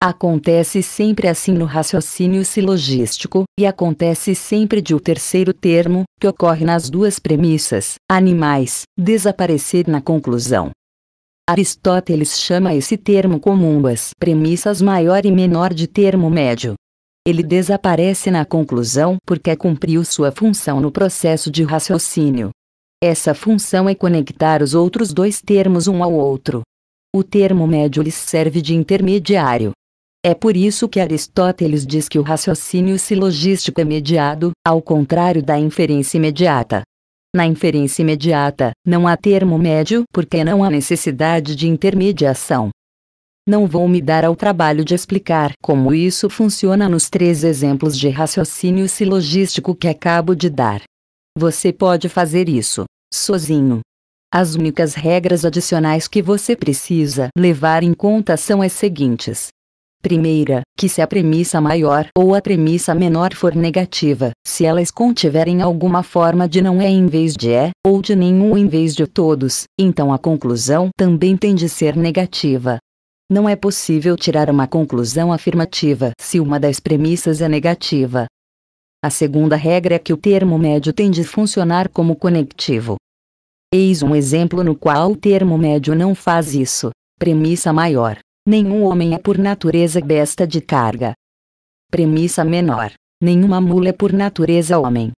A: Acontece sempre assim no raciocínio silogístico, e acontece sempre de o um terceiro termo, que ocorre nas duas premissas, animais, desaparecer na conclusão. Aristóteles chama esse termo comum as premissas maior e menor de termo médio. Ele desaparece na conclusão porque cumpriu sua função no processo de raciocínio. Essa função é conectar os outros dois termos um ao outro. O termo médio lhes serve de intermediário. É por isso que Aristóteles diz que o raciocínio silogístico é mediado, ao contrário da inferência imediata. Na inferência imediata, não há termo médio porque não há necessidade de intermediação. Não vou me dar ao trabalho de explicar como isso funciona nos três exemplos de raciocínio silogístico que acabo de dar. Você pode fazer isso, sozinho. As únicas regras adicionais que você precisa levar em conta são as seguintes. Primeira, que se a premissa maior ou a premissa menor for negativa, se elas contiverem alguma forma de não é em vez de é, ou de nenhum em vez de todos, então a conclusão também tem de ser negativa. Não é possível tirar uma conclusão afirmativa se uma das premissas é negativa. A segunda regra é que o termo médio tem de funcionar como conectivo. Eis um exemplo no qual o termo médio não faz isso. Premissa maior: nenhum homem é por natureza besta de carga. Premissa menor: nenhuma mula é por natureza homem.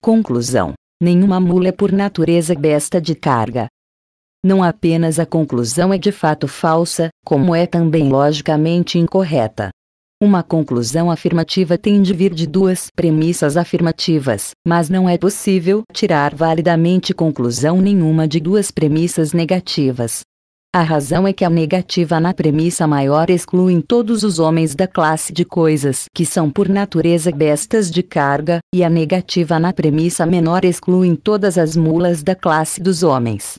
A: Conclusão: nenhuma mula é por natureza besta de carga. Não apenas a conclusão é de fato falsa, como é também logicamente incorreta. Uma conclusão afirmativa tem de vir de duas premissas afirmativas, mas não é possível tirar validamente conclusão nenhuma de duas premissas negativas. A razão é que a negativa na premissa maior exclui todos os homens da classe de coisas que são por natureza bestas de carga, e a negativa na premissa menor exclui todas as mulas da classe dos homens.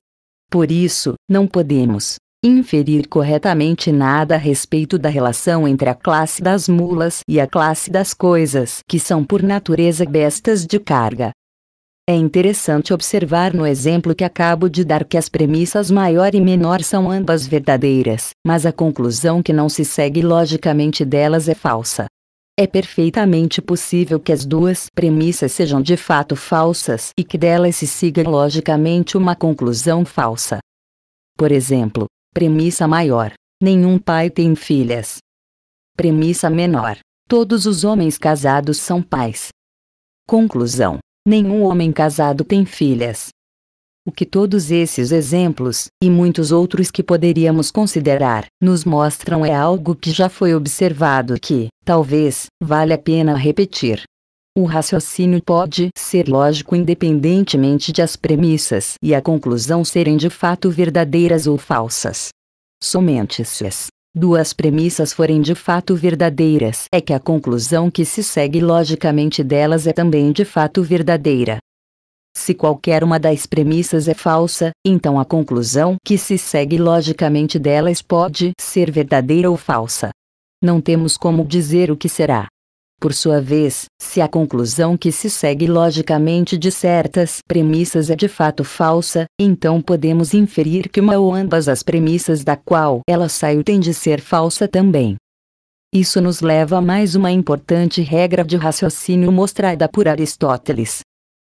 A: Por isso, não podemos, inferir corretamente nada a respeito da relação entre a classe das mulas e a classe das coisas que são por natureza bestas de carga. É interessante observar no exemplo que acabo de dar que as premissas maior e menor são ambas verdadeiras, mas a conclusão que não se segue logicamente delas é falsa. É perfeitamente possível que as duas premissas sejam de fato falsas e que delas se siga logicamente uma conclusão falsa. Por exemplo, Premissa maior: nenhum pai tem filhas. Premissa menor: todos os homens casados são pais. Conclusão: nenhum homem casado tem filhas. O que todos esses exemplos, e muitos outros que poderíamos considerar, nos mostram é algo que já foi observado que, talvez, vale a pena repetir. O raciocínio pode ser lógico independentemente de as premissas e a conclusão serem de fato verdadeiras ou falsas. Somente se as duas premissas forem de fato verdadeiras é que a conclusão que se segue logicamente delas é também de fato verdadeira. Se qualquer uma das premissas é falsa, então a conclusão que se segue logicamente delas pode ser verdadeira ou falsa. Não temos como dizer o que será. Por sua vez, se a conclusão que se segue logicamente de certas premissas é de fato falsa, então podemos inferir que uma ou ambas as premissas da qual ela saiu tem de ser falsa também. Isso nos leva a mais uma importante regra de raciocínio mostrada por Aristóteles.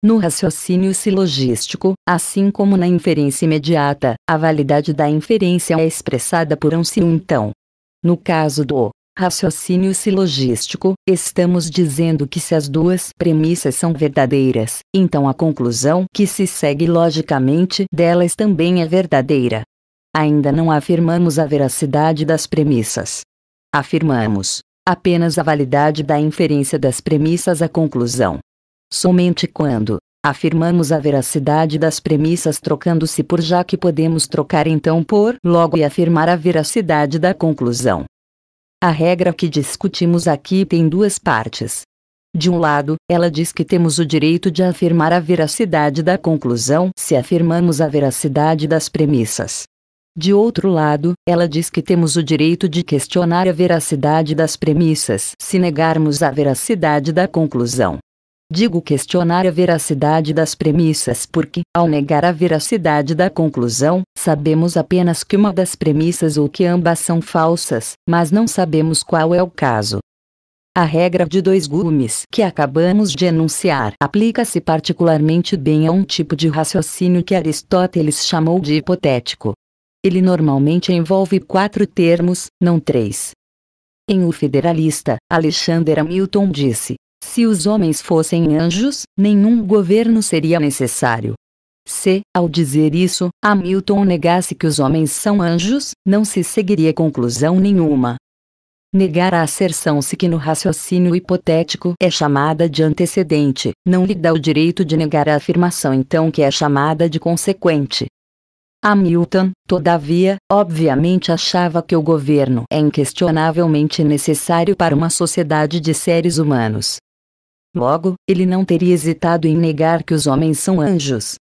A: No raciocínio silogístico, assim como na inferência imediata, a validade da inferência é expressada por um se si então. No caso do raciocínio silogístico, estamos dizendo que se as duas premissas são verdadeiras, então a conclusão que se segue logicamente delas também é verdadeira. Ainda não afirmamos a veracidade das premissas. Afirmamos apenas a validade da inferência das premissas à conclusão. Somente quando afirmamos a veracidade das premissas trocando-se por já que podemos trocar então por logo e afirmar a veracidade da conclusão. A regra que discutimos aqui tem duas partes. De um lado, ela diz que temos o direito de afirmar a veracidade da conclusão se afirmamos a veracidade das premissas. De outro lado, ela diz que temos o direito de questionar a veracidade das premissas se negarmos a veracidade da conclusão. Digo questionar a veracidade das premissas porque, ao negar a veracidade da conclusão, sabemos apenas que uma das premissas ou que ambas são falsas, mas não sabemos qual é o caso. A regra de dois gumes que acabamos de enunciar aplica-se particularmente bem a um tipo de raciocínio que Aristóteles chamou de hipotético. Ele normalmente envolve quatro termos, não três. Em O Federalista, Alexander Hamilton disse: se os homens fossem anjos, nenhum governo seria necessário. Se, ao dizer isso, Hamilton negasse que os homens são anjos, não se seguiria conclusão nenhuma. Negar a asserção-se que no raciocínio hipotético é chamada de antecedente, não lhe dá o direito de negar a afirmação então que é chamada de consequente. Hamilton, todavia, obviamente achava que o governo é inquestionavelmente necessário para uma sociedade de seres humanos, Logo, ele não teria hesitado em negar que os homens são anjos.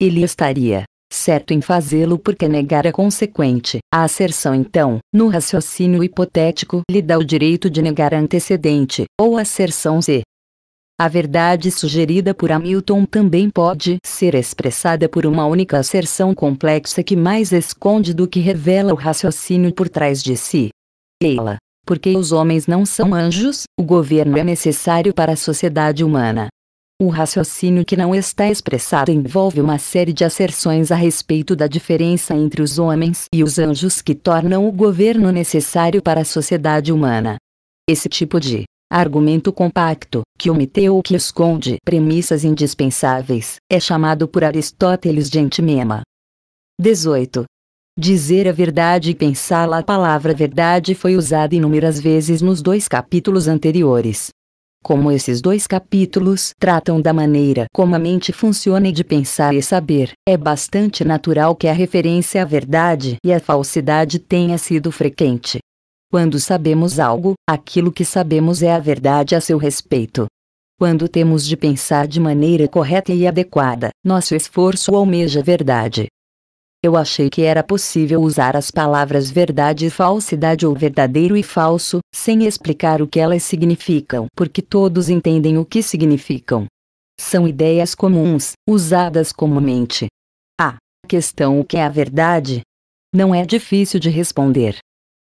A: Ele estaria certo em fazê-lo porque negar é consequente. A asserção então, no raciocínio hipotético, lhe dá o direito de negar antecedente, ou asserção Z. A verdade sugerida por Hamilton também pode ser expressada por uma única asserção complexa que mais esconde do que revela o raciocínio por trás de si. Ela porque os homens não são anjos, o governo é necessário para a sociedade humana. O raciocínio que não está expressado envolve uma série de asserções a respeito da diferença entre os homens e os anjos que tornam o governo necessário para a sociedade humana. Esse tipo de argumento compacto, que omite ou que esconde premissas indispensáveis, é chamado por Aristóteles de antimema. 18. Dizer a verdade e pensá la a palavra verdade foi usada inúmeras vezes nos dois capítulos anteriores. Como esses dois capítulos tratam da maneira como a mente funciona e de pensar e saber, é bastante natural que a referência à verdade e à falsidade tenha sido frequente. Quando sabemos algo, aquilo que sabemos é a verdade a seu respeito. Quando temos de pensar de maneira correta e adequada, nosso esforço almeja a verdade. Eu achei que era possível usar as palavras verdade e falsidade ou verdadeiro e falso, sem explicar o que elas significam, porque todos entendem o que significam. São ideias comuns, usadas comumente. Ah, a questão o que é a verdade? Não é difícil de responder.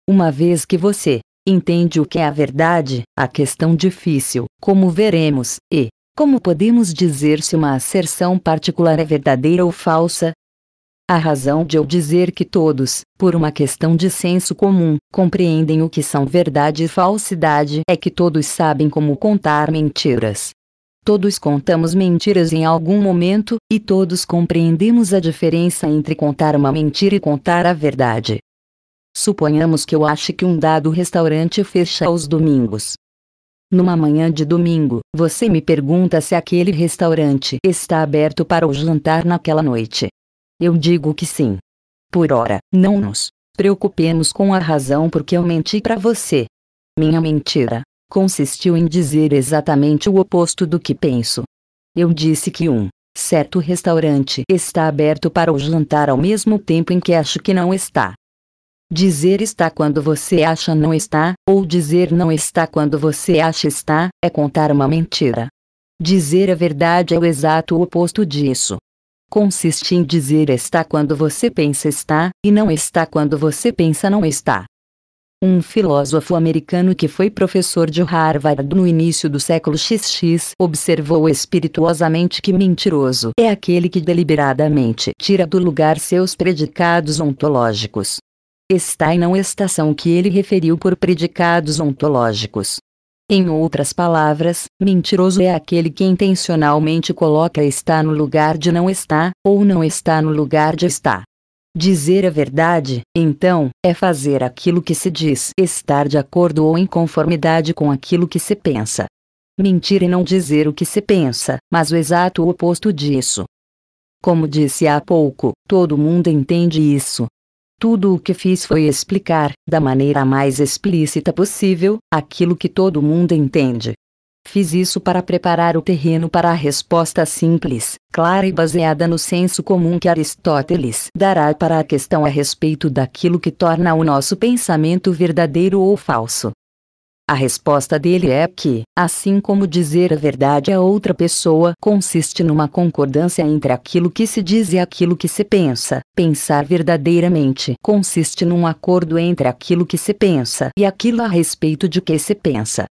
A: Uma vez que você entende o que é a verdade, a questão difícil, como veremos, e como podemos dizer se uma asserção particular é verdadeira ou falsa, a razão de eu dizer que todos, por uma questão de senso comum, compreendem o que são verdade e falsidade é que todos sabem como contar mentiras. Todos contamos mentiras em algum momento, e todos compreendemos a diferença entre contar uma mentira e contar a verdade. Suponhamos que eu ache que um dado restaurante fecha aos domingos. Numa manhã de domingo, você me pergunta se aquele restaurante está aberto para o jantar naquela noite. Eu digo que sim. Por ora, não nos preocupemos com a razão porque eu menti para você. Minha mentira consistiu em dizer exatamente o oposto do que penso. Eu disse que um certo restaurante está aberto para o jantar ao mesmo tempo em que acho que não está. Dizer está quando você acha não está, ou dizer não está quando você acha está, é contar uma mentira. Dizer a verdade é o exato oposto disso consiste em dizer está quando você pensa está, e não está quando você pensa não está. Um filósofo americano que foi professor de Harvard no início do século XX observou espirituosamente que mentiroso é aquele que deliberadamente tira do lugar seus predicados ontológicos. Está e não está são o que ele referiu por predicados ontológicos. Em outras palavras, mentiroso é aquele que intencionalmente coloca está no lugar de não está, ou não está no lugar de está. Dizer a verdade, então, é fazer aquilo que se diz estar de acordo ou em conformidade com aquilo que se pensa. Mentir e não dizer o que se pensa, mas o exato oposto disso. Como disse há pouco, todo mundo entende isso, tudo o que fiz foi explicar, da maneira mais explícita possível, aquilo que todo mundo entende. Fiz isso para preparar o terreno para a resposta simples, clara e baseada no senso comum que Aristóteles dará para a questão a respeito daquilo que torna o nosso pensamento verdadeiro ou falso. A resposta dele é que, assim como dizer a verdade a outra pessoa consiste numa concordância entre aquilo que se diz e aquilo que se pensa, pensar verdadeiramente consiste num acordo entre aquilo que se pensa e aquilo a respeito de que se pensa.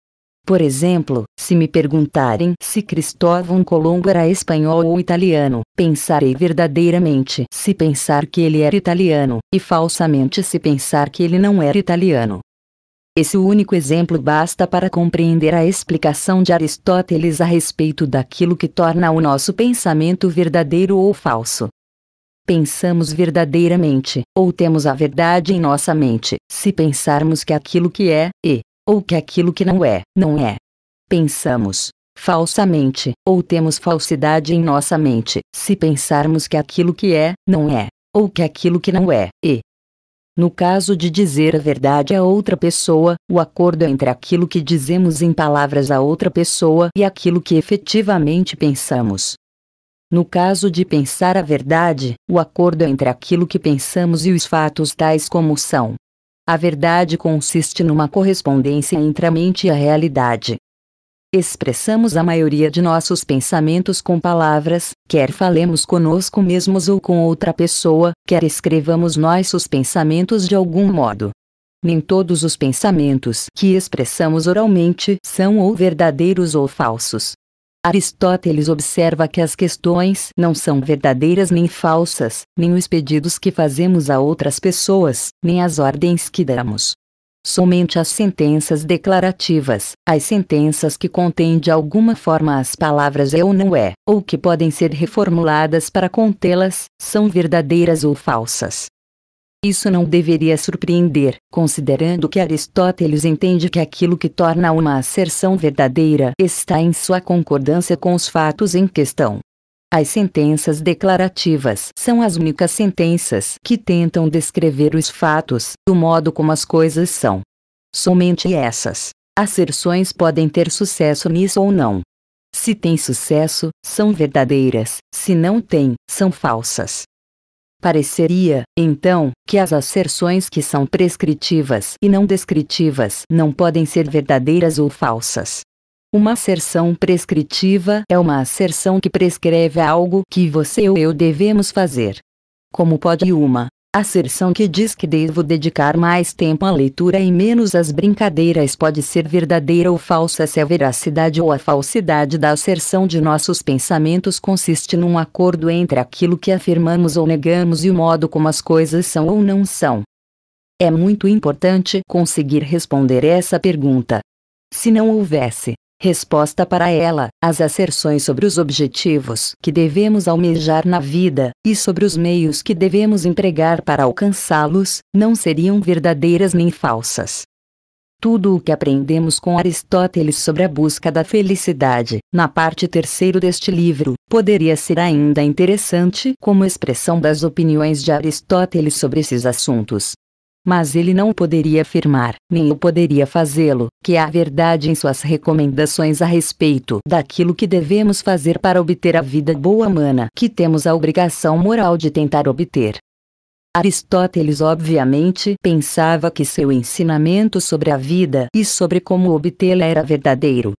A: Por exemplo, se me perguntarem se Cristóvão Colombo era espanhol ou italiano, pensarei verdadeiramente se pensar que ele era italiano, e falsamente se pensar que ele não era italiano. Esse único exemplo basta para compreender a explicação de Aristóteles a respeito daquilo que torna o nosso pensamento verdadeiro ou falso. Pensamos verdadeiramente, ou temos a verdade em nossa mente, se pensarmos que aquilo que é, é, ou que aquilo que não é, não é. Pensamos, falsamente, ou temos falsidade em nossa mente, se pensarmos que aquilo que é, não é, ou que aquilo que não é, e, é. No caso de dizer a verdade a outra pessoa, o acordo é entre aquilo que dizemos em palavras a outra pessoa e aquilo que efetivamente pensamos. No caso de pensar a verdade, o acordo é entre aquilo que pensamos e os fatos tais como são. A verdade consiste numa correspondência entre a mente e a realidade. Expressamos a maioria de nossos pensamentos com palavras, quer falemos conosco mesmos ou com outra pessoa, quer escrevamos nossos pensamentos de algum modo. Nem todos os pensamentos que expressamos oralmente são ou verdadeiros ou falsos. Aristóteles observa que as questões não são verdadeiras nem falsas, nem os pedidos que fazemos a outras pessoas, nem as ordens que damos somente as sentenças declarativas, as sentenças que contêm de alguma forma as palavras é ou não é, ou que podem ser reformuladas para contê-las, são verdadeiras ou falsas. Isso não deveria surpreender, considerando que Aristóteles entende que aquilo que torna uma asserção verdadeira está em sua concordância com os fatos em questão. As sentenças declarativas são as únicas sentenças que tentam descrever os fatos, do modo como as coisas são. Somente essas asserções podem ter sucesso nisso ou não. Se tem sucesso, são verdadeiras, se não tem, são falsas. Pareceria, então, que as asserções que são prescritivas e não descritivas não podem ser verdadeiras ou falsas. Uma acerção prescritiva é uma acerção que prescreve algo que você ou eu devemos fazer. Como pode uma acerção que diz que devo dedicar mais tempo à leitura e menos às brincadeiras pode ser verdadeira ou falsa se a veracidade ou a falsidade da acerção de nossos pensamentos consiste num acordo entre aquilo que afirmamos ou negamos e o modo como as coisas são ou não são. É muito importante conseguir responder essa pergunta. Se não houvesse Resposta para ela: as asserções sobre os objetivos que devemos almejar na vida, e sobre os meios que devemos empregar para alcançá-los, não seriam verdadeiras nem falsas. Tudo o que aprendemos com Aristóteles sobre a busca da felicidade, na parte terceiro deste livro, poderia ser ainda interessante como expressão das opiniões de Aristóteles sobre esses assuntos mas ele não poderia afirmar, nem eu poderia fazê-lo, que há verdade em suas recomendações a respeito daquilo que devemos fazer para obter a vida boa humana que temos a obrigação moral de tentar obter. Aristóteles obviamente pensava que seu ensinamento sobre a vida e sobre como obtê-la era verdadeiro.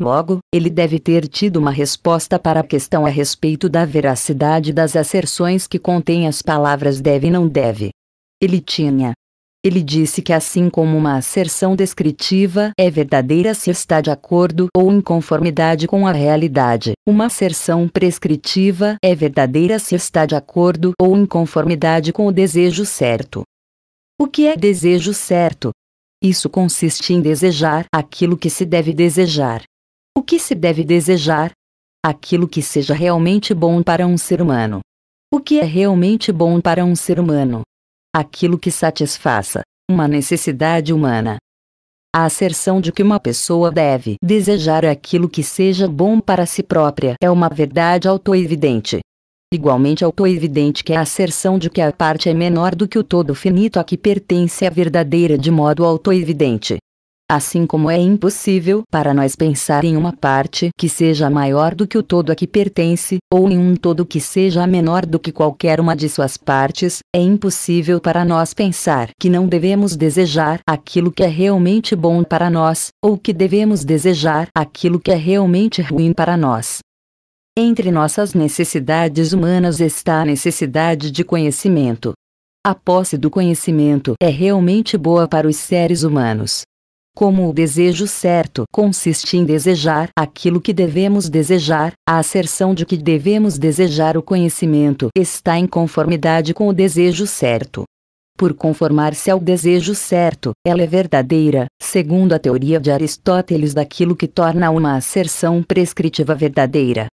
A: Logo, ele deve ter tido uma resposta para a questão a respeito da veracidade das asserções que contém as palavras deve e não deve. Ele tinha, ele disse que assim como uma asserção descritiva é verdadeira se está de acordo ou em conformidade com a realidade, uma asserção prescritiva é verdadeira se está de acordo ou em conformidade com o desejo certo. O que é desejo certo? Isso consiste em desejar aquilo que se deve desejar. O que se deve desejar? Aquilo que seja realmente bom para um ser humano. O que é realmente bom para um ser humano? aquilo que satisfaça uma necessidade humana. A asserção de que uma pessoa deve desejar aquilo que seja bom para si própria é uma verdade autoevidente. Igualmente autoevidente que a asserção de que a parte é menor do que o todo finito a que pertence é verdadeira de modo autoevidente. Assim como é impossível para nós pensar em uma parte que seja maior do que o todo a que pertence, ou em um todo que seja menor do que qualquer uma de suas partes, é impossível para nós pensar que não devemos desejar aquilo que é realmente bom para nós, ou que devemos desejar aquilo que é realmente ruim para nós. Entre nossas necessidades humanas está a necessidade de conhecimento. A posse do conhecimento é realmente boa para os seres humanos como o desejo certo consiste em desejar aquilo que devemos desejar, a asserção de que devemos desejar o conhecimento está em conformidade com o desejo certo. Por conformar-se ao desejo certo, ela é verdadeira, segundo a teoria de Aristóteles, daquilo que torna uma asserção prescritiva verdadeira.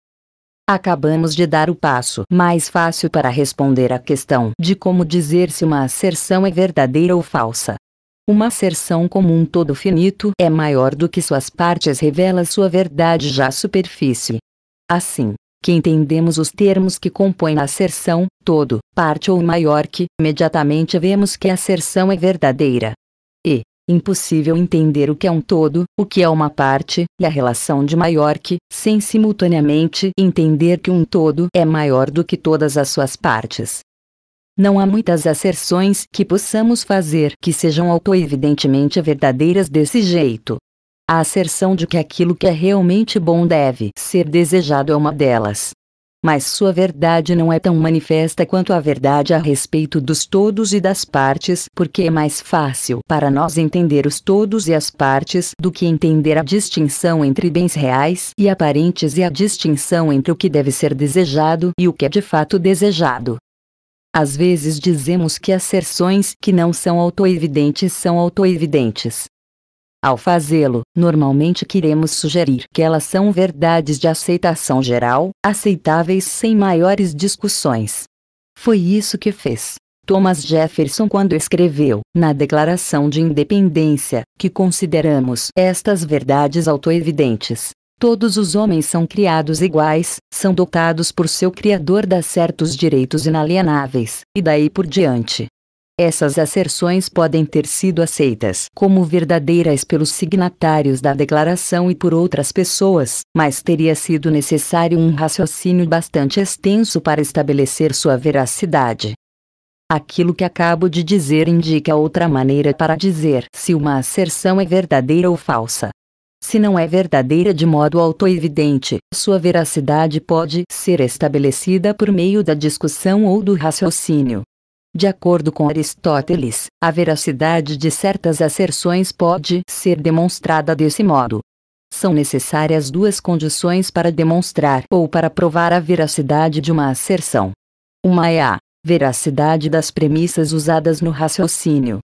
A: Acabamos de dar o passo mais fácil para responder à questão de como dizer se uma asserção é verdadeira ou falsa. Uma asserção como um todo finito é maior do que suas partes revela sua verdade já superfície. Assim, que entendemos os termos que compõem a asserção, todo, parte ou maior que, imediatamente vemos que a asserção é verdadeira. E, impossível entender o que é um todo, o que é uma parte, e a relação de maior que, sem simultaneamente entender que um todo é maior do que todas as suas partes. Não há muitas asserções que possamos fazer que sejam autoevidentemente verdadeiras desse jeito. A asserção de que aquilo que é realmente bom deve ser desejado é uma delas. Mas sua verdade não é tão manifesta quanto a verdade a respeito dos todos e das partes, porque é mais fácil para nós entender os todos e as partes do que entender a distinção entre bens reais e aparentes e a distinção entre o que deve ser desejado e o que é de fato desejado. Às vezes dizemos que asserções que não são autoevidentes são autoevidentes. Ao fazê-lo, normalmente queremos sugerir que elas são verdades de aceitação geral, aceitáveis sem maiores discussões. Foi isso que fez Thomas Jefferson quando escreveu, na Declaração de Independência, que consideramos estas verdades autoevidentes. Todos os homens são criados iguais, são dotados por seu Criador de certos direitos inalienáveis, e daí por diante. Essas asserções podem ter sido aceitas como verdadeiras pelos signatários da declaração e por outras pessoas, mas teria sido necessário um raciocínio bastante extenso para estabelecer sua veracidade. Aquilo que acabo de dizer indica outra maneira para dizer se uma asserção é verdadeira ou falsa se não é verdadeira de modo autoevidente, sua veracidade pode ser estabelecida por meio da discussão ou do raciocínio. De acordo com Aristóteles, a veracidade de certas asserções pode ser demonstrada desse modo. São necessárias duas condições para demonstrar ou para provar a veracidade de uma asserção. Uma é a veracidade das premissas usadas no raciocínio.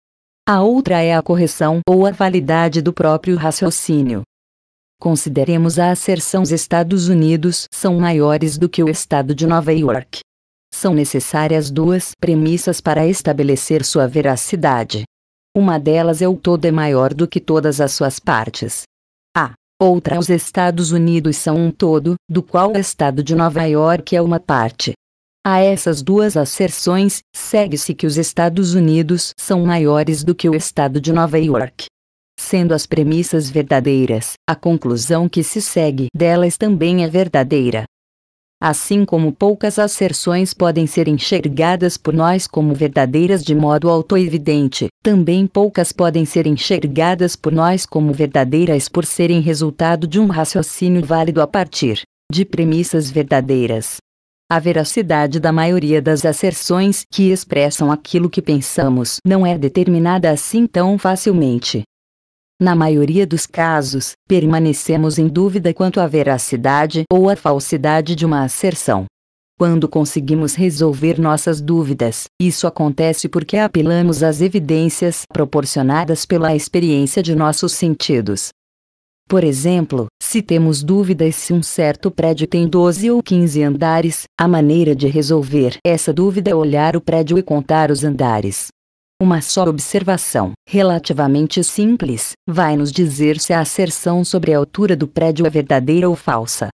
A: A outra é a correção ou a validade do próprio raciocínio. Consideremos a asserção os Estados Unidos são maiores do que o estado de Nova York. São necessárias duas premissas para estabelecer sua veracidade. Uma delas é o todo é maior do que todas as suas partes. A outra os Estados Unidos são um todo, do qual o estado de Nova York é uma parte. A essas duas asserções, segue-se que os Estados Unidos são maiores do que o estado de Nova York sendo as premissas verdadeiras, a conclusão que se segue delas também é verdadeira. Assim como poucas asserções podem ser enxergadas por nós como verdadeiras de modo autoevidente, também poucas podem ser enxergadas por nós como verdadeiras por serem resultado de um raciocínio válido a partir de premissas verdadeiras. A veracidade da maioria das asserções que expressam aquilo que pensamos não é determinada assim tão facilmente. Na maioria dos casos, permanecemos em dúvida quanto à veracidade ou à falsidade de uma asserção. Quando conseguimos resolver nossas dúvidas, isso acontece porque apelamos às evidências proporcionadas pela experiência de nossos sentidos. Por exemplo, se temos dúvidas se um certo prédio tem 12 ou 15 andares, a maneira de resolver essa dúvida é olhar o prédio e contar os andares. Uma só observação, relativamente simples, vai nos dizer se a asserção sobre a altura do prédio é verdadeira ou falsa.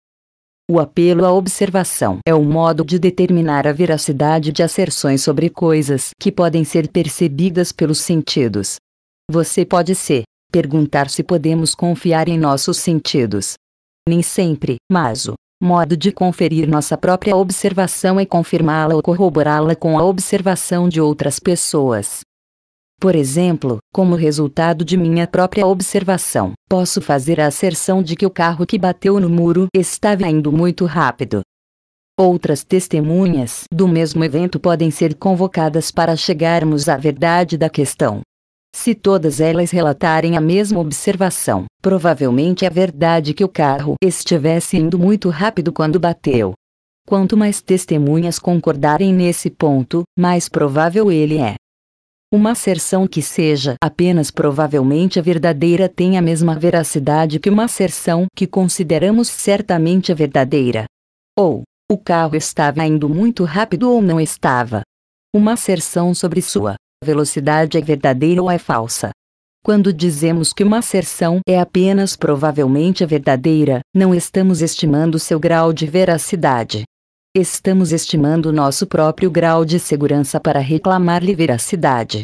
A: O apelo à observação é o modo de determinar a veracidade de asserções sobre coisas que podem ser percebidas pelos sentidos. Você pode se perguntar se podemos confiar em nossos sentidos. Nem sempre, mas o modo de conferir nossa própria observação é confirmá-la ou corroborá-la com a observação de outras pessoas. Por exemplo, como resultado de minha própria observação, posso fazer a asserção de que o carro que bateu no muro estava indo muito rápido. Outras testemunhas do mesmo evento podem ser convocadas para chegarmos à verdade da questão. Se todas elas relatarem a mesma observação, provavelmente é verdade que o carro estivesse indo muito rápido quando bateu. Quanto mais testemunhas concordarem nesse ponto, mais provável ele é. Uma asserção que seja apenas provavelmente verdadeira tem a mesma veracidade que uma asserção que consideramos certamente verdadeira. Ou, o carro estava indo muito rápido ou não estava. Uma asserção sobre sua velocidade é verdadeira ou é falsa. Quando dizemos que uma asserção é apenas provavelmente verdadeira, não estamos estimando seu grau de veracidade. Estamos estimando nosso próprio grau de segurança para reclamar-lhe veracidade.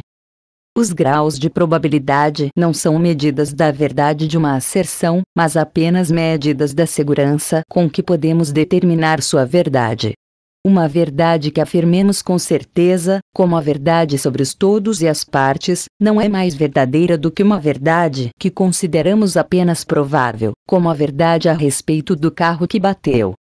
A: Os graus de probabilidade não são medidas da verdade de uma asserção, mas apenas medidas da segurança com que podemos determinar sua verdade. Uma verdade que afirmemos com certeza, como a verdade sobre os todos e as partes, não é mais verdadeira do que uma verdade que consideramos apenas provável, como a verdade a respeito do carro que bateu.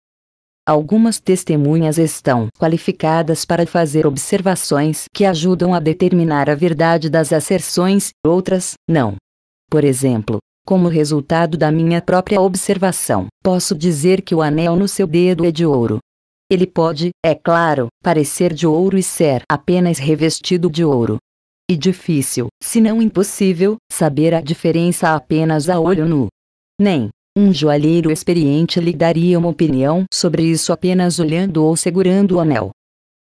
A: Algumas testemunhas estão qualificadas para fazer observações que ajudam a determinar a verdade das asserções, outras, não. Por exemplo, como resultado da minha própria observação, posso dizer que o anel no seu dedo é de ouro. Ele pode, é claro, parecer de ouro e ser apenas revestido de ouro. E difícil, se não impossível, saber a diferença apenas a olho nu. Nem, um joalheiro experiente lhe daria uma opinião sobre isso apenas olhando ou segurando o anel.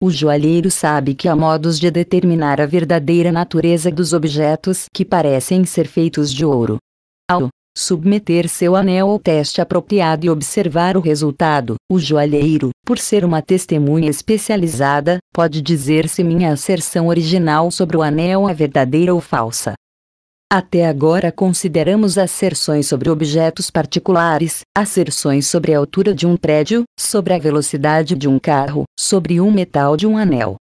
A: O joalheiro sabe que há modos de determinar a verdadeira natureza dos objetos que parecem ser feitos de ouro. Ao submeter seu anel ao teste apropriado e observar o resultado, o joalheiro, por ser uma testemunha especializada, pode dizer se minha asserção original sobre o anel é verdadeira ou falsa. Até agora consideramos asserções sobre objetos particulares, asserções sobre a altura de um prédio, sobre a velocidade de um carro, sobre um metal de um anel.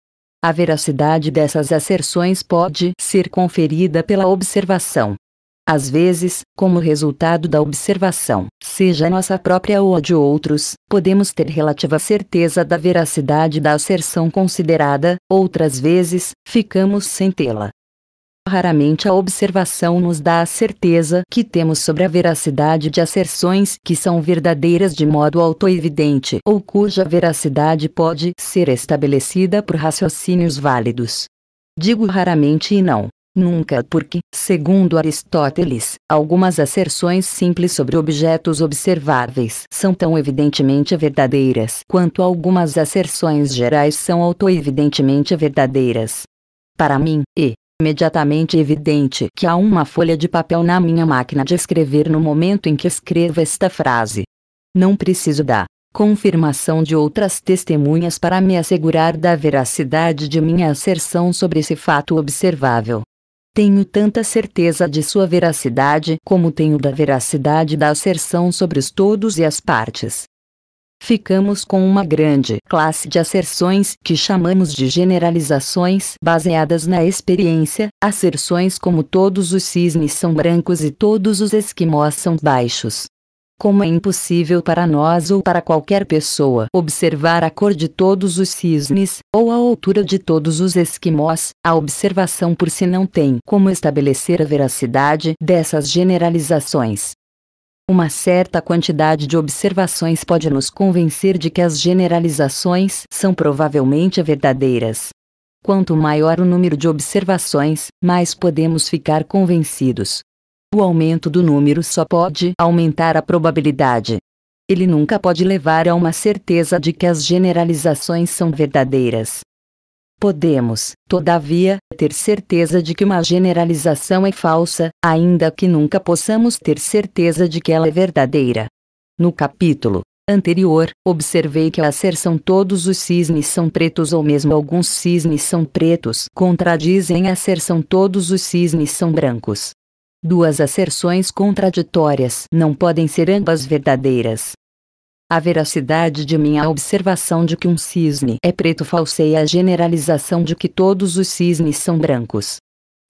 A: A veracidade dessas asserções pode ser conferida pela observação. Às vezes, como resultado da observação, seja nossa própria ou a de outros, podemos ter relativa certeza da veracidade da asserção considerada, outras vezes, ficamos sem tê-la. Raramente a observação nos dá a certeza que temos sobre a veracidade de asserções que são verdadeiras de modo autoevidente ou cuja veracidade pode ser estabelecida por raciocínios válidos. Digo raramente e não. Nunca porque, segundo Aristóteles, algumas asserções simples sobre objetos observáveis são tão evidentemente verdadeiras quanto algumas asserções gerais são autoevidentemente verdadeiras. Para mim, e, imediatamente evidente que há uma folha de papel na minha máquina de escrever no momento em que escrevo esta frase. Não preciso da confirmação de outras testemunhas para me assegurar da veracidade de minha asserção sobre esse fato observável. Tenho tanta certeza de sua veracidade como tenho da veracidade da asserção sobre os todos e as partes ficamos com uma grande classe de asserções que chamamos de generalizações baseadas na experiência, asserções como todos os cisnes são brancos e todos os esquimós são baixos. Como é impossível para nós ou para qualquer pessoa observar a cor de todos os cisnes, ou a altura de todos os esquimós, a observação por si não tem como estabelecer a veracidade dessas generalizações. Uma certa quantidade de observações pode nos convencer de que as generalizações são provavelmente verdadeiras. Quanto maior o número de observações, mais podemos ficar convencidos. O aumento do número só pode aumentar a probabilidade. Ele nunca pode levar a uma certeza de que as generalizações são verdadeiras. Podemos, todavia, ter certeza de que uma generalização é falsa, ainda que nunca possamos ter certeza de que ela é verdadeira. No capítulo anterior, observei que a asserção todos os cisnes são pretos ou mesmo alguns cisnes são pretos contradizem a asserção todos os cisnes são brancos. Duas asserções contraditórias não podem ser ambas verdadeiras. A veracidade de minha observação de que um cisne é preto falseia a generalização de que todos os cisnes são brancos.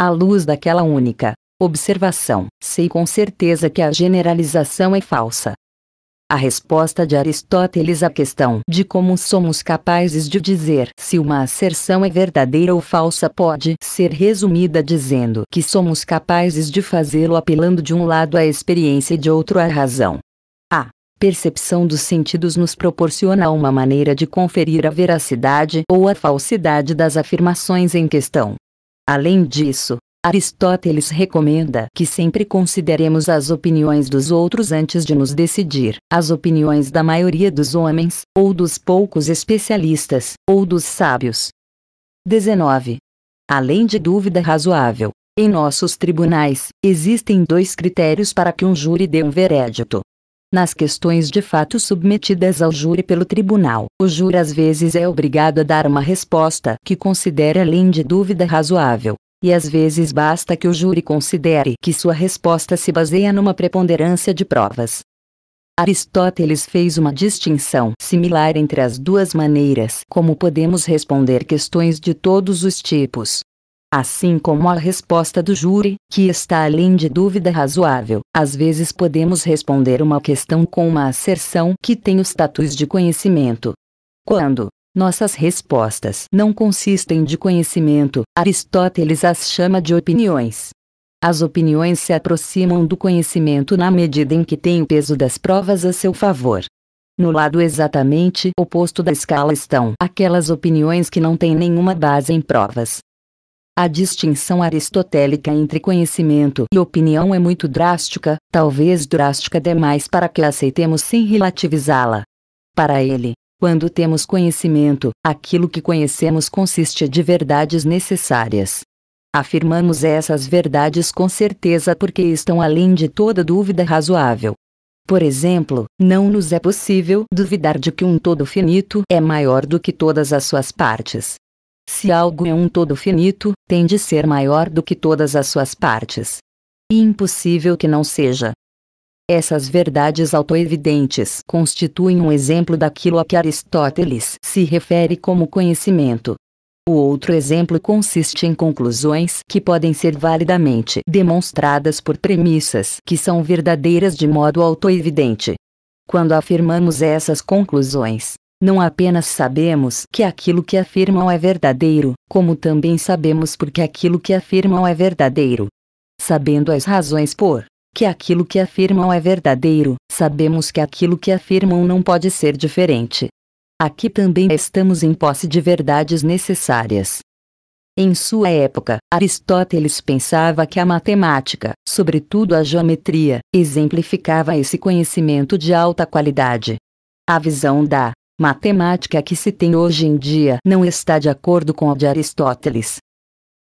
A: À luz daquela única observação, sei com certeza que a generalização é falsa. A resposta de Aristóteles à questão de como somos capazes de dizer se uma asserção é verdadeira ou falsa pode ser resumida dizendo que somos capazes de fazê-lo apelando de um lado à experiência e de outro à razão percepção dos sentidos nos proporciona uma maneira de conferir a veracidade ou a falsidade das afirmações em questão. Além disso, Aristóteles recomenda que sempre consideremos as opiniões dos outros antes de nos decidir. As opiniões da maioria dos homens, ou dos poucos especialistas, ou dos sábios. 19. Além de dúvida razoável, em nossos tribunais, existem dois critérios para que um júri dê um verédito nas questões de fato submetidas ao júri pelo tribunal. O júri às vezes é obrigado a dar uma resposta que considere além de dúvida razoável. E às vezes basta que o júri considere que sua resposta se baseia numa preponderância de provas. Aristóteles fez uma distinção similar entre as duas maneiras como podemos responder questões de todos os tipos. Assim como a resposta do júri, que está além de dúvida razoável, às vezes podemos responder uma questão com uma asserção que tem o status de conhecimento. Quando, nossas respostas não consistem de conhecimento, Aristóteles as chama de opiniões. As opiniões se aproximam do conhecimento na medida em que têm o peso das provas a seu favor. No lado exatamente oposto da escala estão aquelas opiniões que não têm nenhuma base em provas, a distinção aristotélica entre conhecimento e opinião é muito drástica, talvez drástica demais para que a aceitemos sem relativizá-la. Para ele, quando temos conhecimento, aquilo que conhecemos consiste de verdades necessárias. Afirmamos essas verdades com certeza porque estão além de toda dúvida razoável. Por exemplo, não nos é possível duvidar de que um todo finito é maior do que todas as suas partes, se algo é um todo finito, tem de ser maior do que todas as suas partes. E impossível que não seja. Essas verdades autoevidentes constituem um exemplo daquilo a que Aristóteles se refere como conhecimento. O outro exemplo consiste em conclusões que podem ser validamente demonstradas por premissas que são verdadeiras de modo autoevidente. Quando afirmamos essas conclusões, não apenas sabemos que aquilo que afirmam é verdadeiro, como também sabemos porque aquilo que afirmam é verdadeiro. Sabendo as razões por que aquilo que afirmam é verdadeiro, sabemos que aquilo que afirmam não pode ser diferente. Aqui também estamos em posse de verdades necessárias. Em sua época, Aristóteles pensava que a matemática, sobretudo a geometria, exemplificava esse conhecimento de alta qualidade. A visão da matemática que se tem hoje em dia não está de acordo com a de Aristóteles.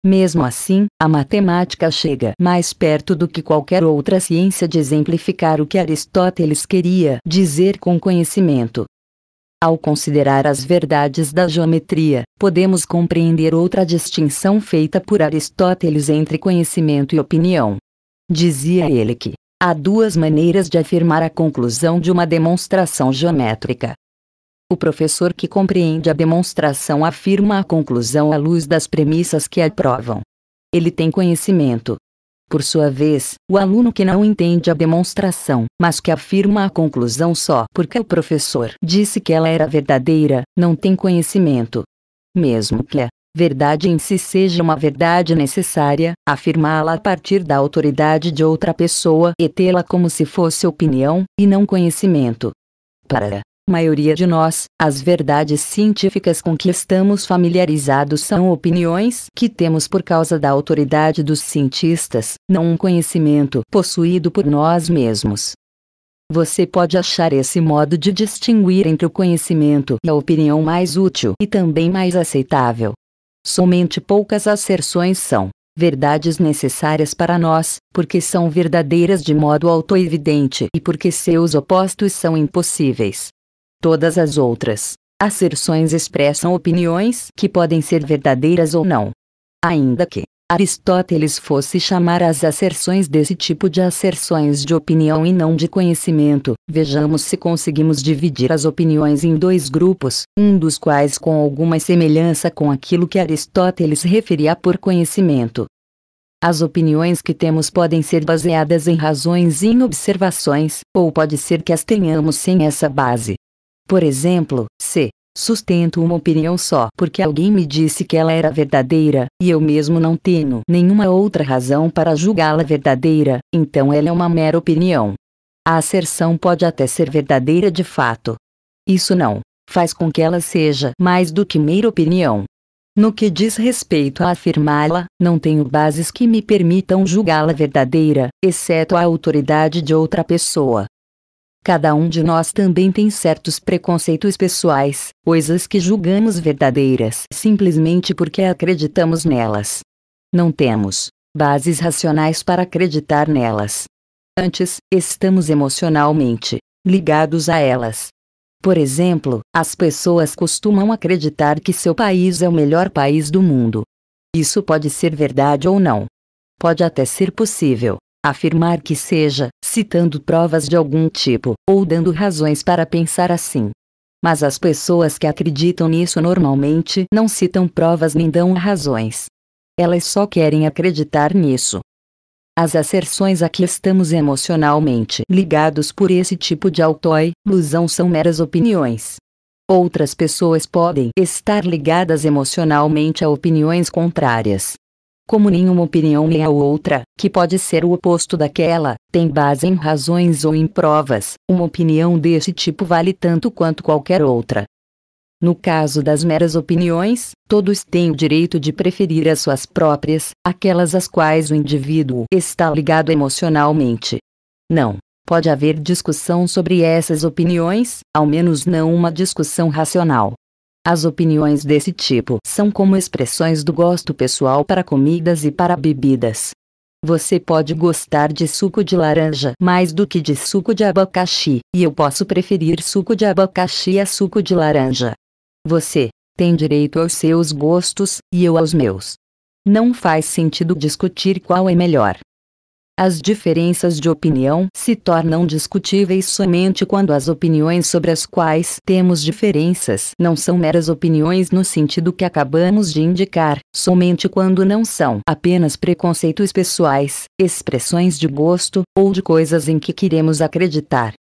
A: Mesmo assim, a matemática chega mais perto do que qualquer outra ciência de exemplificar o que Aristóteles queria dizer com conhecimento. Ao considerar as verdades da geometria, podemos compreender outra distinção feita por Aristóteles entre conhecimento e opinião. Dizia ele que há duas maneiras de afirmar a conclusão de uma demonstração geométrica: o professor que compreende a demonstração afirma a conclusão à luz das premissas que a provam. Ele tem conhecimento. Por sua vez, o aluno que não entende a demonstração, mas que afirma a conclusão só porque o professor disse que ela era verdadeira, não tem conhecimento. Mesmo que a verdade em si seja uma verdade necessária, afirmá-la a partir da autoridade de outra pessoa e tê-la como se fosse opinião, e não conhecimento. Para maioria de nós, as verdades científicas com que estamos familiarizados são opiniões que temos por causa da autoridade dos cientistas, não um conhecimento possuído por nós mesmos. Você pode achar esse modo de distinguir entre o conhecimento e a opinião mais útil e também mais aceitável. Somente poucas asserções são verdades necessárias para nós, porque são verdadeiras de modo autoevidente e porque seus opostos são impossíveis. Todas as outras asserções expressam opiniões que podem ser verdadeiras ou não. Ainda que Aristóteles fosse chamar as asserções desse tipo de asserções de opinião e não de conhecimento, vejamos se conseguimos dividir as opiniões em dois grupos, um dos quais com alguma semelhança com aquilo que Aristóteles referia por conhecimento. As opiniões que temos podem ser baseadas em razões e em observações, ou pode ser que as tenhamos sem essa base. Por exemplo, se sustento uma opinião só porque alguém me disse que ela era verdadeira, e eu mesmo não tenho nenhuma outra razão para julgá-la verdadeira, então ela é uma mera opinião. A asserção pode até ser verdadeira de fato. Isso não faz com que ela seja mais do que mera opinião. No que diz respeito a afirmá-la, não tenho bases que me permitam julgá-la verdadeira, exceto a autoridade de outra pessoa, Cada um de nós também tem certos preconceitos pessoais, coisas que julgamos verdadeiras simplesmente porque acreditamos nelas. Não temos bases racionais para acreditar nelas. Antes, estamos emocionalmente ligados a elas. Por exemplo, as pessoas costumam acreditar que seu país é o melhor país do mundo. Isso pode ser verdade ou não. Pode até ser possível, afirmar que seja, citando provas de algum tipo, ou dando razões para pensar assim. Mas as pessoas que acreditam nisso normalmente não citam provas nem dão razões. Elas só querem acreditar nisso. As asserções a que estamos emocionalmente ligados por esse tipo de autói, ilusão são meras opiniões. Outras pessoas podem estar ligadas emocionalmente a opiniões contrárias, como nenhuma opinião é a outra, que pode ser o oposto daquela, tem base em razões ou em provas, uma opinião desse tipo vale tanto quanto qualquer outra. No caso das meras opiniões, todos têm o direito de preferir as suas próprias, aquelas às quais o indivíduo está ligado emocionalmente. Não pode haver discussão sobre essas opiniões, ao menos não uma discussão racional. As opiniões desse tipo são como expressões do gosto pessoal para comidas e para bebidas. Você pode gostar de suco de laranja mais do que de suco de abacaxi, e eu posso preferir suco de abacaxi a suco de laranja. Você tem direito aos seus gostos e eu aos meus. Não faz sentido discutir qual é melhor. As diferenças de opinião se tornam discutíveis somente quando as opiniões sobre as quais temos diferenças não são meras opiniões no sentido que acabamos de indicar, somente quando não são apenas preconceitos pessoais, expressões de gosto ou de coisas em que queremos acreditar,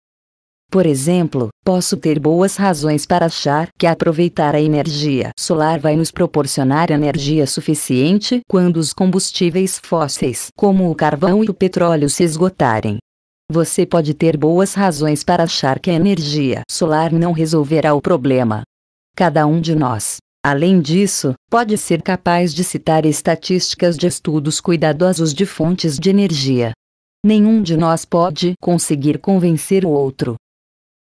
A: por exemplo, posso ter boas razões para achar que aproveitar a energia solar vai nos proporcionar energia suficiente quando os combustíveis fósseis, como o carvão e o petróleo, se esgotarem. Você pode ter boas razões para achar que a energia solar não resolverá o problema. Cada um de nós, além disso, pode ser capaz de citar estatísticas de estudos cuidadosos de fontes de energia. Nenhum de nós pode conseguir convencer o outro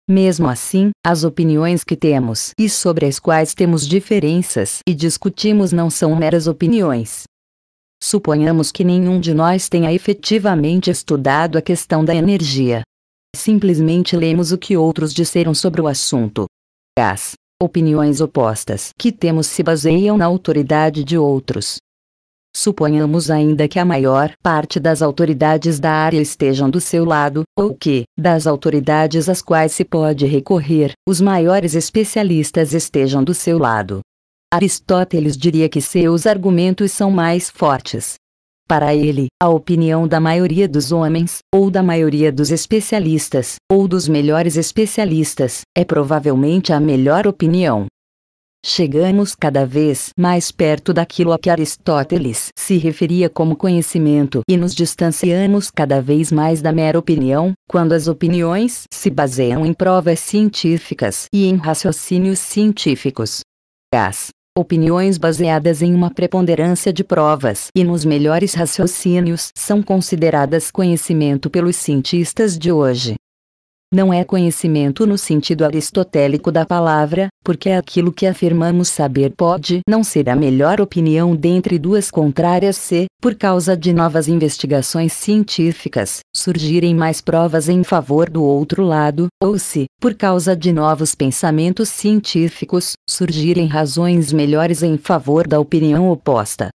A: mesmo assim, as opiniões que temos e sobre as quais temos diferenças e discutimos não são meras opiniões. Suponhamos que nenhum de nós tenha efetivamente estudado a questão da energia. Simplesmente lemos o que outros disseram sobre o assunto. As opiniões opostas que temos se baseiam na autoridade de outros, Suponhamos ainda que a maior parte das autoridades da área estejam do seu lado, ou que, das autoridades às quais se pode recorrer, os maiores especialistas estejam do seu lado. Aristóteles diria que seus argumentos são mais fortes. Para ele, a opinião da maioria dos homens, ou da maioria dos especialistas, ou dos melhores especialistas, é provavelmente a melhor opinião chegamos cada vez mais perto daquilo a que Aristóteles se referia como conhecimento e nos distanciamos cada vez mais da mera opinião, quando as opiniões se baseiam em provas científicas e em raciocínios científicos. As opiniões baseadas em uma preponderância de provas e nos melhores raciocínios são consideradas conhecimento pelos cientistas de hoje. Não é conhecimento no sentido aristotélico da palavra, porque aquilo que afirmamos saber pode não ser a melhor opinião dentre duas contrárias se, por causa de novas investigações científicas, surgirem mais provas em favor do outro lado, ou se, por causa de novos pensamentos científicos, surgirem razões melhores em favor da opinião oposta.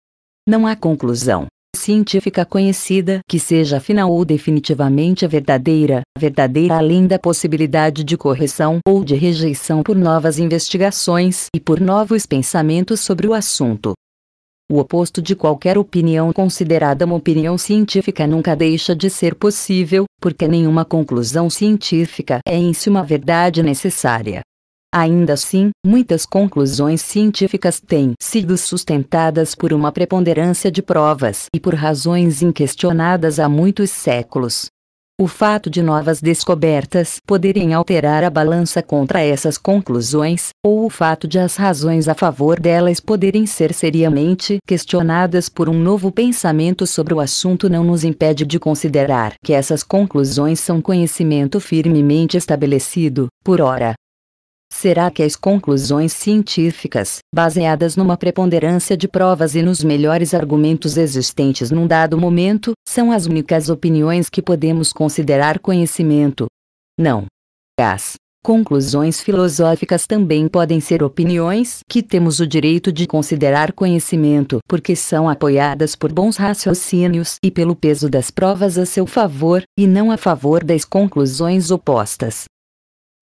A: Não há conclusão, científica conhecida que seja final ou definitivamente verdadeira, verdadeira além da possibilidade de correção ou de rejeição por novas investigações e por novos pensamentos sobre o assunto. O oposto de qualquer opinião considerada uma opinião científica nunca deixa de ser possível, porque nenhuma conclusão científica é em si uma verdade necessária. Ainda assim, muitas conclusões científicas têm sido sustentadas por uma preponderância de provas e por razões inquestionadas há muitos séculos. O fato de novas descobertas poderem alterar a balança contra essas conclusões, ou o fato de as razões a favor delas poderem ser seriamente questionadas por um novo pensamento sobre o assunto, não nos impede de considerar que essas conclusões são conhecimento firmemente estabelecido, por ora, Será que as conclusões científicas, baseadas numa preponderância de provas e nos melhores argumentos existentes num dado momento, são as únicas opiniões que podemos considerar conhecimento? Não. As conclusões filosóficas também podem ser opiniões que temos o direito de considerar conhecimento porque são apoiadas por bons raciocínios e pelo peso das provas a seu favor, e não a favor das conclusões opostas.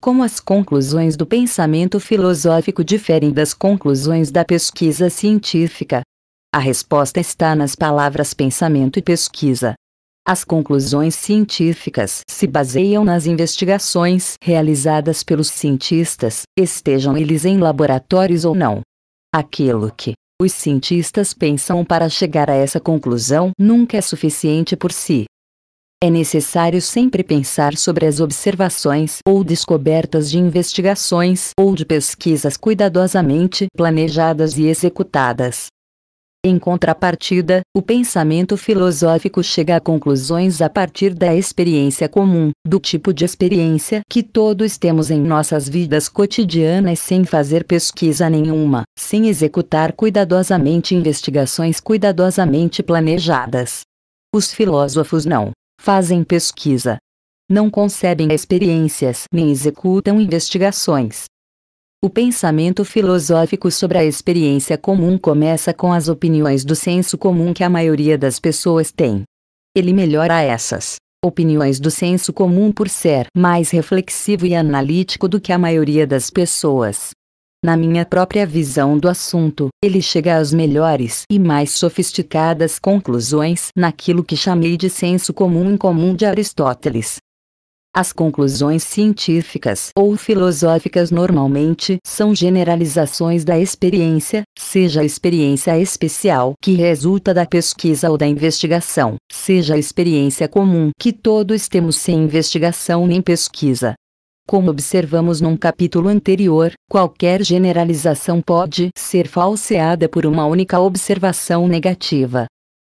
A: Como as conclusões do pensamento filosófico diferem das conclusões da pesquisa científica? A resposta está nas palavras pensamento e pesquisa. As conclusões científicas se baseiam nas investigações realizadas pelos cientistas, estejam eles em laboratórios ou não. Aquilo que os cientistas pensam para chegar a essa conclusão nunca é suficiente por si, é necessário sempre pensar sobre as observações ou descobertas de investigações ou de pesquisas cuidadosamente planejadas e executadas. Em contrapartida, o pensamento filosófico chega a conclusões a partir da experiência comum, do tipo de experiência que todos temos em nossas vidas cotidianas sem fazer pesquisa nenhuma, sem executar cuidadosamente investigações cuidadosamente planejadas. Os filósofos não fazem pesquisa. Não concebem experiências nem executam investigações. O pensamento filosófico sobre a experiência comum começa com as opiniões do senso comum que a maioria das pessoas tem. Ele melhora essas opiniões do senso comum por ser mais reflexivo e analítico do que a maioria das pessoas. Na minha própria visão do assunto, ele chega às melhores e mais sofisticadas conclusões naquilo que chamei de senso comum incomum de Aristóteles. As conclusões científicas ou filosóficas normalmente são generalizações da experiência, seja a experiência especial que resulta da pesquisa ou da investigação, seja a experiência comum que todos temos sem investigação nem pesquisa. Como observamos num capítulo anterior, qualquer generalização pode ser falseada por uma única observação negativa.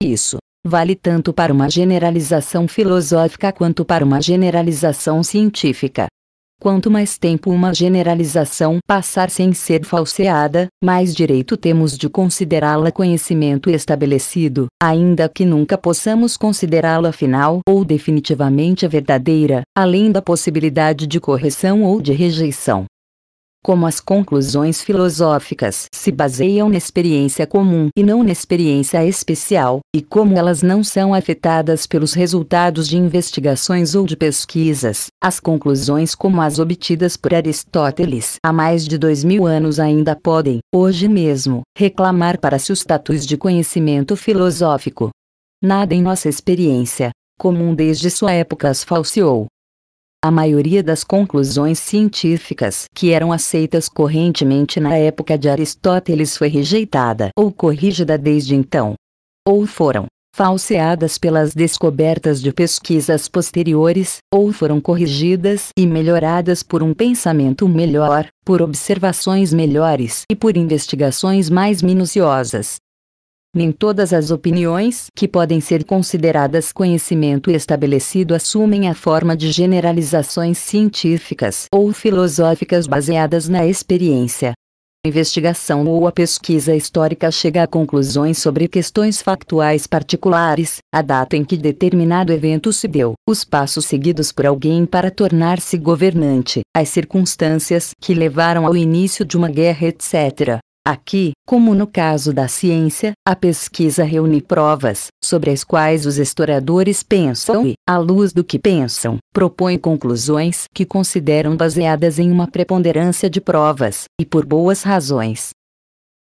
A: Isso vale tanto para uma generalização filosófica quanto para uma generalização científica. Quanto mais tempo uma generalização passar sem ser falseada, mais direito temos de considerá-la conhecimento estabelecido, ainda que nunca possamos considerá-la final ou definitivamente verdadeira, além da possibilidade de correção ou de rejeição como as conclusões filosóficas se baseiam na experiência comum e não na experiência especial, e como elas não são afetadas pelos resultados de investigações ou de pesquisas, as conclusões como as obtidas por Aristóteles há mais de dois mil anos ainda podem, hoje mesmo, reclamar para si o status de conhecimento filosófico. Nada em nossa experiência, comum desde sua época as falseou, a maioria das conclusões científicas que eram aceitas correntemente na época de Aristóteles foi rejeitada ou corrigida desde então. Ou foram falseadas pelas descobertas de pesquisas posteriores, ou foram corrigidas e melhoradas por um pensamento melhor, por observações melhores e por investigações mais minuciosas. Nem todas as opiniões que podem ser consideradas conhecimento estabelecido assumem a forma de generalizações científicas ou filosóficas baseadas na experiência. A investigação ou a pesquisa histórica chega a conclusões sobre questões factuais particulares, a data em que determinado evento se deu, os passos seguidos por alguém para tornar-se governante, as circunstâncias que levaram ao início de uma guerra, etc. Aqui, como no caso da ciência, a pesquisa reúne provas sobre as quais os historiadores pensam e, à luz do que pensam, propõe conclusões que consideram baseadas em uma preponderância de provas, e por boas razões.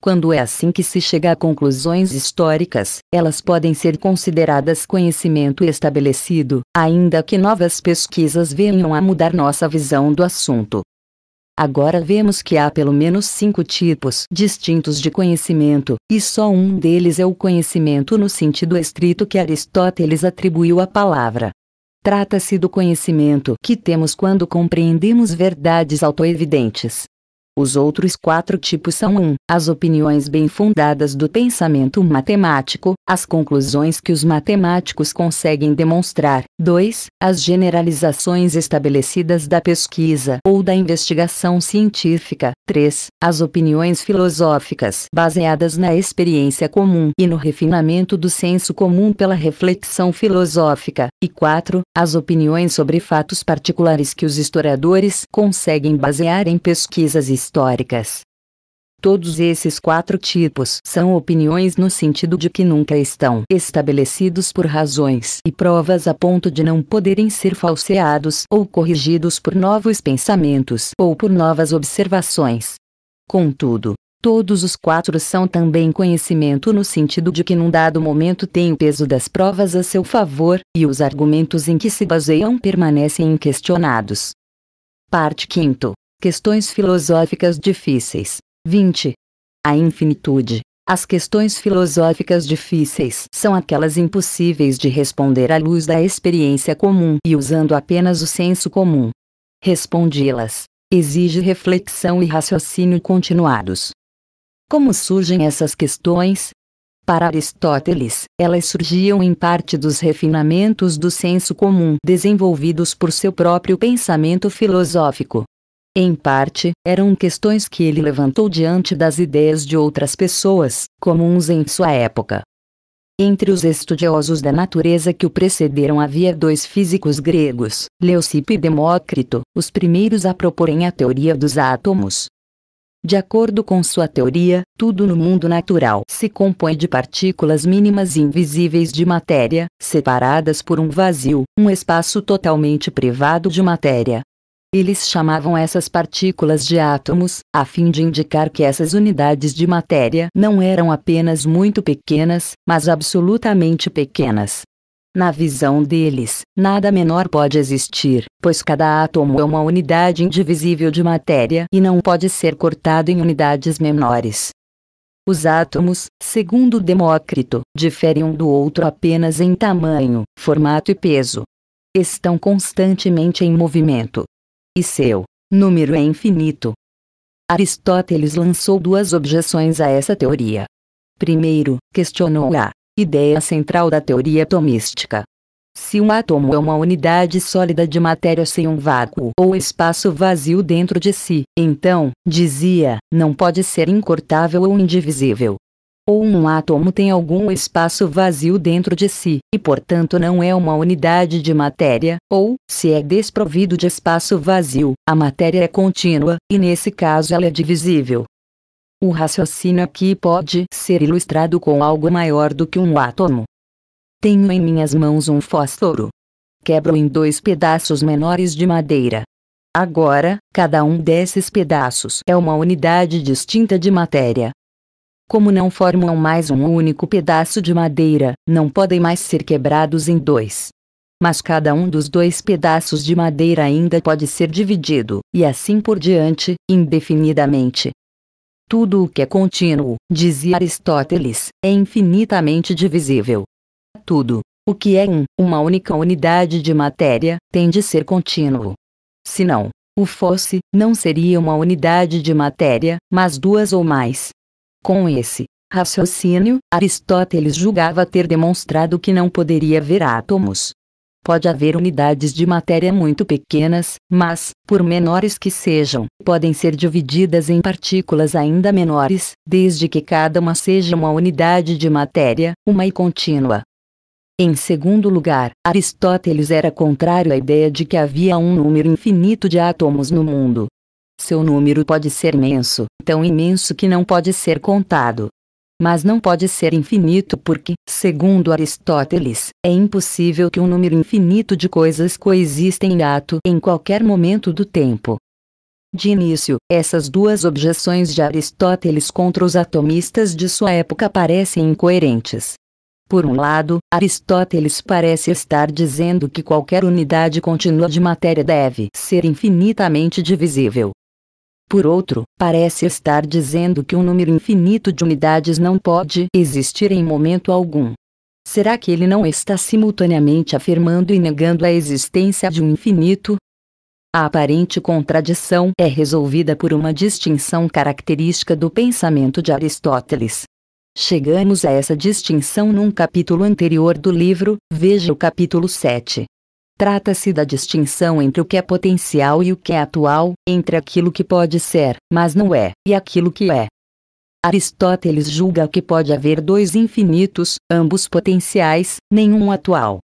A: Quando é assim que se chega a conclusões históricas, elas podem ser consideradas conhecimento estabelecido, ainda que novas pesquisas venham a mudar nossa visão do assunto. Agora vemos que há pelo menos cinco tipos distintos de conhecimento, e só um deles é o conhecimento no sentido estrito que Aristóteles atribuiu à palavra. Trata-se do conhecimento que temos quando compreendemos verdades autoevidentes. Os outros quatro tipos são 1. Um, as opiniões bem fundadas do pensamento matemático, as conclusões que os matemáticos conseguem demonstrar. 2. As generalizações estabelecidas da pesquisa ou da investigação científica. 3. As opiniões filosóficas baseadas na experiência comum e no refinamento do senso comum pela reflexão filosófica. E 4. As opiniões sobre fatos particulares que os historiadores conseguem basear em pesquisas e históricas. Todos esses quatro tipos são opiniões no sentido de que nunca estão estabelecidos por razões e provas a ponto de não poderem ser falseados ou corrigidos por novos pensamentos ou por novas observações. Contudo, todos os quatro são também conhecimento no sentido de que num dado momento tem o peso das provas a seu favor, e os argumentos em que se baseiam permanecem inquestionados. Parte 5 Questões filosóficas difíceis. 20. A infinitude. As questões filosóficas difíceis são aquelas impossíveis de responder à luz da experiência comum e usando apenas o senso comum. Respondê-las exige reflexão e raciocínio continuados. Como surgem essas questões? Para Aristóteles, elas surgiam em parte dos refinamentos do senso comum desenvolvidos por seu próprio pensamento filosófico. Em parte, eram questões que ele levantou diante das ideias de outras pessoas, comuns em sua época. Entre os estudiosos da natureza que o precederam havia dois físicos gregos, Leucipo e Demócrito, os primeiros a proporem a teoria dos átomos. De acordo com sua teoria, tudo no mundo natural se compõe de partículas mínimas e invisíveis de matéria, separadas por um vazio, um espaço totalmente privado de matéria, eles chamavam essas partículas de átomos, a fim de indicar que essas unidades de matéria não eram apenas muito pequenas, mas absolutamente pequenas. Na visão deles, nada menor pode existir, pois cada átomo é uma unidade indivisível de matéria e não pode ser cortado em unidades menores. Os átomos, segundo Demócrito, diferem um do outro apenas em tamanho, formato e peso. Estão constantemente em movimento, e seu número é infinito. Aristóteles lançou duas objeções a essa teoria. Primeiro, questionou a ideia central da teoria atomística. Se um átomo é uma unidade sólida de matéria sem um vácuo ou espaço vazio dentro de si, então, dizia, não pode ser incortável ou indivisível ou um átomo tem algum espaço vazio dentro de si, e portanto não é uma unidade de matéria, ou, se é desprovido de espaço vazio, a matéria é contínua, e nesse caso ela é divisível. O raciocínio aqui pode ser ilustrado com algo maior do que um átomo. Tenho em minhas mãos um fósforo. Quebro em dois pedaços menores de madeira. Agora, cada um desses pedaços é uma unidade distinta de matéria, como não formam mais um único pedaço de madeira, não podem mais ser quebrados em dois. Mas cada um dos dois pedaços de madeira ainda pode ser dividido, e assim por diante, indefinidamente. Tudo o que é contínuo, dizia Aristóteles, é infinitamente divisível. Tudo, o que é um, uma única unidade de matéria, tem de ser contínuo. Se não o fosse, não seria uma unidade de matéria, mas duas ou mais. Com esse raciocínio, Aristóteles julgava ter demonstrado que não poderia haver átomos. Pode haver unidades de matéria muito pequenas, mas, por menores que sejam, podem ser divididas em partículas ainda menores, desde que cada uma seja uma unidade de matéria, uma e contínua. Em segundo lugar, Aristóteles era contrário à ideia de que havia um número infinito de átomos no mundo. Seu número pode ser imenso, tão imenso que não pode ser contado. Mas não pode ser infinito porque, segundo Aristóteles, é impossível que um número infinito de coisas coexista em ato em qualquer momento do tempo. De início, essas duas objeções de Aristóteles contra os atomistas de sua época parecem incoerentes. Por um lado, Aristóteles parece estar dizendo que qualquer unidade contínua de matéria deve ser infinitamente divisível por outro, parece estar dizendo que um número infinito de unidades não pode existir em momento algum. Será que ele não está simultaneamente afirmando e negando a existência de um infinito? A aparente contradição é resolvida por uma distinção característica do pensamento de Aristóteles. Chegamos a essa distinção num capítulo anterior do livro, veja o capítulo 7. Trata-se da distinção entre o que é potencial e o que é atual, entre aquilo que pode ser, mas não é, e aquilo que é. Aristóteles julga que pode haver dois infinitos, ambos potenciais, nenhum atual.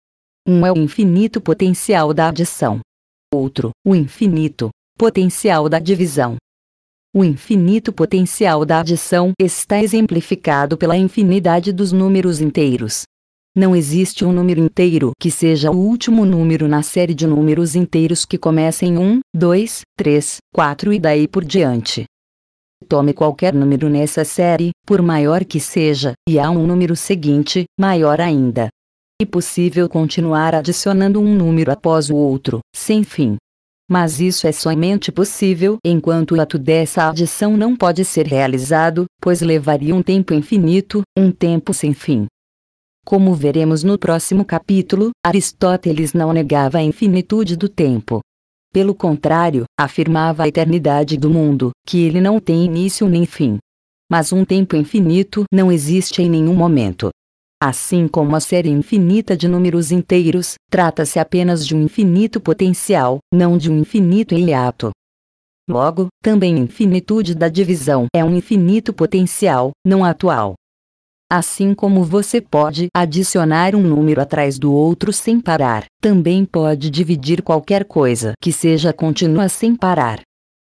A: Um é o infinito potencial da adição. Outro, o infinito potencial da divisão. O infinito potencial da adição está exemplificado pela infinidade dos números inteiros. Não existe um número inteiro que seja o último número na série de números inteiros que comecem 1, 2, 3, 4 e daí por diante. Tome qualquer número nessa série, por maior que seja, e há um número seguinte, maior ainda. É possível continuar adicionando um número após o outro, sem fim. Mas isso é somente possível enquanto o ato dessa adição não pode ser realizado, pois levaria um tempo infinito, um tempo sem fim. Como veremos no próximo capítulo, Aristóteles não negava a infinitude do tempo. Pelo contrário, afirmava a eternidade do mundo, que ele não tem início nem fim. Mas um tempo infinito não existe em nenhum momento. Assim como a série infinita de números inteiros, trata-se apenas de um infinito potencial, não de um infinito hiato. Logo, também a infinitude da divisão é um infinito potencial, não atual. Assim como você pode adicionar um número atrás do outro sem parar, também pode dividir qualquer coisa que seja contínua sem parar.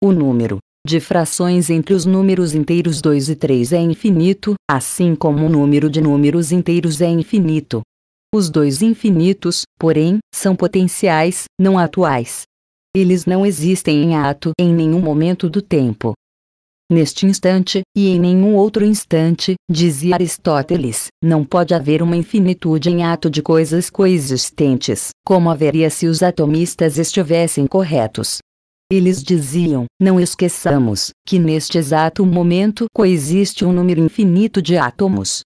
A: O número de frações entre os números inteiros 2 e 3 é infinito, assim como o número de números inteiros é infinito. Os dois infinitos, porém, são potenciais, não atuais. Eles não existem em ato em nenhum momento do tempo. Neste instante, e em nenhum outro instante, dizia Aristóteles, não pode haver uma infinitude em ato de coisas coexistentes, como haveria se os atomistas estivessem corretos. Eles diziam: não esqueçamos que neste exato momento coexiste um número infinito de átomos.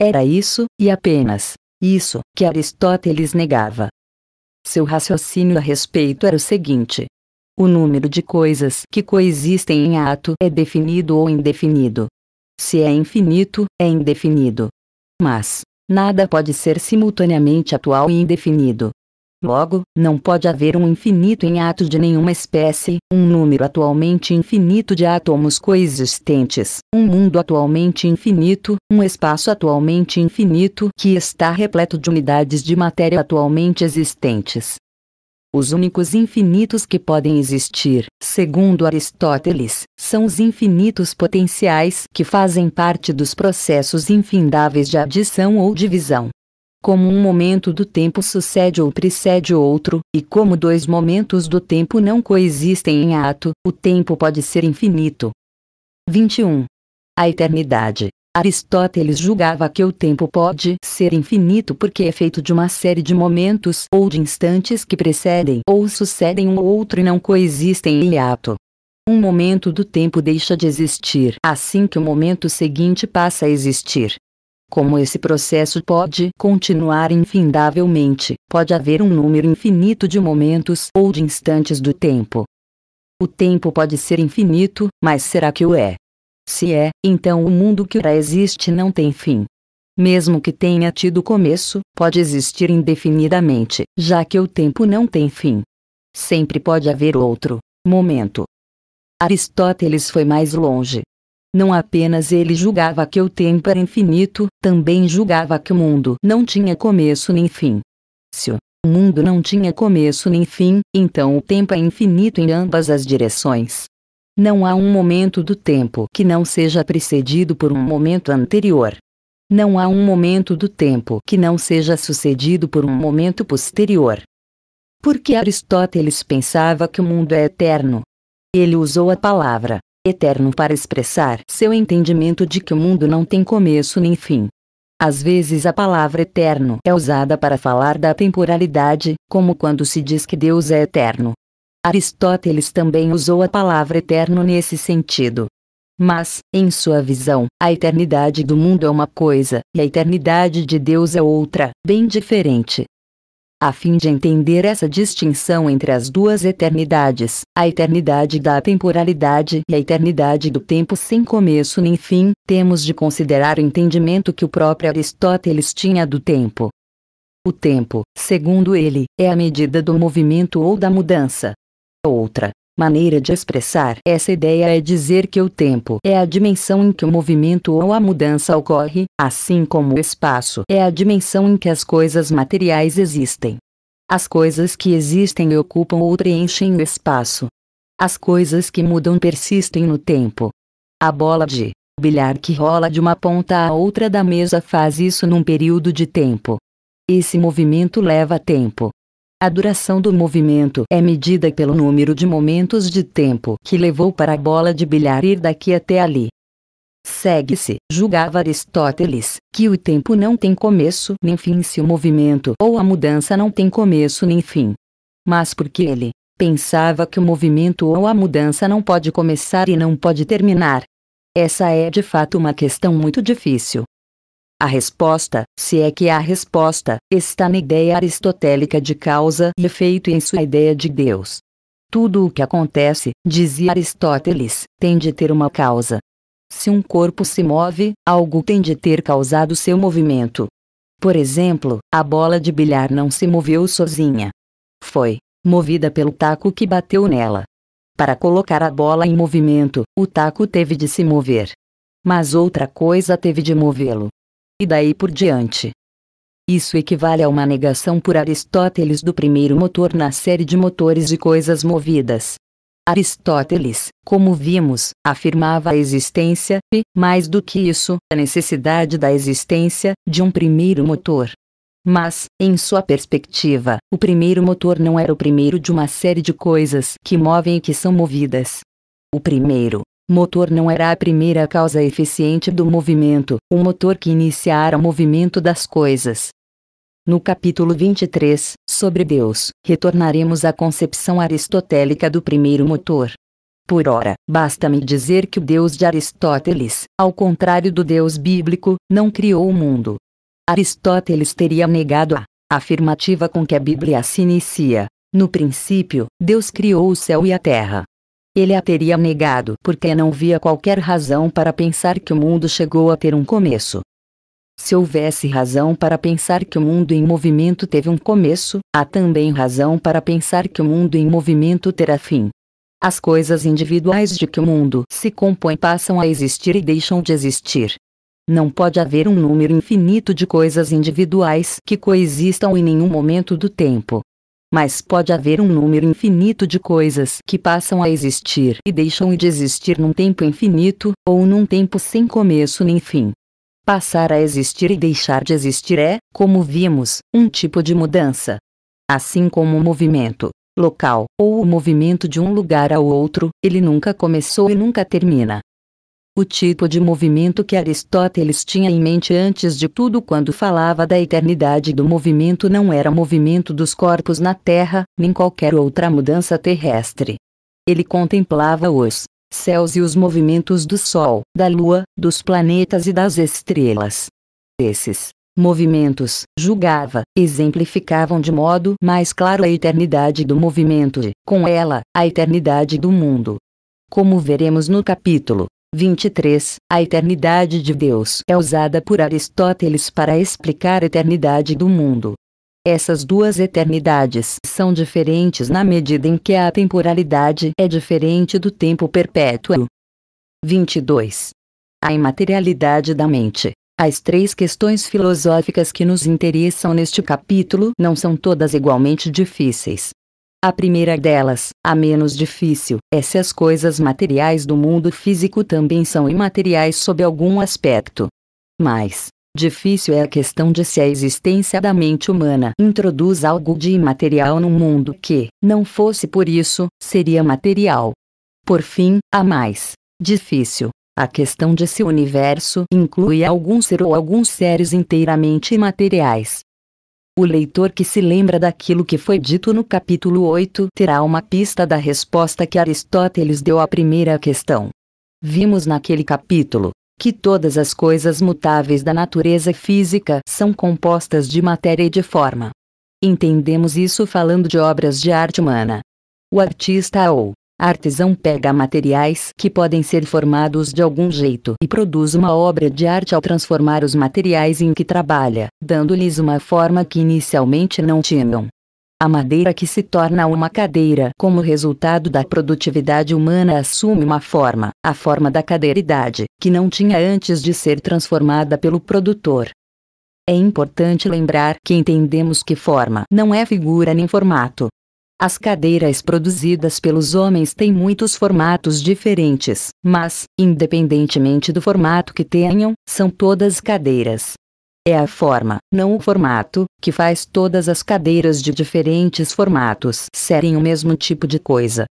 A: Era isso, e apenas isso, que Aristóteles negava. Seu raciocínio a respeito era o seguinte: o número de coisas que coexistem em ato é definido ou indefinido. Se é infinito, é indefinido. Mas, nada pode ser simultaneamente atual e indefinido. Logo, não pode haver um infinito em ato de nenhuma espécie, um número atualmente infinito de átomos coexistentes, um mundo atualmente infinito, um espaço atualmente infinito que está repleto de unidades de matéria atualmente existentes. Os únicos infinitos que podem existir, segundo Aristóteles, são os infinitos potenciais que fazem parte dos processos infindáveis de adição ou divisão. Como um momento do tempo sucede ou precede outro, e como dois momentos do tempo não coexistem em ato, o tempo pode ser infinito. 21. A eternidade. Aristóteles julgava que o tempo pode ser infinito porque é feito de uma série de momentos ou de instantes que precedem ou sucedem um outro e não coexistem em hiato. Um momento do tempo deixa de existir assim que o momento seguinte passa a existir. Como esse processo pode continuar infindavelmente, pode haver um número infinito de momentos ou de instantes do tempo. O tempo pode ser infinito, mas será que o é? Se é, então o mundo que ora existe não tem fim. Mesmo que tenha tido começo, pode existir indefinidamente, já que o tempo não tem fim. Sempre pode haver outro momento. Aristóteles foi mais longe. Não apenas ele julgava que o tempo era infinito, também julgava que o mundo não tinha começo nem fim. Se o mundo não tinha começo nem fim, então o tempo é infinito em ambas as direções. Não há um momento do tempo que não seja precedido por um momento anterior. Não há um momento do tempo que não seja sucedido por um momento posterior. Porque Aristóteles pensava que o mundo é eterno. Ele usou a palavra eterno para expressar seu entendimento de que o mundo não tem começo nem fim. Às vezes a palavra eterno é usada para falar da temporalidade, como quando se diz que Deus é eterno, Aristóteles também usou a palavra eterno nesse sentido. Mas, em sua visão, a eternidade do mundo é uma coisa, e a eternidade de Deus é outra, bem diferente. A fim de entender essa distinção entre as duas eternidades, a eternidade da temporalidade e a eternidade do tempo sem começo nem fim, temos de considerar o entendimento que o próprio Aristóteles tinha do tempo. O tempo, segundo ele, é a medida do movimento ou da mudança, Outra maneira de expressar essa ideia é dizer que o tempo é a dimensão em que o movimento ou a mudança ocorre, assim como o espaço é a dimensão em que as coisas materiais existem. As coisas que existem ocupam ou preenchem o espaço. As coisas que mudam persistem no tempo. A bola de bilhar que rola de uma ponta à outra da mesa faz isso num período de tempo. Esse movimento leva tempo. A duração do movimento é medida pelo número de momentos de tempo que levou para a bola de bilhar ir daqui até ali. Segue-se, julgava Aristóteles, que o tempo não tem começo nem fim se o movimento ou a mudança não tem começo nem fim. Mas porque ele pensava que o movimento ou a mudança não pode começar e não pode terminar. Essa é de fato uma questão muito difícil, a resposta, se é que a resposta, está na ideia aristotélica de causa e efeito e em sua ideia de Deus. Tudo o que acontece, dizia Aristóteles, tem de ter uma causa. Se um corpo se move, algo tem de ter causado seu movimento. Por exemplo, a bola de bilhar não se moveu sozinha. Foi movida pelo taco que bateu nela. Para colocar a bola em movimento, o taco teve de se mover. Mas outra coisa teve de movê-lo e daí por diante. Isso equivale a uma negação por Aristóteles do primeiro motor na série de motores de coisas movidas. Aristóteles, como vimos, afirmava a existência e, mais do que isso, a necessidade da existência de um primeiro motor. Mas, em sua perspectiva, o primeiro motor não era o primeiro de uma série de coisas que movem e que são movidas. O primeiro Motor não era a primeira causa eficiente do movimento, o motor que iniciara o movimento das coisas. No capítulo 23, sobre Deus, retornaremos à concepção aristotélica do primeiro motor. Por ora, basta-me dizer que o Deus de Aristóteles, ao contrário do Deus bíblico, não criou o mundo. Aristóteles teria negado a afirmativa com que a Bíblia se inicia. No princípio, Deus criou o céu e a terra. Ele a teria negado porque não via qualquer razão para pensar que o mundo chegou a ter um começo. Se houvesse razão para pensar que o mundo em movimento teve um começo, há também razão para pensar que o mundo em movimento terá fim. As coisas individuais de que o mundo se compõe passam a existir e deixam de existir. Não pode haver um número infinito de coisas individuais que coexistam em nenhum momento do tempo mas pode haver um número infinito de coisas que passam a existir e deixam de existir num tempo infinito, ou num tempo sem começo nem fim. Passar a existir e deixar de existir é, como vimos, um tipo de mudança. Assim como o movimento local ou o movimento de um lugar ao outro, ele nunca começou e nunca termina o tipo de movimento que Aristóteles tinha em mente antes de tudo quando falava da eternidade do movimento não era movimento dos corpos na Terra, nem qualquer outra mudança terrestre. Ele contemplava os céus e os movimentos do Sol, da Lua, dos planetas e das estrelas. Esses movimentos, julgava, exemplificavam de modo mais claro a eternidade do movimento e, com ela, a eternidade do mundo. Como veremos no capítulo 23. A eternidade de Deus é usada por Aristóteles para explicar a eternidade do mundo. Essas duas eternidades são diferentes na medida em que a temporalidade é diferente do tempo perpétuo. 22. A imaterialidade da mente. As três questões filosóficas que nos interessam neste capítulo não são todas igualmente difíceis. A primeira delas, a menos difícil, é se as coisas materiais do mundo físico também são imateriais sob algum aspecto. Mas, Difícil é a questão de se a existência da mente humana introduz algo de imaterial no mundo que, não fosse por isso, seria material. Por fim, a mais difícil, a questão de se o universo inclui algum ser ou alguns seres inteiramente imateriais, o leitor que se lembra daquilo que foi dito no capítulo 8 terá uma pista da resposta que Aristóteles deu à primeira questão. Vimos naquele capítulo que todas as coisas mutáveis da natureza física são compostas de matéria e de forma. Entendemos isso falando de obras de arte humana. O artista ou Artesão pega materiais que podem ser formados de algum jeito e produz uma obra de arte ao transformar os materiais em que trabalha, dando-lhes uma forma que inicialmente não tinham. A madeira que se torna uma cadeira como resultado da produtividade humana assume uma forma, a forma da cadeiridade, que não tinha antes de ser transformada pelo produtor. É importante lembrar que entendemos que forma não é figura nem formato, as cadeiras produzidas pelos homens têm muitos formatos diferentes, mas, independentemente do formato que tenham, são todas cadeiras. É a forma, não o formato, que faz todas as cadeiras de diferentes formatos serem o mesmo tipo de coisa.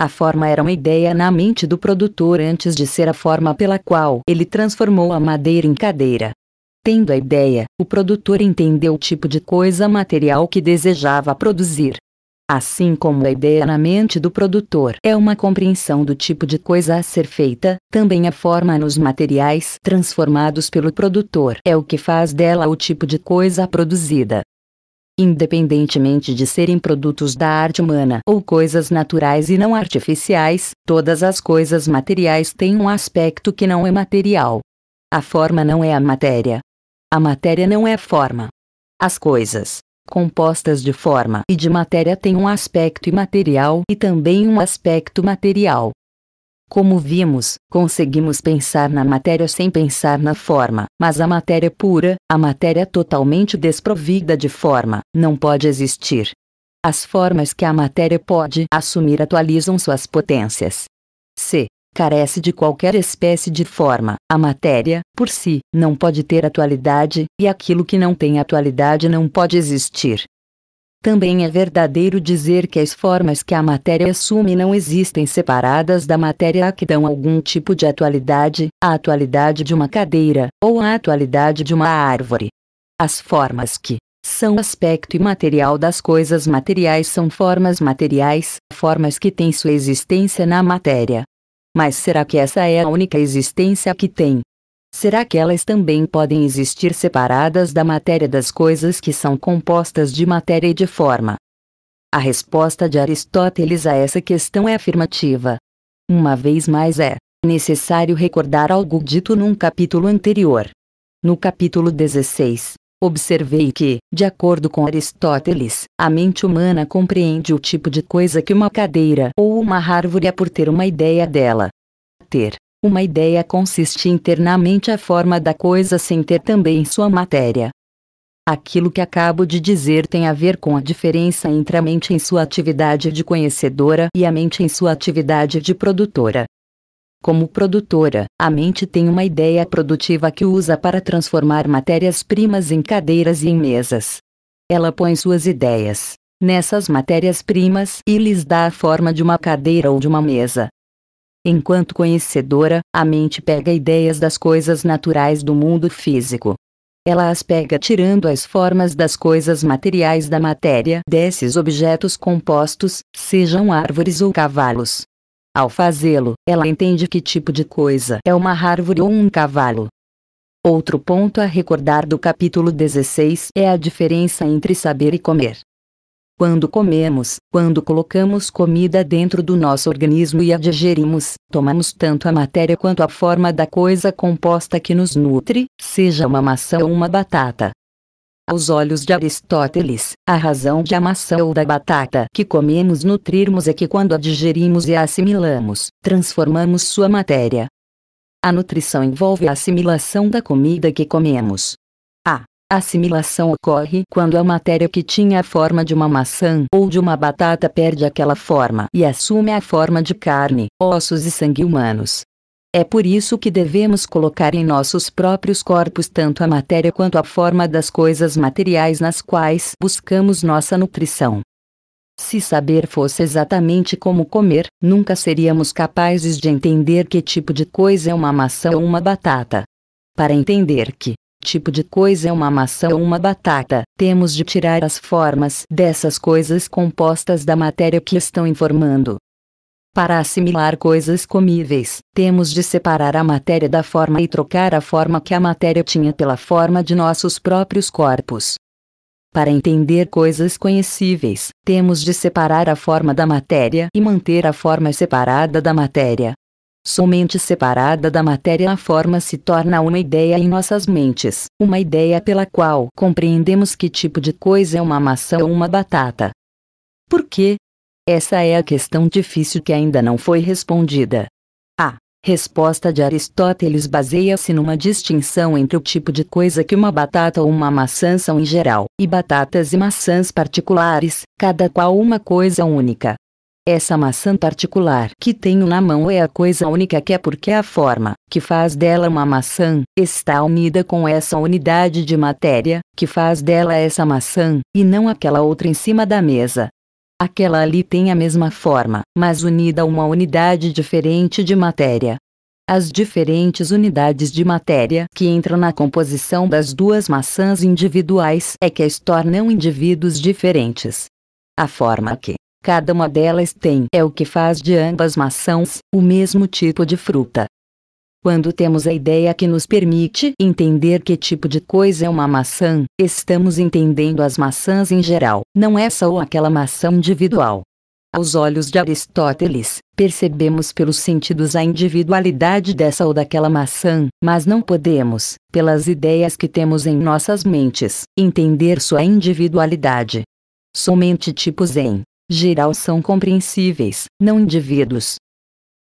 A: A forma era uma ideia na mente do produtor antes de ser a forma pela qual ele transformou a madeira em cadeira. Tendo a ideia, o produtor entendeu o tipo de coisa material que desejava produzir, Assim como a ideia na mente do produtor é uma compreensão do tipo de coisa a ser feita, também a forma nos materiais transformados pelo produtor é o que faz dela o tipo de coisa produzida. Independentemente de serem produtos da arte humana ou coisas naturais e não artificiais, todas as coisas materiais têm um aspecto que não é material. A forma não é a matéria. A matéria não é a forma. As coisas, compostas de forma e de matéria têm um aspecto imaterial e também um aspecto material. Como vimos, conseguimos pensar na matéria sem pensar na forma, mas a matéria pura, a matéria totalmente desprovida de forma, não pode existir. As formas que a matéria pode assumir atualizam suas potências. C carece de qualquer espécie de forma. A matéria, por si, não pode ter atualidade, e aquilo que não tem atualidade não pode existir. Também é verdadeiro dizer que as formas que a matéria assume não existem separadas da matéria a que dão algum tipo de atualidade, a atualidade de uma cadeira, ou a atualidade de uma árvore. As formas que são aspecto imaterial das coisas materiais são formas materiais, formas que têm sua existência na matéria, mas será que essa é a única existência que tem? Será que elas também podem existir separadas da matéria das coisas que são compostas de matéria e de forma? A resposta de Aristóteles a essa questão é afirmativa. Uma vez mais é necessário recordar algo dito num capítulo anterior. No capítulo 16, Observei que, de acordo com Aristóteles, a mente humana compreende o tipo de coisa que uma cadeira ou uma árvore é por ter uma ideia dela. Ter uma ideia consiste internamente a forma da coisa sem ter também sua matéria. Aquilo que acabo de dizer tem a ver com a diferença entre a mente em sua atividade de conhecedora e a mente em sua atividade de produtora. Como produtora, a mente tem uma ideia produtiva que usa para transformar matérias-primas em cadeiras e em mesas. Ela põe suas ideias nessas matérias-primas e lhes dá a forma de uma cadeira ou de uma mesa. Enquanto conhecedora, a mente pega ideias das coisas naturais do mundo físico. Ela as pega tirando as formas das coisas materiais da matéria desses objetos compostos, sejam árvores ou cavalos. Ao fazê-lo, ela entende que tipo de coisa é uma árvore ou um cavalo. Outro ponto a recordar do capítulo 16 é a diferença entre saber e comer. Quando comemos, quando colocamos comida dentro do nosso organismo e a digerimos, tomamos tanto a matéria quanto a forma da coisa composta que nos nutre, seja uma maçã ou uma batata. Aos olhos de Aristóteles, a razão de a maçã ou da batata que comemos nutrirmos é que quando a digerimos e a assimilamos, transformamos sua matéria. A nutrição envolve a assimilação da comida que comemos. A assimilação ocorre quando a matéria que tinha a forma de uma maçã ou de uma batata perde aquela forma e assume a forma de carne, ossos e sangue humanos. É por isso que devemos colocar em nossos próprios corpos tanto a matéria quanto a forma das coisas materiais nas quais buscamos nossa nutrição. Se saber fosse exatamente como comer, nunca seríamos capazes de entender que tipo de coisa é uma maçã ou uma batata. Para entender que tipo de coisa é uma maçã ou uma batata, temos de tirar as formas dessas coisas compostas da matéria que estão informando. Para assimilar coisas comíveis, temos de separar a matéria da forma e trocar a forma que a matéria tinha pela forma de nossos próprios corpos. Para entender coisas conhecíveis, temos de separar a forma da matéria e manter a forma separada da matéria. Somente separada da matéria a forma se torna uma ideia em nossas mentes, uma ideia pela qual compreendemos que tipo de coisa é uma maçã ou uma batata. Por quê? Essa é a questão difícil que ainda não foi respondida. A resposta de Aristóteles baseia-se numa distinção entre o tipo de coisa que uma batata ou uma maçã são em geral, e batatas e maçãs particulares, cada qual uma coisa única. Essa maçã particular que tenho na mão é a coisa única que é porque a forma que faz dela uma maçã está unida com essa unidade de matéria que faz dela essa maçã, e não aquela outra em cima da mesa. Aquela ali tem a mesma forma, mas unida a uma unidade diferente de matéria. As diferentes unidades de matéria que entram na composição das duas maçãs individuais é que as tornam indivíduos diferentes. A forma que cada uma delas tem é o que faz de ambas maçãs o mesmo tipo de fruta. Quando temos a ideia que nos permite entender que tipo de coisa é uma maçã, estamos entendendo as maçãs em geral, não essa é ou aquela maçã individual. Aos olhos de Aristóteles, percebemos pelos sentidos a individualidade dessa ou daquela maçã, mas não podemos, pelas ideias que temos em nossas mentes, entender sua individualidade. Somente tipos em geral são compreensíveis, não indivíduos,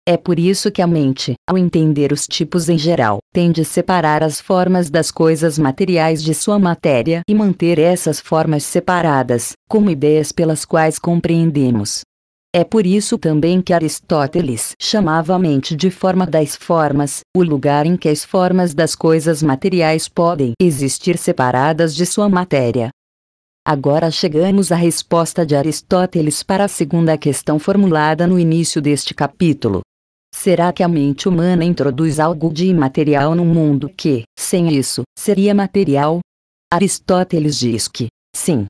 A: é por isso que a mente, ao entender os tipos em geral, tende a separar as formas das coisas materiais de sua matéria e manter essas formas separadas, como ideias pelas quais compreendemos. É por isso também que Aristóteles chamava a mente de forma das formas, o lugar em que as formas das coisas materiais podem existir separadas de sua matéria. Agora chegamos à resposta de Aristóteles para a segunda questão formulada no início deste capítulo. Será que a mente humana introduz algo de imaterial no mundo que, sem isso, seria material? Aristóteles diz que, sim.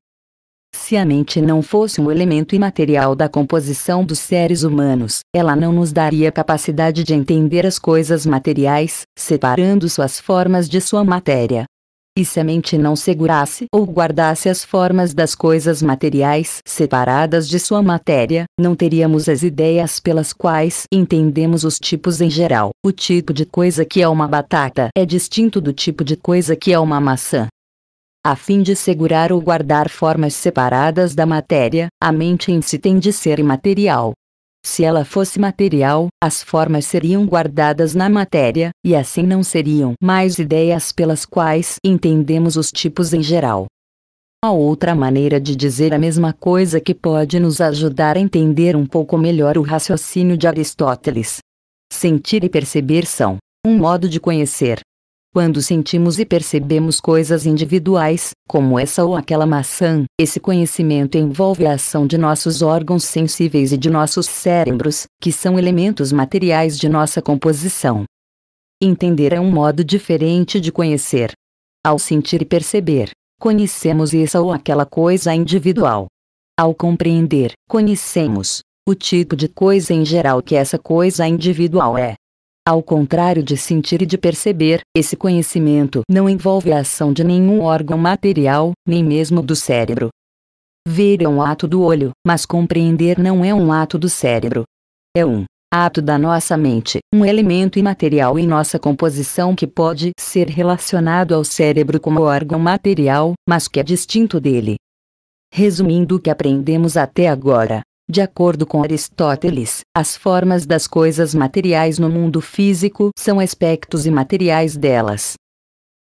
A: Se a mente não fosse um elemento imaterial da composição dos seres humanos, ela não nos daria capacidade de entender as coisas materiais, separando suas formas de sua matéria e se a mente não segurasse ou guardasse as formas das coisas materiais separadas de sua matéria, não teríamos as ideias pelas quais entendemos os tipos em geral. O tipo de coisa que é uma batata é distinto do tipo de coisa que é uma maçã. A fim de segurar ou guardar formas separadas da matéria, a mente em si tem de ser imaterial, se ela fosse material, as formas seriam guardadas na matéria, e assim não seriam mais ideias pelas quais entendemos os tipos em geral. Há outra maneira de dizer a mesma coisa que pode nos ajudar a entender um pouco melhor o raciocínio de Aristóteles. Sentir e perceber são um modo de conhecer, quando sentimos e percebemos coisas individuais, como essa ou aquela maçã, esse conhecimento envolve a ação de nossos órgãos sensíveis e de nossos cérebros, que são elementos materiais de nossa composição. Entender é um modo diferente de conhecer. Ao sentir e perceber, conhecemos essa ou aquela coisa individual. Ao compreender, conhecemos o tipo de coisa em geral que essa coisa individual é. Ao contrário de sentir e de perceber, esse conhecimento não envolve a ação de nenhum órgão material, nem mesmo do cérebro. Ver é um ato do olho, mas compreender não é um ato do cérebro. É um ato da nossa mente, um elemento imaterial em nossa composição que pode ser relacionado ao cérebro como órgão material, mas que é distinto dele. Resumindo o que aprendemos até agora, de acordo com Aristóteles, as formas das coisas materiais no mundo físico são aspectos imateriais delas.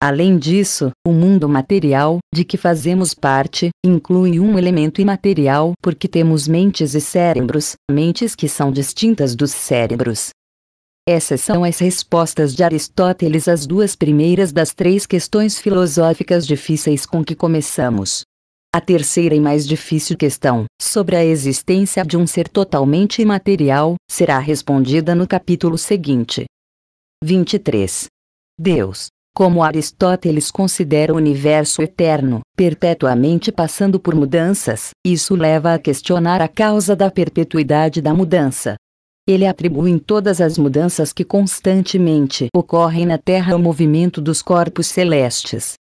A: Além disso, o mundo material, de que fazemos parte, inclui um elemento imaterial porque temos mentes e cérebros, mentes que são distintas dos cérebros. Essas são as respostas de Aristóteles às duas primeiras das três questões filosóficas difíceis com que começamos. A terceira e mais difícil questão, sobre a existência de um ser totalmente imaterial, será respondida no capítulo seguinte. 23. Deus, como Aristóteles considera o universo eterno, perpetuamente passando por mudanças, isso leva a questionar a causa da perpetuidade da mudança. Ele atribui em todas as mudanças que constantemente ocorrem na Terra o movimento dos corpos celestes,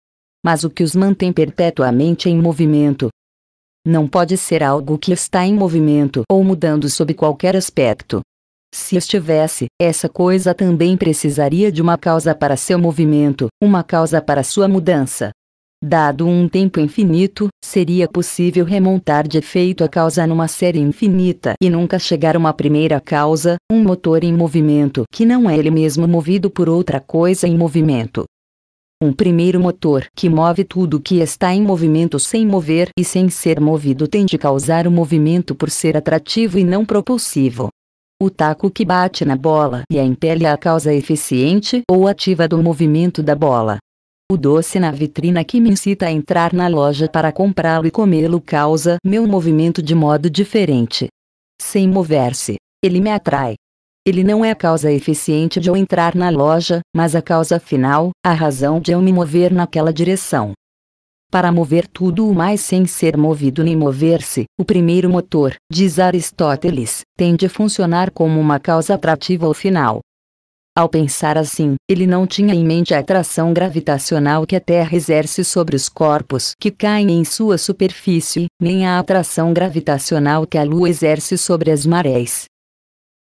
A: mas o que os mantém perpetuamente em movimento. Não pode ser algo que está em movimento ou mudando sob qualquer aspecto. Se estivesse, essa coisa também precisaria de uma causa para seu movimento, uma causa para sua mudança. Dado um tempo infinito, seria possível remontar de efeito a causa numa série infinita e nunca chegar a uma primeira causa, um motor em movimento que não é ele mesmo movido por outra coisa em movimento um primeiro motor que move tudo que está em movimento sem mover e sem ser movido tem de causar o movimento por ser atrativo e não propulsivo. O taco que bate na bola e a impele é a causa eficiente ou ativa do movimento da bola. O doce na vitrina que me incita a entrar na loja para comprá-lo e comê-lo causa meu movimento de modo diferente. Sem mover-se, ele me atrai, ele não é a causa eficiente de eu entrar na loja, mas a causa final, a razão de eu me mover naquela direção. Para mover tudo o mais sem ser movido nem mover-se, o primeiro motor, diz Aristóteles, tem de funcionar como uma causa atrativa ou final. Ao pensar assim, ele não tinha em mente a atração gravitacional que a Terra exerce sobre os corpos que caem em sua superfície, nem a atração gravitacional que a Lua exerce sobre as marés,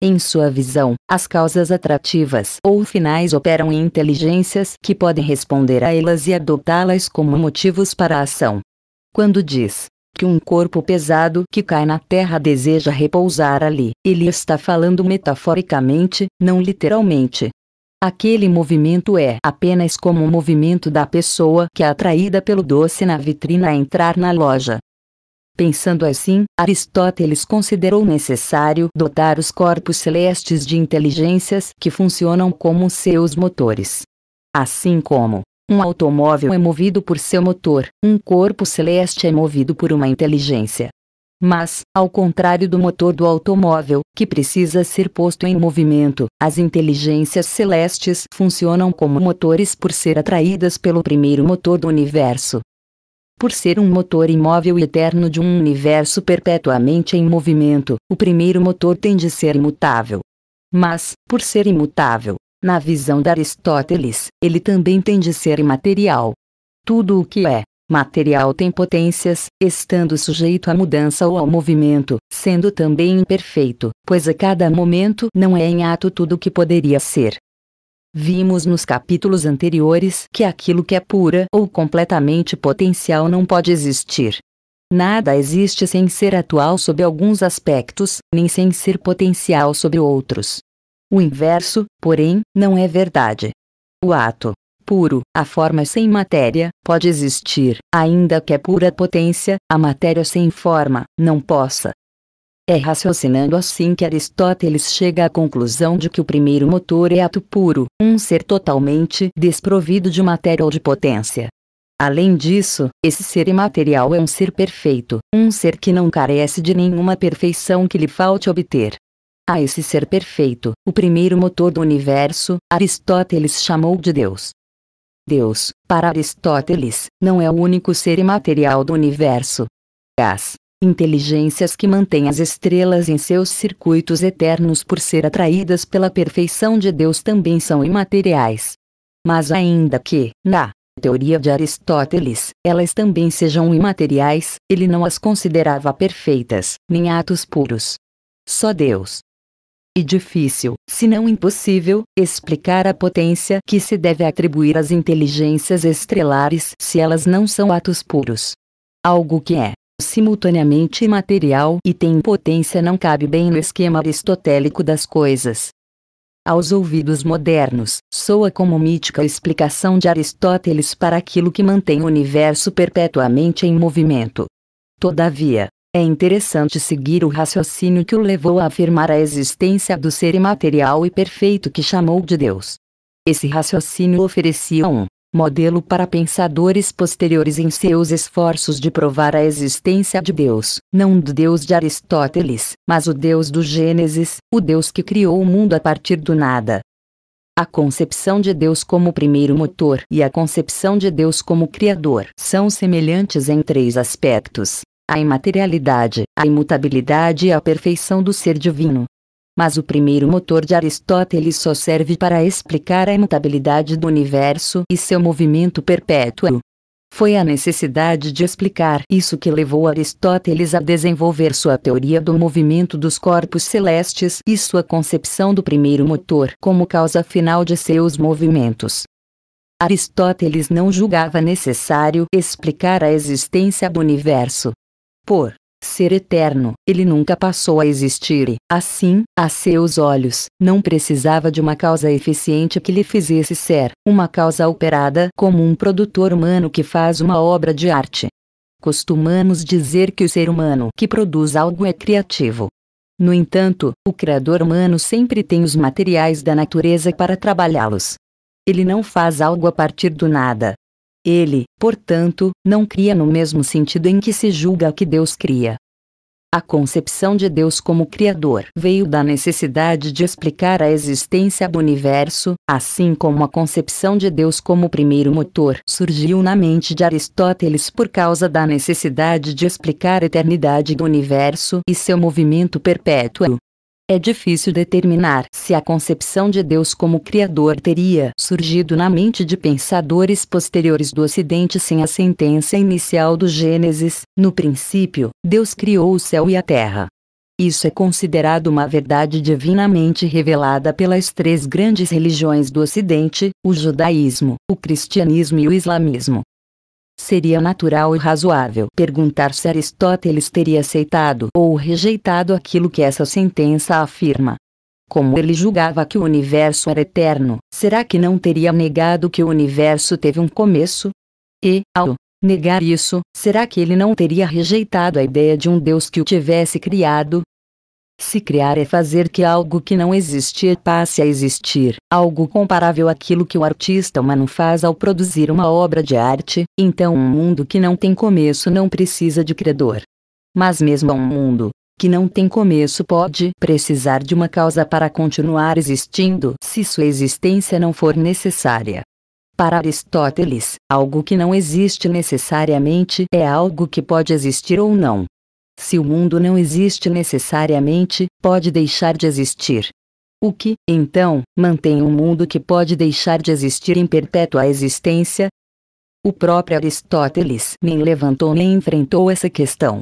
A: em sua visão, as causas atrativas ou finais operam em inteligências que podem responder a elas e adotá-las como motivos para a ação. Quando diz que um corpo pesado que cai na terra deseja repousar ali, ele está falando metaforicamente, não literalmente. Aquele movimento é apenas como o movimento da pessoa que é atraída pelo doce na vitrina a entrar na loja. Pensando assim, Aristóteles considerou necessário dotar os corpos celestes de inteligências que funcionam como seus motores. Assim como um automóvel é movido por seu motor, um corpo celeste é movido por uma inteligência. Mas, ao contrário do motor do automóvel, que precisa ser posto em movimento, as inteligências celestes funcionam como motores por ser atraídas pelo primeiro motor do universo, por ser um motor imóvel e eterno de um universo perpetuamente em movimento, o primeiro motor tem de ser imutável. Mas, por ser imutável, na visão de Aristóteles, ele também tem de ser imaterial. Tudo o que é material tem potências, estando sujeito à mudança ou ao movimento, sendo também imperfeito, pois a cada momento não é em ato tudo o que poderia ser, Vimos nos capítulos anteriores que aquilo que é pura ou completamente potencial não pode existir. Nada existe sem ser atual sob alguns aspectos, nem sem ser potencial sobre outros. O inverso, porém, não é verdade. O ato puro, a forma sem matéria, pode existir, ainda que a é pura potência, a matéria sem forma, não possa. É raciocinando assim que Aristóteles chega à conclusão de que o primeiro motor é ato puro, um ser totalmente desprovido de matéria ou de potência. Além disso, esse ser imaterial é um ser perfeito, um ser que não carece de nenhuma perfeição que lhe falte obter. A esse ser perfeito, o primeiro motor do universo, Aristóteles chamou de Deus. Deus, para Aristóteles, não é o único ser imaterial do universo. Gás, inteligências que mantêm as estrelas em seus circuitos eternos por ser atraídas pela perfeição de Deus também são imateriais. Mas ainda que, na teoria de Aristóteles, elas também sejam imateriais, ele não as considerava perfeitas, nem atos puros. Só Deus. E difícil, se não impossível, explicar a potência que se deve atribuir às inteligências estrelares se elas não são atos puros. Algo que é simultaneamente imaterial e tem potência não cabe bem no esquema aristotélico das coisas. Aos ouvidos modernos, soa como mítica a explicação de Aristóteles para aquilo que mantém o universo perpetuamente em movimento. Todavia, é interessante seguir o raciocínio que o levou a afirmar a existência do ser imaterial e perfeito que chamou de Deus. Esse raciocínio oferecia um modelo para pensadores posteriores em seus esforços de provar a existência de Deus, não do Deus de Aristóteles, mas o Deus do Gênesis, o Deus que criou o mundo a partir do nada. A concepção de Deus como primeiro motor e a concepção de Deus como criador são semelhantes em três aspectos: a imaterialidade, a imutabilidade e a perfeição do ser divino, mas o primeiro motor de Aristóteles só serve para explicar a imutabilidade do universo e seu movimento perpétuo. Foi a necessidade de explicar isso que levou Aristóteles a desenvolver sua teoria do movimento dos corpos celestes e sua concepção do primeiro motor como causa final de seus movimentos. Aristóteles não julgava necessário explicar a existência do universo. Por ser eterno, ele nunca passou a existir e, assim, a seus olhos, não precisava de uma causa eficiente que lhe fizesse ser, uma causa operada como um produtor humano que faz uma obra de arte. Costumamos dizer que o ser humano que produz algo é criativo. No entanto, o criador humano sempre tem os materiais da natureza para trabalhá-los. Ele não faz algo a partir do nada. Ele, portanto, não cria no mesmo sentido em que se julga que Deus cria. A concepção de Deus como Criador veio da necessidade de explicar a existência do universo, assim como a concepção de Deus como primeiro motor surgiu na mente de Aristóteles por causa da necessidade de explicar a eternidade do universo e seu movimento perpétuo. É difícil determinar se a concepção de Deus como Criador teria surgido na mente de pensadores posteriores do Ocidente sem a sentença inicial do Gênesis: No princípio, Deus criou o céu e a terra. Isso é considerado uma verdade divinamente revelada pelas três grandes religiões do Ocidente: o judaísmo, o cristianismo e o islamismo. Seria natural e razoável perguntar se Aristóteles teria aceitado ou rejeitado aquilo que essa sentença afirma. Como ele julgava que o universo era eterno, será que não teria negado que o universo teve um começo? E, ao negar isso, será que ele não teria rejeitado a ideia de um Deus que o tivesse criado? Se criar é fazer que algo que não existia passe a existir, algo comparável àquilo que o artista humano faz ao produzir uma obra de arte, então um mundo que não tem começo não precisa de credor. Mas mesmo um mundo que não tem começo pode precisar de uma causa para continuar existindo se sua existência não for necessária. Para Aristóteles, algo que não existe necessariamente é algo que pode existir ou não. Se o mundo não existe necessariamente, pode deixar de existir. O que, então, mantém um mundo que pode deixar de existir em perpétua existência? O próprio Aristóteles nem levantou nem enfrentou essa questão.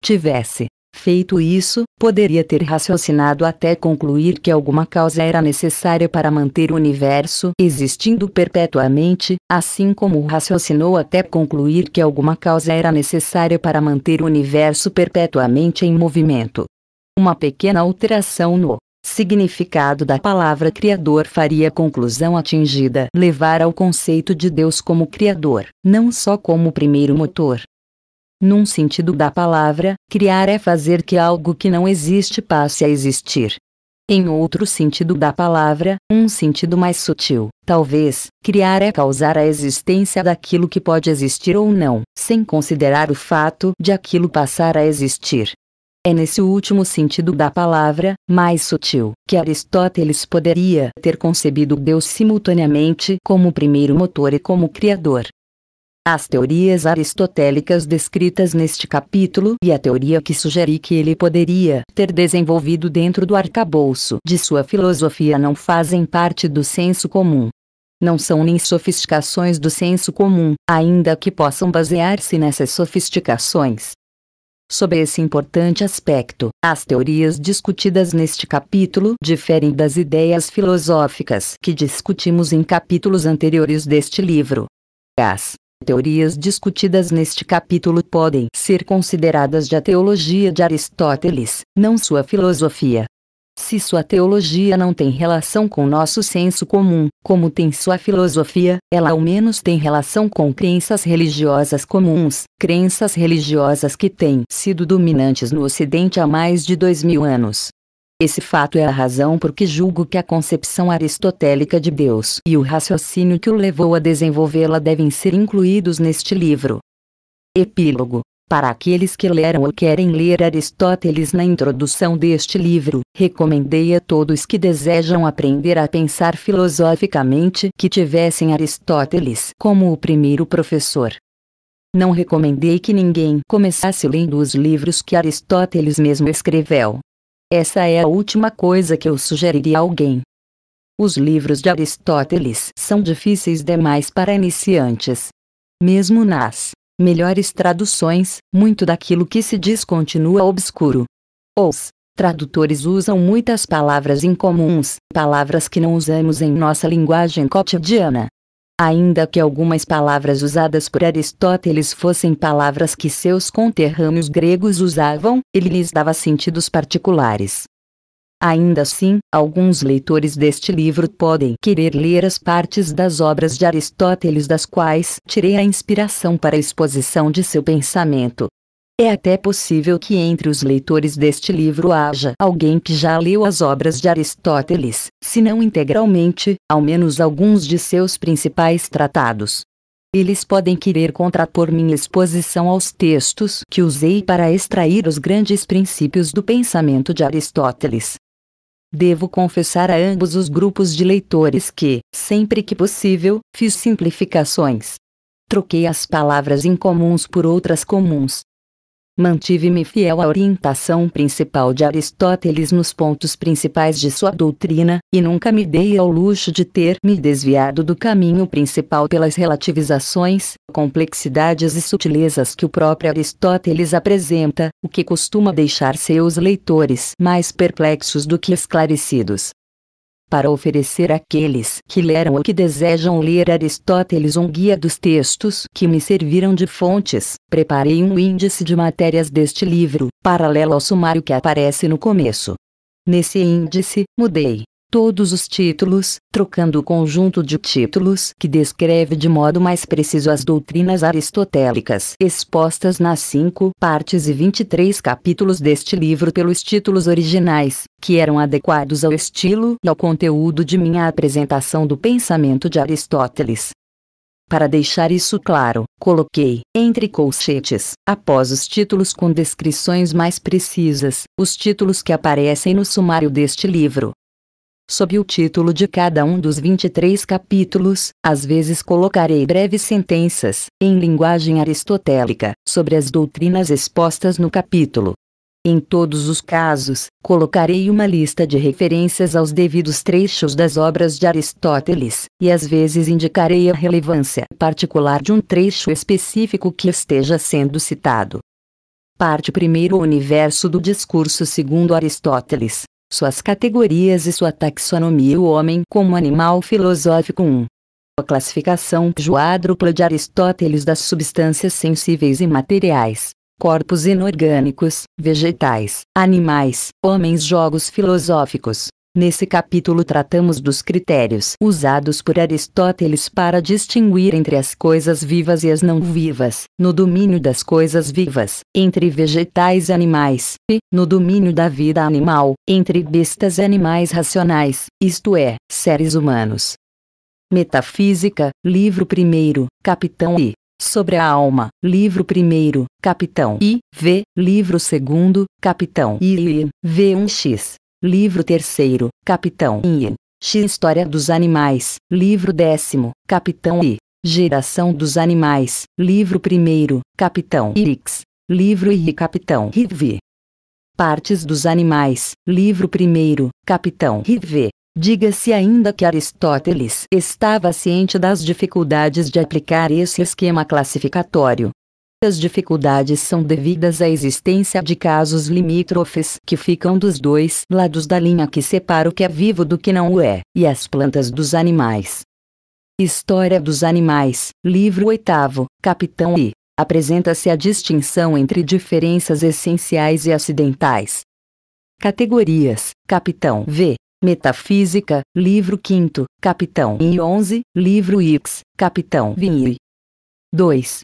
A: Tivesse Feito isso, poderia ter raciocinado até concluir que alguma causa era necessária para manter o universo existindo perpetuamente, assim como raciocinou até concluir que alguma causa era necessária para manter o universo perpetuamente em movimento. Uma pequena alteração no significado da palavra Criador faria a conclusão atingida levar ao conceito de Deus como Criador, não só como primeiro motor, num sentido da palavra, criar é fazer que algo que não existe passe a existir. Em outro sentido da palavra, um sentido mais sutil, talvez, criar é causar a existência daquilo que pode existir ou não, sem considerar o fato de aquilo passar a existir. É nesse último sentido da palavra, mais sutil, que Aristóteles poderia ter concebido Deus simultaneamente como primeiro motor e como criador. As teorias aristotélicas descritas neste capítulo e a teoria que sugeri que ele poderia ter desenvolvido dentro do arcabouço de sua filosofia não fazem parte do senso comum. Não são nem sofisticações do senso comum, ainda que possam basear-se nessas sofisticações. Sob esse importante aspecto, as teorias discutidas neste capítulo diferem das ideias filosóficas que discutimos em capítulos anteriores deste livro. As Teorias discutidas neste capítulo podem ser consideradas a teologia de Aristóteles, não sua filosofia. Se sua teologia não tem relação com nosso senso comum, como tem sua filosofia, ela ao menos tem relação com crenças religiosas comuns, crenças religiosas que têm sido dominantes no Ocidente há mais de dois mil anos. Esse fato é a razão por que julgo que a concepção aristotélica de Deus e o raciocínio que o levou a desenvolvê-la devem ser incluídos neste livro. Epílogo para aqueles que leram ou querem ler Aristóteles na introdução deste livro, recomendei a todos que desejam aprender a pensar filosoficamente que tivessem Aristóteles como o primeiro professor. Não recomendei que ninguém começasse lendo os livros que Aristóteles mesmo escreveu, essa é a última coisa que eu sugeriria a alguém. Os livros de Aristóteles são difíceis demais para iniciantes. Mesmo nas melhores traduções, muito daquilo que se diz continua obscuro. Os tradutores usam muitas palavras incomuns, palavras que não usamos em nossa linguagem cotidiana. Ainda que algumas palavras usadas por Aristóteles fossem palavras que seus conterrâneos gregos usavam, ele lhes dava sentidos particulares. Ainda assim, alguns leitores deste livro podem querer ler as partes das obras de Aristóteles das quais tirei a inspiração para a exposição de seu pensamento. É até possível que entre os leitores deste livro haja alguém que já leu as obras de Aristóteles, se não integralmente, ao menos alguns de seus principais tratados. Eles podem querer contrapor minha exposição aos textos que usei para extrair os grandes princípios do pensamento de Aristóteles. Devo confessar a ambos os grupos de leitores que, sempre que possível, fiz simplificações. Troquei as palavras incomuns por outras comuns, Mantive-me fiel à orientação principal de Aristóteles nos pontos principais de sua doutrina, e nunca me dei ao luxo de ter me desviado do caminho principal pelas relativizações, complexidades e sutilezas que o próprio Aristóteles apresenta, o que costuma deixar seus leitores mais perplexos do que esclarecidos para oferecer àqueles que leram ou que desejam ler Aristóteles um guia dos textos que me serviram de fontes, preparei um índice de matérias deste livro, paralelo ao sumário que aparece no começo. Nesse índice, mudei, todos os títulos, trocando o conjunto de títulos que descreve de modo mais preciso as doutrinas aristotélicas expostas nas cinco partes e 23 capítulos deste livro pelos títulos originais, que eram adequados ao estilo e ao conteúdo de minha apresentação do pensamento de Aristóteles. Para deixar isso claro, coloquei, entre colchetes, após os títulos com descrições mais precisas, os títulos que aparecem no sumário deste livro, Sob o título de cada um dos 23 capítulos, às vezes colocarei breves sentenças, em linguagem aristotélica, sobre as doutrinas expostas no capítulo. Em todos os casos, colocarei uma lista de referências aos devidos trechos das obras de Aristóteles, e às vezes indicarei a relevância particular de um trecho específico que esteja sendo citado. Parte primeiro o universo do discurso segundo Aristóteles, suas categorias e sua taxonomia. O homem como animal filosófico 1. A classificação quadrupla de Aristóteles das substâncias sensíveis e materiais, corpos inorgânicos, vegetais, animais, homens, jogos filosóficos. Nesse capítulo tratamos dos critérios usados por Aristóteles para distinguir entre as coisas vivas e as não vivas, no domínio das coisas vivas, entre vegetais e animais, e, no domínio da vida animal, entre bestas e animais racionais, isto é, seres humanos. Metafísica, livro 1, capitão I. Sobre a alma, livro 1, capitão I, V, livro 2, capitão I, V1X. Livro terceiro, Capitão I. X História dos Animais, Livro décimo, Capitão I. Geração dos Animais, Livro primeiro, Capitão ix Livro I. Capitão Rivi. Partes dos Animais, Livro primeiro, Capitão Rivi. Diga-se ainda que Aristóteles estava ciente das dificuldades de aplicar esse esquema classificatório, as dificuldades são devidas à existência de casos limítrofes que ficam dos dois lados da linha que separa o que é vivo do que não o é, e as plantas dos animais. História dos Animais, livro 8, Capitão I. Apresenta-se a distinção entre diferenças essenciais e acidentais. Categorias, Capitão V. Metafísica, livro 5, Capitão I 11, livro X, Capitão VI. 2.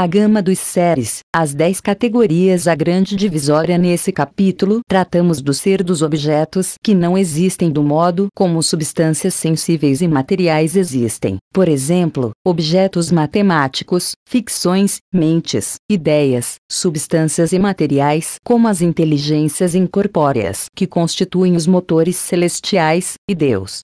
A: A gama dos seres, as dez categorias a grande divisória nesse capítulo, tratamos do ser dos objetos que não existem do modo como substâncias sensíveis e materiais existem. Por exemplo, objetos matemáticos, ficções, mentes, ideias, substâncias imateriais, como as inteligências incorpóreas que constituem os motores celestiais e Deus.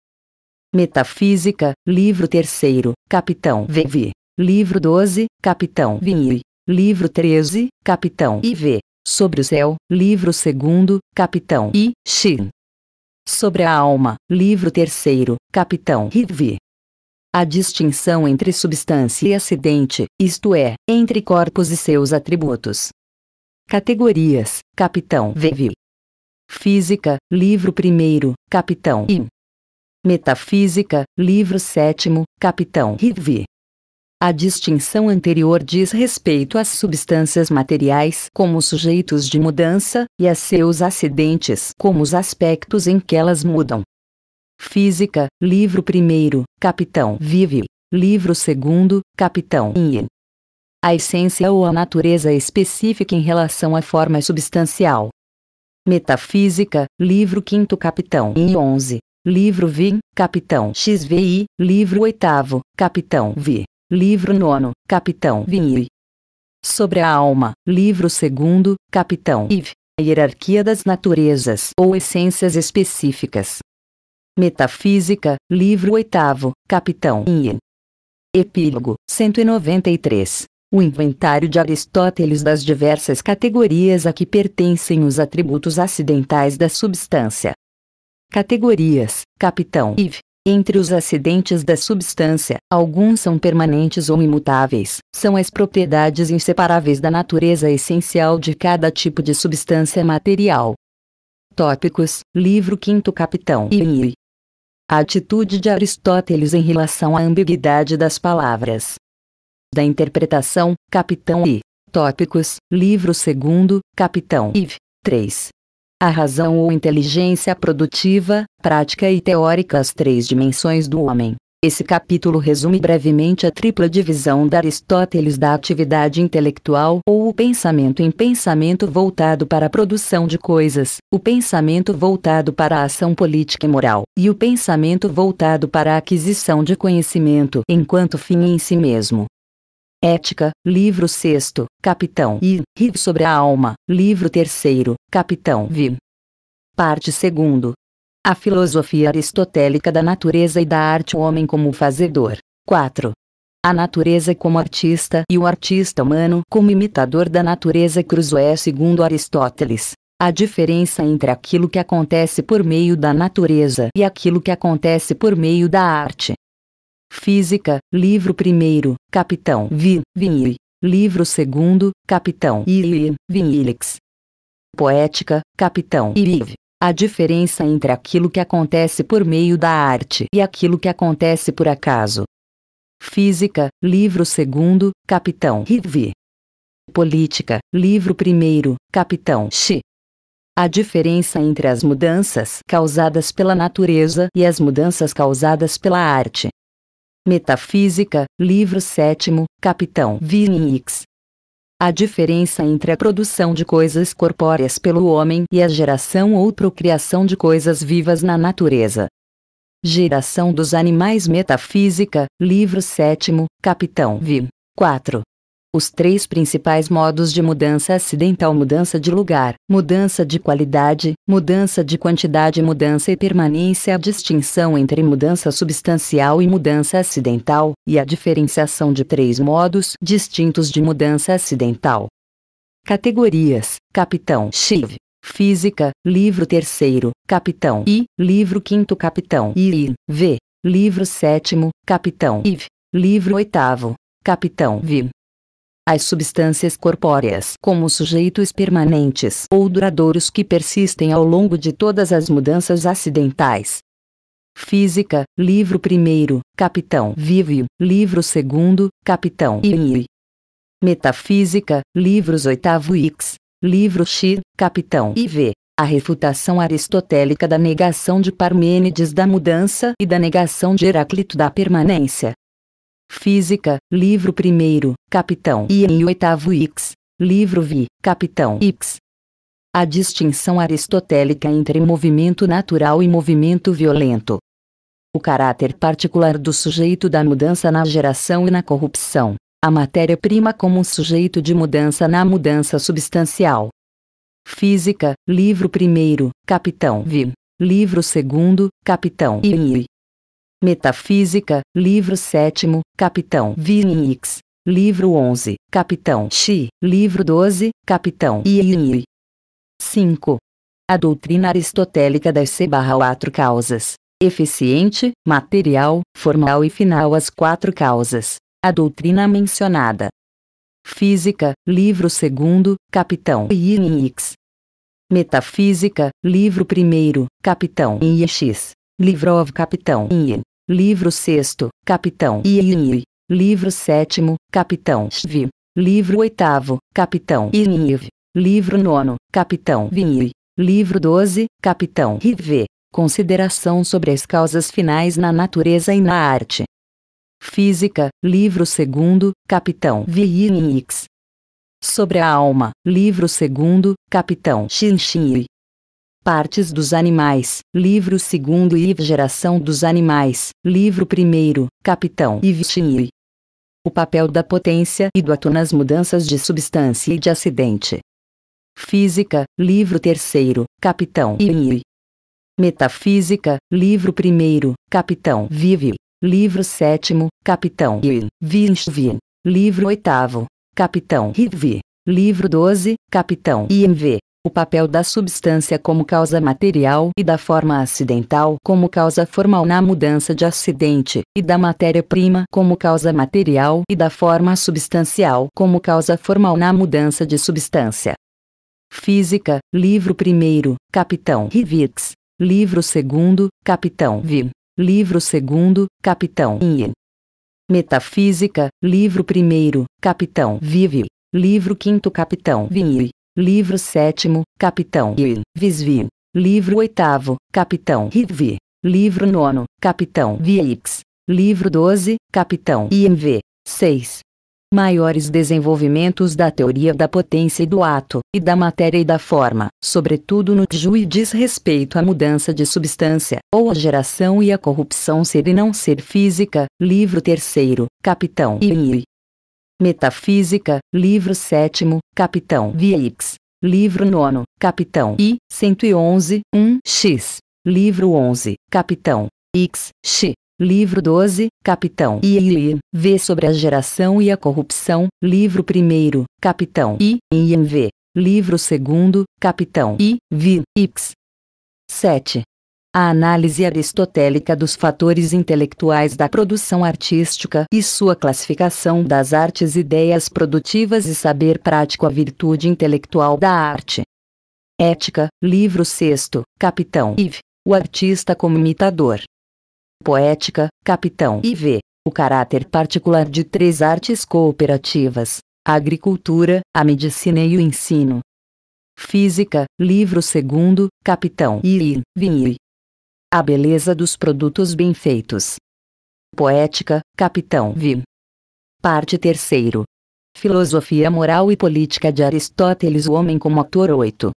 A: Metafísica, livro terceiro, Capitão V. Livro 12, Capitão Vinhi. Livro 13, Capitão IV. Sobre o céu, livro 2, Capitão I. Shin. Sobre a alma, livro 3, Capitão Rivi. A distinção entre substância e acidente, isto é, entre corpos e seus atributos. Categorias, Capitão Vivi. Física, livro 1, Capitão I. Metafísica, livro 7, Capitão Rivi. A distinção anterior diz respeito às substâncias materiais como sujeitos de mudança, e a seus acidentes como os aspectos em que elas mudam. Física, livro 1, Capitão Vive, livro 2, Capitão Yin. A essência ou a natureza específica em relação à forma substancial. Metafísica, livro 5, Capitão I 11, livro Vin, Capitão XVI, livro 8, Capitão Vi. Livro 9, Capitão Vinhi. Sobre a alma, livro 2, Capitão Ive. Hierarquia das naturezas ou essências específicas. Metafísica, livro 8, Capitão Yin. Epílogo 193. O inventário de Aristóteles das diversas categorias a que pertencem os atributos acidentais da substância. Categorias, Capitão Ive. Entre os acidentes da substância, alguns são permanentes ou imutáveis. São as propriedades inseparáveis da natureza essencial de cada tipo de substância material. Tópicos, livro V Capitão e A atitude de Aristóteles em relação à ambiguidade das palavras. Da interpretação, Capitão I. Tópicos, livro II, Capitão IV. 3 a razão ou inteligência produtiva, prática e teórica as três dimensões do homem. Esse capítulo resume brevemente a tripla divisão de Aristóteles da atividade intelectual ou o pensamento em pensamento voltado para a produção de coisas, o pensamento voltado para a ação política e moral, e o pensamento voltado para a aquisição de conhecimento enquanto fim em si mesmo. Ética, livro 6, capitão I, Ri sobre a alma, livro 3, capitão V. Parte 2. A filosofia aristotélica da natureza e da arte, o homem como fazedor. 4. A natureza como artista e o artista humano como imitador da natureza é segundo Aristóteles. A diferença entre aquilo que acontece por meio da natureza e aquilo que acontece por meio da arte. Física, livro 1, Capitão Vi, Vinil. Livro 2, Capitão Iil, Vinilix. Poética, Capitão Iriv. A diferença entre aquilo que acontece por meio da arte e aquilo que acontece por acaso. Física, livro 2, Capitão Rivi. Política, livro 1, Capitão Xi. A diferença entre as mudanças causadas pela natureza e as mudanças causadas pela arte. Metafísica, livro 7, Capitão Vinix. A diferença entre a produção de coisas corpóreas pelo homem e a geração ou procriação de coisas vivas na natureza. Geração dos animais Metafísica, livro 7, Capitão Vin. 4. Os três principais modos de mudança acidental mudança de lugar, mudança de qualidade, mudança de quantidade mudança e permanência a distinção entre mudança substancial e mudança acidental, e a diferenciação de três modos distintos de mudança acidental. Categorias, Capitão Chiv, Física, Livro terceiro, Capitão I, Livro quinto Capitão II, V, Livro sétimo, Capitão IV, Livro oitavo, Capitão v as substâncias corpóreas, como sujeitos permanentes ou duradouros que persistem ao longo de todas as mudanças acidentais. Física, livro 1, Capitão Vivio, livro 2, Capitão I Metafísica, livros 8 X, livro X, Capitão IV. A refutação aristotélica da negação de Parmênides da mudança e da negação de Heráclito da permanência. Física, livro 1, Capitão I e oitavo X, livro VI, Capitão X. A distinção aristotélica entre movimento natural e movimento violento. O caráter particular do sujeito da mudança na geração e na corrupção. A matéria-prima como um sujeito de mudança na mudança substancial. Física, livro 1, Capitão VI. Livro 2, Capitão I. Metafísica, livro 7, Capitão Vinix. Livro 11, Capitão Xi. Livro 12, Capitão Yin. 5. A doutrina aristotélica das C/4 causas. Eficiente, material, formal e final as quatro causas. A doutrina mencionada. Física, livro 2, Capitão X. Metafísica, livro 1, Capitão X. Livro of Capitão Yin. Livro 6, Capitão Iinui. Livro 7, Capitão Shvi. Livro 8, Capitão Iniv. Livro 9, Capitão Vinhi. Livro 12, Capitão Rive. Consideração sobre as causas finais na natureza e na arte. Física, livro 2, Capitão X. Sobre a alma, livro 2, Capitão Xinxi. Partes dos Animais, Livro 2 e Geração dos Animais, Livro 1, Capitão Ivichinui. O papel da potência e do ato nas mudanças de substância e de acidente. Física, Livro 3, Capitão Inui. Metafísica, Livro 1, Capitão Vivi, Livro 7, Capitão Il, Vinchvin. Livro 8, Capitão Rivi. Livro 12, Capitão IMV o papel da substância como causa material e da forma acidental como causa formal na mudança de acidente, e da matéria-prima como causa material e da forma substancial como causa formal na mudança de substância. Física, livro 1, Capitão Rivix. Livro 2, Capitão Vim. Livro 2, Capitão Yin. Metafísica, livro 1, Capitão Vivi. Livro 5, Capitão Vinhi. Livro 7, Capitão Yin, Visvi. Livro 8, Capitão Rivi. Livro 9, Capitão Vix. Livro 12, Capitão IMV. 6. Maiores desenvolvimentos da teoria da potência e do ato, e da matéria e da forma, sobretudo no que jui diz respeito à mudança de substância, ou à geração e à corrupção ser e não ser física. Livro 3, Capitão Yin. Metafísica, livro 7, Capitão Vieix. Livro 9, Capitão I, 111, 1x. Livro 11, Capitão X, X. Livro 12, Capitão I, V sobre a geração e a corrupção. Livro 1, Capitão I, IMV. Livro 2, Capitão I, V, X. 7 a análise aristotélica dos fatores intelectuais da produção artística e sua classificação das artes ideias produtivas e saber prático a virtude intelectual da arte. Ética, livro 6, Capitão Iv, o artista como imitador. Poética, Capitão IV, o caráter particular de três artes cooperativas, a agricultura, a medicina e o ensino. Física, livro 2, Capitão II, Vinhi, a beleza dos produtos bem feitos. Poética, Capitão Vi. Parte 3. Filosofia moral e política de Aristóteles O homem como ator 8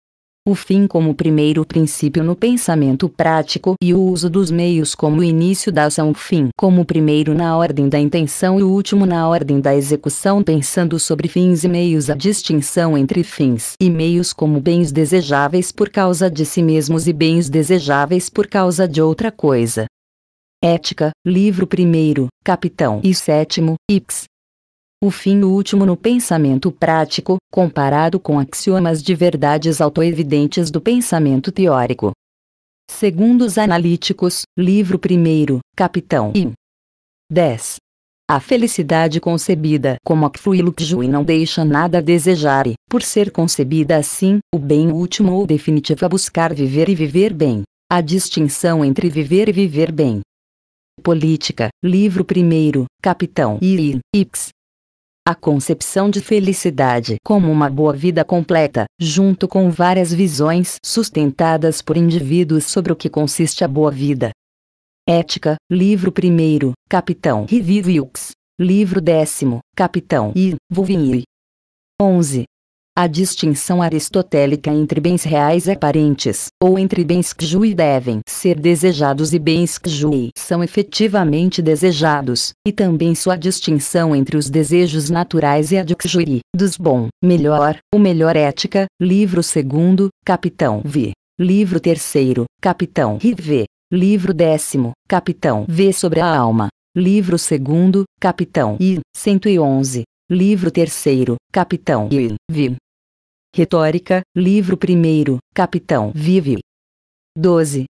A: o fim como primeiro princípio no pensamento prático e o uso dos meios como início da ação, o fim como primeiro na ordem da intenção e o último na ordem da execução, pensando sobre fins e meios, a distinção entre fins e meios como bens desejáveis por causa de si mesmos e bens desejáveis por causa de outra coisa. Ética, livro 1, capitão e 7, x o fim último no pensamento prático, comparado com axiomas de verdades autoevidentes do pensamento teórico. Segundo os analíticos, livro 1, capitão I. 10. A felicidade concebida como acfui e não deixa nada a desejar e, por ser concebida assim, o bem último ou definitivo a buscar viver e viver bem. A distinção entre viver e viver bem. Política, livro 1, capitão I, X a concepção de felicidade como uma boa vida completa, junto com várias visões sustentadas por indivíduos sobre o que consiste a boa vida. Ética, livro 1, Capitão Rivieux, livro 10, Capitão I, Vouvigny. 11. A distinção aristotélica entre bens reais aparentes, ou entre bens que jui devem ser desejados e bens que jui são efetivamente desejados, e também sua distinção entre os desejos naturais e a de jui, dos bom, melhor, o melhor ética, livro 2, capitão V. Livro 3, capitão V. Livro décimo, capitão V sobre a alma. Livro 2, capitão I, 111. Livro 3, capitão I, V. Retórica, livro 1, Capitão Vive. 12.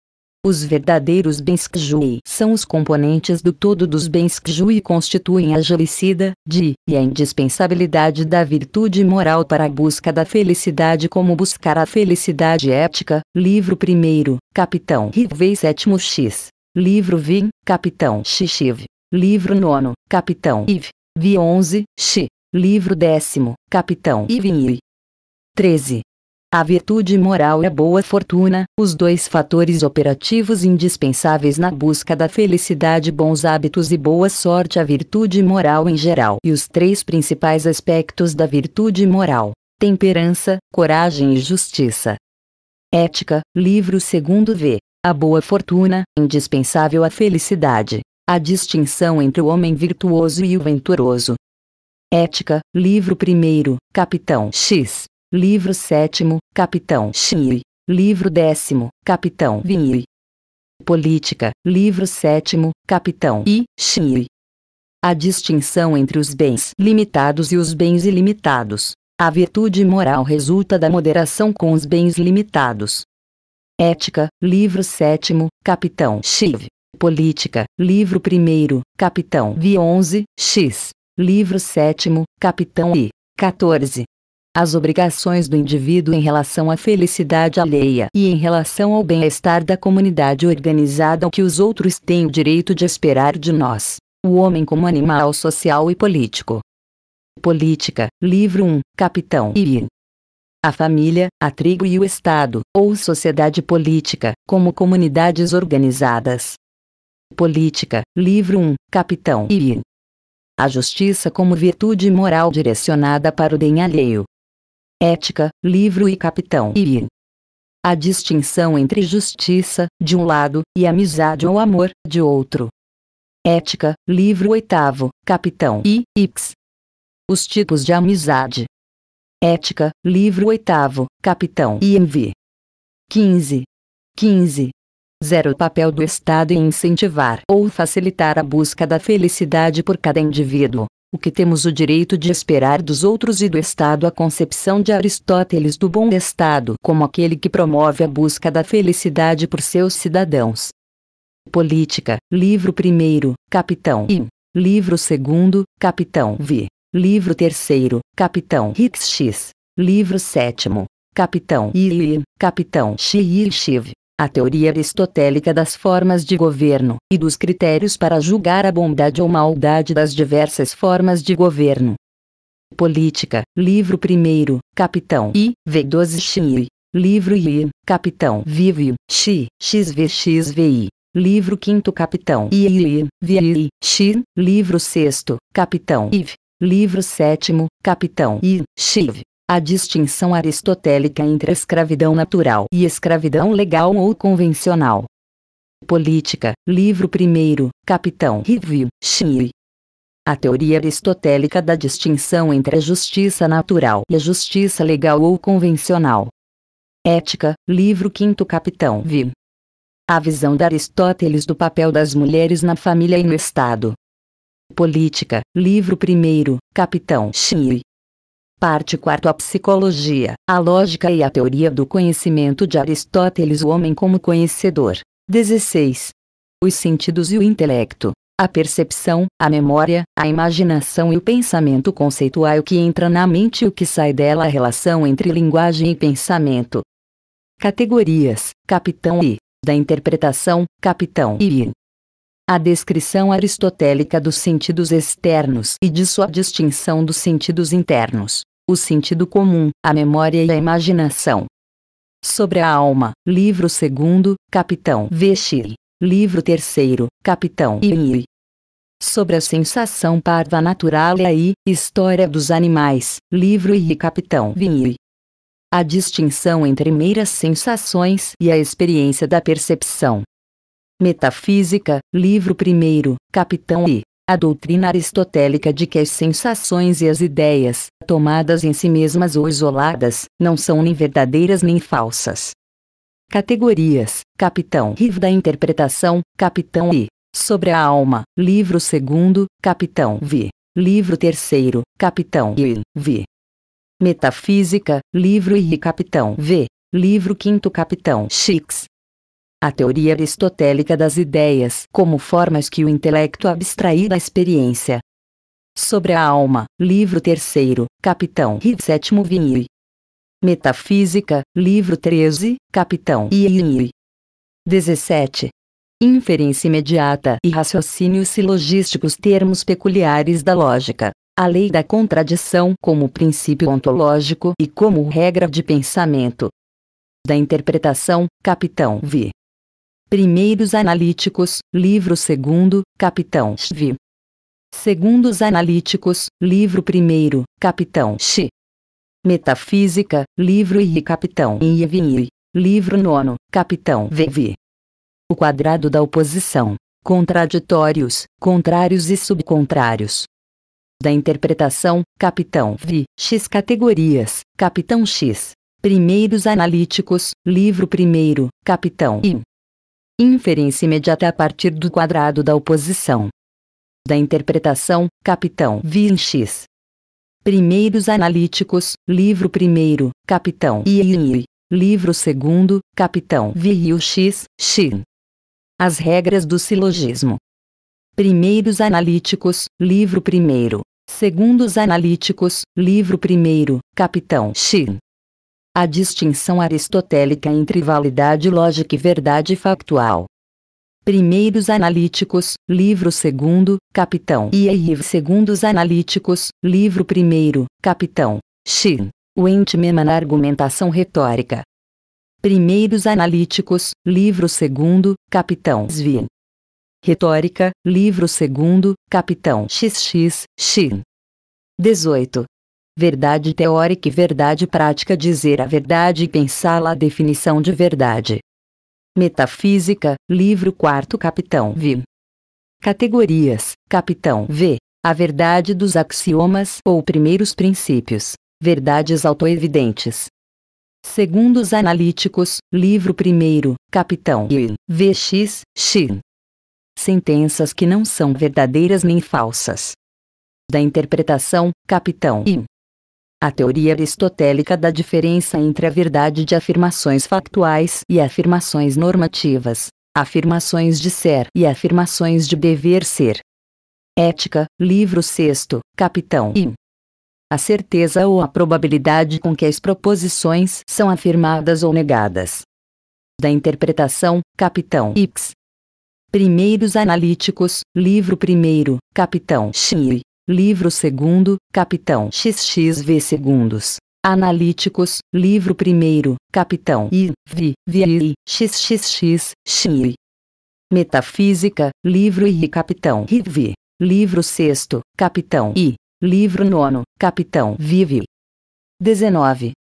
A: Os verdadeiros bens Jui são os componentes do todo dos bens que e constituem a gelicida, de, e a indispensabilidade da virtude moral para a busca da felicidade como buscar a felicidade ética, livro 1, Capitão Rivei 7 X. Livro Vim, Capitão Xishiv. Livro 9, Capitão Iv. Vi 11, x. Livro 10, Capitão Ivin 13. A virtude moral e é a boa fortuna, os dois fatores operativos indispensáveis na busca da felicidade, bons hábitos e boa sorte, a virtude moral em geral, e os três principais aspectos da virtude moral: temperança, coragem e justiça. Ética, livro 2 V. A boa fortuna, indispensável à felicidade. A distinção entre o homem virtuoso e o venturoso. Ética, livro 1, capitão X. Livro sétimo, Capitão Shiri. Livro décimo, Capitão Viniri. Política, livro sétimo, Capitão I. Shiri. A distinção entre os bens limitados e os bens ilimitados. A virtude moral resulta da moderação com os bens limitados. Ética, livro sétimo, Capitão Xiv. Política, livro primeiro, Capitão Vi 11, X. Livro sétimo, Capitão I. 14 as obrigações do indivíduo em relação à felicidade alheia e em relação ao bem-estar da comunidade organizada o que os outros têm o direito de esperar de nós, o homem como animal social e político. Política, livro 1, capitão I. A família, a tribo e o Estado, ou sociedade política, como comunidades organizadas. Política, livro 1, capitão I. A justiça como virtude moral direcionada para o bem alheio, Ética, Livro e Capitão i. A distinção entre justiça, de um lado, e amizade ou amor, de outro. Ética, Livro 8, Capitão I, X. Os tipos de amizade. Ética, Livro 8, Capitão i. V. 15. 15. Zero o papel do Estado em incentivar ou facilitar a busca da felicidade por cada indivíduo o que temos o direito de esperar dos outros e do Estado a concepção de Aristóteles do bom Estado como aquele que promove a busca da felicidade por seus cidadãos. Política, livro 1, capitão I, livro 2, capitão V, livro 3, capitão Hicks X, livro 7, capitão II, capitão Xi e Shiv, a teoria aristotélica das formas de governo e dos critérios para julgar a bondade ou maldade das diversas formas de governo. Política, livro 1, capitão I, V12 Xi, livro I, capitão Vivio, Xi, XVXVI. Livro 5 Capitão II, VII, Xi, Livro 6 Capitão IV, Livro 7 Capitão I, XIV. A distinção aristotélica entre escravidão natural e escravidão legal ou convencional. Política, livro 1, Capitão Review, Chile. A teoria aristotélica da distinção entre a justiça natural e a justiça legal ou convencional. Ética, livro 5 Capitão Vim. A visão de Aristóteles do papel das mulheres na família e no Estado. Política, livro 1, Capitão Chile. Parte 4 A psicologia, a lógica e a teoria do conhecimento de Aristóteles O homem como conhecedor. 16. Os sentidos e o intelecto. A percepção, a memória, a imaginação e o pensamento conceitual que entra na mente e o que sai dela a relação entre linguagem e pensamento. Categorias: capitão I, da interpretação, capitão I. A descrição aristotélica dos sentidos externos e de sua distinção dos sentidos internos, o sentido comum, a memória e a imaginação. Sobre a alma, livro 2, capitão Veshiri, livro 3, capitão Inri. Sobre a sensação parva natural e aí, História dos Animais, livro I Capitão Viniri. A distinção entre meras sensações e a experiência da percepção, Metafísica, livro 1, Capitão I. A doutrina aristotélica de que as sensações e as ideias, tomadas em si mesmas ou isoladas, não são nem verdadeiras nem falsas. Categorias: Capitão Riv da Interpretação, Capitão I. Sobre a Alma, livro 2, Capitão V. Livro 3, Capitão I. V. Metafísica, livro I. Capitão V. Livro 5, Capitão X a teoria aristotélica das ideias como formas que o intelecto abstrai da experiência. Sobre a alma, livro 3, Capitão e 7 Vinhi. Metafísica, livro 13, Capitão Iini. 17. Inferência imediata e raciocínios silogísticos termos peculiares da lógica. A lei da contradição como princípio ontológico e como regra de pensamento. Da interpretação, Capitão V. Primeiros Analíticos, livro 2, Capitão XV. Segundos Analíticos, livro 1, Capitão x; Metafísica, livro I Capitão Ievini, livro 9, Capitão VV. O quadrado da oposição. Contraditórios, contrários e subcontrários. Da interpretação, Capitão v X categorias, Capitão X. Primeiros Analíticos, livro 1, Capitão I. Inferência imediata a partir do quadrado da oposição. Da interpretação, Capitão X. Primeiros Analíticos, livro 1, Capitão Iini. Livro 2, Capitão Viril X, Xin. As regras do silogismo. Primeiros Analíticos, livro 1. Segundos Analíticos, livro 1, Capitão Xin a distinção aristotélica entre validade lógica e verdade factual. Primeiros Analíticos, livro 2, Capitão e Eiv Segundos Analíticos, livro 1, Capitão. X. O Entimeman na Argumentação Retórica. Primeiros Analíticos, livro 2, Capitão Svi. Retórica, livro 2, Capitão XX, X. 18 verdade teórica e verdade prática dizer a verdade e pensá-la a definição de verdade. Metafísica, livro 4 Capitão V. Categorias, Capitão V. A verdade dos axiomas ou primeiros princípios, verdades autoevidentes. Segundo os analíticos, livro 1, Capitão I, VX, X. Sentenças que não são verdadeiras nem falsas. Da interpretação, Capitão I. A teoria aristotélica da diferença entre a verdade de afirmações factuais e afirmações normativas, afirmações de ser e afirmações de dever ser. Ética, livro 6, capitão I. A certeza ou a probabilidade com que as proposições são afirmadas ou negadas. Da interpretação, capitão X. Primeiros analíticos, livro 1, capitão Xi. Livro 2, Capitão XXV Segundos. Analíticos, Livro 1, Capitão I, Vi, Vi, XXX, Xi. Metafísica, Livro I, Capitão i Vi. Livro 6, Capitão I. Livro 9, Capitão Vive. 19.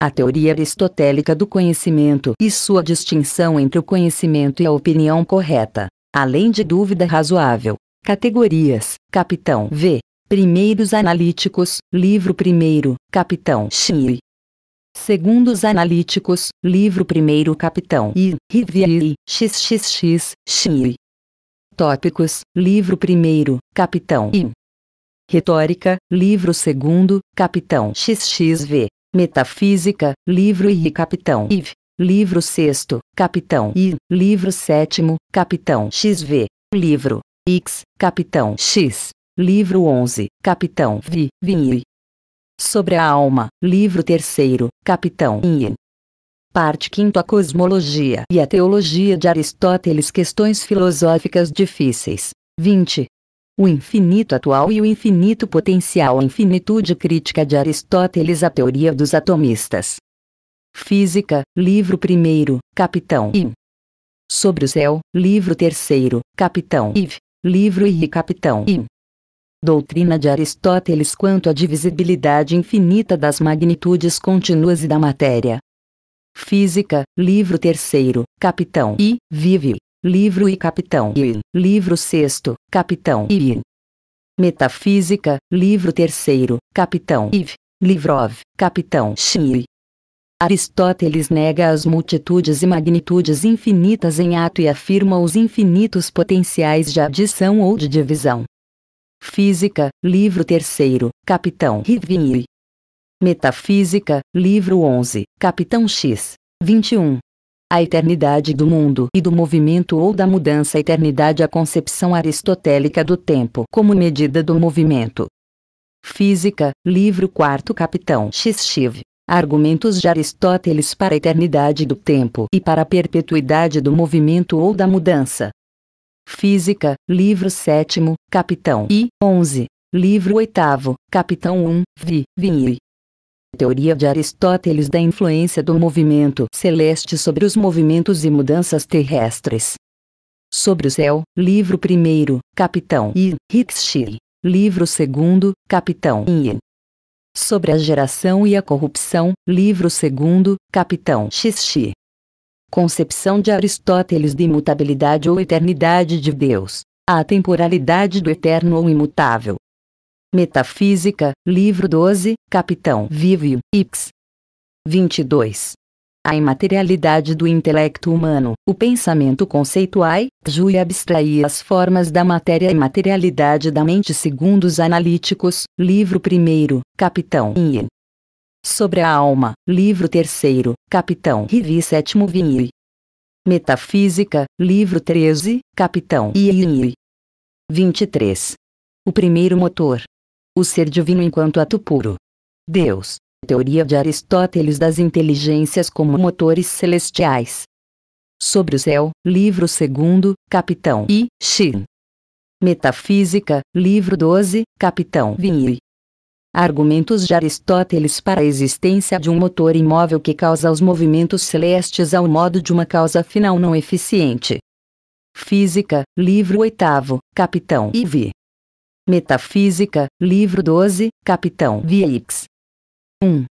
A: A teoria aristotélica do conhecimento e sua distinção entre o conhecimento e a opinião correta, além de dúvida razoável. Categorias: Capitão V, Primeiros Analíticos, Livro 1, Capitão xii Segundos Analíticos, Livro 1, Capitão I, Rivieri, XXX, Shiri. Tópicos, Livro 1, Capitão I. Retórica, Livro 2, Capitão XXV. Metafísica, Livro I, Capitão IV. Livro 6, Capitão I. Livro 7, Capitão XV. Livro X, Capitão X livro 11, Capitão Vi, Vinhi. Sobre a alma, livro 3, Capitão I. Parte 5 A Cosmologia e a Teologia de Aristóteles Questões Filosóficas Difíceis. 20. O infinito atual e o infinito potencial A infinitude crítica de Aristóteles A teoria dos atomistas. Física, livro 1, Capitão I. Sobre o céu, livro 3, Capitão Iv. Livro I Capitão I doutrina de Aristóteles quanto à divisibilidade infinita das magnitudes contínuas e da matéria. Física, livro 3, Capitão I, Vive, livro I Capitão I, livro 6, Capitão I. Metafísica, livro 3, Capitão Iv, Livrov, Capitão Xi. Aristóteles nega as multitudes e magnitudes infinitas em ato e afirma os infinitos potenciais de adição ou de divisão. Física, livro 3, Capitão Rivier. Metafísica, livro 11, Capitão X. 21. A eternidade do mundo e do movimento ou da mudança eternidade a concepção aristotélica do tempo como medida do movimento. Física, livro 4, Capitão X. Chiv. Argumentos de Aristóteles para a eternidade do tempo e para a perpetuidade do movimento ou da mudança. Física, livro 7, capitão I, 11, livro 8, capitão 1, vi, vi. Teoria de Aristóteles da influência do movimento celeste sobre os movimentos e mudanças terrestres. Sobre o céu, livro 1, capitão I, Hickschil, livro 2, capitão I. Sobre a geração e a corrupção, livro 2, capitão Xixi. Concepção de Aristóteles de imutabilidade ou eternidade de Deus. A temporalidade do eterno ou imutável. Metafísica, livro 12, Capitão Vivio, X. 22. A imaterialidade do intelecto humano, o pensamento conceituai, jui abstrair as formas da matéria e materialidade da mente segundo os analíticos, livro 1, Capitão In. Sobre a alma, livro 3, Capitão Rivi 7 Vinhi. Metafísica, livro 13, Capitão Iini. 23. O primeiro motor. O ser divino enquanto ato puro. Deus. Teoria de Aristóteles das inteligências como motores celestiais. Sobre o céu, livro 2, Capitão I. Shin. Metafísica, livro 12, Capitão Vinhi. Argumentos de Aristóteles para a existência de um motor imóvel que causa os movimentos celestes ao modo de uma causa final não eficiente. Física, livro 8, Capitão IV. Metafísica, livro 12, Capitão Vieix. 1.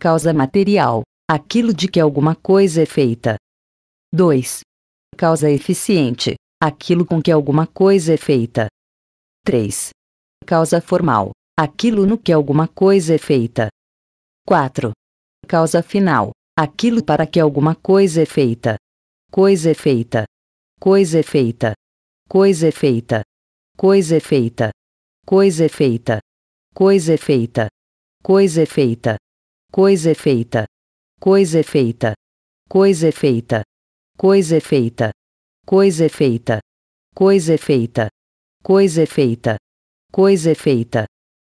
A: Causa material, aquilo de que alguma coisa é feita. 2. Causa eficiente, aquilo com que alguma coisa é feita. 3. Causa formal, aquilo no que alguma coisa é feita. 4. Causa final, aquilo para que alguma coisa é feita. Coisa é feita. Coisa é feita. Coisa é feita. Coisa é feita. Coisa é feita. Coisa é feita. Coisa é feita. Coisa é feita. Coisa é feita. Coisa é feita. Coisa é feita. Coisa é feita. Coisa é feita. Coisa é feita. Coisa é feita.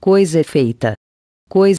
A: coisa é feita. Coisa